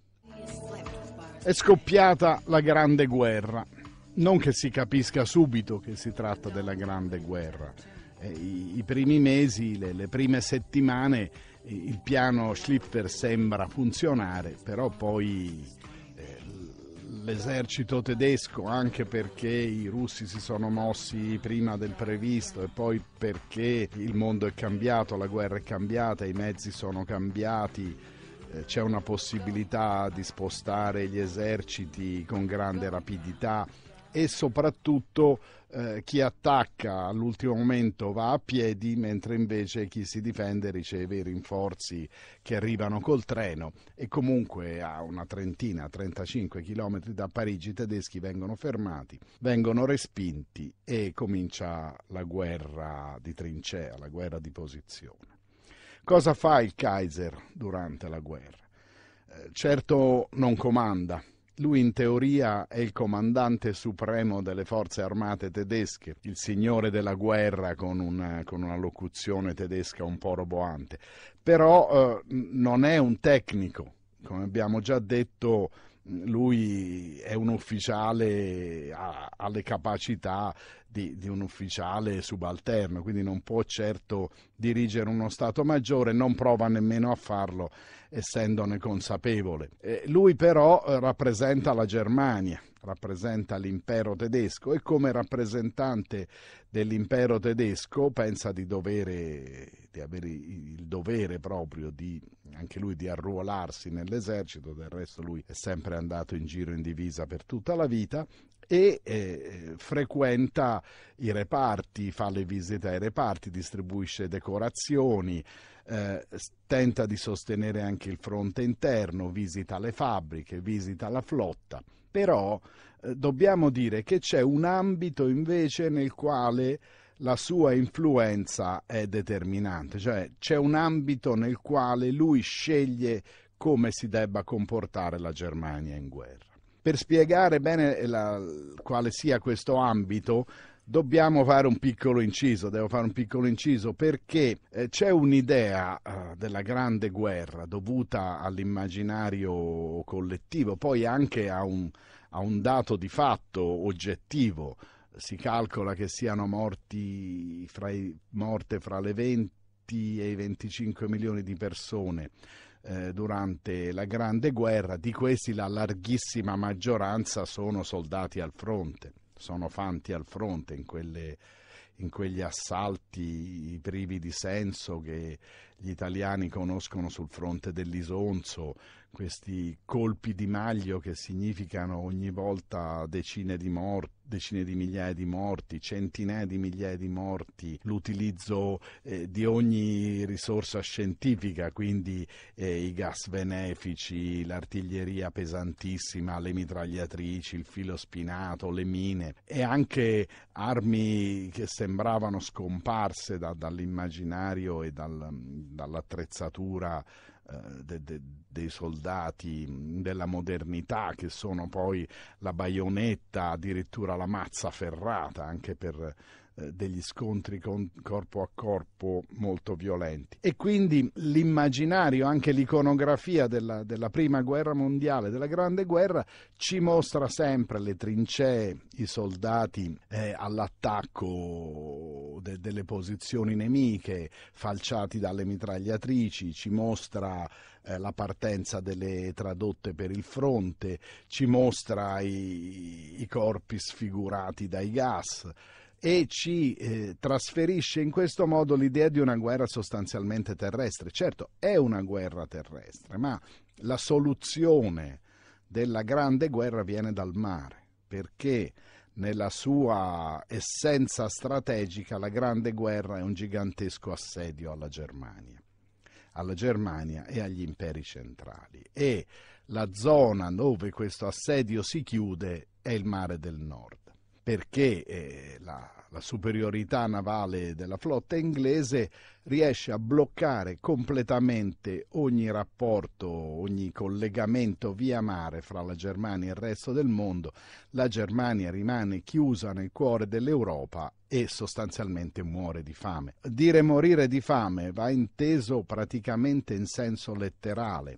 È scoppiata la Grande Guerra. Non che si capisca subito che si tratta della Grande Guerra. Eh, I, primi mesi, le, le prime settimane, il piano Schlipper sembra funzionare, però poi l'esercito tedesco, anche perché i russi si sono mossi prima del previsto e poi perché il mondo è cambiato, la guerra è cambiata, i mezzi sono cambiati, eh, c'è una possibilità di spostare gli eserciti con grande rapidità e soprattutto eh, chi attacca all'ultimo momento va a piedi, mentre invece chi si difende riceve i rinforzi che arrivano col treno e comunque a una trentina, 35 km da Parigi i tedeschi vengono fermati, vengono respinti e comincia la guerra di trincea, la guerra di posizione. Cosa fa il Kaiser durante la guerra? Eh, certo non comanda, lui in teoria è il comandante supremo delle forze armate tedesche, il signore della guerra con una, con una locuzione tedesca un po' roboante, però eh, non è un tecnico, come abbiamo già detto lui è un ufficiale, ha, ha le capacità di, di, un ufficiale subalterno, quindi non può certo dirigere uno Stato maggiore, non prova nemmeno a farlo essendone consapevole. Eh, lui però eh, rappresenta la Germania, rappresenta l'impero tedesco e come rappresentante dell'impero tedesco pensa di, dovere, di avere il dovere proprio di anche lui di arruolarsi nell'esercito, del resto lui è sempre andato in giro in divisa per tutta la vita e eh, frequenta i reparti, fa le visite ai reparti, distribuisce decorazioni, eh, tenta di sostenere anche il fronte interno, visita le fabbriche, visita la flotta. Però eh, dobbiamo dire che c'è un ambito invece nel quale la sua influenza è determinante, cioè c'è un ambito nel quale lui sceglie come si debba comportare la Germania in guerra. Per spiegare bene la, quale sia questo ambito, dobbiamo fare un piccolo inciso, devo fare un piccolo inciso perché eh, c'è un'idea eh, della grande guerra dovuta all'immaginario collettivo, poi anche a un, a un dato di fatto oggettivo si calcola che siano morti fra i, morte fra le 20 e i 25 milioni di persone eh, durante la Grande Guerra, di questi la larghissima maggioranza sono soldati al fronte, sono fanti al fronte in, quelle, in quegli assalti privi di senso che gli italiani conoscono sul fronte dell'Isonzo, questi colpi di maglio che significano ogni volta decine di morti decine di migliaia di morti, centinaia di migliaia di morti, l'utilizzo eh, di ogni risorsa scientifica, quindi eh, i gas benefici, l'artiglieria pesantissima, le mitragliatrici, il filo spinato, le mine e anche armi che sembravano scomparse da, dall'immaginario e dal, dall'attrezzatura eh, de, de, dei soldati mm, della modernità che sono poi la baionetta, addirittura la mazza ferrata anche per eh, degli scontri con, corpo a corpo molto violenti. E quindi l'immaginario, anche l'iconografia della, della prima guerra mondiale, della grande guerra, ci mostra sempre le trincee, i soldati eh, all'attacco de, delle posizioni nemiche, falciati dalle mitragliatrici, ci mostra eh, la partenza delle tradotte per il fronte, ci mostra i, i corpi sfigurati dai gas e ci eh, trasferisce in questo modo l'idea di una guerra sostanzialmente terrestre. Certo, è una guerra terrestre, ma la soluzione della grande guerra viene dal mare, perché nella sua essenza strategica la grande guerra è un gigantesco assedio alla Germania, alla Germania e agli imperi centrali. E la zona dove questo assedio si chiude è il mare del nord perché eh, la, la superiorità navale della flotta inglese riesce a bloccare completamente ogni rapporto, ogni collegamento via mare fra la Germania e il resto del mondo. La Germania rimane chiusa nel cuore dell'Europa e sostanzialmente muore di fame. Dire morire di fame va inteso praticamente in senso letterale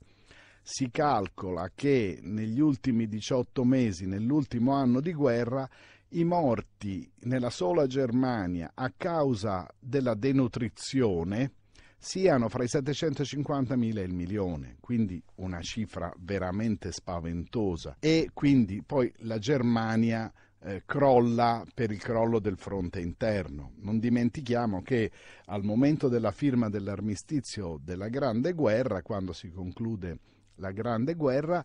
si calcola che negli ultimi 18 mesi, nell'ultimo anno di guerra, i morti nella sola Germania a causa della denutrizione siano fra i 750.000 e il milione, quindi una cifra veramente spaventosa. E quindi poi la Germania eh, crolla per il crollo del fronte interno. Non dimentichiamo che al momento della firma dell'armistizio della Grande Guerra, quando si conclude la Grande Guerra,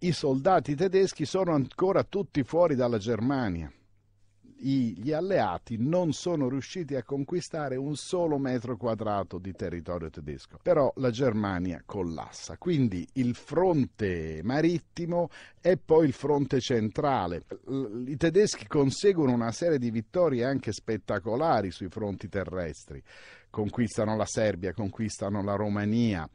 i soldati tedeschi sono ancora tutti fuori dalla Germania. I, gli alleati non sono riusciti a conquistare un solo metro quadrato di territorio tedesco, però la Germania collassa. Quindi il fronte marittimo e poi il fronte centrale. I tedeschi conseguono una serie di vittorie anche spettacolari sui fronti terrestri. Conquistano la Serbia, conquistano la Romania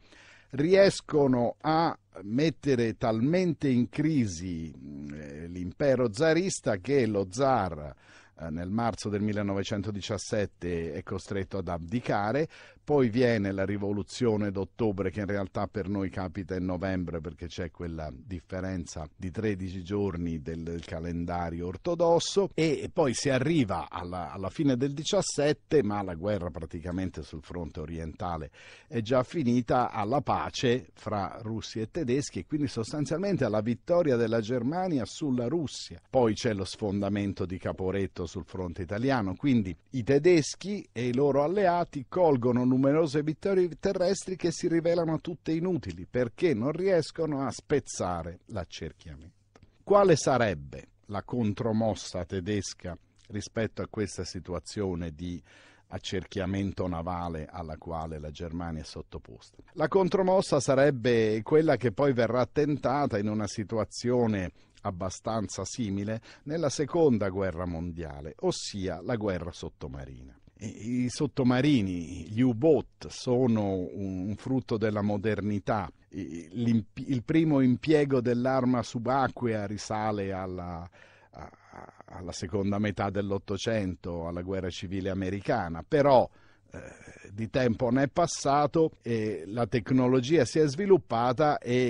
riescono a mettere talmente in crisi eh, l'impero zarista che lo zar eh, nel marzo del 1917 è costretto ad abdicare poi viene la rivoluzione d'ottobre che in realtà per noi capita in novembre perché c'è quella differenza di 13 giorni del calendario ortodosso e poi si arriva alla, alla fine del 17 ma la guerra praticamente sul fronte orientale è già finita alla pace fra russi e tedeschi e quindi sostanzialmente alla vittoria della Germania sulla Russia. Poi c'è lo sfondamento di Caporetto sul fronte italiano, quindi i tedeschi e i loro alleati colgono l'un numerose vittorie terrestri che si rivelano tutte inutili perché non riescono a spezzare l'accerchiamento. Quale sarebbe la contromossa tedesca rispetto a questa situazione di accerchiamento navale alla quale la Germania è sottoposta. La contromossa sarebbe quella che poi verrà tentata in una situazione abbastanza simile nella seconda guerra mondiale, ossia la guerra sottomarina. I sottomarini, gli U-Boat, sono un frutto della modernità. Il primo impiego dell'arma subacquea risale alla, alla seconda metà dell'Ottocento, alla guerra civile americana, però eh, di tempo ne è passato e la tecnologia si è sviluppata e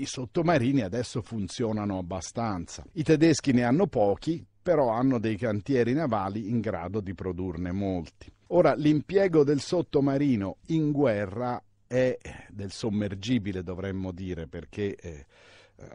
i sottomarini adesso funzionano abbastanza. I tedeschi ne hanno pochi, però hanno dei cantieri navali in grado di produrne molti. Ora, l'impiego del sottomarino in guerra è eh, del sommergibile, dovremmo dire, perché eh,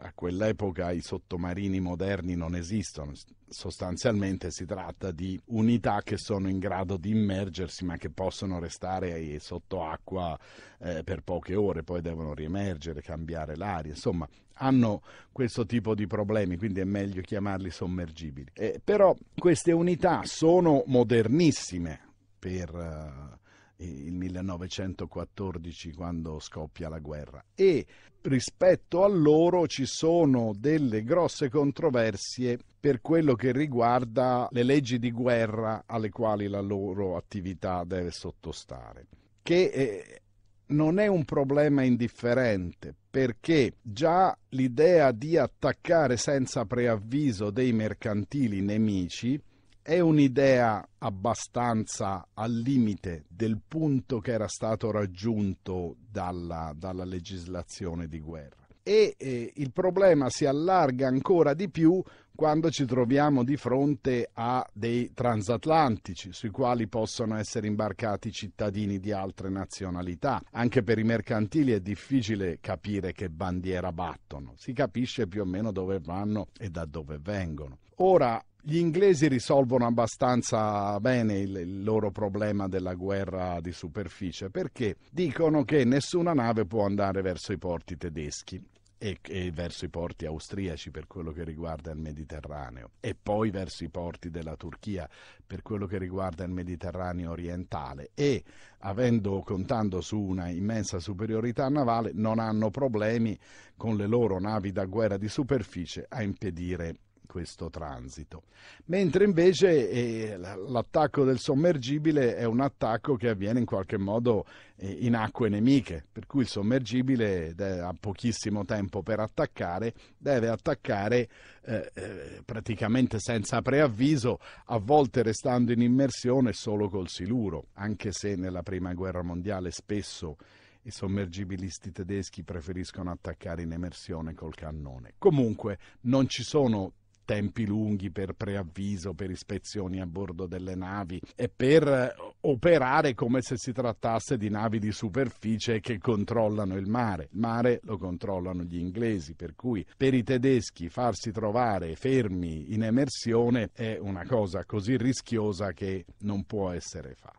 a quell'epoca i sottomarini moderni non esistono, sostanzialmente si tratta di unità che sono in grado di immergersi ma che possono restare sotto acqua eh, per poche ore, poi devono riemergere, cambiare l'aria, insomma hanno questo tipo di problemi, quindi è meglio chiamarli sommergibili. Eh, però queste unità sono modernissime per... Eh, il 1914 quando scoppia la guerra e rispetto a loro ci sono delle grosse controversie per quello che riguarda le leggi di guerra alle quali la loro attività deve sottostare, che eh, non è un problema indifferente perché già l'idea di attaccare senza preavviso dei mercantili nemici è un'idea abbastanza al limite del punto che era stato raggiunto dalla, dalla legislazione di guerra. E eh, il problema si allarga ancora di più quando ci troviamo di fronte a dei transatlantici sui quali possono essere imbarcati cittadini di altre nazionalità. Anche per i mercantili è difficile capire che bandiera battono, si capisce più o meno dove vanno e da dove vengono. Ora, gli inglesi risolvono abbastanza bene il, il, loro problema della guerra di superficie perché dicono che nessuna nave può andare verso i porti tedeschi. E, e verso i porti austriaci per quello che riguarda il Mediterraneo e poi verso i porti della Turchia per quello che riguarda il Mediterraneo orientale e avendo contando su una immensa superiorità navale non hanno problemi con le loro navi da guerra di superficie a impedire questo transito. Mentre invece eh, l'attacco del sommergibile è un attacco che avviene in qualche modo eh, in acque nemiche, per cui il sommergibile ha pochissimo tempo per attaccare, deve attaccare eh, eh, praticamente senza preavviso, a volte restando in immersione solo col siluro, anche se nella prima guerra mondiale spesso i sommergibilisti tedeschi preferiscono attaccare in emersione col cannone. Comunque non ci sono tempi lunghi per preavviso, per ispezioni a bordo delle navi e per eh, operare come se si trattasse di navi di superficie che controllano il mare. Il mare lo controllano gli inglesi, per cui per i tedeschi farsi trovare fermi in emersione è una cosa così rischiosa che non può essere fatta.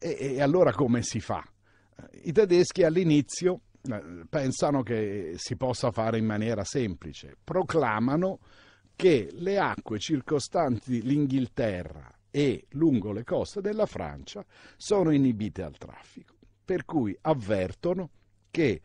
E, e allora come si fa? I tedeschi all'inizio eh, pensano che si possa fare in maniera semplice, proclamano che le acque circostanti l'Inghilterra e lungo le coste della Francia sono inibite al traffico, per cui avvertono che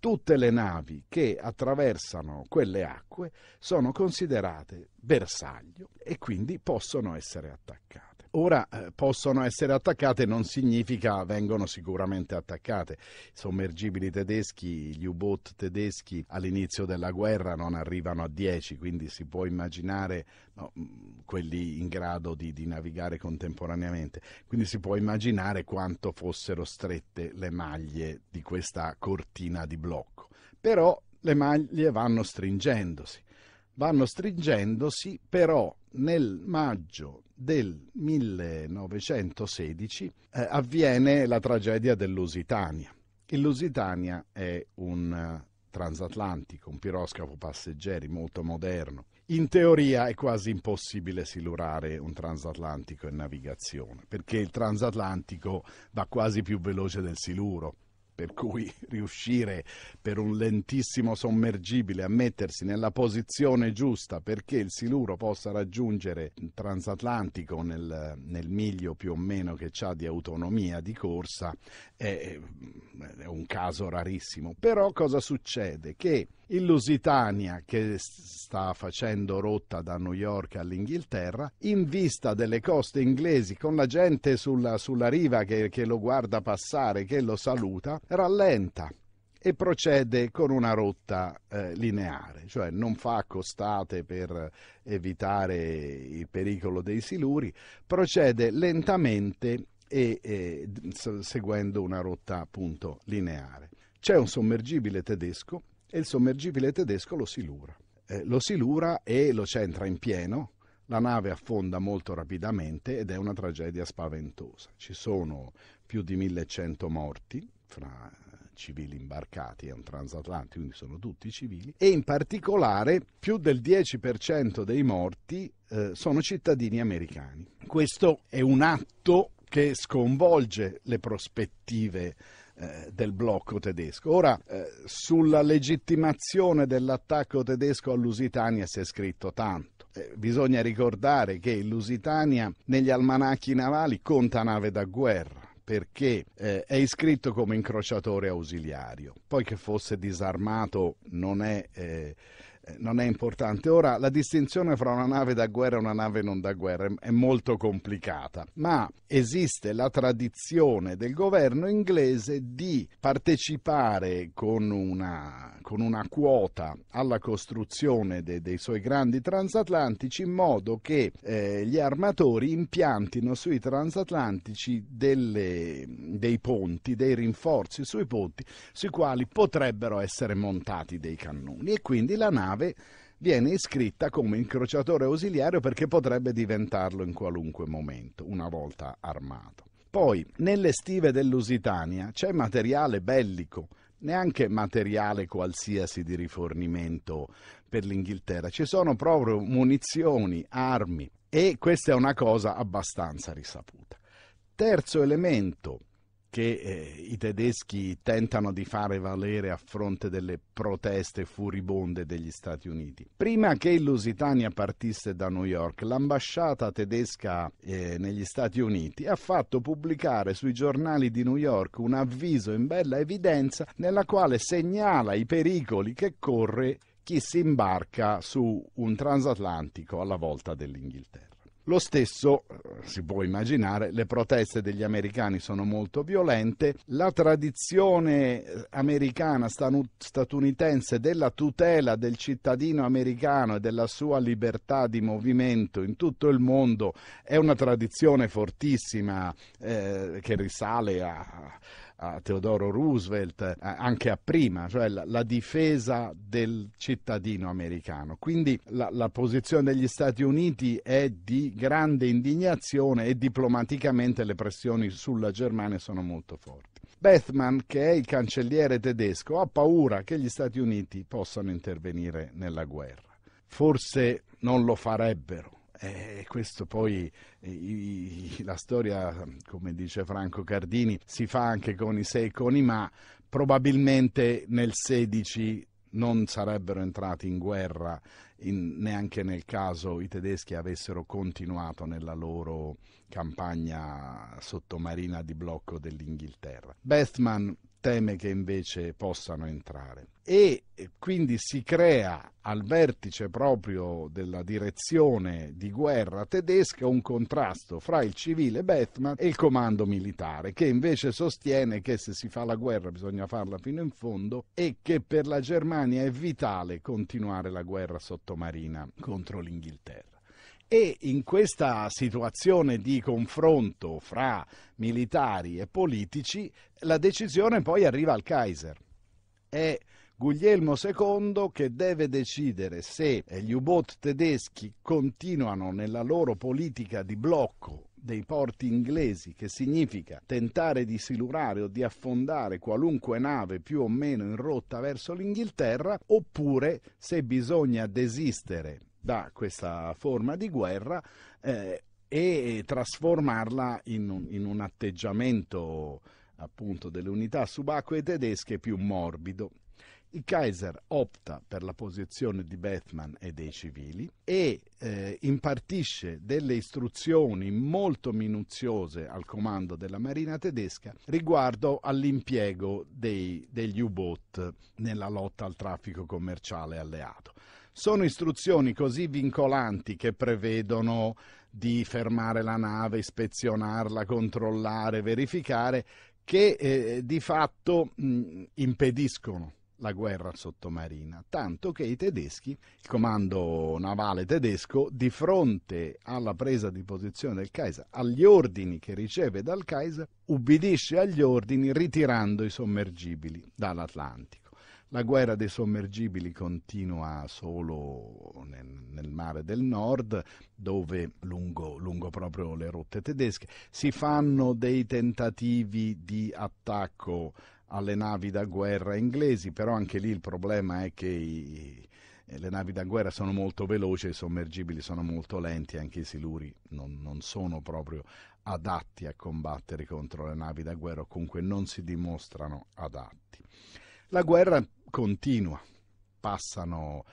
tutte le navi che attraversano quelle acque sono considerate bersaglio e quindi possono essere attaccate. Ora eh, possono essere attaccate non significa vengono sicuramente attaccate. I sommergibili tedeschi, gli U-boat tedeschi all'inizio della guerra non arrivano a 10, quindi si può immaginare no, mm, quelli in grado di, di navigare contemporaneamente, quindi si può immaginare quanto fossero strette le maglie di questa cortina di blocco. Però le maglie vanno stringendosi vanno stringendosi però nel maggio del 1916 eh, avviene la tragedia dell'Usitania. Il Lusitania è un eh, transatlantico, un piroscafo passeggeri molto moderno. In teoria è quasi impossibile silurare un transatlantico in navigazione, perché il transatlantico va quasi più veloce del siluro per cui riuscire per un lentissimo sommergibile a mettersi nella posizione giusta perché il siluro possa raggiungere il transatlantico nel, nel miglio più o meno che ha di autonomia di corsa è, è un caso rarissimo. Però cosa succede? Che il Lusitania, che sta facendo rotta da New York all'Inghilterra, in vista delle coste inglesi, con la gente sulla, sulla riva che, che lo guarda passare, che lo saluta, rallenta e procede con una rotta eh, lineare, cioè non fa accostate per evitare il pericolo dei siluri, procede lentamente e, e seguendo una rotta appunto lineare. C'è un sommergibile tedesco e il sommergibile tedesco lo silura. Eh, lo silura e lo centra in pieno, la nave affonda molto rapidamente ed è una tragedia spaventosa. Ci sono più di 1100 morti fra eh, civili imbarcati, è un transatlantico, quindi sono tutti civili, e in particolare più del 10% dei morti eh, sono cittadini americani. Questo è un atto che sconvolge le prospettive eh, del blocco tedesco. Ora, eh, sulla legittimazione dell'attacco tedesco a Lusitania si è scritto tanto. Eh, bisogna ricordare che in Lusitania negli almanacchi navali conta nave da guerra perché eh, è iscritto come incrociatore ausiliario. Poi che fosse disarmato non è eh, eh, non è importante. Ora, la distinzione fra una nave da guerra e una nave non da guerra è molto complicata, ma esiste la tradizione del governo inglese di partecipare con una, con una quota alla costruzione de, dei suoi grandi transatlantici in modo che eh, gli armatori impiantino sui transatlantici delle, dei ponti, dei rinforzi sui ponti sui quali potrebbero essere montati dei cannoni e quindi la nave nave, viene iscritta come incrociatore ausiliario perché potrebbe diventarlo in qualunque momento, una volta armato. Poi, nelle stive dell'Usitania c'è materiale bellico, neanche materiale qualsiasi di rifornimento per l'Inghilterra, ci sono proprio munizioni, armi e questa è una cosa abbastanza risaputa. Terzo elemento che eh, i tedeschi tentano di fare valere a fronte delle proteste furibonde degli Stati Uniti. Prima che il Lusitania partisse da New York, l'ambasciata tedesca eh, negli Stati Uniti ha fatto pubblicare sui giornali di New York un avviso in bella evidenza nella quale segnala i pericoli che corre chi si imbarca su un transatlantico alla volta dell'Inghilterra. Lo stesso, eh, si può immaginare, le proteste degli americani sono molto violente, la tradizione eh, americana, statunitense della tutela del cittadino americano e della sua libertà di movimento in tutto il mondo è una tradizione fortissima eh, che risale a a Teodoro Roosevelt, eh, anche a prima, cioè la, la difesa del cittadino americano. Quindi la, la posizione degli Stati Uniti è di grande indignazione e diplomaticamente le pressioni sulla Germania sono molto forti. Bethmann, che è il cancelliere tedesco, ha paura che gli Stati Uniti possano intervenire nella guerra. Forse non lo farebbero e eh, questo poi eh, i, la storia, come dice Franco Cardini, si fa anche con i sei e con i ma. Probabilmente nel 16 non sarebbero entrati in guerra in, neanche nel caso i tedeschi avessero continuato nella loro campagna sottomarina di blocco dell'Inghilterra. Bestman teme che invece possano entrare e eh, quindi si crea al vertice proprio della direzione di guerra tedesca un contrasto fra il civile Bethmann e il comando militare, che invece sostiene che se si fa la guerra bisogna farla fino in fondo e che per la Germania è vitale continuare la guerra sottomarina contro l'Inghilterra. E in questa situazione di confronto fra militari e politici, la decisione poi arriva al Kaiser. È Guglielmo II che deve decidere se gli U-boat tedeschi continuano nella loro politica di blocco dei porti inglesi, che significa tentare di silurare o di affondare qualunque nave più o meno in rotta verso l'Inghilterra, oppure se bisogna desistere da questa forma di guerra eh, e trasformarla in un, in un atteggiamento appunto delle unità subacquee tedesche più morbido. Il Kaiser opta per la posizione di Bethman e dei civili e eh, impartisce delle istruzioni molto minuziose al comando della Marina tedesca riguardo all'impiego dei, degli U-Boot nella lotta al traffico commerciale alleato. Sono istruzioni così vincolanti che prevedono di fermare la nave, ispezionarla, controllare, verificare, che eh, di fatto mh, impediscono la guerra sottomarina, tanto che i tedeschi, il comando navale tedesco, di fronte alla presa di posizione del Kaiser, agli ordini che riceve dal Kaiser, ubbidisce agli ordini ritirando i sommergibili dall'Atlantico. La guerra dei sommergibili continua solo nel, nel mare del nord, dove lungo, lungo, proprio le rotte tedesche si fanno dei tentativi di attacco alle navi da guerra inglesi, però anche lì il problema è che i, le navi da guerra sono molto veloci, i sommergibili sono molto lenti, anche i siluri non, non, sono proprio adatti a combattere contro le navi da guerra, o comunque non si dimostrano adatti. La guerra continua, passano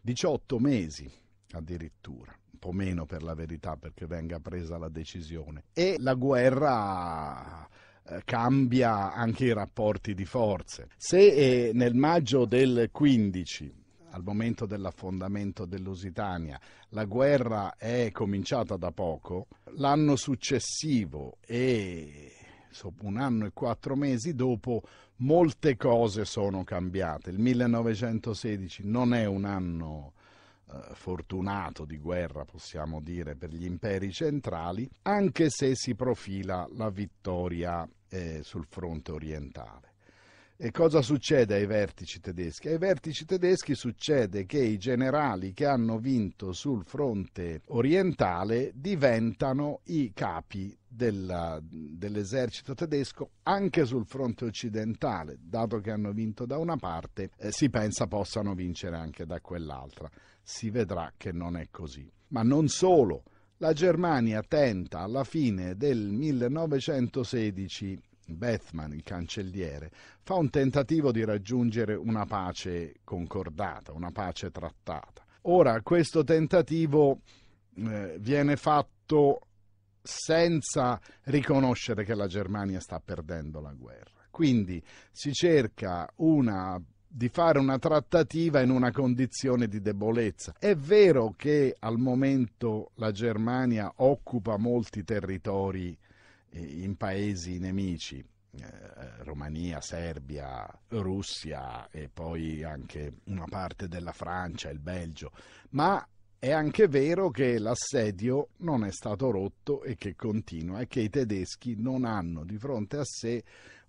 18 mesi addirittura, un po' meno per la verità perché venga presa la decisione, e la guerra eh, cambia anche i rapporti di forze. Se eh, nel maggio del 15 al momento dell'affondamento dell'Usitania, la guerra è cominciata da poco, l'anno successivo e un anno e quattro mesi dopo molte cose sono cambiate. Il 1916 non è un anno eh, fortunato di guerra, possiamo dire, per gli imperi centrali, anche se si profila la vittoria eh, sul fronte orientale. E cosa succede ai vertici tedeschi? Ai vertici tedeschi succede che i generali che hanno vinto sul fronte orientale diventano i capi della, dell'esercito tedesco anche sul fronte occidentale, dato che hanno vinto da una parte, eh, si pensa possano vincere anche da quell'altra. Si vedrà che non è così. Ma non solo, la Germania tenta alla fine del 1916 Bethman, il cancelliere, fa un tentativo di raggiungere una pace concordata, una pace trattata. Ora, questo tentativo eh, viene fatto senza riconoscere che la Germania sta perdendo la guerra. Quindi si cerca una di fare una trattativa in una condizione di debolezza. È vero che al momento la Germania occupa molti territori in paesi nemici, eh, Romania, Serbia, Russia e poi anche una parte della Francia, il Belgio, ma è anche vero che l'assedio non è stato rotto e che continua e che i tedeschi non hanno di fronte a sé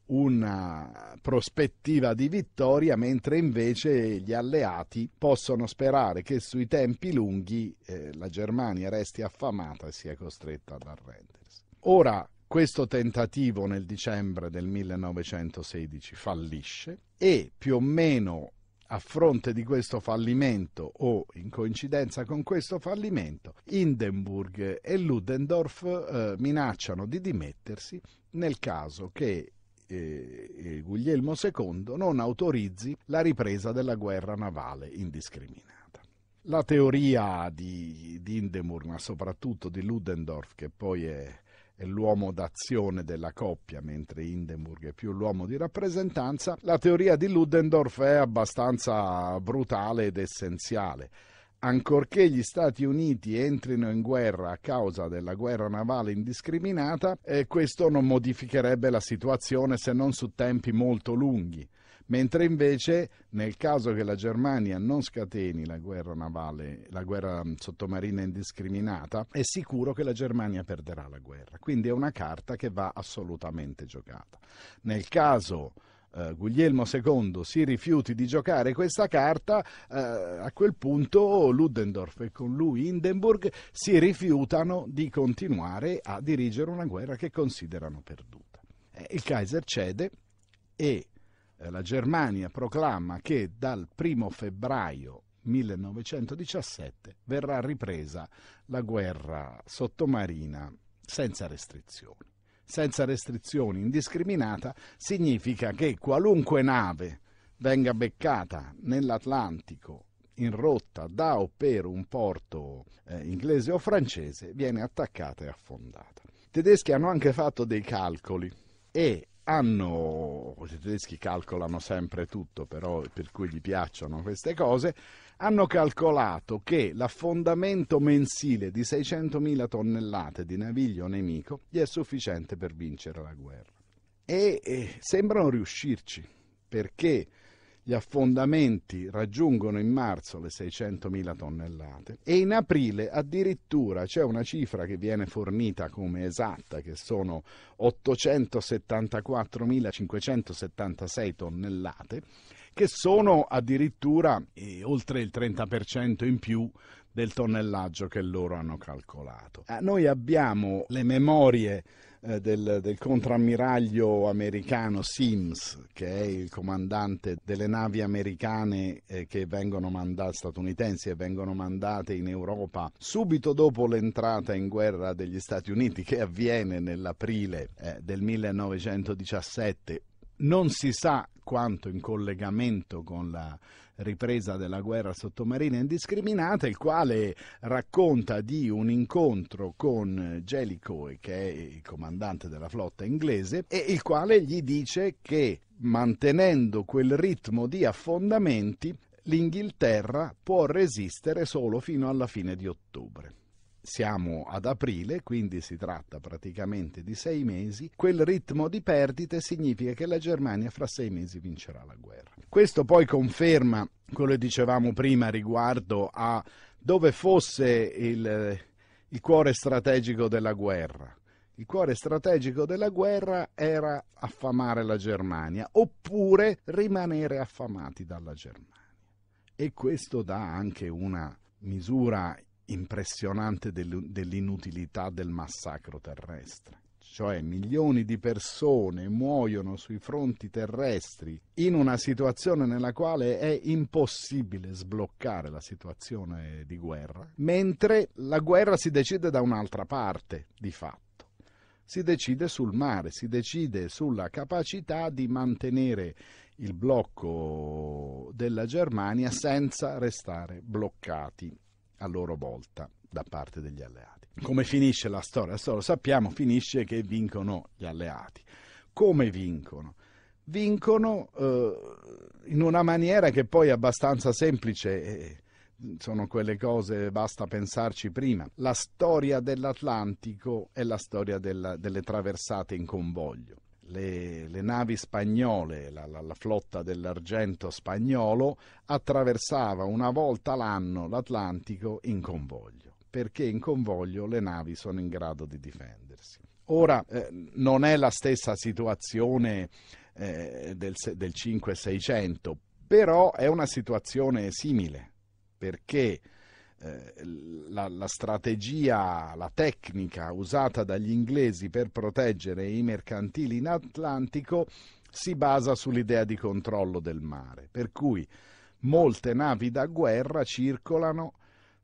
una prospettiva di vittoria, mentre invece gli alleati possono sperare che sui tempi lunghi eh, la Germania resti affamata e sia costretta ad arrendersi. Ora, questo tentativo nel dicembre del 1916 fallisce e più o meno a fronte di questo fallimento o in coincidenza con questo fallimento, Hindenburg e Ludendorff eh, minacciano di dimettersi nel caso che eh, eh Guglielmo II non autorizzi la ripresa della guerra navale indiscriminata. La teoria di, di Hindenburg, ma soprattutto di Ludendorff, che poi è è l'uomo d'azione della coppia, mentre Hindenburg è più l'uomo di rappresentanza, la teoria di Ludendorff è abbastanza brutale ed essenziale. Ancorché gli Stati Uniti entrino in guerra a causa della guerra navale indiscriminata, eh, questo non modificherebbe la situazione se non su tempi molto lunghi mentre invece nel caso che la Germania non scateni la guerra navale, la guerra mm, sottomarina indiscriminata, è sicuro che la Germania perderà la guerra. Quindi è una carta che va assolutamente giocata. Nel caso Uh, Guglielmo II si rifiuti di giocare questa carta, uh, a quel punto Ludendorff e con lui Hindenburg si rifiutano di continuare a dirigere una guerra che considerano perduta. Eh, il Kaiser cede e eh, la Germania proclama che dal 1 febbraio 1917 verrà ripresa la guerra sottomarina senza restrizioni. Senza restrizioni indiscriminata significa che qualunque nave venga beccata nell'Atlantico in rotta da o per un porto eh, inglese o francese viene attaccata e affondata. I tedeschi hanno anche fatto dei calcoli e hanno, i tedeschi calcolano sempre tutto, però per cui gli piacciono queste cose, hanno calcolato che l'affondamento mensile di 600.000 tonnellate di naviglio nemico gli è sufficiente per vincere la guerra. E, e eh, sembrano riuscirci, perché gli affondamenti raggiungono in marzo le 600.000 tonnellate e in aprile addirittura c'è una cifra che viene fornita come esatta, che sono 874.576 tonnellate, che sono addirittura eh, oltre il 30% in più del tonnellaggio che loro hanno calcolato. Eh, noi abbiamo le memorie eh, del, del contrammiraglio americano Sims, che è il comandante delle navi americane eh, che vengono mandate, statunitensi e vengono mandate in Europa subito dopo l'entrata in guerra degli Stati Uniti che avviene nell'aprile eh, del 1917. Non si sa quanto in collegamento con la ripresa della guerra sottomarina indiscriminata, il quale racconta di un incontro con Jellicoe, che è il comandante della flotta inglese, e il quale gli dice che mantenendo quel ritmo di affondamenti l'Inghilterra può resistere solo fino alla fine di ottobre siamo ad aprile, quindi si tratta praticamente di sei mesi, quel ritmo di perdite significa che la Germania fra sei mesi vincerà la guerra. Questo poi conferma quello che dicevamo prima riguardo a dove fosse il, il cuore strategico della guerra. Il cuore strategico della guerra era affamare la Germania oppure rimanere affamati dalla Germania. E questo dà anche una misura impressionante dell'inutilità del massacro terrestre. Cioè milioni di persone muoiono sui fronti terrestri in una situazione nella quale è impossibile sbloccare la situazione di guerra, mentre la guerra si decide da un'altra parte, di fatto si decide sul mare, si decide sulla capacità di mantenere il blocco della Germania senza restare bloccati a loro volta da parte degli alleati. Come finisce la storia? lo sappiamo, finisce che vincono gli alleati. Come vincono? Vincono eh, in una maniera che poi è abbastanza semplice. Eh, sono quelle cose, basta pensarci prima. La storia dell'Atlantico è la storia della, delle traversate in convoglio le, le, navi spagnole, la, la, la, flotta dell'argento spagnolo, attraversava una volta l'anno l'Atlantico in convoglio, perché in convoglio le navi sono in grado di difendersi. Ora eh, non è la stessa situazione eh, del, del 5-600, però è una situazione simile, perché eh, la, la, strategia, la tecnica usata dagli inglesi per proteggere i mercantili in Atlantico si basa sull'idea di controllo del mare, per cui molte navi da guerra circolano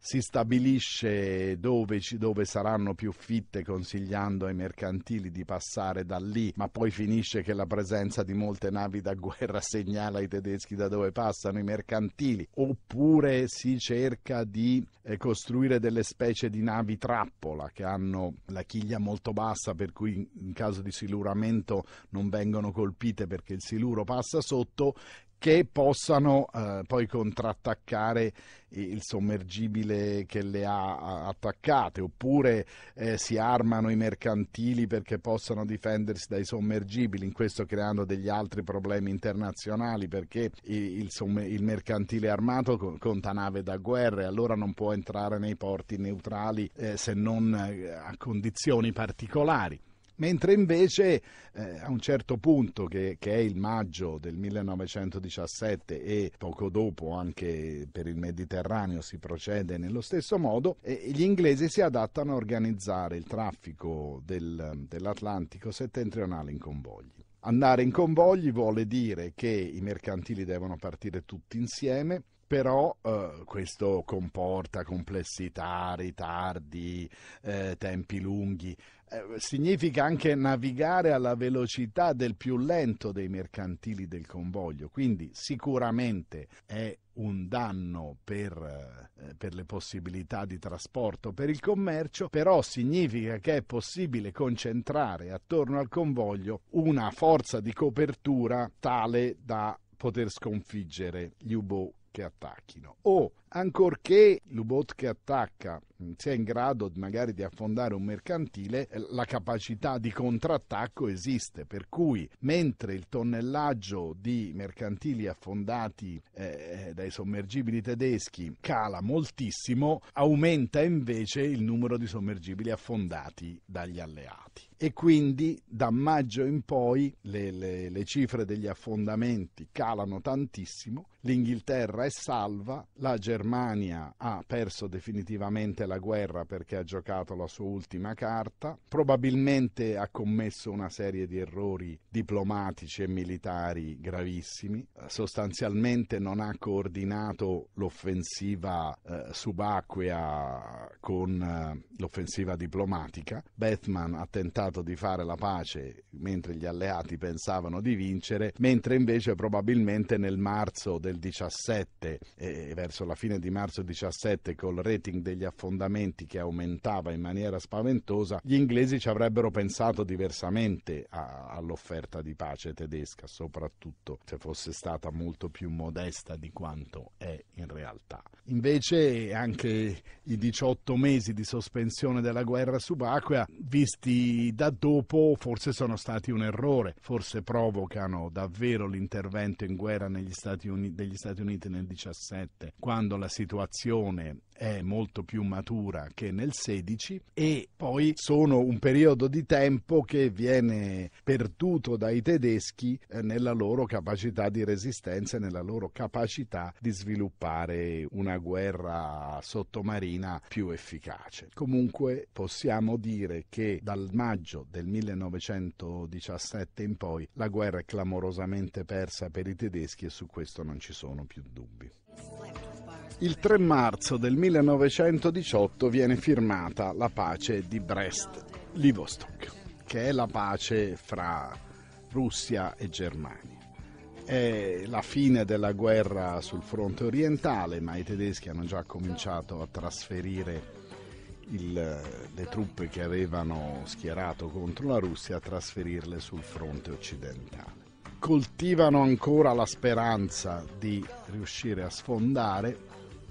si stabilisce dove, dove, saranno più fitte consigliando ai mercantili di passare da lì, ma poi finisce che la presenza di molte navi da guerra segnala ai tedeschi da dove passano i mercantili, oppure si cerca di eh, costruire delle specie di navi trappola che hanno la chiglia molto bassa per cui in caso di siluramento non vengono colpite perché il siluro passa sotto che possano eh, poi contrattaccare il sommergibile che le ha attaccate, oppure eh, si armano i mercantili perché possano difendersi dai sommergibili, in questo creando degli altri problemi internazionali perché il, il mercantile armato conta nave da guerra e allora non può entrare nei porti neutrali eh, se non eh, a condizioni particolari mentre invece eh, a un certo punto, che, che, è il maggio del 1917 e poco dopo anche per il Mediterraneo si procede nello stesso modo, eh, gli inglesi si adattano a organizzare il traffico del, dell'Atlantico settentrionale in convogli. Andare in convogli vuole dire che i mercantili devono partire tutti insieme, però eh, questo comporta complessità, ritardi, eh, tempi lunghi. Eh, significa anche navigare alla velocità del più lento dei mercantili del convoglio, quindi sicuramente è un danno per, eh, per, le possibilità di trasporto, per il commercio, però significa che è possibile concentrare attorno al convoglio una forza di copertura tale da poter sconfiggere gli U-boat che attacchino o ancorché l'ubot che attacca mm, sia in grado magari di affondare un mercantile, eh, la capacità di contrattacco esiste, per cui mentre il tonnellaggio di mercantili affondati eh, eh, dai sommergibili tedeschi cala moltissimo, aumenta invece il numero di sommergibili affondati dagli alleati. E quindi da maggio in poi le, le, le cifre degli affondamenti calano tantissimo, l'Inghilterra è salva, la Germania Germania ha perso definitivamente la guerra perché ha giocato la sua ultima carta, probabilmente ha commesso una serie di errori diplomatici e militari gravissimi, sostanzialmente non ha coordinato l'offensiva eh, subacquea con eh, l'offensiva diplomatica. Bethman ha tentato di fare la pace mentre gli alleati pensavano di vincere, mentre invece probabilmente nel marzo del 17 eh, verso la fine fine di marzo 17 col rating degli affondamenti che aumentava in maniera spaventosa, gli inglesi ci avrebbero pensato diversamente a, all'offerta di pace tedesca, soprattutto se fosse stata molto più modesta di quanto è in realtà. Invece anche i 18 mesi di sospensione della guerra subacquea, visti da dopo, forse sono stati un errore, forse provocano davvero l'intervento in guerra negli Stati Uni- degli Stati Uniti nel 17, quando la situazione è molto più matura che nel 16 e poi sono un periodo di tempo che viene perduto dai tedeschi eh, nella loro capacità di resistenza e nella loro capacità di sviluppare una guerra sottomarina più efficace. Comunque possiamo dire che dal maggio del 1917 in poi la guerra è clamorosamente persa per i tedeschi e su questo non ci sono più dubbi. Il 3 marzo del 1918 viene firmata la pace di Brest-Livostok, che è la pace fra Russia e Germania. È la fine della guerra sul fronte orientale, ma i tedeschi hanno già cominciato a trasferire il, le truppe che avevano schierato contro la Russia, a trasferirle sul fronte occidentale coltivano ancora la speranza di riuscire a sfondare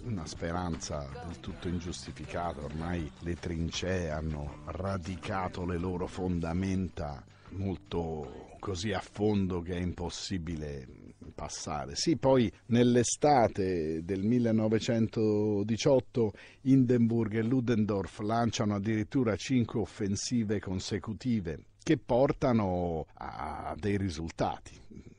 una speranza del tutto ingiustificata, ormai le trincee hanno radicato le loro fondamenta molto così a fondo che è impossibile passare. Sì, poi nell'estate del 1918 Hindenburg e Ludendorff lanciano addirittura cinque offensive consecutive che portano a dei risultati,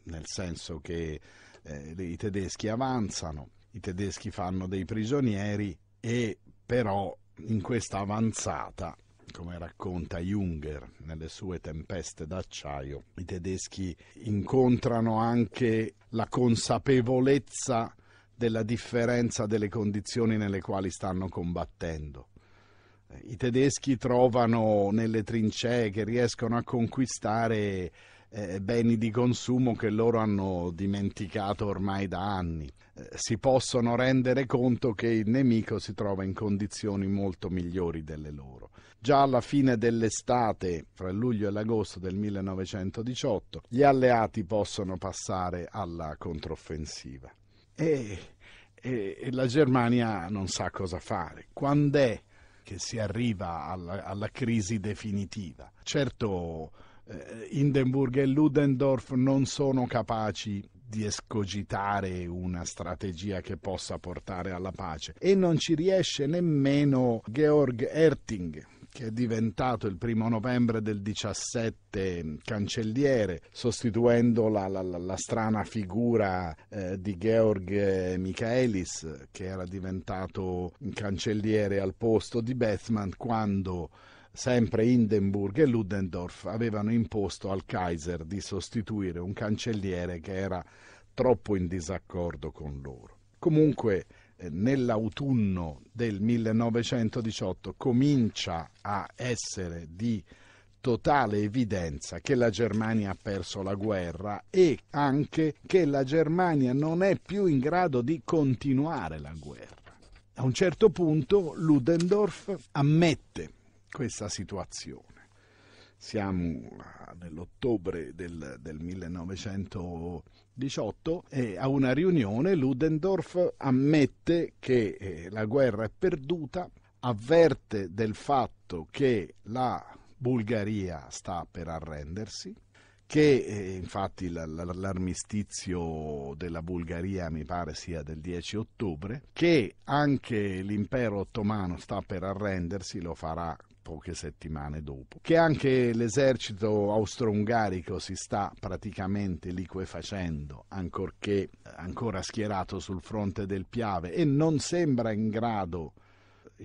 nel senso che eh, i tedeschi avanzano, i tedeschi fanno dei prigionieri e però in questa avanzata come racconta Junger nelle sue tempeste d'acciaio, i tedeschi incontrano anche la consapevolezza della differenza delle condizioni nelle quali stanno combattendo i tedeschi trovano nelle trincee che riescono a conquistare eh, beni di consumo che loro hanno dimenticato ormai da anni. Eh, si possono rendere conto che il nemico si trova in condizioni molto migliori delle loro. Già alla fine dell'estate, fra luglio e l'agosto del 1918, gli alleati possono passare alla controffensiva. E, e, e la Germania non sa cosa fare. Quando è che si arriva alla, alla crisi definitiva. Certo, eh, Hindenburg e Ludendorff non sono capaci di escogitare una strategia che possa portare alla pace e non ci riesce nemmeno Georg Erting che è diventato il primo novembre del 17 cancelliere, sostituendo la, la, la strana figura eh, di Georg eh, Michaelis, che era diventato cancelliere al posto di Bethmann quando sempre Hindenburg e Ludendorff avevano imposto al Kaiser di sostituire un cancelliere che era troppo in disaccordo con loro. Comunque eh, nell'autunno del 1918 comincia a essere di totale evidenza che la Germania ha perso la guerra e anche che la Germania non è più in grado di continuare la guerra. A un certo punto Ludendorff ammette questa situazione. Siamo nell'ottobre del, del 1918 18, eh, a una riunione Ludendorff ammette che eh, la guerra è perduta, avverte del fatto che la Bulgaria sta per arrendersi, che eh, infatti l'armistizio della Bulgaria mi pare sia del 10 ottobre, che anche l'impero ottomano sta per arrendersi, lo farà poche settimane dopo, che anche l'esercito austro-ungarico si sta praticamente liquefacendo, ancorché ancora schierato sul fronte del Piave, e non sembra in grado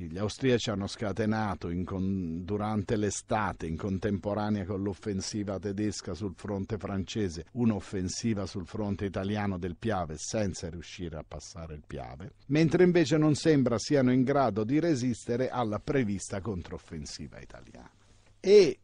gli austriaci hanno scatenato con, durante l'estate, in contemporanea con l'offensiva tedesca sul fronte francese, un'offensiva sul fronte italiano del Piave senza riuscire a passare il Piave, mentre invece non sembra siano in grado di resistere alla prevista controffensiva italiana. E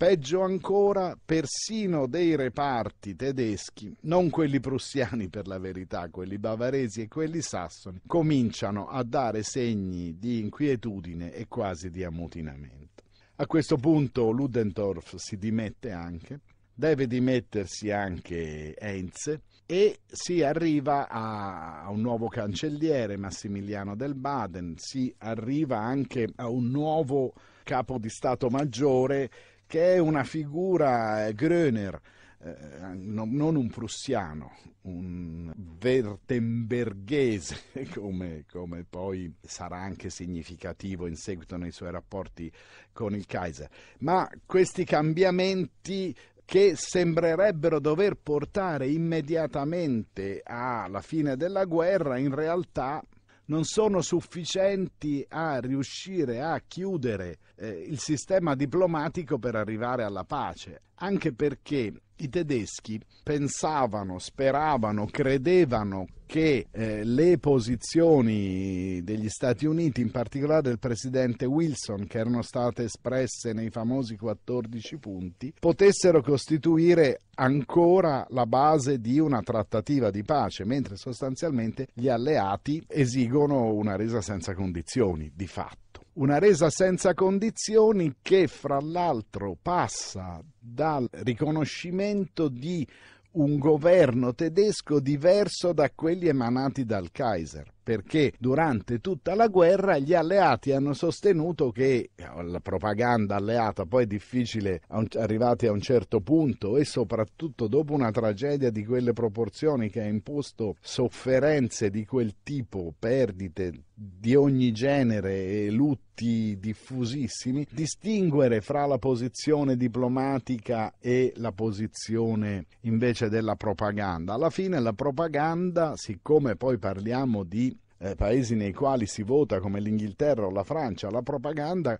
Peggio ancora, persino dei reparti tedeschi, non quelli prussiani per la verità, quelli bavaresi e quelli sassoni, cominciano a dare segni di inquietudine e quasi di ammutinamento. A questo punto Ludendorff si dimette anche, deve dimettersi anche Enze e si arriva a un nuovo cancelliere, Massimiliano del Baden, si arriva anche a un nuovo capo di Stato Maggiore che è una figura eh, Gröner, eh, non un prussiano, un vertemberghese, come, come, poi sarà anche significativo in seguito nei suoi rapporti con il Kaiser. Ma questi cambiamenti che sembrerebbero dover portare immediatamente alla fine della guerra, in realtà non sono sufficienti a riuscire a chiudere eh, il sistema diplomatico per arrivare alla pace, anche perché i tedeschi pensavano, speravano, credevano che eh, le posizioni degli Stati Uniti, in particolare del presidente Wilson, che erano state espresse nei famosi 14 punti, potessero costituire ancora la base di una trattativa di pace, mentre sostanzialmente gli alleati esigono una resa senza condizioni, di fatto una resa senza condizioni che fra l'altro passa dal riconoscimento di un governo tedesco diverso da quelli emanati dal Kaiser perché durante tutta la guerra gli alleati hanno sostenuto che eh, la propaganda alleata poi è difficile arrivati a un certo punto e soprattutto dopo una tragedia di quelle proporzioni che ha imposto sofferenze di quel tipo, perdite di ogni genere e lutti diffusissimi, distinguere fra la posizione diplomatica e la posizione invece della propaganda. Alla fine la propaganda, siccome poi parliamo di eh, paesi nei quali si vota come l'Inghilterra o la Francia, la propaganda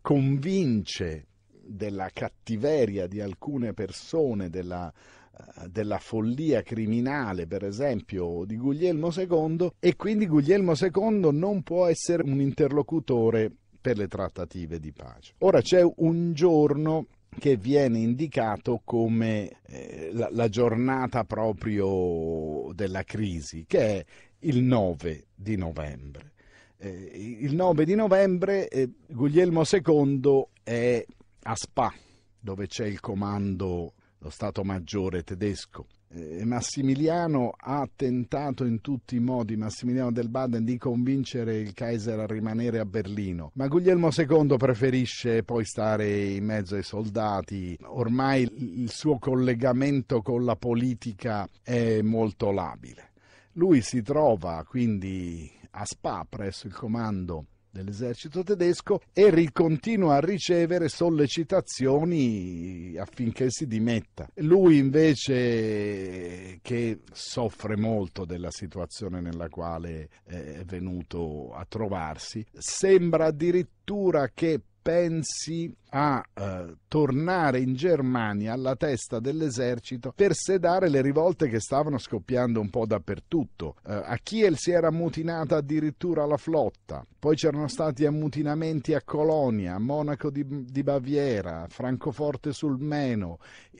convince della cattiveria di alcune persone, della, eh, della follia criminale, per esempio, di Guglielmo II, e quindi Guglielmo II non può essere un interlocutore per le trattative di pace. Ora c'è un giorno che viene indicato come eh, la, la, giornata proprio della crisi, che è il 9 di novembre. Eh, il 9 di novembre eh, Guglielmo II è a Spa, dove c'è il comando, lo Stato Maggiore tedesco. Eh, Massimiliano ha tentato in tutti i modi, Massimiliano del Baden, di convincere il Kaiser a rimanere a Berlino, ma Guglielmo II preferisce poi stare in mezzo ai soldati. Ormai il suo collegamento con la politica è molto labile. Lui si trova quindi a Spa presso il comando dell'esercito tedesco e continua a ricevere sollecitazioni affinché si dimetta. Lui invece che soffre molto della situazione nella quale eh, è venuto a trovarsi, sembra addirittura che pensi a eh, tornare in Germania alla testa dell'esercito per sedare le rivolte che stavano scoppiando un po' dappertutto. Eh, a Kiel si era mutinata addirittura la flotta, poi c'erano stati ammutinamenti a Colonia, a Monaco di, di Baviera, a Francoforte sul Meno,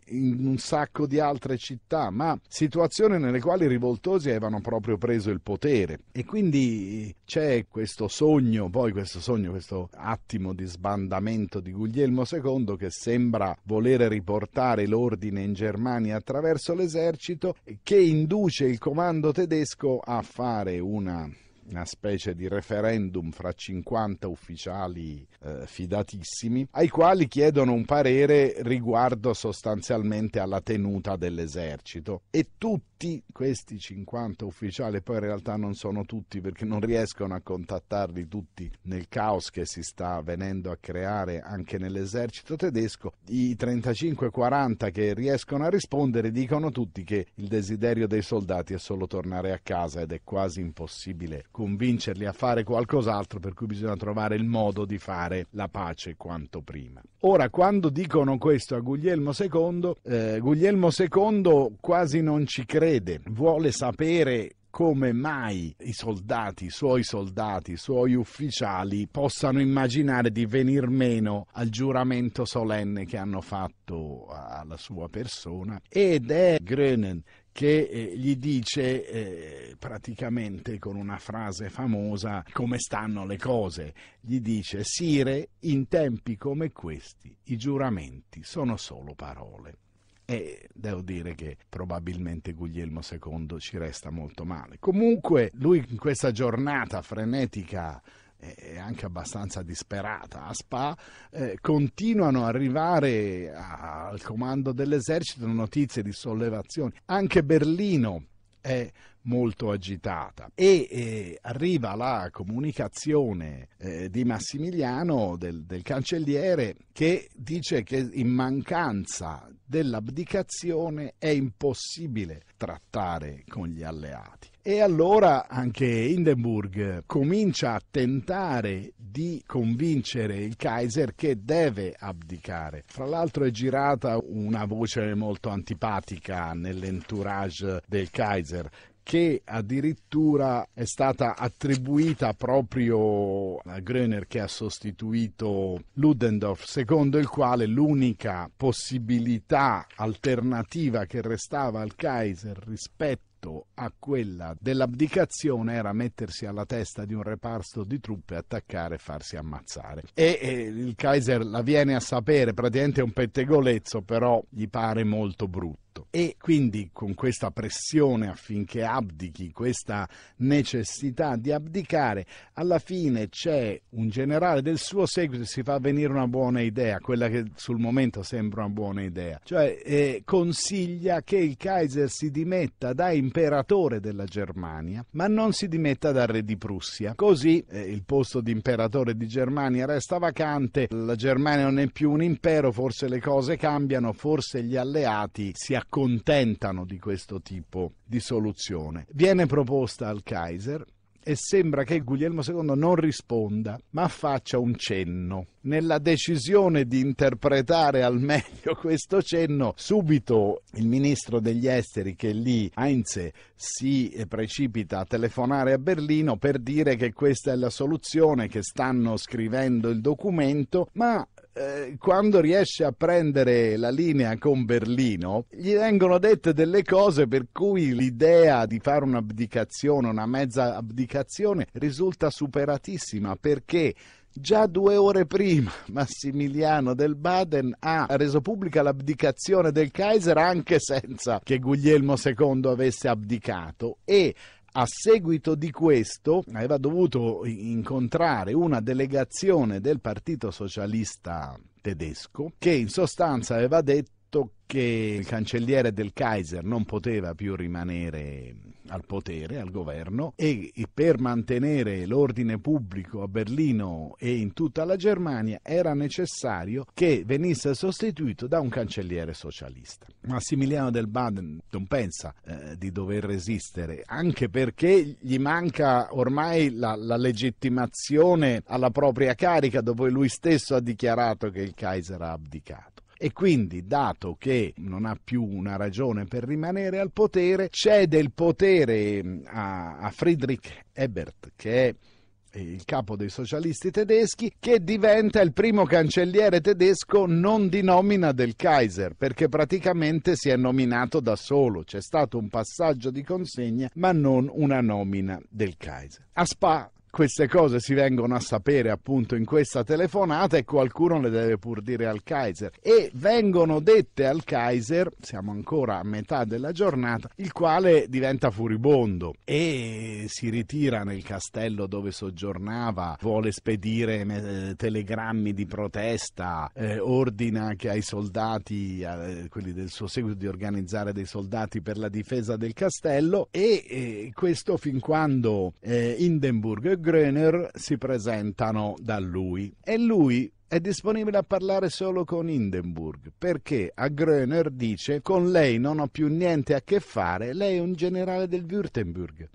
in un sacco di altre città, ma situazioni nelle quali i rivoltosi avevano proprio preso il potere. E quindi c'è questo sogno, poi questo sogno, questo attimo di sbandamento di Guglielmo Guglielmo II che sembra volere riportare l'ordine in Germania attraverso l'esercito che induce il comando tedesco a fare una una specie di referendum fra 50 ufficiali eh, fidatissimi, ai quali chiedono un parere riguardo sostanzialmente alla tenuta dell'esercito. E tutti tutti questi 50 ufficiali, poi in realtà non sono tutti perché non riescono a contattarli tutti nel caos che si sta venendo a creare anche nell'esercito tedesco, i 35-40 che riescono a rispondere dicono tutti che il desiderio dei soldati è solo tornare a casa ed è quasi impossibile convincerli a fare qualcos'altro per cui bisogna trovare il modo di fare la pace quanto prima. Ora, quando dicono questo a Guglielmo II, eh, Guglielmo II quasi non ci crede crede, vuole sapere come mai i soldati, i suoi soldati, i suoi ufficiali possano immaginare di venir meno al giuramento solenne che hanno fatto alla sua persona. Ed è Grönen che eh, gli dice eh, praticamente con una frase famosa come stanno le cose. Gli dice, Sire, in tempi come questi i giuramenti sono solo parole e devo dire che probabilmente Guglielmo II ci resta molto male. Comunque lui in questa giornata frenetica e anche abbastanza disperata a Spa, eh, continuano ad arrivare a, al comando dell'esercito notizie di sollevazioni Anche Berlino è molto agitata e eh, arriva la comunicazione eh, di Massimiliano del, del, cancelliere che dice che in mancanza dell'abdicazione è impossibile trattare con gli alleati. E allora anche Hindenburg comincia a tentare di convincere il Kaiser che deve abdicare. Fra l'altro è girata una voce molto antipatica nell'entourage del Kaiser che addirittura è stata attribuita proprio a Gröner che ha sostituito Ludendorff, secondo il quale l'unica possibilità alternativa che restava al Kaiser rispetto rispetto a quella dell'abdicazione era mettersi alla testa di un reparto di truppe, attaccare e farsi ammazzare. E, e il Kaiser la viene a sapere, praticamente è un pettegolezzo, però gli pare molto brutto fatto. E quindi con questa pressione affinché abdichi, questa necessità di abdicare, alla fine c'è un generale del suo seguito e si fa venire una buona idea, quella che sul momento sembra una buona idea. Cioè eh, consiglia che il Kaiser si dimetta da imperatore della Germania, ma non si dimetta da re di Prussia. Così eh, il posto di imperatore di Germania resta vacante, la Germania non è più un impero, forse le cose cambiano, forse gli alleati si accorgono accontentano di questo tipo di soluzione. Viene proposta al Kaiser e sembra che Guglielmo II non risponda, ma faccia un cenno. Nella decisione di interpretare al meglio questo cenno, subito il ministro degli esteri che lì Heinze si precipita a telefonare a Berlino per dire che questa è la soluzione, che stanno scrivendo il documento, ma eh, quando riesce a prendere la linea con Berlino, gli vengono dette delle cose per cui l'idea di fare un'abdicazione, una mezza abdicazione, risulta superatissima perché Già due ore prima Massimiliano del Baden ha reso pubblica l'abdicazione del Kaiser anche senza che Guglielmo II avesse abdicato e a seguito di questo aveva dovuto incontrare una delegazione del Partito Socialista tedesco che in sostanza aveva detto che il cancelliere del Kaiser non poteva più rimanere al potere, al governo e per mantenere l'ordine pubblico a Berlino e in tutta la Germania era necessario che venisse sostituito da un cancelliere socialista. Massimiliano del Baden non pensa eh, di dover resistere, anche perché gli manca ormai la, la legittimazione alla propria carica, dopo lui stesso ha dichiarato che il Kaiser ha abdicato e quindi dato che non ha più una ragione per rimanere al potere, cede il potere mm, a, a Friedrich Ebert che è eh, il capo dei socialisti tedeschi, che diventa il primo cancelliere tedesco non di nomina del Kaiser, perché praticamente si è nominato da solo, c'è stato un passaggio di consegna, ma non una nomina del Kaiser. A Spa queste cose si vengono a sapere appunto in questa telefonata e qualcuno le deve pur dire al Kaiser. E vengono dette al Kaiser, siamo ancora a metà della giornata, il quale diventa furibondo e si ritira nel castello dove soggiornava, vuole spedire eh, telegrammi di protesta, eh, ordina che ai soldati, eh, quelli del suo seguito, di organizzare dei soldati per la difesa del castello e eh, questo fin quando eh, Hindenburg Gröner si presentano da lui e lui è disponibile a parlare solo con Hindenburg perché a Gröner dice con lei non ho più niente a che fare, lei è un generale del Württemberg.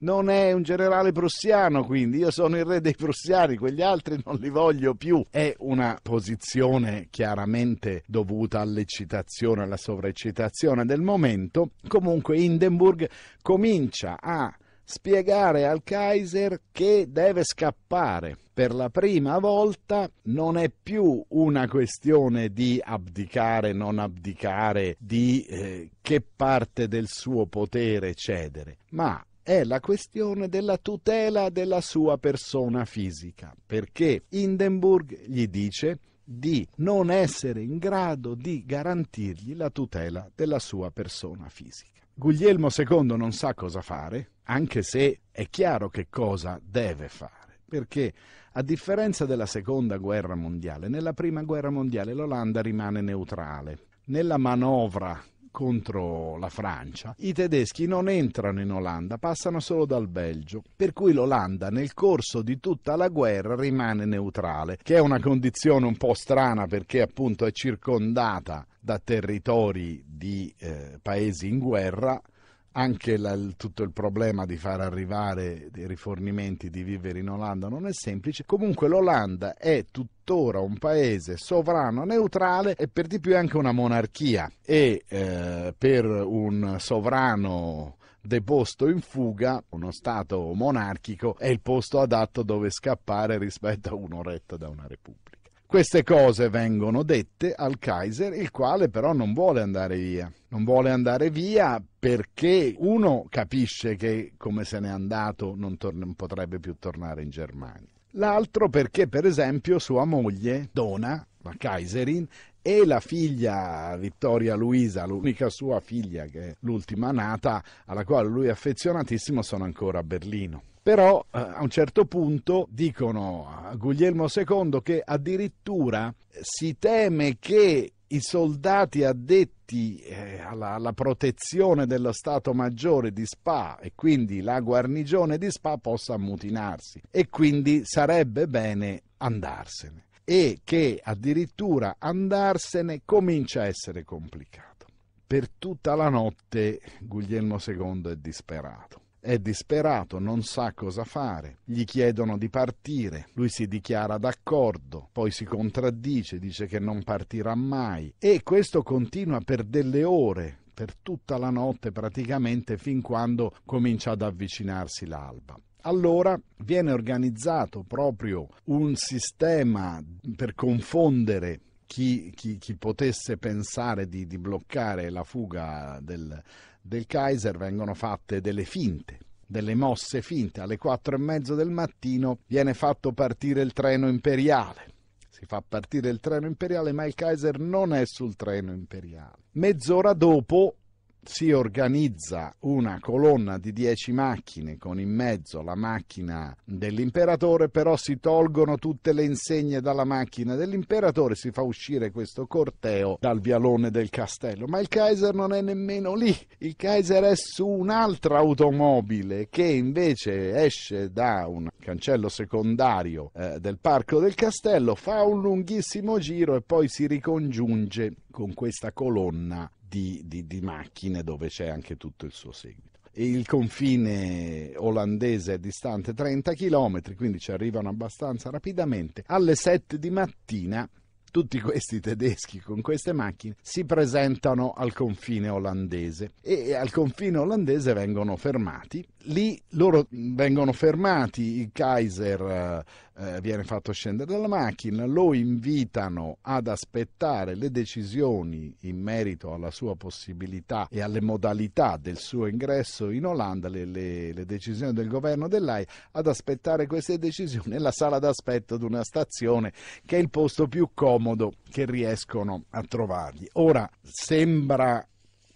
Non è un generale prussiano, quindi io sono il re dei prussiani, quegli altri non li voglio più. È una posizione chiaramente dovuta all'eccitazione, alla sovraeccitazione del momento. Comunque Hindenburg comincia a spiegare al Kaiser che deve scappare. Per la prima volta non è più una questione di abdicare, non abdicare, di eh, che parte del suo potere cedere, ma è la questione della tutela della sua persona fisica, perché Hindenburg gli dice di non essere in grado di garantirgli la tutela della sua persona fisica. Guglielmo II non sa cosa fare, anche se è chiaro che cosa deve fare, perché a differenza della seconda guerra mondiale, nella prima guerra mondiale l'Olanda rimane neutrale. Nella manovra contro la Francia, i tedeschi non entrano in Olanda, passano solo dal Belgio, per cui l'Olanda nel corso di tutta la guerra rimane neutrale, che è una condizione un po' strana perché appunto è circondata da territori di eh, paesi in guerra, anche la, il, tutto il problema di far arrivare dei rifornimenti di vivere in Olanda non è semplice. Comunque l'Olanda è tuttora un paese sovrano neutrale e per di più è anche una monarchia e eh, per un sovrano deposto in fuga, uno stato monarchico è il posto adatto dove scappare rispetto a un'oretta da una repubblica. Queste cose vengono dette al Kaiser, il quale però non vuole andare via. Non vuole andare via perché uno capisce che come se n'è andato non, tor- non potrebbe più tornare in Germania. L'altro perché per esempio sua moglie dona la Kaiserin e la figlia Vittoria Luisa, l'unica sua figlia che è l'ultima nata, alla quale lui è affezionatissimo, sono ancora a Berlino però eh, a un certo punto dicono a Guglielmo II che addirittura eh, si teme che i soldati addetti eh, alla, alla, protezione dello Stato Maggiore di Spa e quindi la guarnigione di Spa possa ammutinarsi e quindi sarebbe bene andarsene e che addirittura andarsene comincia a essere complicato. Per tutta la notte Guglielmo II è disperato. È disperato, non sa cosa fare, gli chiedono di partire, lui si dichiara d'accordo, poi si contraddice, dice che non partirà mai e questo continua per delle ore, per tutta la notte praticamente fin quando comincia ad avvicinarsi l'alba. Allora viene organizzato proprio un sistema per confondere chi, chi, chi potesse pensare di, di, bloccare la fuga del, del Kaiser, vengono fatte delle finte delle mosse finte. Alle quattro e mezzo del mattino viene fatto partire il treno imperiale. Si fa partire il treno imperiale, ma il Kaiser non è sul treno imperiale. Mezz'ora dopo si organizza una colonna di 10 macchine con in mezzo la macchina dell'imperatore, però si tolgono tutte le insegne dalla macchina dell'imperatore, si fa uscire questo corteo dal vialone del castello. Ma il Kaiser non è nemmeno lì, il Kaiser è su un'altra automobile che invece esce da un cancello secondario eh, del parco del castello, fa un lunghissimo giro e poi si ricongiunge con questa colonna di, di, di macchine dove c'è anche tutto il suo seguito il confine olandese è distante 30 km, quindi ci arrivano abbastanza rapidamente. Alle 7 di mattina tutti questi tedeschi con queste macchine si presentano al confine olandese e al confine olandese vengono fermati. Lì loro vengono fermati, il Kaiser eh, eh, viene fatto scendere dalla macchina, lo invitano ad aspettare le decisioni in merito alla sua possibilità e alle modalità del suo ingresso in Olanda, le, le, le decisioni del governo dell'AI, ad aspettare queste decisioni nella sala d'aspetto di una stazione che è il posto più comodo che riescono a trovargli. Ora sembra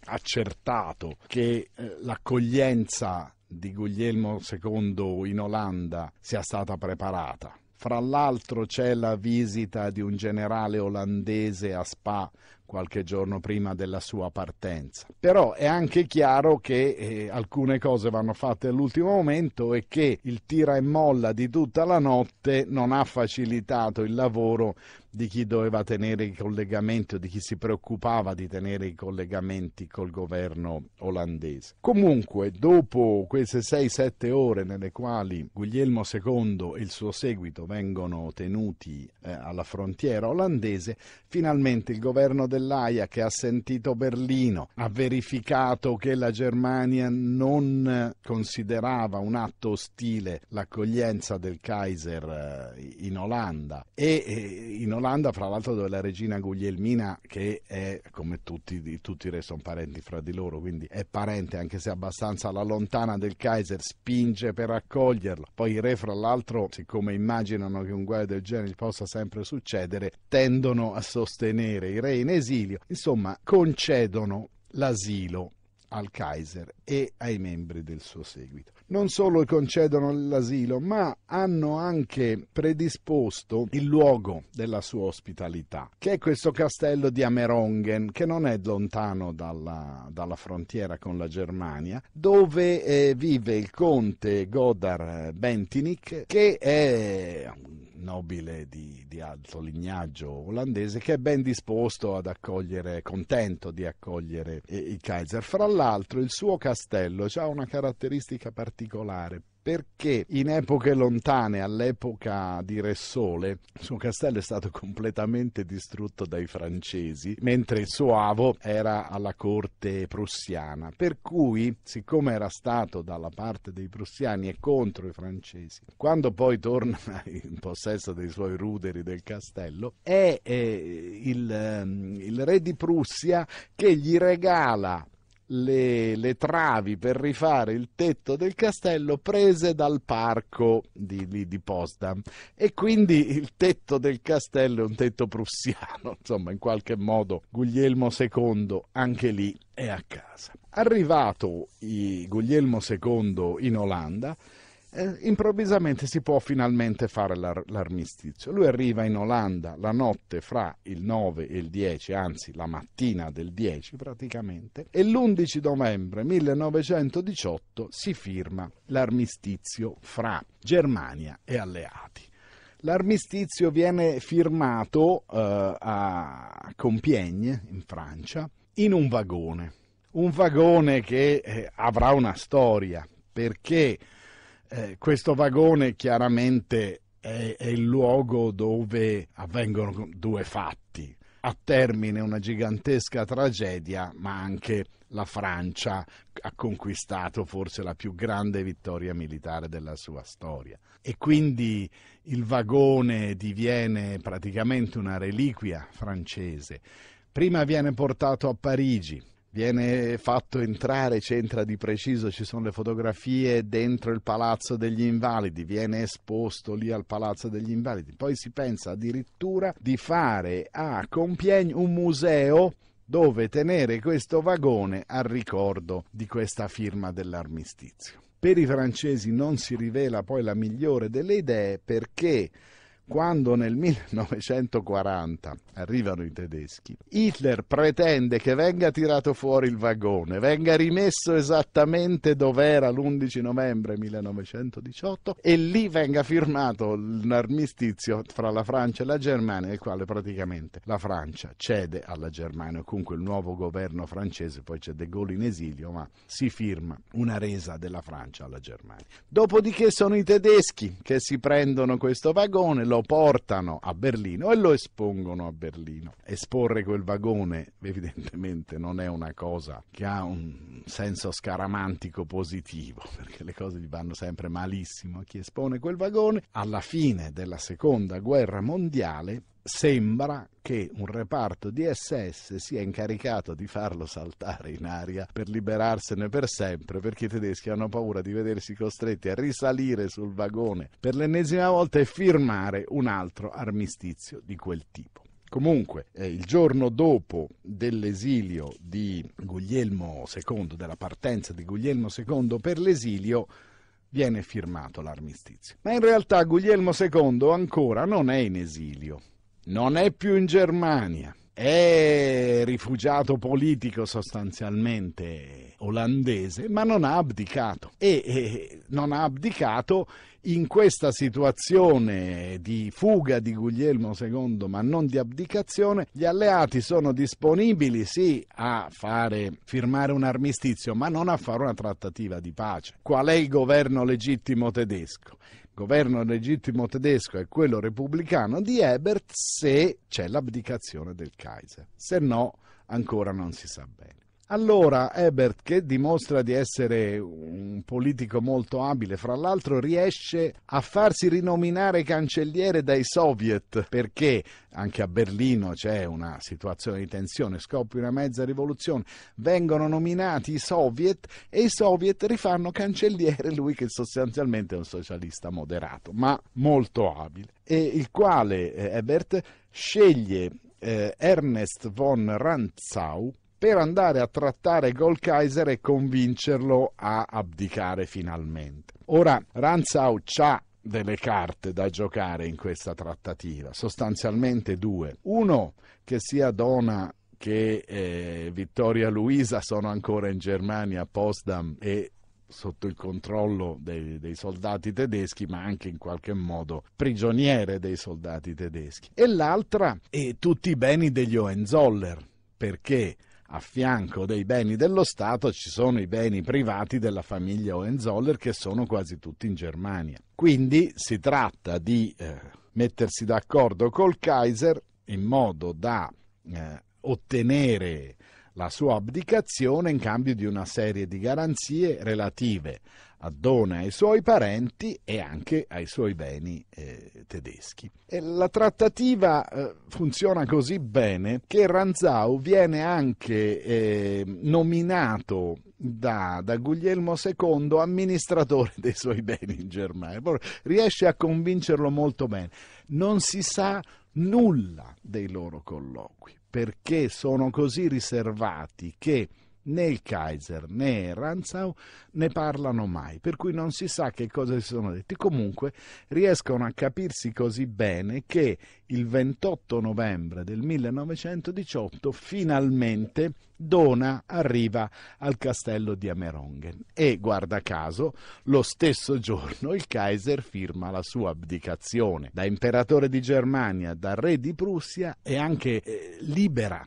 accertato che eh, l'accoglienza di Guglielmo II in Olanda sia stata preparata. Fra l'altro c'è la visita di un generale olandese a Spa qualche giorno prima della sua partenza. Però è anche chiaro che eh, alcune cose vanno fatte all'ultimo momento e che il tira e molla di tutta la notte non ha facilitato il lavoro di chi doveva tenere i collegamenti o di chi si preoccupava di tenere i collegamenti col governo olandese. Comunque, dopo queste 6-7 ore nelle quali Guglielmo II e il suo seguito vengono tenuti eh, alla frontiera olandese, finalmente il governo della dell'AIA che ha sentito Berlino, ha verificato che la Germania non considerava un atto ostile l'accoglienza del Kaiser eh, in Olanda e in Olanda fra l'altro dove la regina Guglielmina che è come tutti, tutti i re sono parenti fra di loro quindi è parente anche se abbastanza alla lontana del Kaiser spinge per accoglierlo poi i re fra l'altro siccome immaginano che un guaio del genere possa sempre succedere tendono a sostenere i re in inesi esilio. insomma concedono l'asilo al Kaiser e ai membri del suo seguito. Non solo concedono l'asilo, ma hanno anche predisposto il luogo della sua ospitalità, che è questo castello di Amerongen, che non è lontano dalla, dalla frontiera con la Germania, dove eh, vive il conte Godar Bentinik, che è un nobile di, di, alto lignaggio olandese che è ben disposto ad accogliere, contento di accogliere il Kaiser. Fra l'altro il suo castello ha una caratteristica particolare, perché in epoche lontane, all'epoca di Re Sole, il suo castello è stato completamente distrutto dai francesi, mentre il suo avo era alla corte prussiana. Per cui, siccome era stato dalla parte dei prussiani e contro i francesi, quando poi torna in possesso dei suoi ruderi del castello, è eh, il, ehm, il re di Prussia che gli regala le, le, travi per rifare il tetto del castello prese dal parco di, di, di, Potsdam e quindi il tetto del castello è un tetto prussiano, insomma in qualche modo Guglielmo II anche lì è a casa. Arrivato Guglielmo II in Olanda, eh, improvvisamente si può finalmente fare l'ar- l'armistizio. Lui arriva in Olanda la notte fra il 9 e il 10, anzi la mattina del 10 praticamente, e l'11 novembre 1918 si firma l'armistizio fra Germania e alleati. L'armistizio viene firmato eh, a Compiègne, in Francia, in un vagone. Un vagone che eh, avrà una storia, perché eh, questo vagone chiaramente è, è il luogo dove avvengono due fatti. A termine una gigantesca tragedia, ma anche la Francia ha conquistato forse la più grande vittoria militare della sua storia. E quindi il vagone diviene praticamente una reliquia francese. Prima viene portato a Parigi, viene fatto entrare, c'entra di preciso, ci sono le fotografie dentro il Palazzo degli Invalidi, viene esposto lì al Palazzo degli Invalidi. Poi si pensa addirittura di fare a Compiègne un museo dove tenere questo vagone al ricordo di questa firma dell'armistizio. Per i francesi non si rivela poi la migliore delle idee perché quando nel 1940 arrivano i tedeschi, Hitler pretende che venga tirato fuori il vagone, venga rimesso esattamente dove era l'11 novembre 1918 e lì venga firmato un armistizio fra la Francia e la Germania, nel quale praticamente la Francia cede alla Germania, comunque il nuovo governo francese, poi c'è De Gaulle in esilio, ma si firma una resa della Francia alla Germania. Dopodiché sono i tedeschi che si prendono questo vagone, lo portano a Berlino e lo espongono a Berlino. Esporre quel vagone evidentemente non è una cosa che ha un senso scaramantico positivo, perché le cose gli vanno sempre malissimo a chi espone quel vagone. Alla fine della seconda guerra mondiale Sembra che un reparto di SS sia incaricato di farlo saltare in aria per liberarsene per sempre perché i tedeschi hanno paura di vedersi costretti a risalire sul vagone per l'ennesima volta e firmare un altro armistizio di quel tipo. Comunque, eh, il giorno dopo dell'esilio di Guglielmo II, della partenza di Guglielmo II per l'esilio, viene firmato l'armistizio. Ma in realtà Guglielmo II ancora non è in esilio, non è più in Germania, è rifugiato politico sostanzialmente olandese, ma non ha abdicato e, e non ha abdicato in questa situazione di fuga di Guglielmo II, ma non di abdicazione, gli alleati sono disponibili sì a fare, firmare un armistizio, ma non a fare una trattativa di pace. Qual è il governo legittimo tedesco? governo legittimo tedesco e quello repubblicano di Ebert se c'è l'abdicazione del Kaiser, se no ancora non si sa bene. Allora, Ebert, che dimostra di essere un politico molto abile, fra l'altro riesce a farsi rinominare cancelliere dai soviet, perché anche a Berlino c'è una situazione di tensione, scoppia una mezza rivoluzione, vengono nominati i soviet e i soviet rifanno cancelliere lui che sostanzialmente è un socialista moderato, ma molto abile, e il quale eh, Ebert sceglie eh, Ernest von Rantzau per andare a trattare Gol Kaiser e convincerlo a abdicare finalmente. Ora, Ranzau ha delle carte da giocare in questa trattativa, sostanzialmente due. Uno, che sia Dona che eh, Vittoria Luisa sono ancora in Germania, Potsdam e sotto il controllo dei, dei, soldati tedeschi, ma anche in qualche modo prigioniere dei soldati tedeschi. E l'altra, e tutti i beni degli Hohenzollern, perché a fianco dei beni dello Stato ci sono i beni privati della famiglia Hohenzoller che sono quasi tutti in Germania. Quindi si tratta di eh, mettersi d'accordo col Kaiser in modo da eh, ottenere la sua abdicazione in cambio di una serie di garanzie relative addona ai suoi parenti e anche ai suoi beni eh, tedeschi. E la trattativa eh, funziona così bene che Ranzau viene anche eh, nominato da, da, Guglielmo II amministratore dei suoi beni in Germania. Riesce a convincerlo molto bene. Non si sa nulla dei loro colloqui perché sono così riservati che né il Kaiser né Ranzau ne parlano mai, per cui non si sa che cosa si sono detti. Comunque riescono a capirsi così bene che il 28 novembre del 1918 finalmente Dona arriva al castello di Amerongen e guarda caso lo stesso giorno il Kaiser firma la sua abdicazione da imperatore di Germania, da re di Prussia e anche eh, libera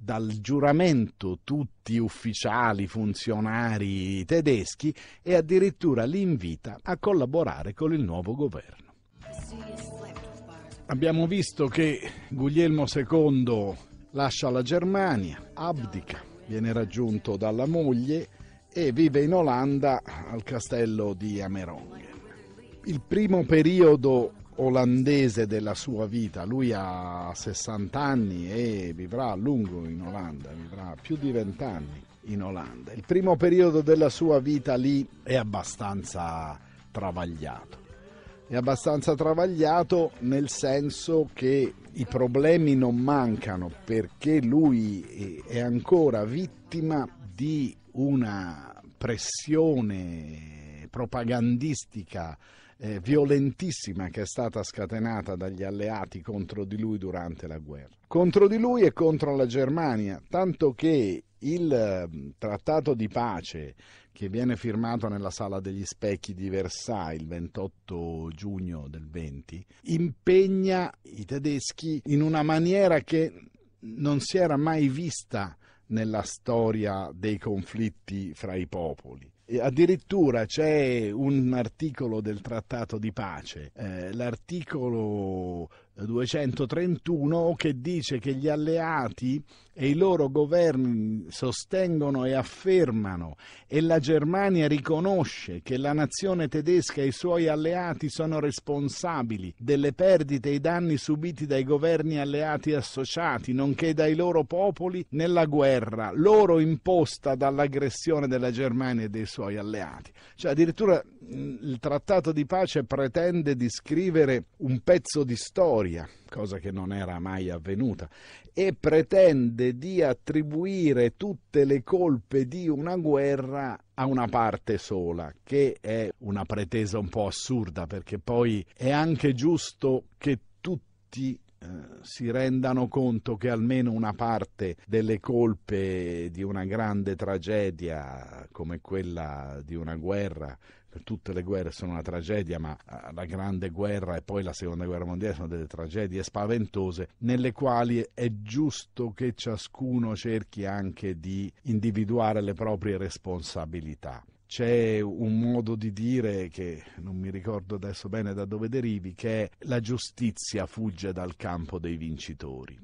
dal giuramento tutti ufficiali, funzionari tedeschi e addirittura li invita a collaborare con il nuovo governo. Abbiamo visto che Guglielmo II lascia la Germania, abdica, viene raggiunto dalla moglie e vive in Olanda al castello di Amerongen. Il primo periodo olandese della sua vita. Lui ha 60 anni e vivrà a lungo in Olanda, vivrà più di 20 anni in Olanda. Il primo periodo della sua vita lì è abbastanza travagliato. È abbastanza travagliato nel senso che i problemi non mancano perché lui è ancora vittima di una pressione propagandistica eh, violentissima che è stata scatenata dagli alleati contro di lui durante la guerra. Contro di lui e contro la Germania, tanto che il ehm, trattato di pace che viene firmato nella Sala degli Specchi di Versailles il 28 giugno del 20 impegna i tedeschi in una maniera che non si era mai vista nella storia dei conflitti fra i popoli addirittura c'è un articolo del trattato di pace, eh, l'articolo 231 che dice che gli alleati e i loro governi sostengono e affermano e la Germania riconosce che la nazione tedesca e i suoi alleati sono responsabili delle perdite e i danni subiti dai governi alleati associati, nonché dai loro popoli nella guerra, loro imposta dall'aggressione della Germania e dei suoi alleati. Cioè addirittura mm, il trattato di pace pretende di scrivere un pezzo di storia storia, cosa che non era mai avvenuta, e pretende di attribuire tutte le colpe di una guerra a una parte sola, che è una pretesa un po' assurda, perché poi è anche giusto che tutti eh, si rendano conto che almeno una parte delle colpe di una grande tragedia come quella di una guerra tutte le guerre sono una tragedia, ma eh, la Grande Guerra e poi la Seconda Guerra Mondiale sono delle tragedie spaventose nelle quali è giusto che ciascuno cerchi anche di individuare le proprie responsabilità c'è un modo di dire che non mi ricordo adesso bene da dove derivi, che è la giustizia fugge dal campo dei vincitori,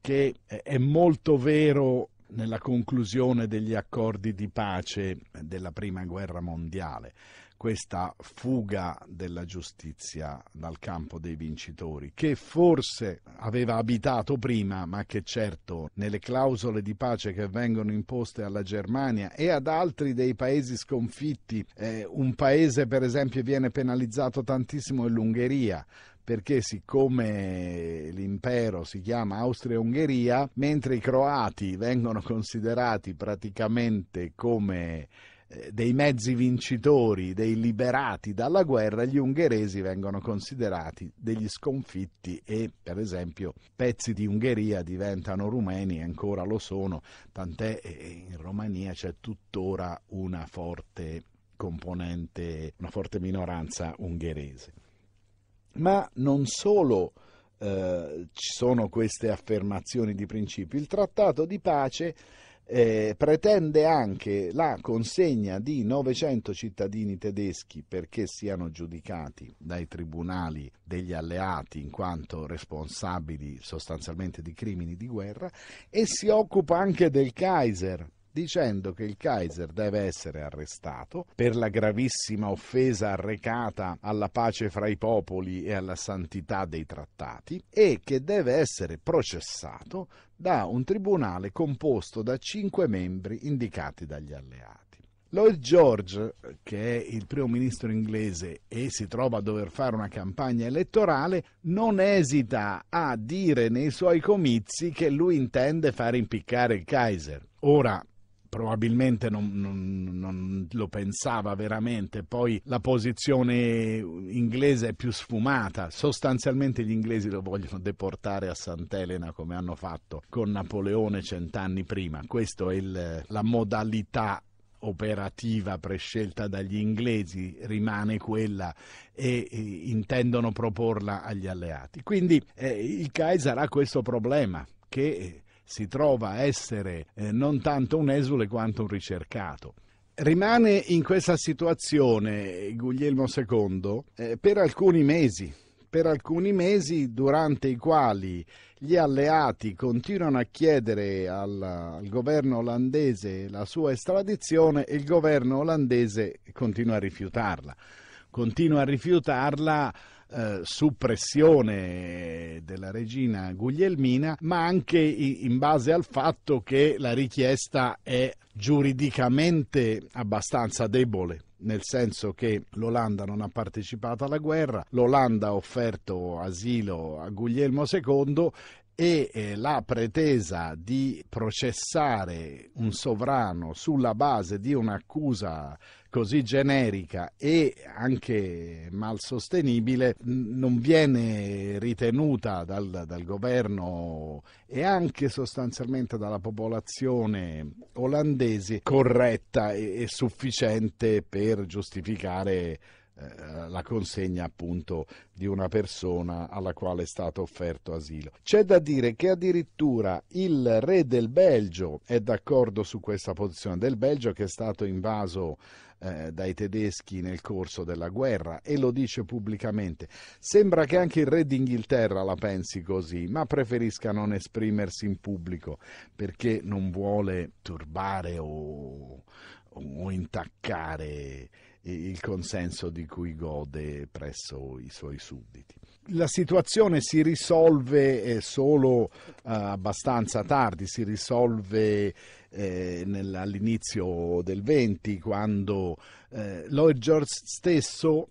che è molto vero nella conclusione degli accordi di pace della prima guerra mondiale questa fuga della giustizia dal campo dei vincitori, che forse aveva abitato prima, ma che certo nelle clausole di pace che vengono imposte alla Germania e ad altri dei paesi sconfitti, eh, un paese per esempio viene penalizzato tantissimo è l'Ungheria, perché siccome l'impero si chiama Austria-Ungheria, mentre i croati vengono considerati praticamente come eh, dei mezzi vincitori, dei liberati dalla guerra, gli ungheresi vengono considerati degli sconfitti e per esempio pezzi di Ungheria diventano rumeni e ancora lo sono, tant'è eh, eh, in Romania c'è tuttora una forte componente, una forte minoranza ungherese. Ma non solo eh, ci sono queste affermazioni di principio, il trattato di pace eh, pretende anche la consegna di 900 cittadini tedeschi perché siano giudicati dai tribunali degli alleati in quanto responsabili sostanzialmente di crimini di guerra e si occupa anche del Kaiser dicendo che il Kaiser deve essere arrestato per la gravissima offesa arrecata alla pace fra i popoli e alla santità dei trattati e che deve essere processato da un tribunale composto da cinque membri indicati dagli alleati. Lloyd George, che è il primo ministro inglese e si trova a dover fare una campagna elettorale, non esita a dire nei suoi comizi che lui intende far impiccare il Kaiser. Ora, probabilmente non, non, non, lo pensava veramente, poi la posizione inglese è più sfumata, sostanzialmente gli inglesi lo vogliono deportare a Sant'Elena come hanno fatto con Napoleone cent'anni prima, questa è il, la modalità operativa prescelta dagli inglesi rimane quella e, intendono proporla agli alleati. Quindi eh, il Kaiser ha questo problema che si trova a essere eh, non tanto un esule quanto un ricercato. Rimane in questa situazione Guglielmo II eh, per alcuni mesi, per alcuni mesi durante i quali gli alleati continuano a chiedere al, al, governo olandese la sua estradizione e il governo olandese continua a rifiutarla. Continua a rifiutarla eh, su pressione della regina Guglielmina, ma anche in base al fatto che la richiesta è giuridicamente abbastanza debole nel senso che l'Olanda non ha partecipato alla guerra, l'Olanda ha offerto asilo a Guglielmo II e eh, la pretesa di processare un sovrano sulla base di un'accusa così generica e anche mal sostenibile non viene ritenuta dal, dal, governo e anche sostanzialmente dalla popolazione olandese corretta e, e sufficiente per giustificare eh, la consegna appunto di una persona alla quale è stato offerto asilo. C'è da dire che addirittura il re del Belgio è d'accordo su questa posizione del Belgio che è stato invaso eh, dai tedeschi nel corso della guerra e lo dice pubblicamente. Sembra che anche il re d'Inghilterra la pensi così, ma preferisca non esprimersi in pubblico perché non vuole turbare o, o intaccare il consenso di cui gode presso i suoi sudditi. La situazione si risolve eh, solo eh, abbastanza tardi, si risolve eh, all'inizio del 20 quando Lloyd George stesso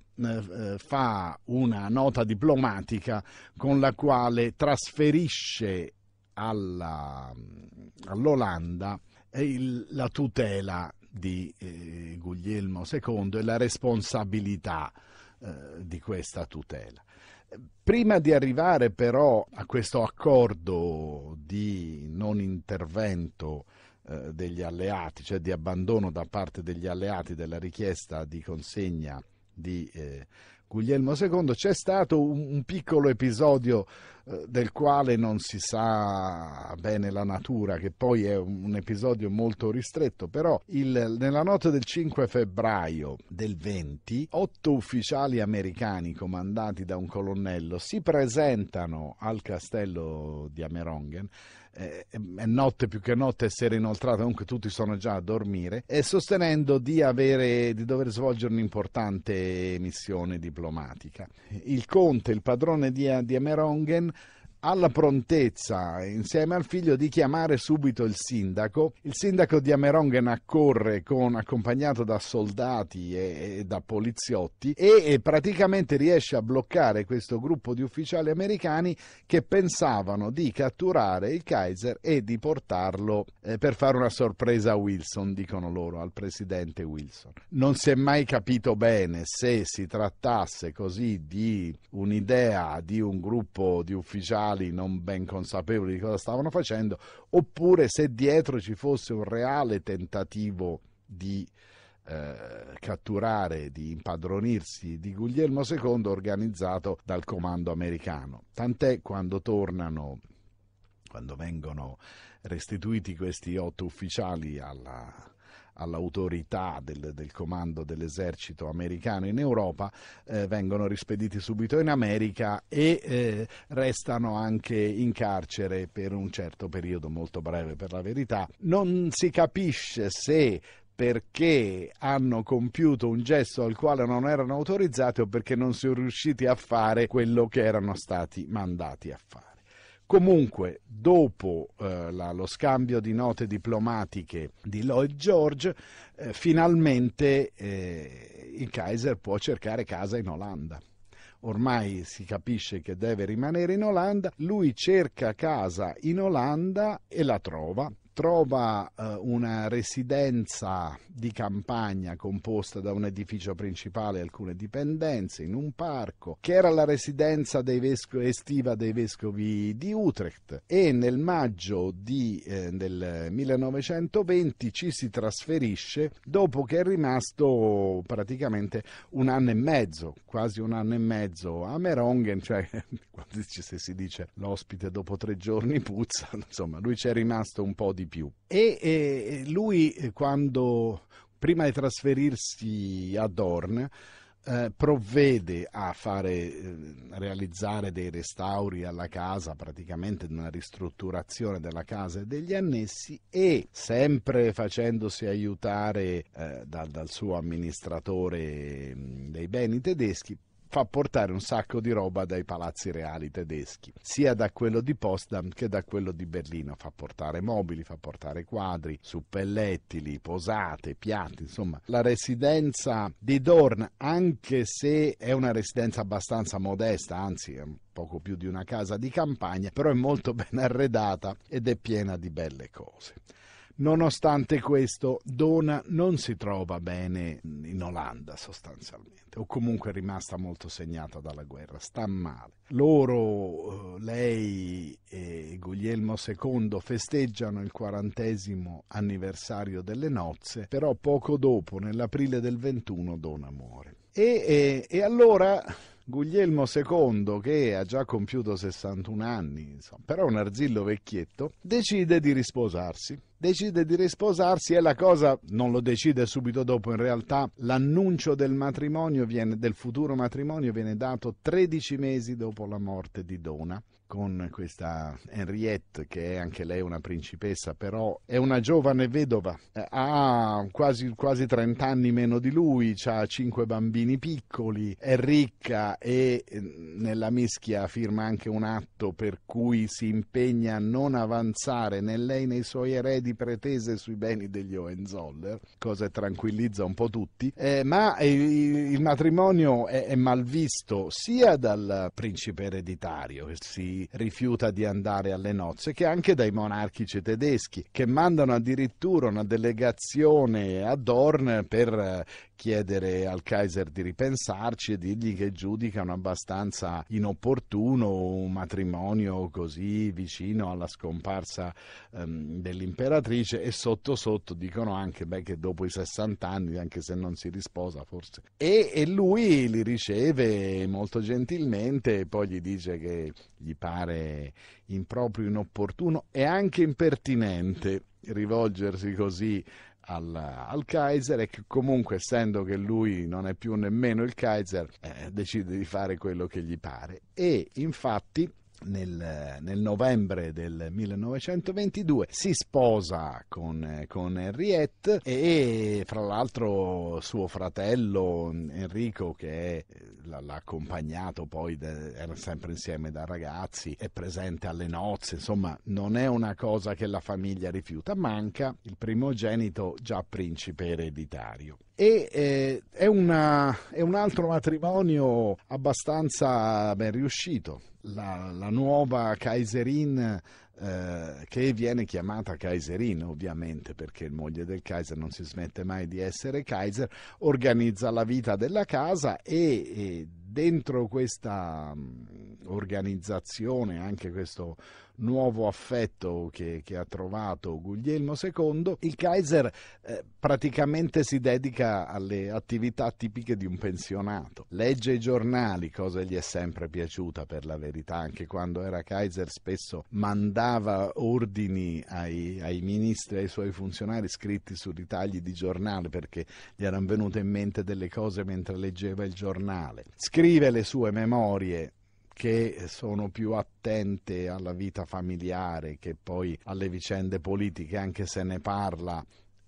fa una nota diplomatica con la quale trasferisce alla, all'Olanda la tutela di eh, Guglielmo II e la responsabilità eh, di questa tutela. Prima di arrivare però a questo accordo di non intervento eh, degli alleati, cioè di abbandono da parte degli alleati della richiesta di consegna di eh, Guglielmo II, c'è stato un, piccolo episodio eh, del quale non si sa bene la natura, che poi è un episodio molto ristretto, però il, nella notte del 5 febbraio del 20, otto ufficiali americani comandati da un colonnello si presentano al castello di Amerongen è notte più che notte, è sera inoltrata, comunque tutti sono già a dormire, e sostenendo di, avere, di dover svolgere un'importante missione diplomatica. Il conte, il padrone di, di Emerongen, alla prontezza, insieme al figlio, di chiamare subito il sindaco. Il sindaco di Amerongen accorre con, accompagnato da soldati e, e da poliziotti e, e praticamente riesce a bloccare questo gruppo di ufficiali americani che pensavano di catturare il Kaiser e di portarlo eh, per fare una sorpresa a Wilson, dicono loro, al presidente Wilson. Non si è mai capito bene se si trattasse così di un'idea di un gruppo di ufficiali locali non ben consapevoli di cosa stavano facendo, oppure se dietro ci fosse un reale tentativo di eh, catturare, di impadronirsi di Guglielmo II organizzato dal comando americano. Tant'è quando tornano quando vengono restituiti questi otto ufficiali alla, all'autorità del, del comando dell'esercito americano in Europa, eh, vengono rispediti subito in America e eh, restano anche in carcere per un certo periodo, molto breve per la verità. Non si capisce se perché hanno compiuto un gesto al quale non erano autorizzati o perché non si sono riusciti a fare quello che erano stati mandati a fare. Comunque, dopo eh, la, lo scambio di note diplomatiche di Lloyd George, eh, finalmente eh, il Kaiser può cercare casa in Olanda. Ormai si capisce che deve rimanere in Olanda, lui cerca casa in Olanda e la trova trova eh, una residenza di campagna composta da un edificio principale e alcune dipendenze in un parco, che era la residenza dei vesco- estiva dei vescovi di Utrecht e nel maggio di, eh, del 1920 ci si trasferisce dopo che è rimasto praticamente un anno e mezzo, quasi un anno e mezzo a Merongen, cioè se si dice l'ospite dopo tre giorni puzza, insomma lui c'è rimasto un po' di di più. E, e lui eh, quando, prima di trasferirsi a Dorn, eh, provvede a fare, eh, realizzare dei restauri alla casa, praticamente una ristrutturazione della casa e degli annessi e sempre facendosi aiutare eh, da, dal suo amministratore mm, dei beni tedeschi fa portare un sacco di roba dai palazzi reali tedeschi, sia da quello di Potsdam che da quello di Berlino, fa portare mobili, fa portare quadri, suppellettili, posate, piatti, insomma la residenza di Dorn, anche se è una residenza abbastanza modesta, anzi è un poco più di una casa di campagna, però è molto ben arredata ed è piena di belle cose. Nonostante questo, Dona non si trova bene in Olanda sostanzialmente, o comunque è rimasta molto segnata dalla guerra, sta male. Loro, eh, lei e Guglielmo II festeggiano il quarantesimo anniversario delle nozze, però poco dopo, nell'aprile del 21, Dona muore. e, e, e allora Guglielmo II, che ha già compiuto 61 anni, insomma, però un arzillo vecchietto, decide di risposarsi. Decide di risposarsi e la cosa non lo decide subito dopo, in realtà l'annuncio del matrimonio viene, del futuro matrimonio viene dato 13 mesi dopo la morte di Dona con questa Henriette che è anche lei una principessa, però è una giovane vedova, eh, ha quasi, quasi 30 anni meno di lui, ha 5 bambini piccoli, è ricca e eh, nella mischia firma anche un atto per cui si impegna a non avanzare né lei né i suoi eredi pretese sui beni degli Hohenzoller, cosa che tranquillizza un po' tutti, eh, ma eh, il matrimonio è, è malvisto sia dal principe ereditario, che si rifiuta di andare alle nozze, che anche dai monarchici tedeschi, che mandano addirittura una delegazione a Dorn per eh, chiedere al Kaiser di ripensarci e dirgli che giudicano abbastanza inopportuno un matrimonio così vicino alla scomparsa ehm, dell'imperatrice e sotto sotto dicono anche beh, che dopo i 60 anni, anche se non si risposa forse. E, e lui li riceve molto gentilmente e poi gli dice che gli pare improprio, inopportuno e anche impertinente rivolgersi così al, al, Kaiser e che comunque essendo che lui non è più nemmeno il Kaiser eh, decide di fare quello che gli pare e infatti nel, nel, novembre del 1922 si sposa con, con Henriette e fra l'altro suo fratello Enrico che l'ha, l'ha accompagnato poi de, era sempre insieme da ragazzi è presente alle nozze insomma non è una cosa che la famiglia rifiuta manca il primogenito già principe ereditario e eh, è, una, è un altro matrimonio abbastanza ben riuscito la, la nuova Kaiserin eh, che viene chiamata Kaiserin ovviamente perché il moglie del Kaiser non si smette mai di essere Kaiser, organizza la vita della casa e, e dentro questa mm, organizzazione, anche questo nuovo affetto che, che ha trovato Guglielmo II, il Kaiser eh, praticamente si dedica alle attività tipiche di un pensionato. Legge i giornali, cosa gli è sempre piaciuta per la verità, anche quando era Kaiser spesso mandava ordini ai, ai ministri, ai suoi funzionari scritti su ritagli di giornale perché gli erano venute in mente delle cose mentre leggeva il giornale. Scrive le sue memorie che sono più attente alla vita familiare che poi alle vicende politiche, anche se ne parla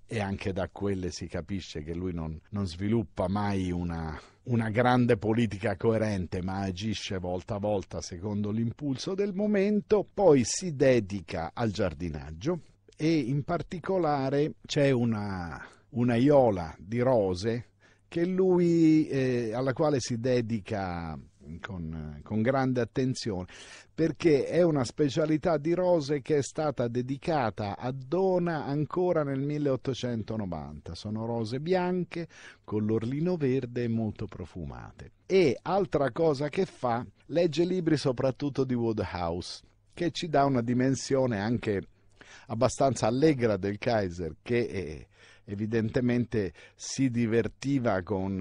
e anche da quelle si capisce che lui non, non sviluppa mai una, una grande politica coerente, ma agisce volta a volta secondo l'impulso del momento, poi si dedica al giardinaggio e in particolare c'è una, una iola di rose lui, eh, alla quale si dedica con, eh, con, grande attenzione perché è una specialità di rose che è stata dedicata a Dona ancora nel 1890. Sono rose bianche con l'orlino verde e molto profumate. E altra cosa che fa, legge libri soprattutto di Woodhouse, che ci dà una dimensione anche abbastanza allegra del Kaiser che evidentemente si divertiva con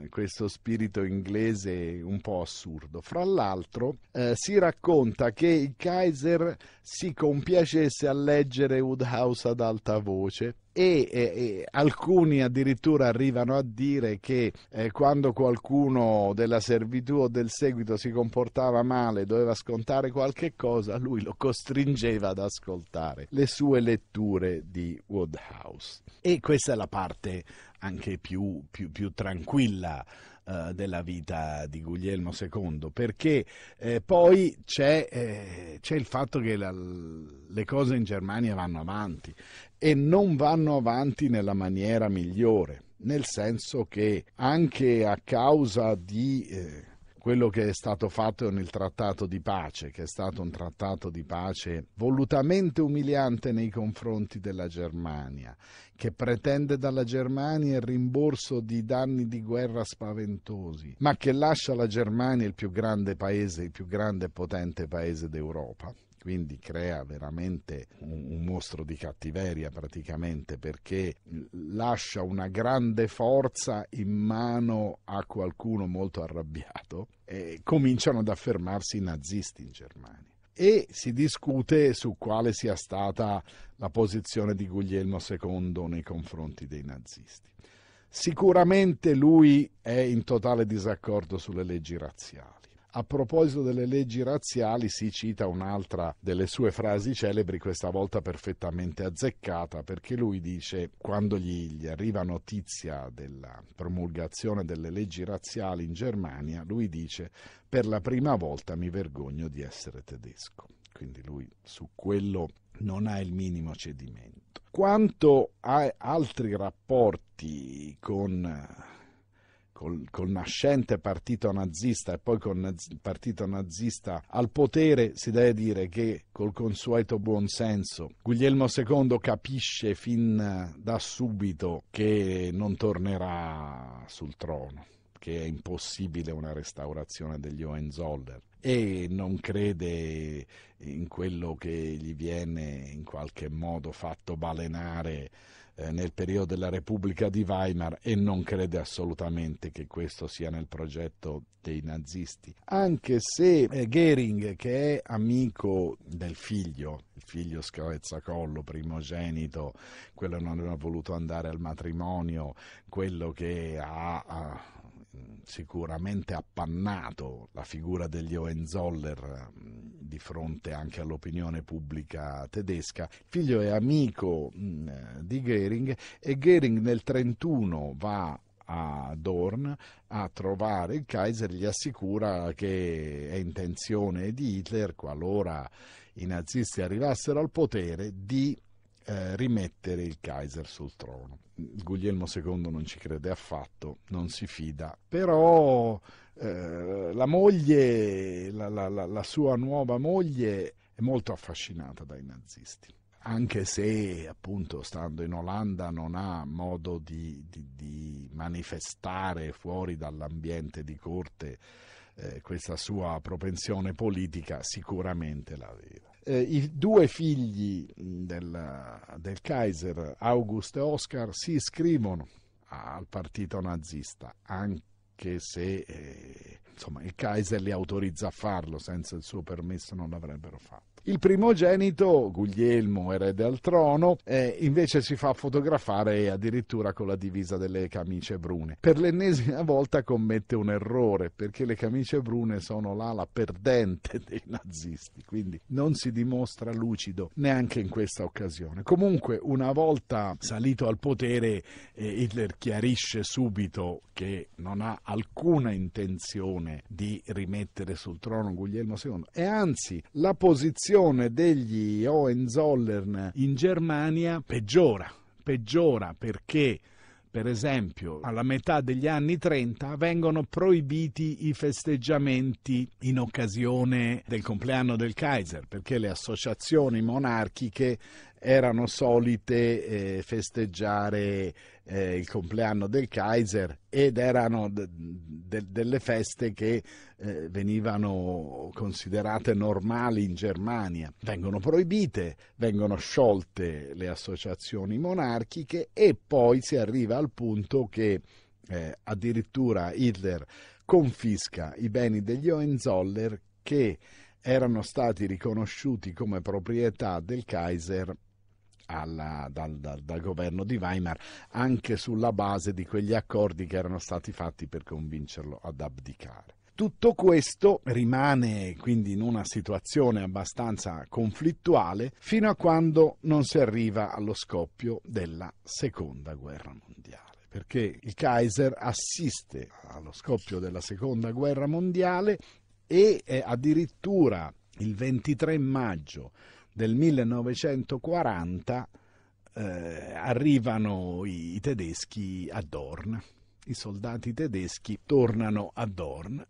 uh, questo spirito inglese un po' assurdo. Fra l'altro eh, si racconta che il Kaiser si compiacesse a leggere Woodhouse ad alta voce e, e alcuni addirittura arrivano a dire che eh, quando qualcuno della servitù o del seguito si comportava male, doveva scontare qualche cosa, lui lo costringeva ad ascoltare le sue letture di Woodhouse. E questa è la parte anche più, più, più tranquilla eh, della vita di Guglielmo II, perché eh, poi c'è, eh, c'è, il fatto che la, le cose in Germania vanno avanti e non vanno avanti nella maniera migliore, nel senso che anche a causa di eh, quello che è stato fatto con il trattato di pace, che è stato un trattato di pace volutamente umiliante nei confronti della Germania, che pretende dalla Germania il rimborso di danni di guerra spaventosi, ma che lascia la Germania il più grande paese, il più grande e potente paese d'Europa quindi crea veramente un, un mostro di cattiveria praticamente perché lascia una grande forza in mano a qualcuno molto arrabbiato e cominciano ad affermarsi i nazisti in Germania e si discute su quale sia stata la posizione di Guglielmo II nei confronti dei nazisti. Sicuramente lui è in totale disaccordo sulle leggi razziali a proposito delle leggi razziali si cita un'altra delle sue frasi celebri, questa volta perfettamente azzeccata, perché lui dice quando gli, gli arriva notizia della promulgazione delle leggi razziali in Germania, lui dice per la prima volta mi vergogno di essere tedesco. Quindi lui su quello non ha il minimo cedimento. Quanto a altri rapporti con col, col, nascente partito nazista e poi con il partito nazista al potere, si deve dire che col consueto buonsenso Guglielmo II capisce fin da subito che non tornerà sul trono che è impossibile una restaurazione degli Hohenzollern e non crede in quello che gli viene in qualche modo fatto balenare eh, nel periodo della Repubblica di Weimar e non crede assolutamente che questo sia nel progetto dei nazisti. Anche se eh, Goering, che è amico del figlio, il figlio scavezzacollo, primogenito, quello non aveva voluto andare al matrimonio, quello che ha, ha sicuramente appannato la figura degli Hohenzoller eh, di fronte anche all'opinione pubblica tedesca. Il figlio è amico mm, eh, di Goering e Goering nel 1931 va a Dorn a trovare il Kaiser, gli assicura che è intenzione di Hitler, qualora i nazisti arrivassero al potere, di eh, rimettere il Kaiser sul trono. Guglielmo II non ci crede affatto, non si fida, però eh, la moglie, la, la, la sua nuova moglie è molto affascinata dai nazisti anche se appunto stando in Olanda non ha modo di, di, di manifestare fuori dall'ambiente di corte eh, questa sua propensione politica, sicuramente l'aveva eh, i due figli mm, del, del Kaiser, August e Oscar, si iscrivono al partito nazista, anche se eh, insomma, il Kaiser li autorizza a farlo, senza il suo permesso non l'avrebbero fatto. Il primogenito, Guglielmo, erede al trono, eh, invece si fa fotografare addirittura con la divisa delle camicie brune. Per l'ennesima volta commette un errore, perché le camicie brune sono l'ala perdente dei nazisti, quindi non si dimostra lucido neanche in questa occasione. Comunque, una volta salito al potere, eh, Hitler chiarisce subito che non ha alcuna intenzione di rimettere sul trono Guglielmo II e anzi la posizione situazione degli Hohenzollern in Germania peggiora, peggiora perché per esempio, alla metà degli anni 30 vengono proibiti i festeggiamenti in occasione del compleanno del Kaiser, perché le associazioni monarchiche erano solite eh, festeggiare eh, il compleanno del Kaiser ed erano de- de- delle feste che eh, venivano considerate normali in Germania. Vengono proibite, vengono sciolte le associazioni monarchiche e poi si arriva al punto che eh, addirittura Hitler confisca i beni degli Hohenzoller che erano stati riconosciuti come proprietà del Kaiser alla, dal, dal, dal, governo di Weimar anche sulla base di quegli accordi che erano stati fatti per convincerlo ad abdicare. Tutto questo rimane quindi in una situazione abbastanza conflittuale fino a quando non si arriva allo scoppio della seconda guerra mondiale perché il Kaiser assiste allo scoppio della seconda guerra mondiale e addirittura il 23 maggio del 1940 eh, arrivano i tedeschi a Dorn. I soldati tedeschi tornano a Dorn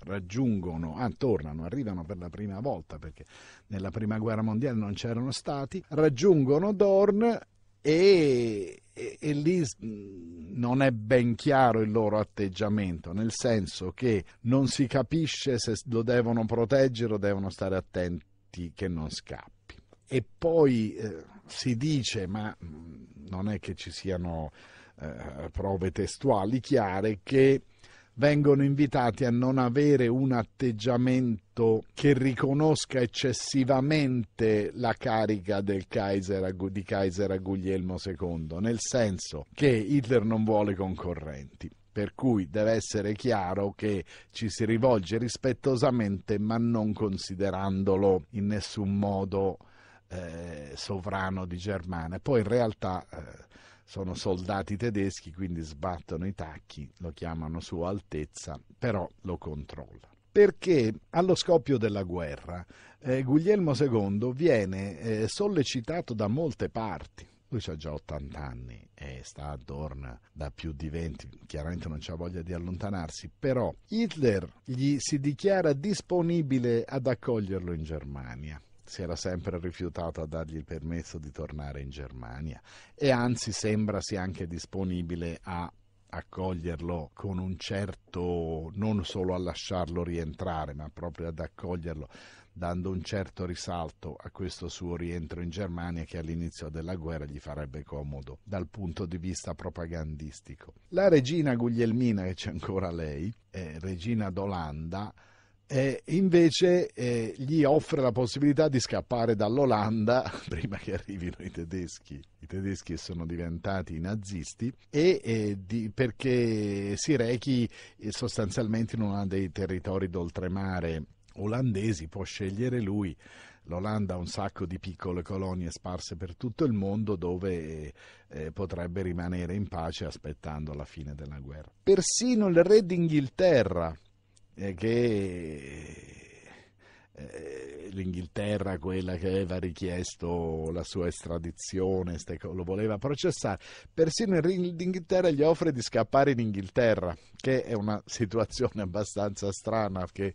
raggiungono, ah, tornano, arrivano per la prima volta perché nella prima guerra mondiale non c'erano stati, raggiungono Dorn e, e, e, lì mm, non è ben chiaro il loro atteggiamento, nel senso che non si capisce se lo devono proteggere o devono stare attenti che non scappi e poi eh, si dice, ma mm, non è che ci siano eh, prove testuali chiare, che vengono invitati a non avere un atteggiamento che riconosca eccessivamente la carica Kaiser, di Kaiser a Guglielmo II, nel senso che Hitler non vuole concorrenti. Per cui deve essere chiaro che ci si rivolge rispettosamente ma non considerandolo in nessun modo eh, sovrano di Germania. Poi in realtà eh, sono soldati tedeschi, quindi sbattono i tacchi, lo chiamano Sua Altezza, però lo controlla. Perché allo scoppio della guerra eh, Guglielmo II viene eh, sollecitato da molte parti, lui ha già 80 anni e sta attorno da più di 20, chiaramente non c'ha voglia di allontanarsi, però Hitler gli si dichiara disponibile ad accoglierlo in Germania si era sempre rifiutato a dargli il permesso di tornare in Germania e anzi sembra sia anche disponibile a accoglierlo con un certo, non solo a lasciarlo rientrare, ma proprio ad accoglierlo, dando un certo risalto a questo suo rientro in Germania che all'inizio della guerra gli farebbe comodo dal punto di vista propagandistico. La regina Guglielmina, che c'è ancora lei, eh, regina d'Olanda, e invece eh, gli offre la possibilità di scappare dall'Olanda prima che arrivino i tedeschi. I tedeschi sono diventati nazisti e, eh, di, perché si rechi eh, sostanzialmente in uno dei territori d'oltremare olandesi, può scegliere lui l'Olanda ha un sacco di piccole colonie sparse per tutto il mondo dove eh, eh potrebbe rimanere in pace aspettando la fine della guerra. Persino il re d'Inghilterra eh, che eh, l'Inghilterra, quella che aveva richiesto la sua estradizione, lo voleva processare. Persino l'Inghilterra gli offre di scappare in Inghilterra, che è una situazione abbastanza strana che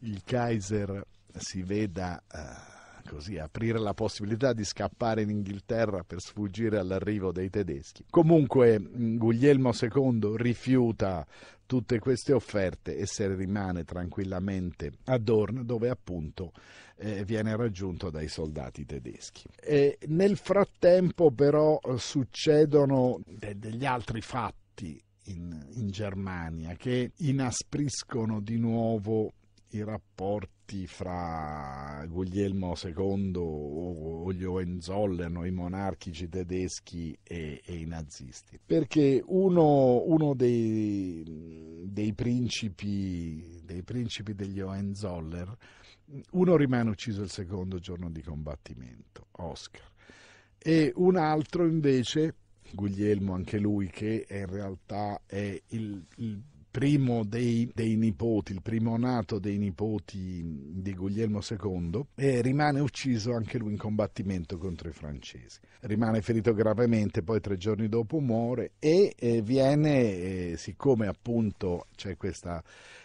il Kaiser si veda eh, così aprire la possibilità di scappare in Inghilterra per sfuggire all'arrivo dei tedeschi. Comunque mm, Guglielmo II rifiuta tutte queste offerte e se rimane tranquillamente a Dorn dove appunto eh, viene raggiunto dai soldati tedeschi. E nel frattempo però eh, succedono de- degli altri fatti in, in, Germania che inaspriscono di nuovo i rapporti fra Guglielmo II o gli Hohenzollern, i monarchici tedeschi e, e i nazisti. Perché uno, uno dei, dei, principi, dei principi degli Hohenzollern, uno rimane ucciso il secondo giorno di combattimento, Oscar, e un altro invece Guglielmo, anche lui, che in realtà è il, il, primo dei, dei nipoti, il primo nato dei nipoti di Guglielmo II, e rimane ucciso anche lui in combattimento contro i francesi. Rimane ferito gravemente, poi tre giorni dopo muore e eh, viene, eh, siccome appunto c'è questa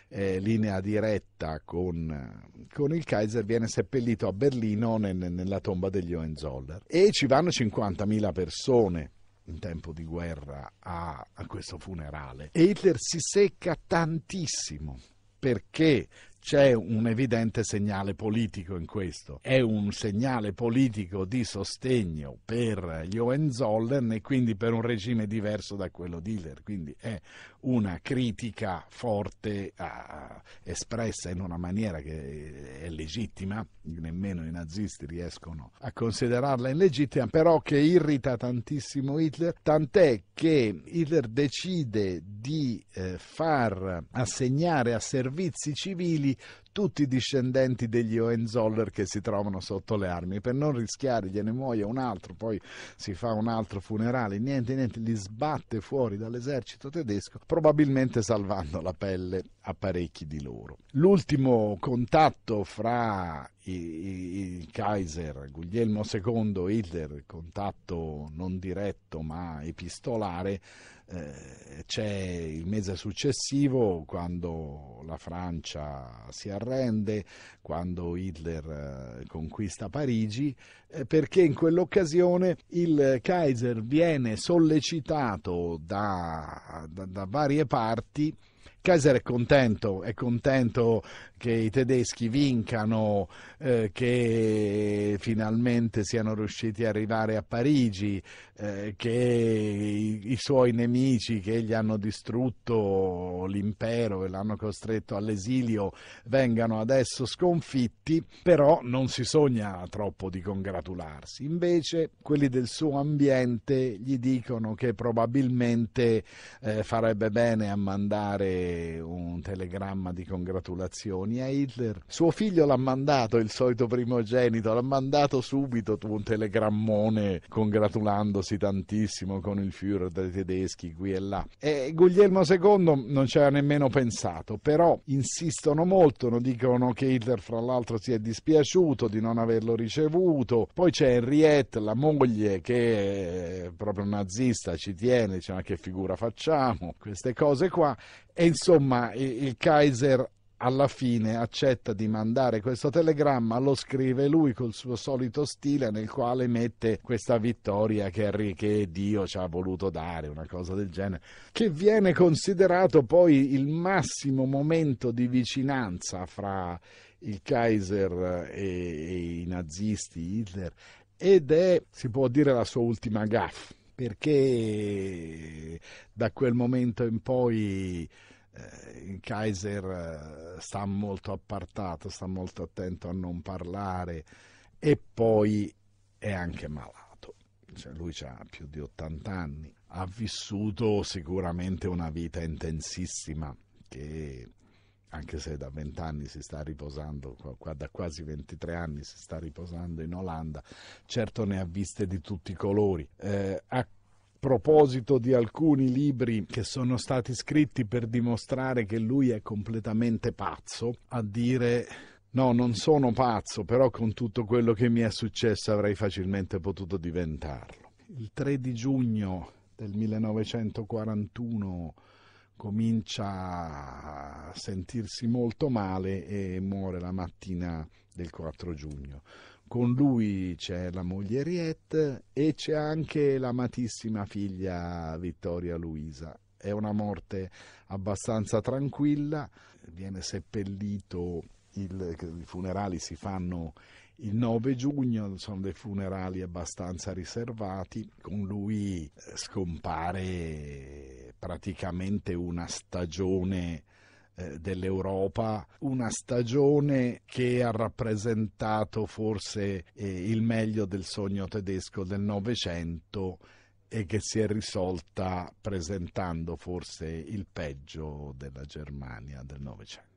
eh, linea diretta con, con, il Kaiser, viene seppellito a Berlino nel, nella tomba degli Hohenzollern. E ci vanno 50.000 persone in tempo di guerra a, a questo funerale. E Hitler si secca tantissimo perché c'è un evidente segnale politico in questo. È un segnale politico di sostegno per gli Hohenzollern e quindi per un regime diverso da quello di Hitler. Quindi è una critica forte a, espressa in una maniera che è legittima, nemmeno i nazisti riescono a considerarla illegittima, però che irrita tantissimo Hitler, tant'è che Hitler decide di eh, far assegnare a servizi civili tutti i discendenti degli Hohenzoller che si trovano sotto le armi per non rischiare gliene muoia un altro poi si fa un altro funerale niente niente li sbatte fuori dall'esercito tedesco probabilmente salvando la pelle a parecchi di loro l'ultimo contatto fra il Kaiser Guglielmo II Hitler contatto non diretto ma epistolare eh, c'è il mese successivo quando la Francia si arrende, quando Hitler eh, conquista Parigi, eh, perché in quell'occasione il Kaiser viene sollecitato da, da, da varie parti Kaiser è contento, è contento che i tedeschi vincano, eh, che finalmente siano riusciti ad arrivare a Parigi, eh, che i, i, suoi nemici che gli hanno distrutto l'impero e l'hanno costretto all'esilio vengano adesso sconfitti, però non si sogna troppo di congratularsi. Invece quelli del suo ambiente gli dicono che probabilmente eh, farebbe bene a mandare un telegramma di congratulazioni telefoni a Hitler. Suo figlio l'ha mandato, il solito primogenito, l'ha mandato subito un telegrammone congratulandosi tantissimo con il Führer dei tedeschi qui e là. E Guglielmo II non ci aveva nemmeno pensato, però insistono molto, dicono che Hitler fra l'altro si è dispiaciuto di non averlo ricevuto. Poi c'è Henriette, la moglie che è proprio nazista, ci tiene, dice ma che figura facciamo, queste cose qua. E insomma il Kaiser alla fine accetta di mandare questo telegramma, lo scrive lui col suo solito stile nel quale mette questa vittoria che, che Dio ci ha voluto dare, una cosa del genere, che viene considerato poi il massimo momento di vicinanza fra il Kaiser e, e i nazisti, Hitler, ed è, si può dire, la sua ultima gaffa, perché da quel momento in poi eh, il Kaiser eh, sta molto appartato, sta molto attento a non parlare e poi è anche malato. Cioè, lui ha più di 80 anni, ha vissuto sicuramente una vita intensissima che anche se da 20 anni si sta riposando, da quasi 23 anni si sta riposando in Olanda, certo ne ha viste di tutti i colori. Eh, ha proposito di alcuni libri che sono stati scritti per dimostrare che lui è completamente pazzo, a dire no, non sono pazzo, però con tutto quello che mi è successo avrei facilmente potuto diventarlo. Il 3 di giugno del 1941 comincia a sentirsi molto male e muore la mattina del 4 giugno. Con lui c'è la moglie Riette e c'è anche l'amatissima figlia Vittoria Luisa. È una morte abbastanza tranquilla, viene seppellito, il, i funerali si fanno il 9 giugno sono dei funerali abbastanza riservati, con lui eh, scompare praticamente una stagione eh, dell'Europa, una stagione che ha rappresentato forse eh, il meglio del sogno tedesco del Novecento e che si è risolta presentando forse il peggio della Germania del Novecento.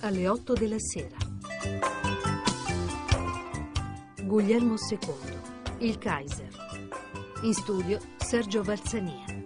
Alle 8 della sera Guglielmo II, il Kaiser. In studio Sergio Balzania.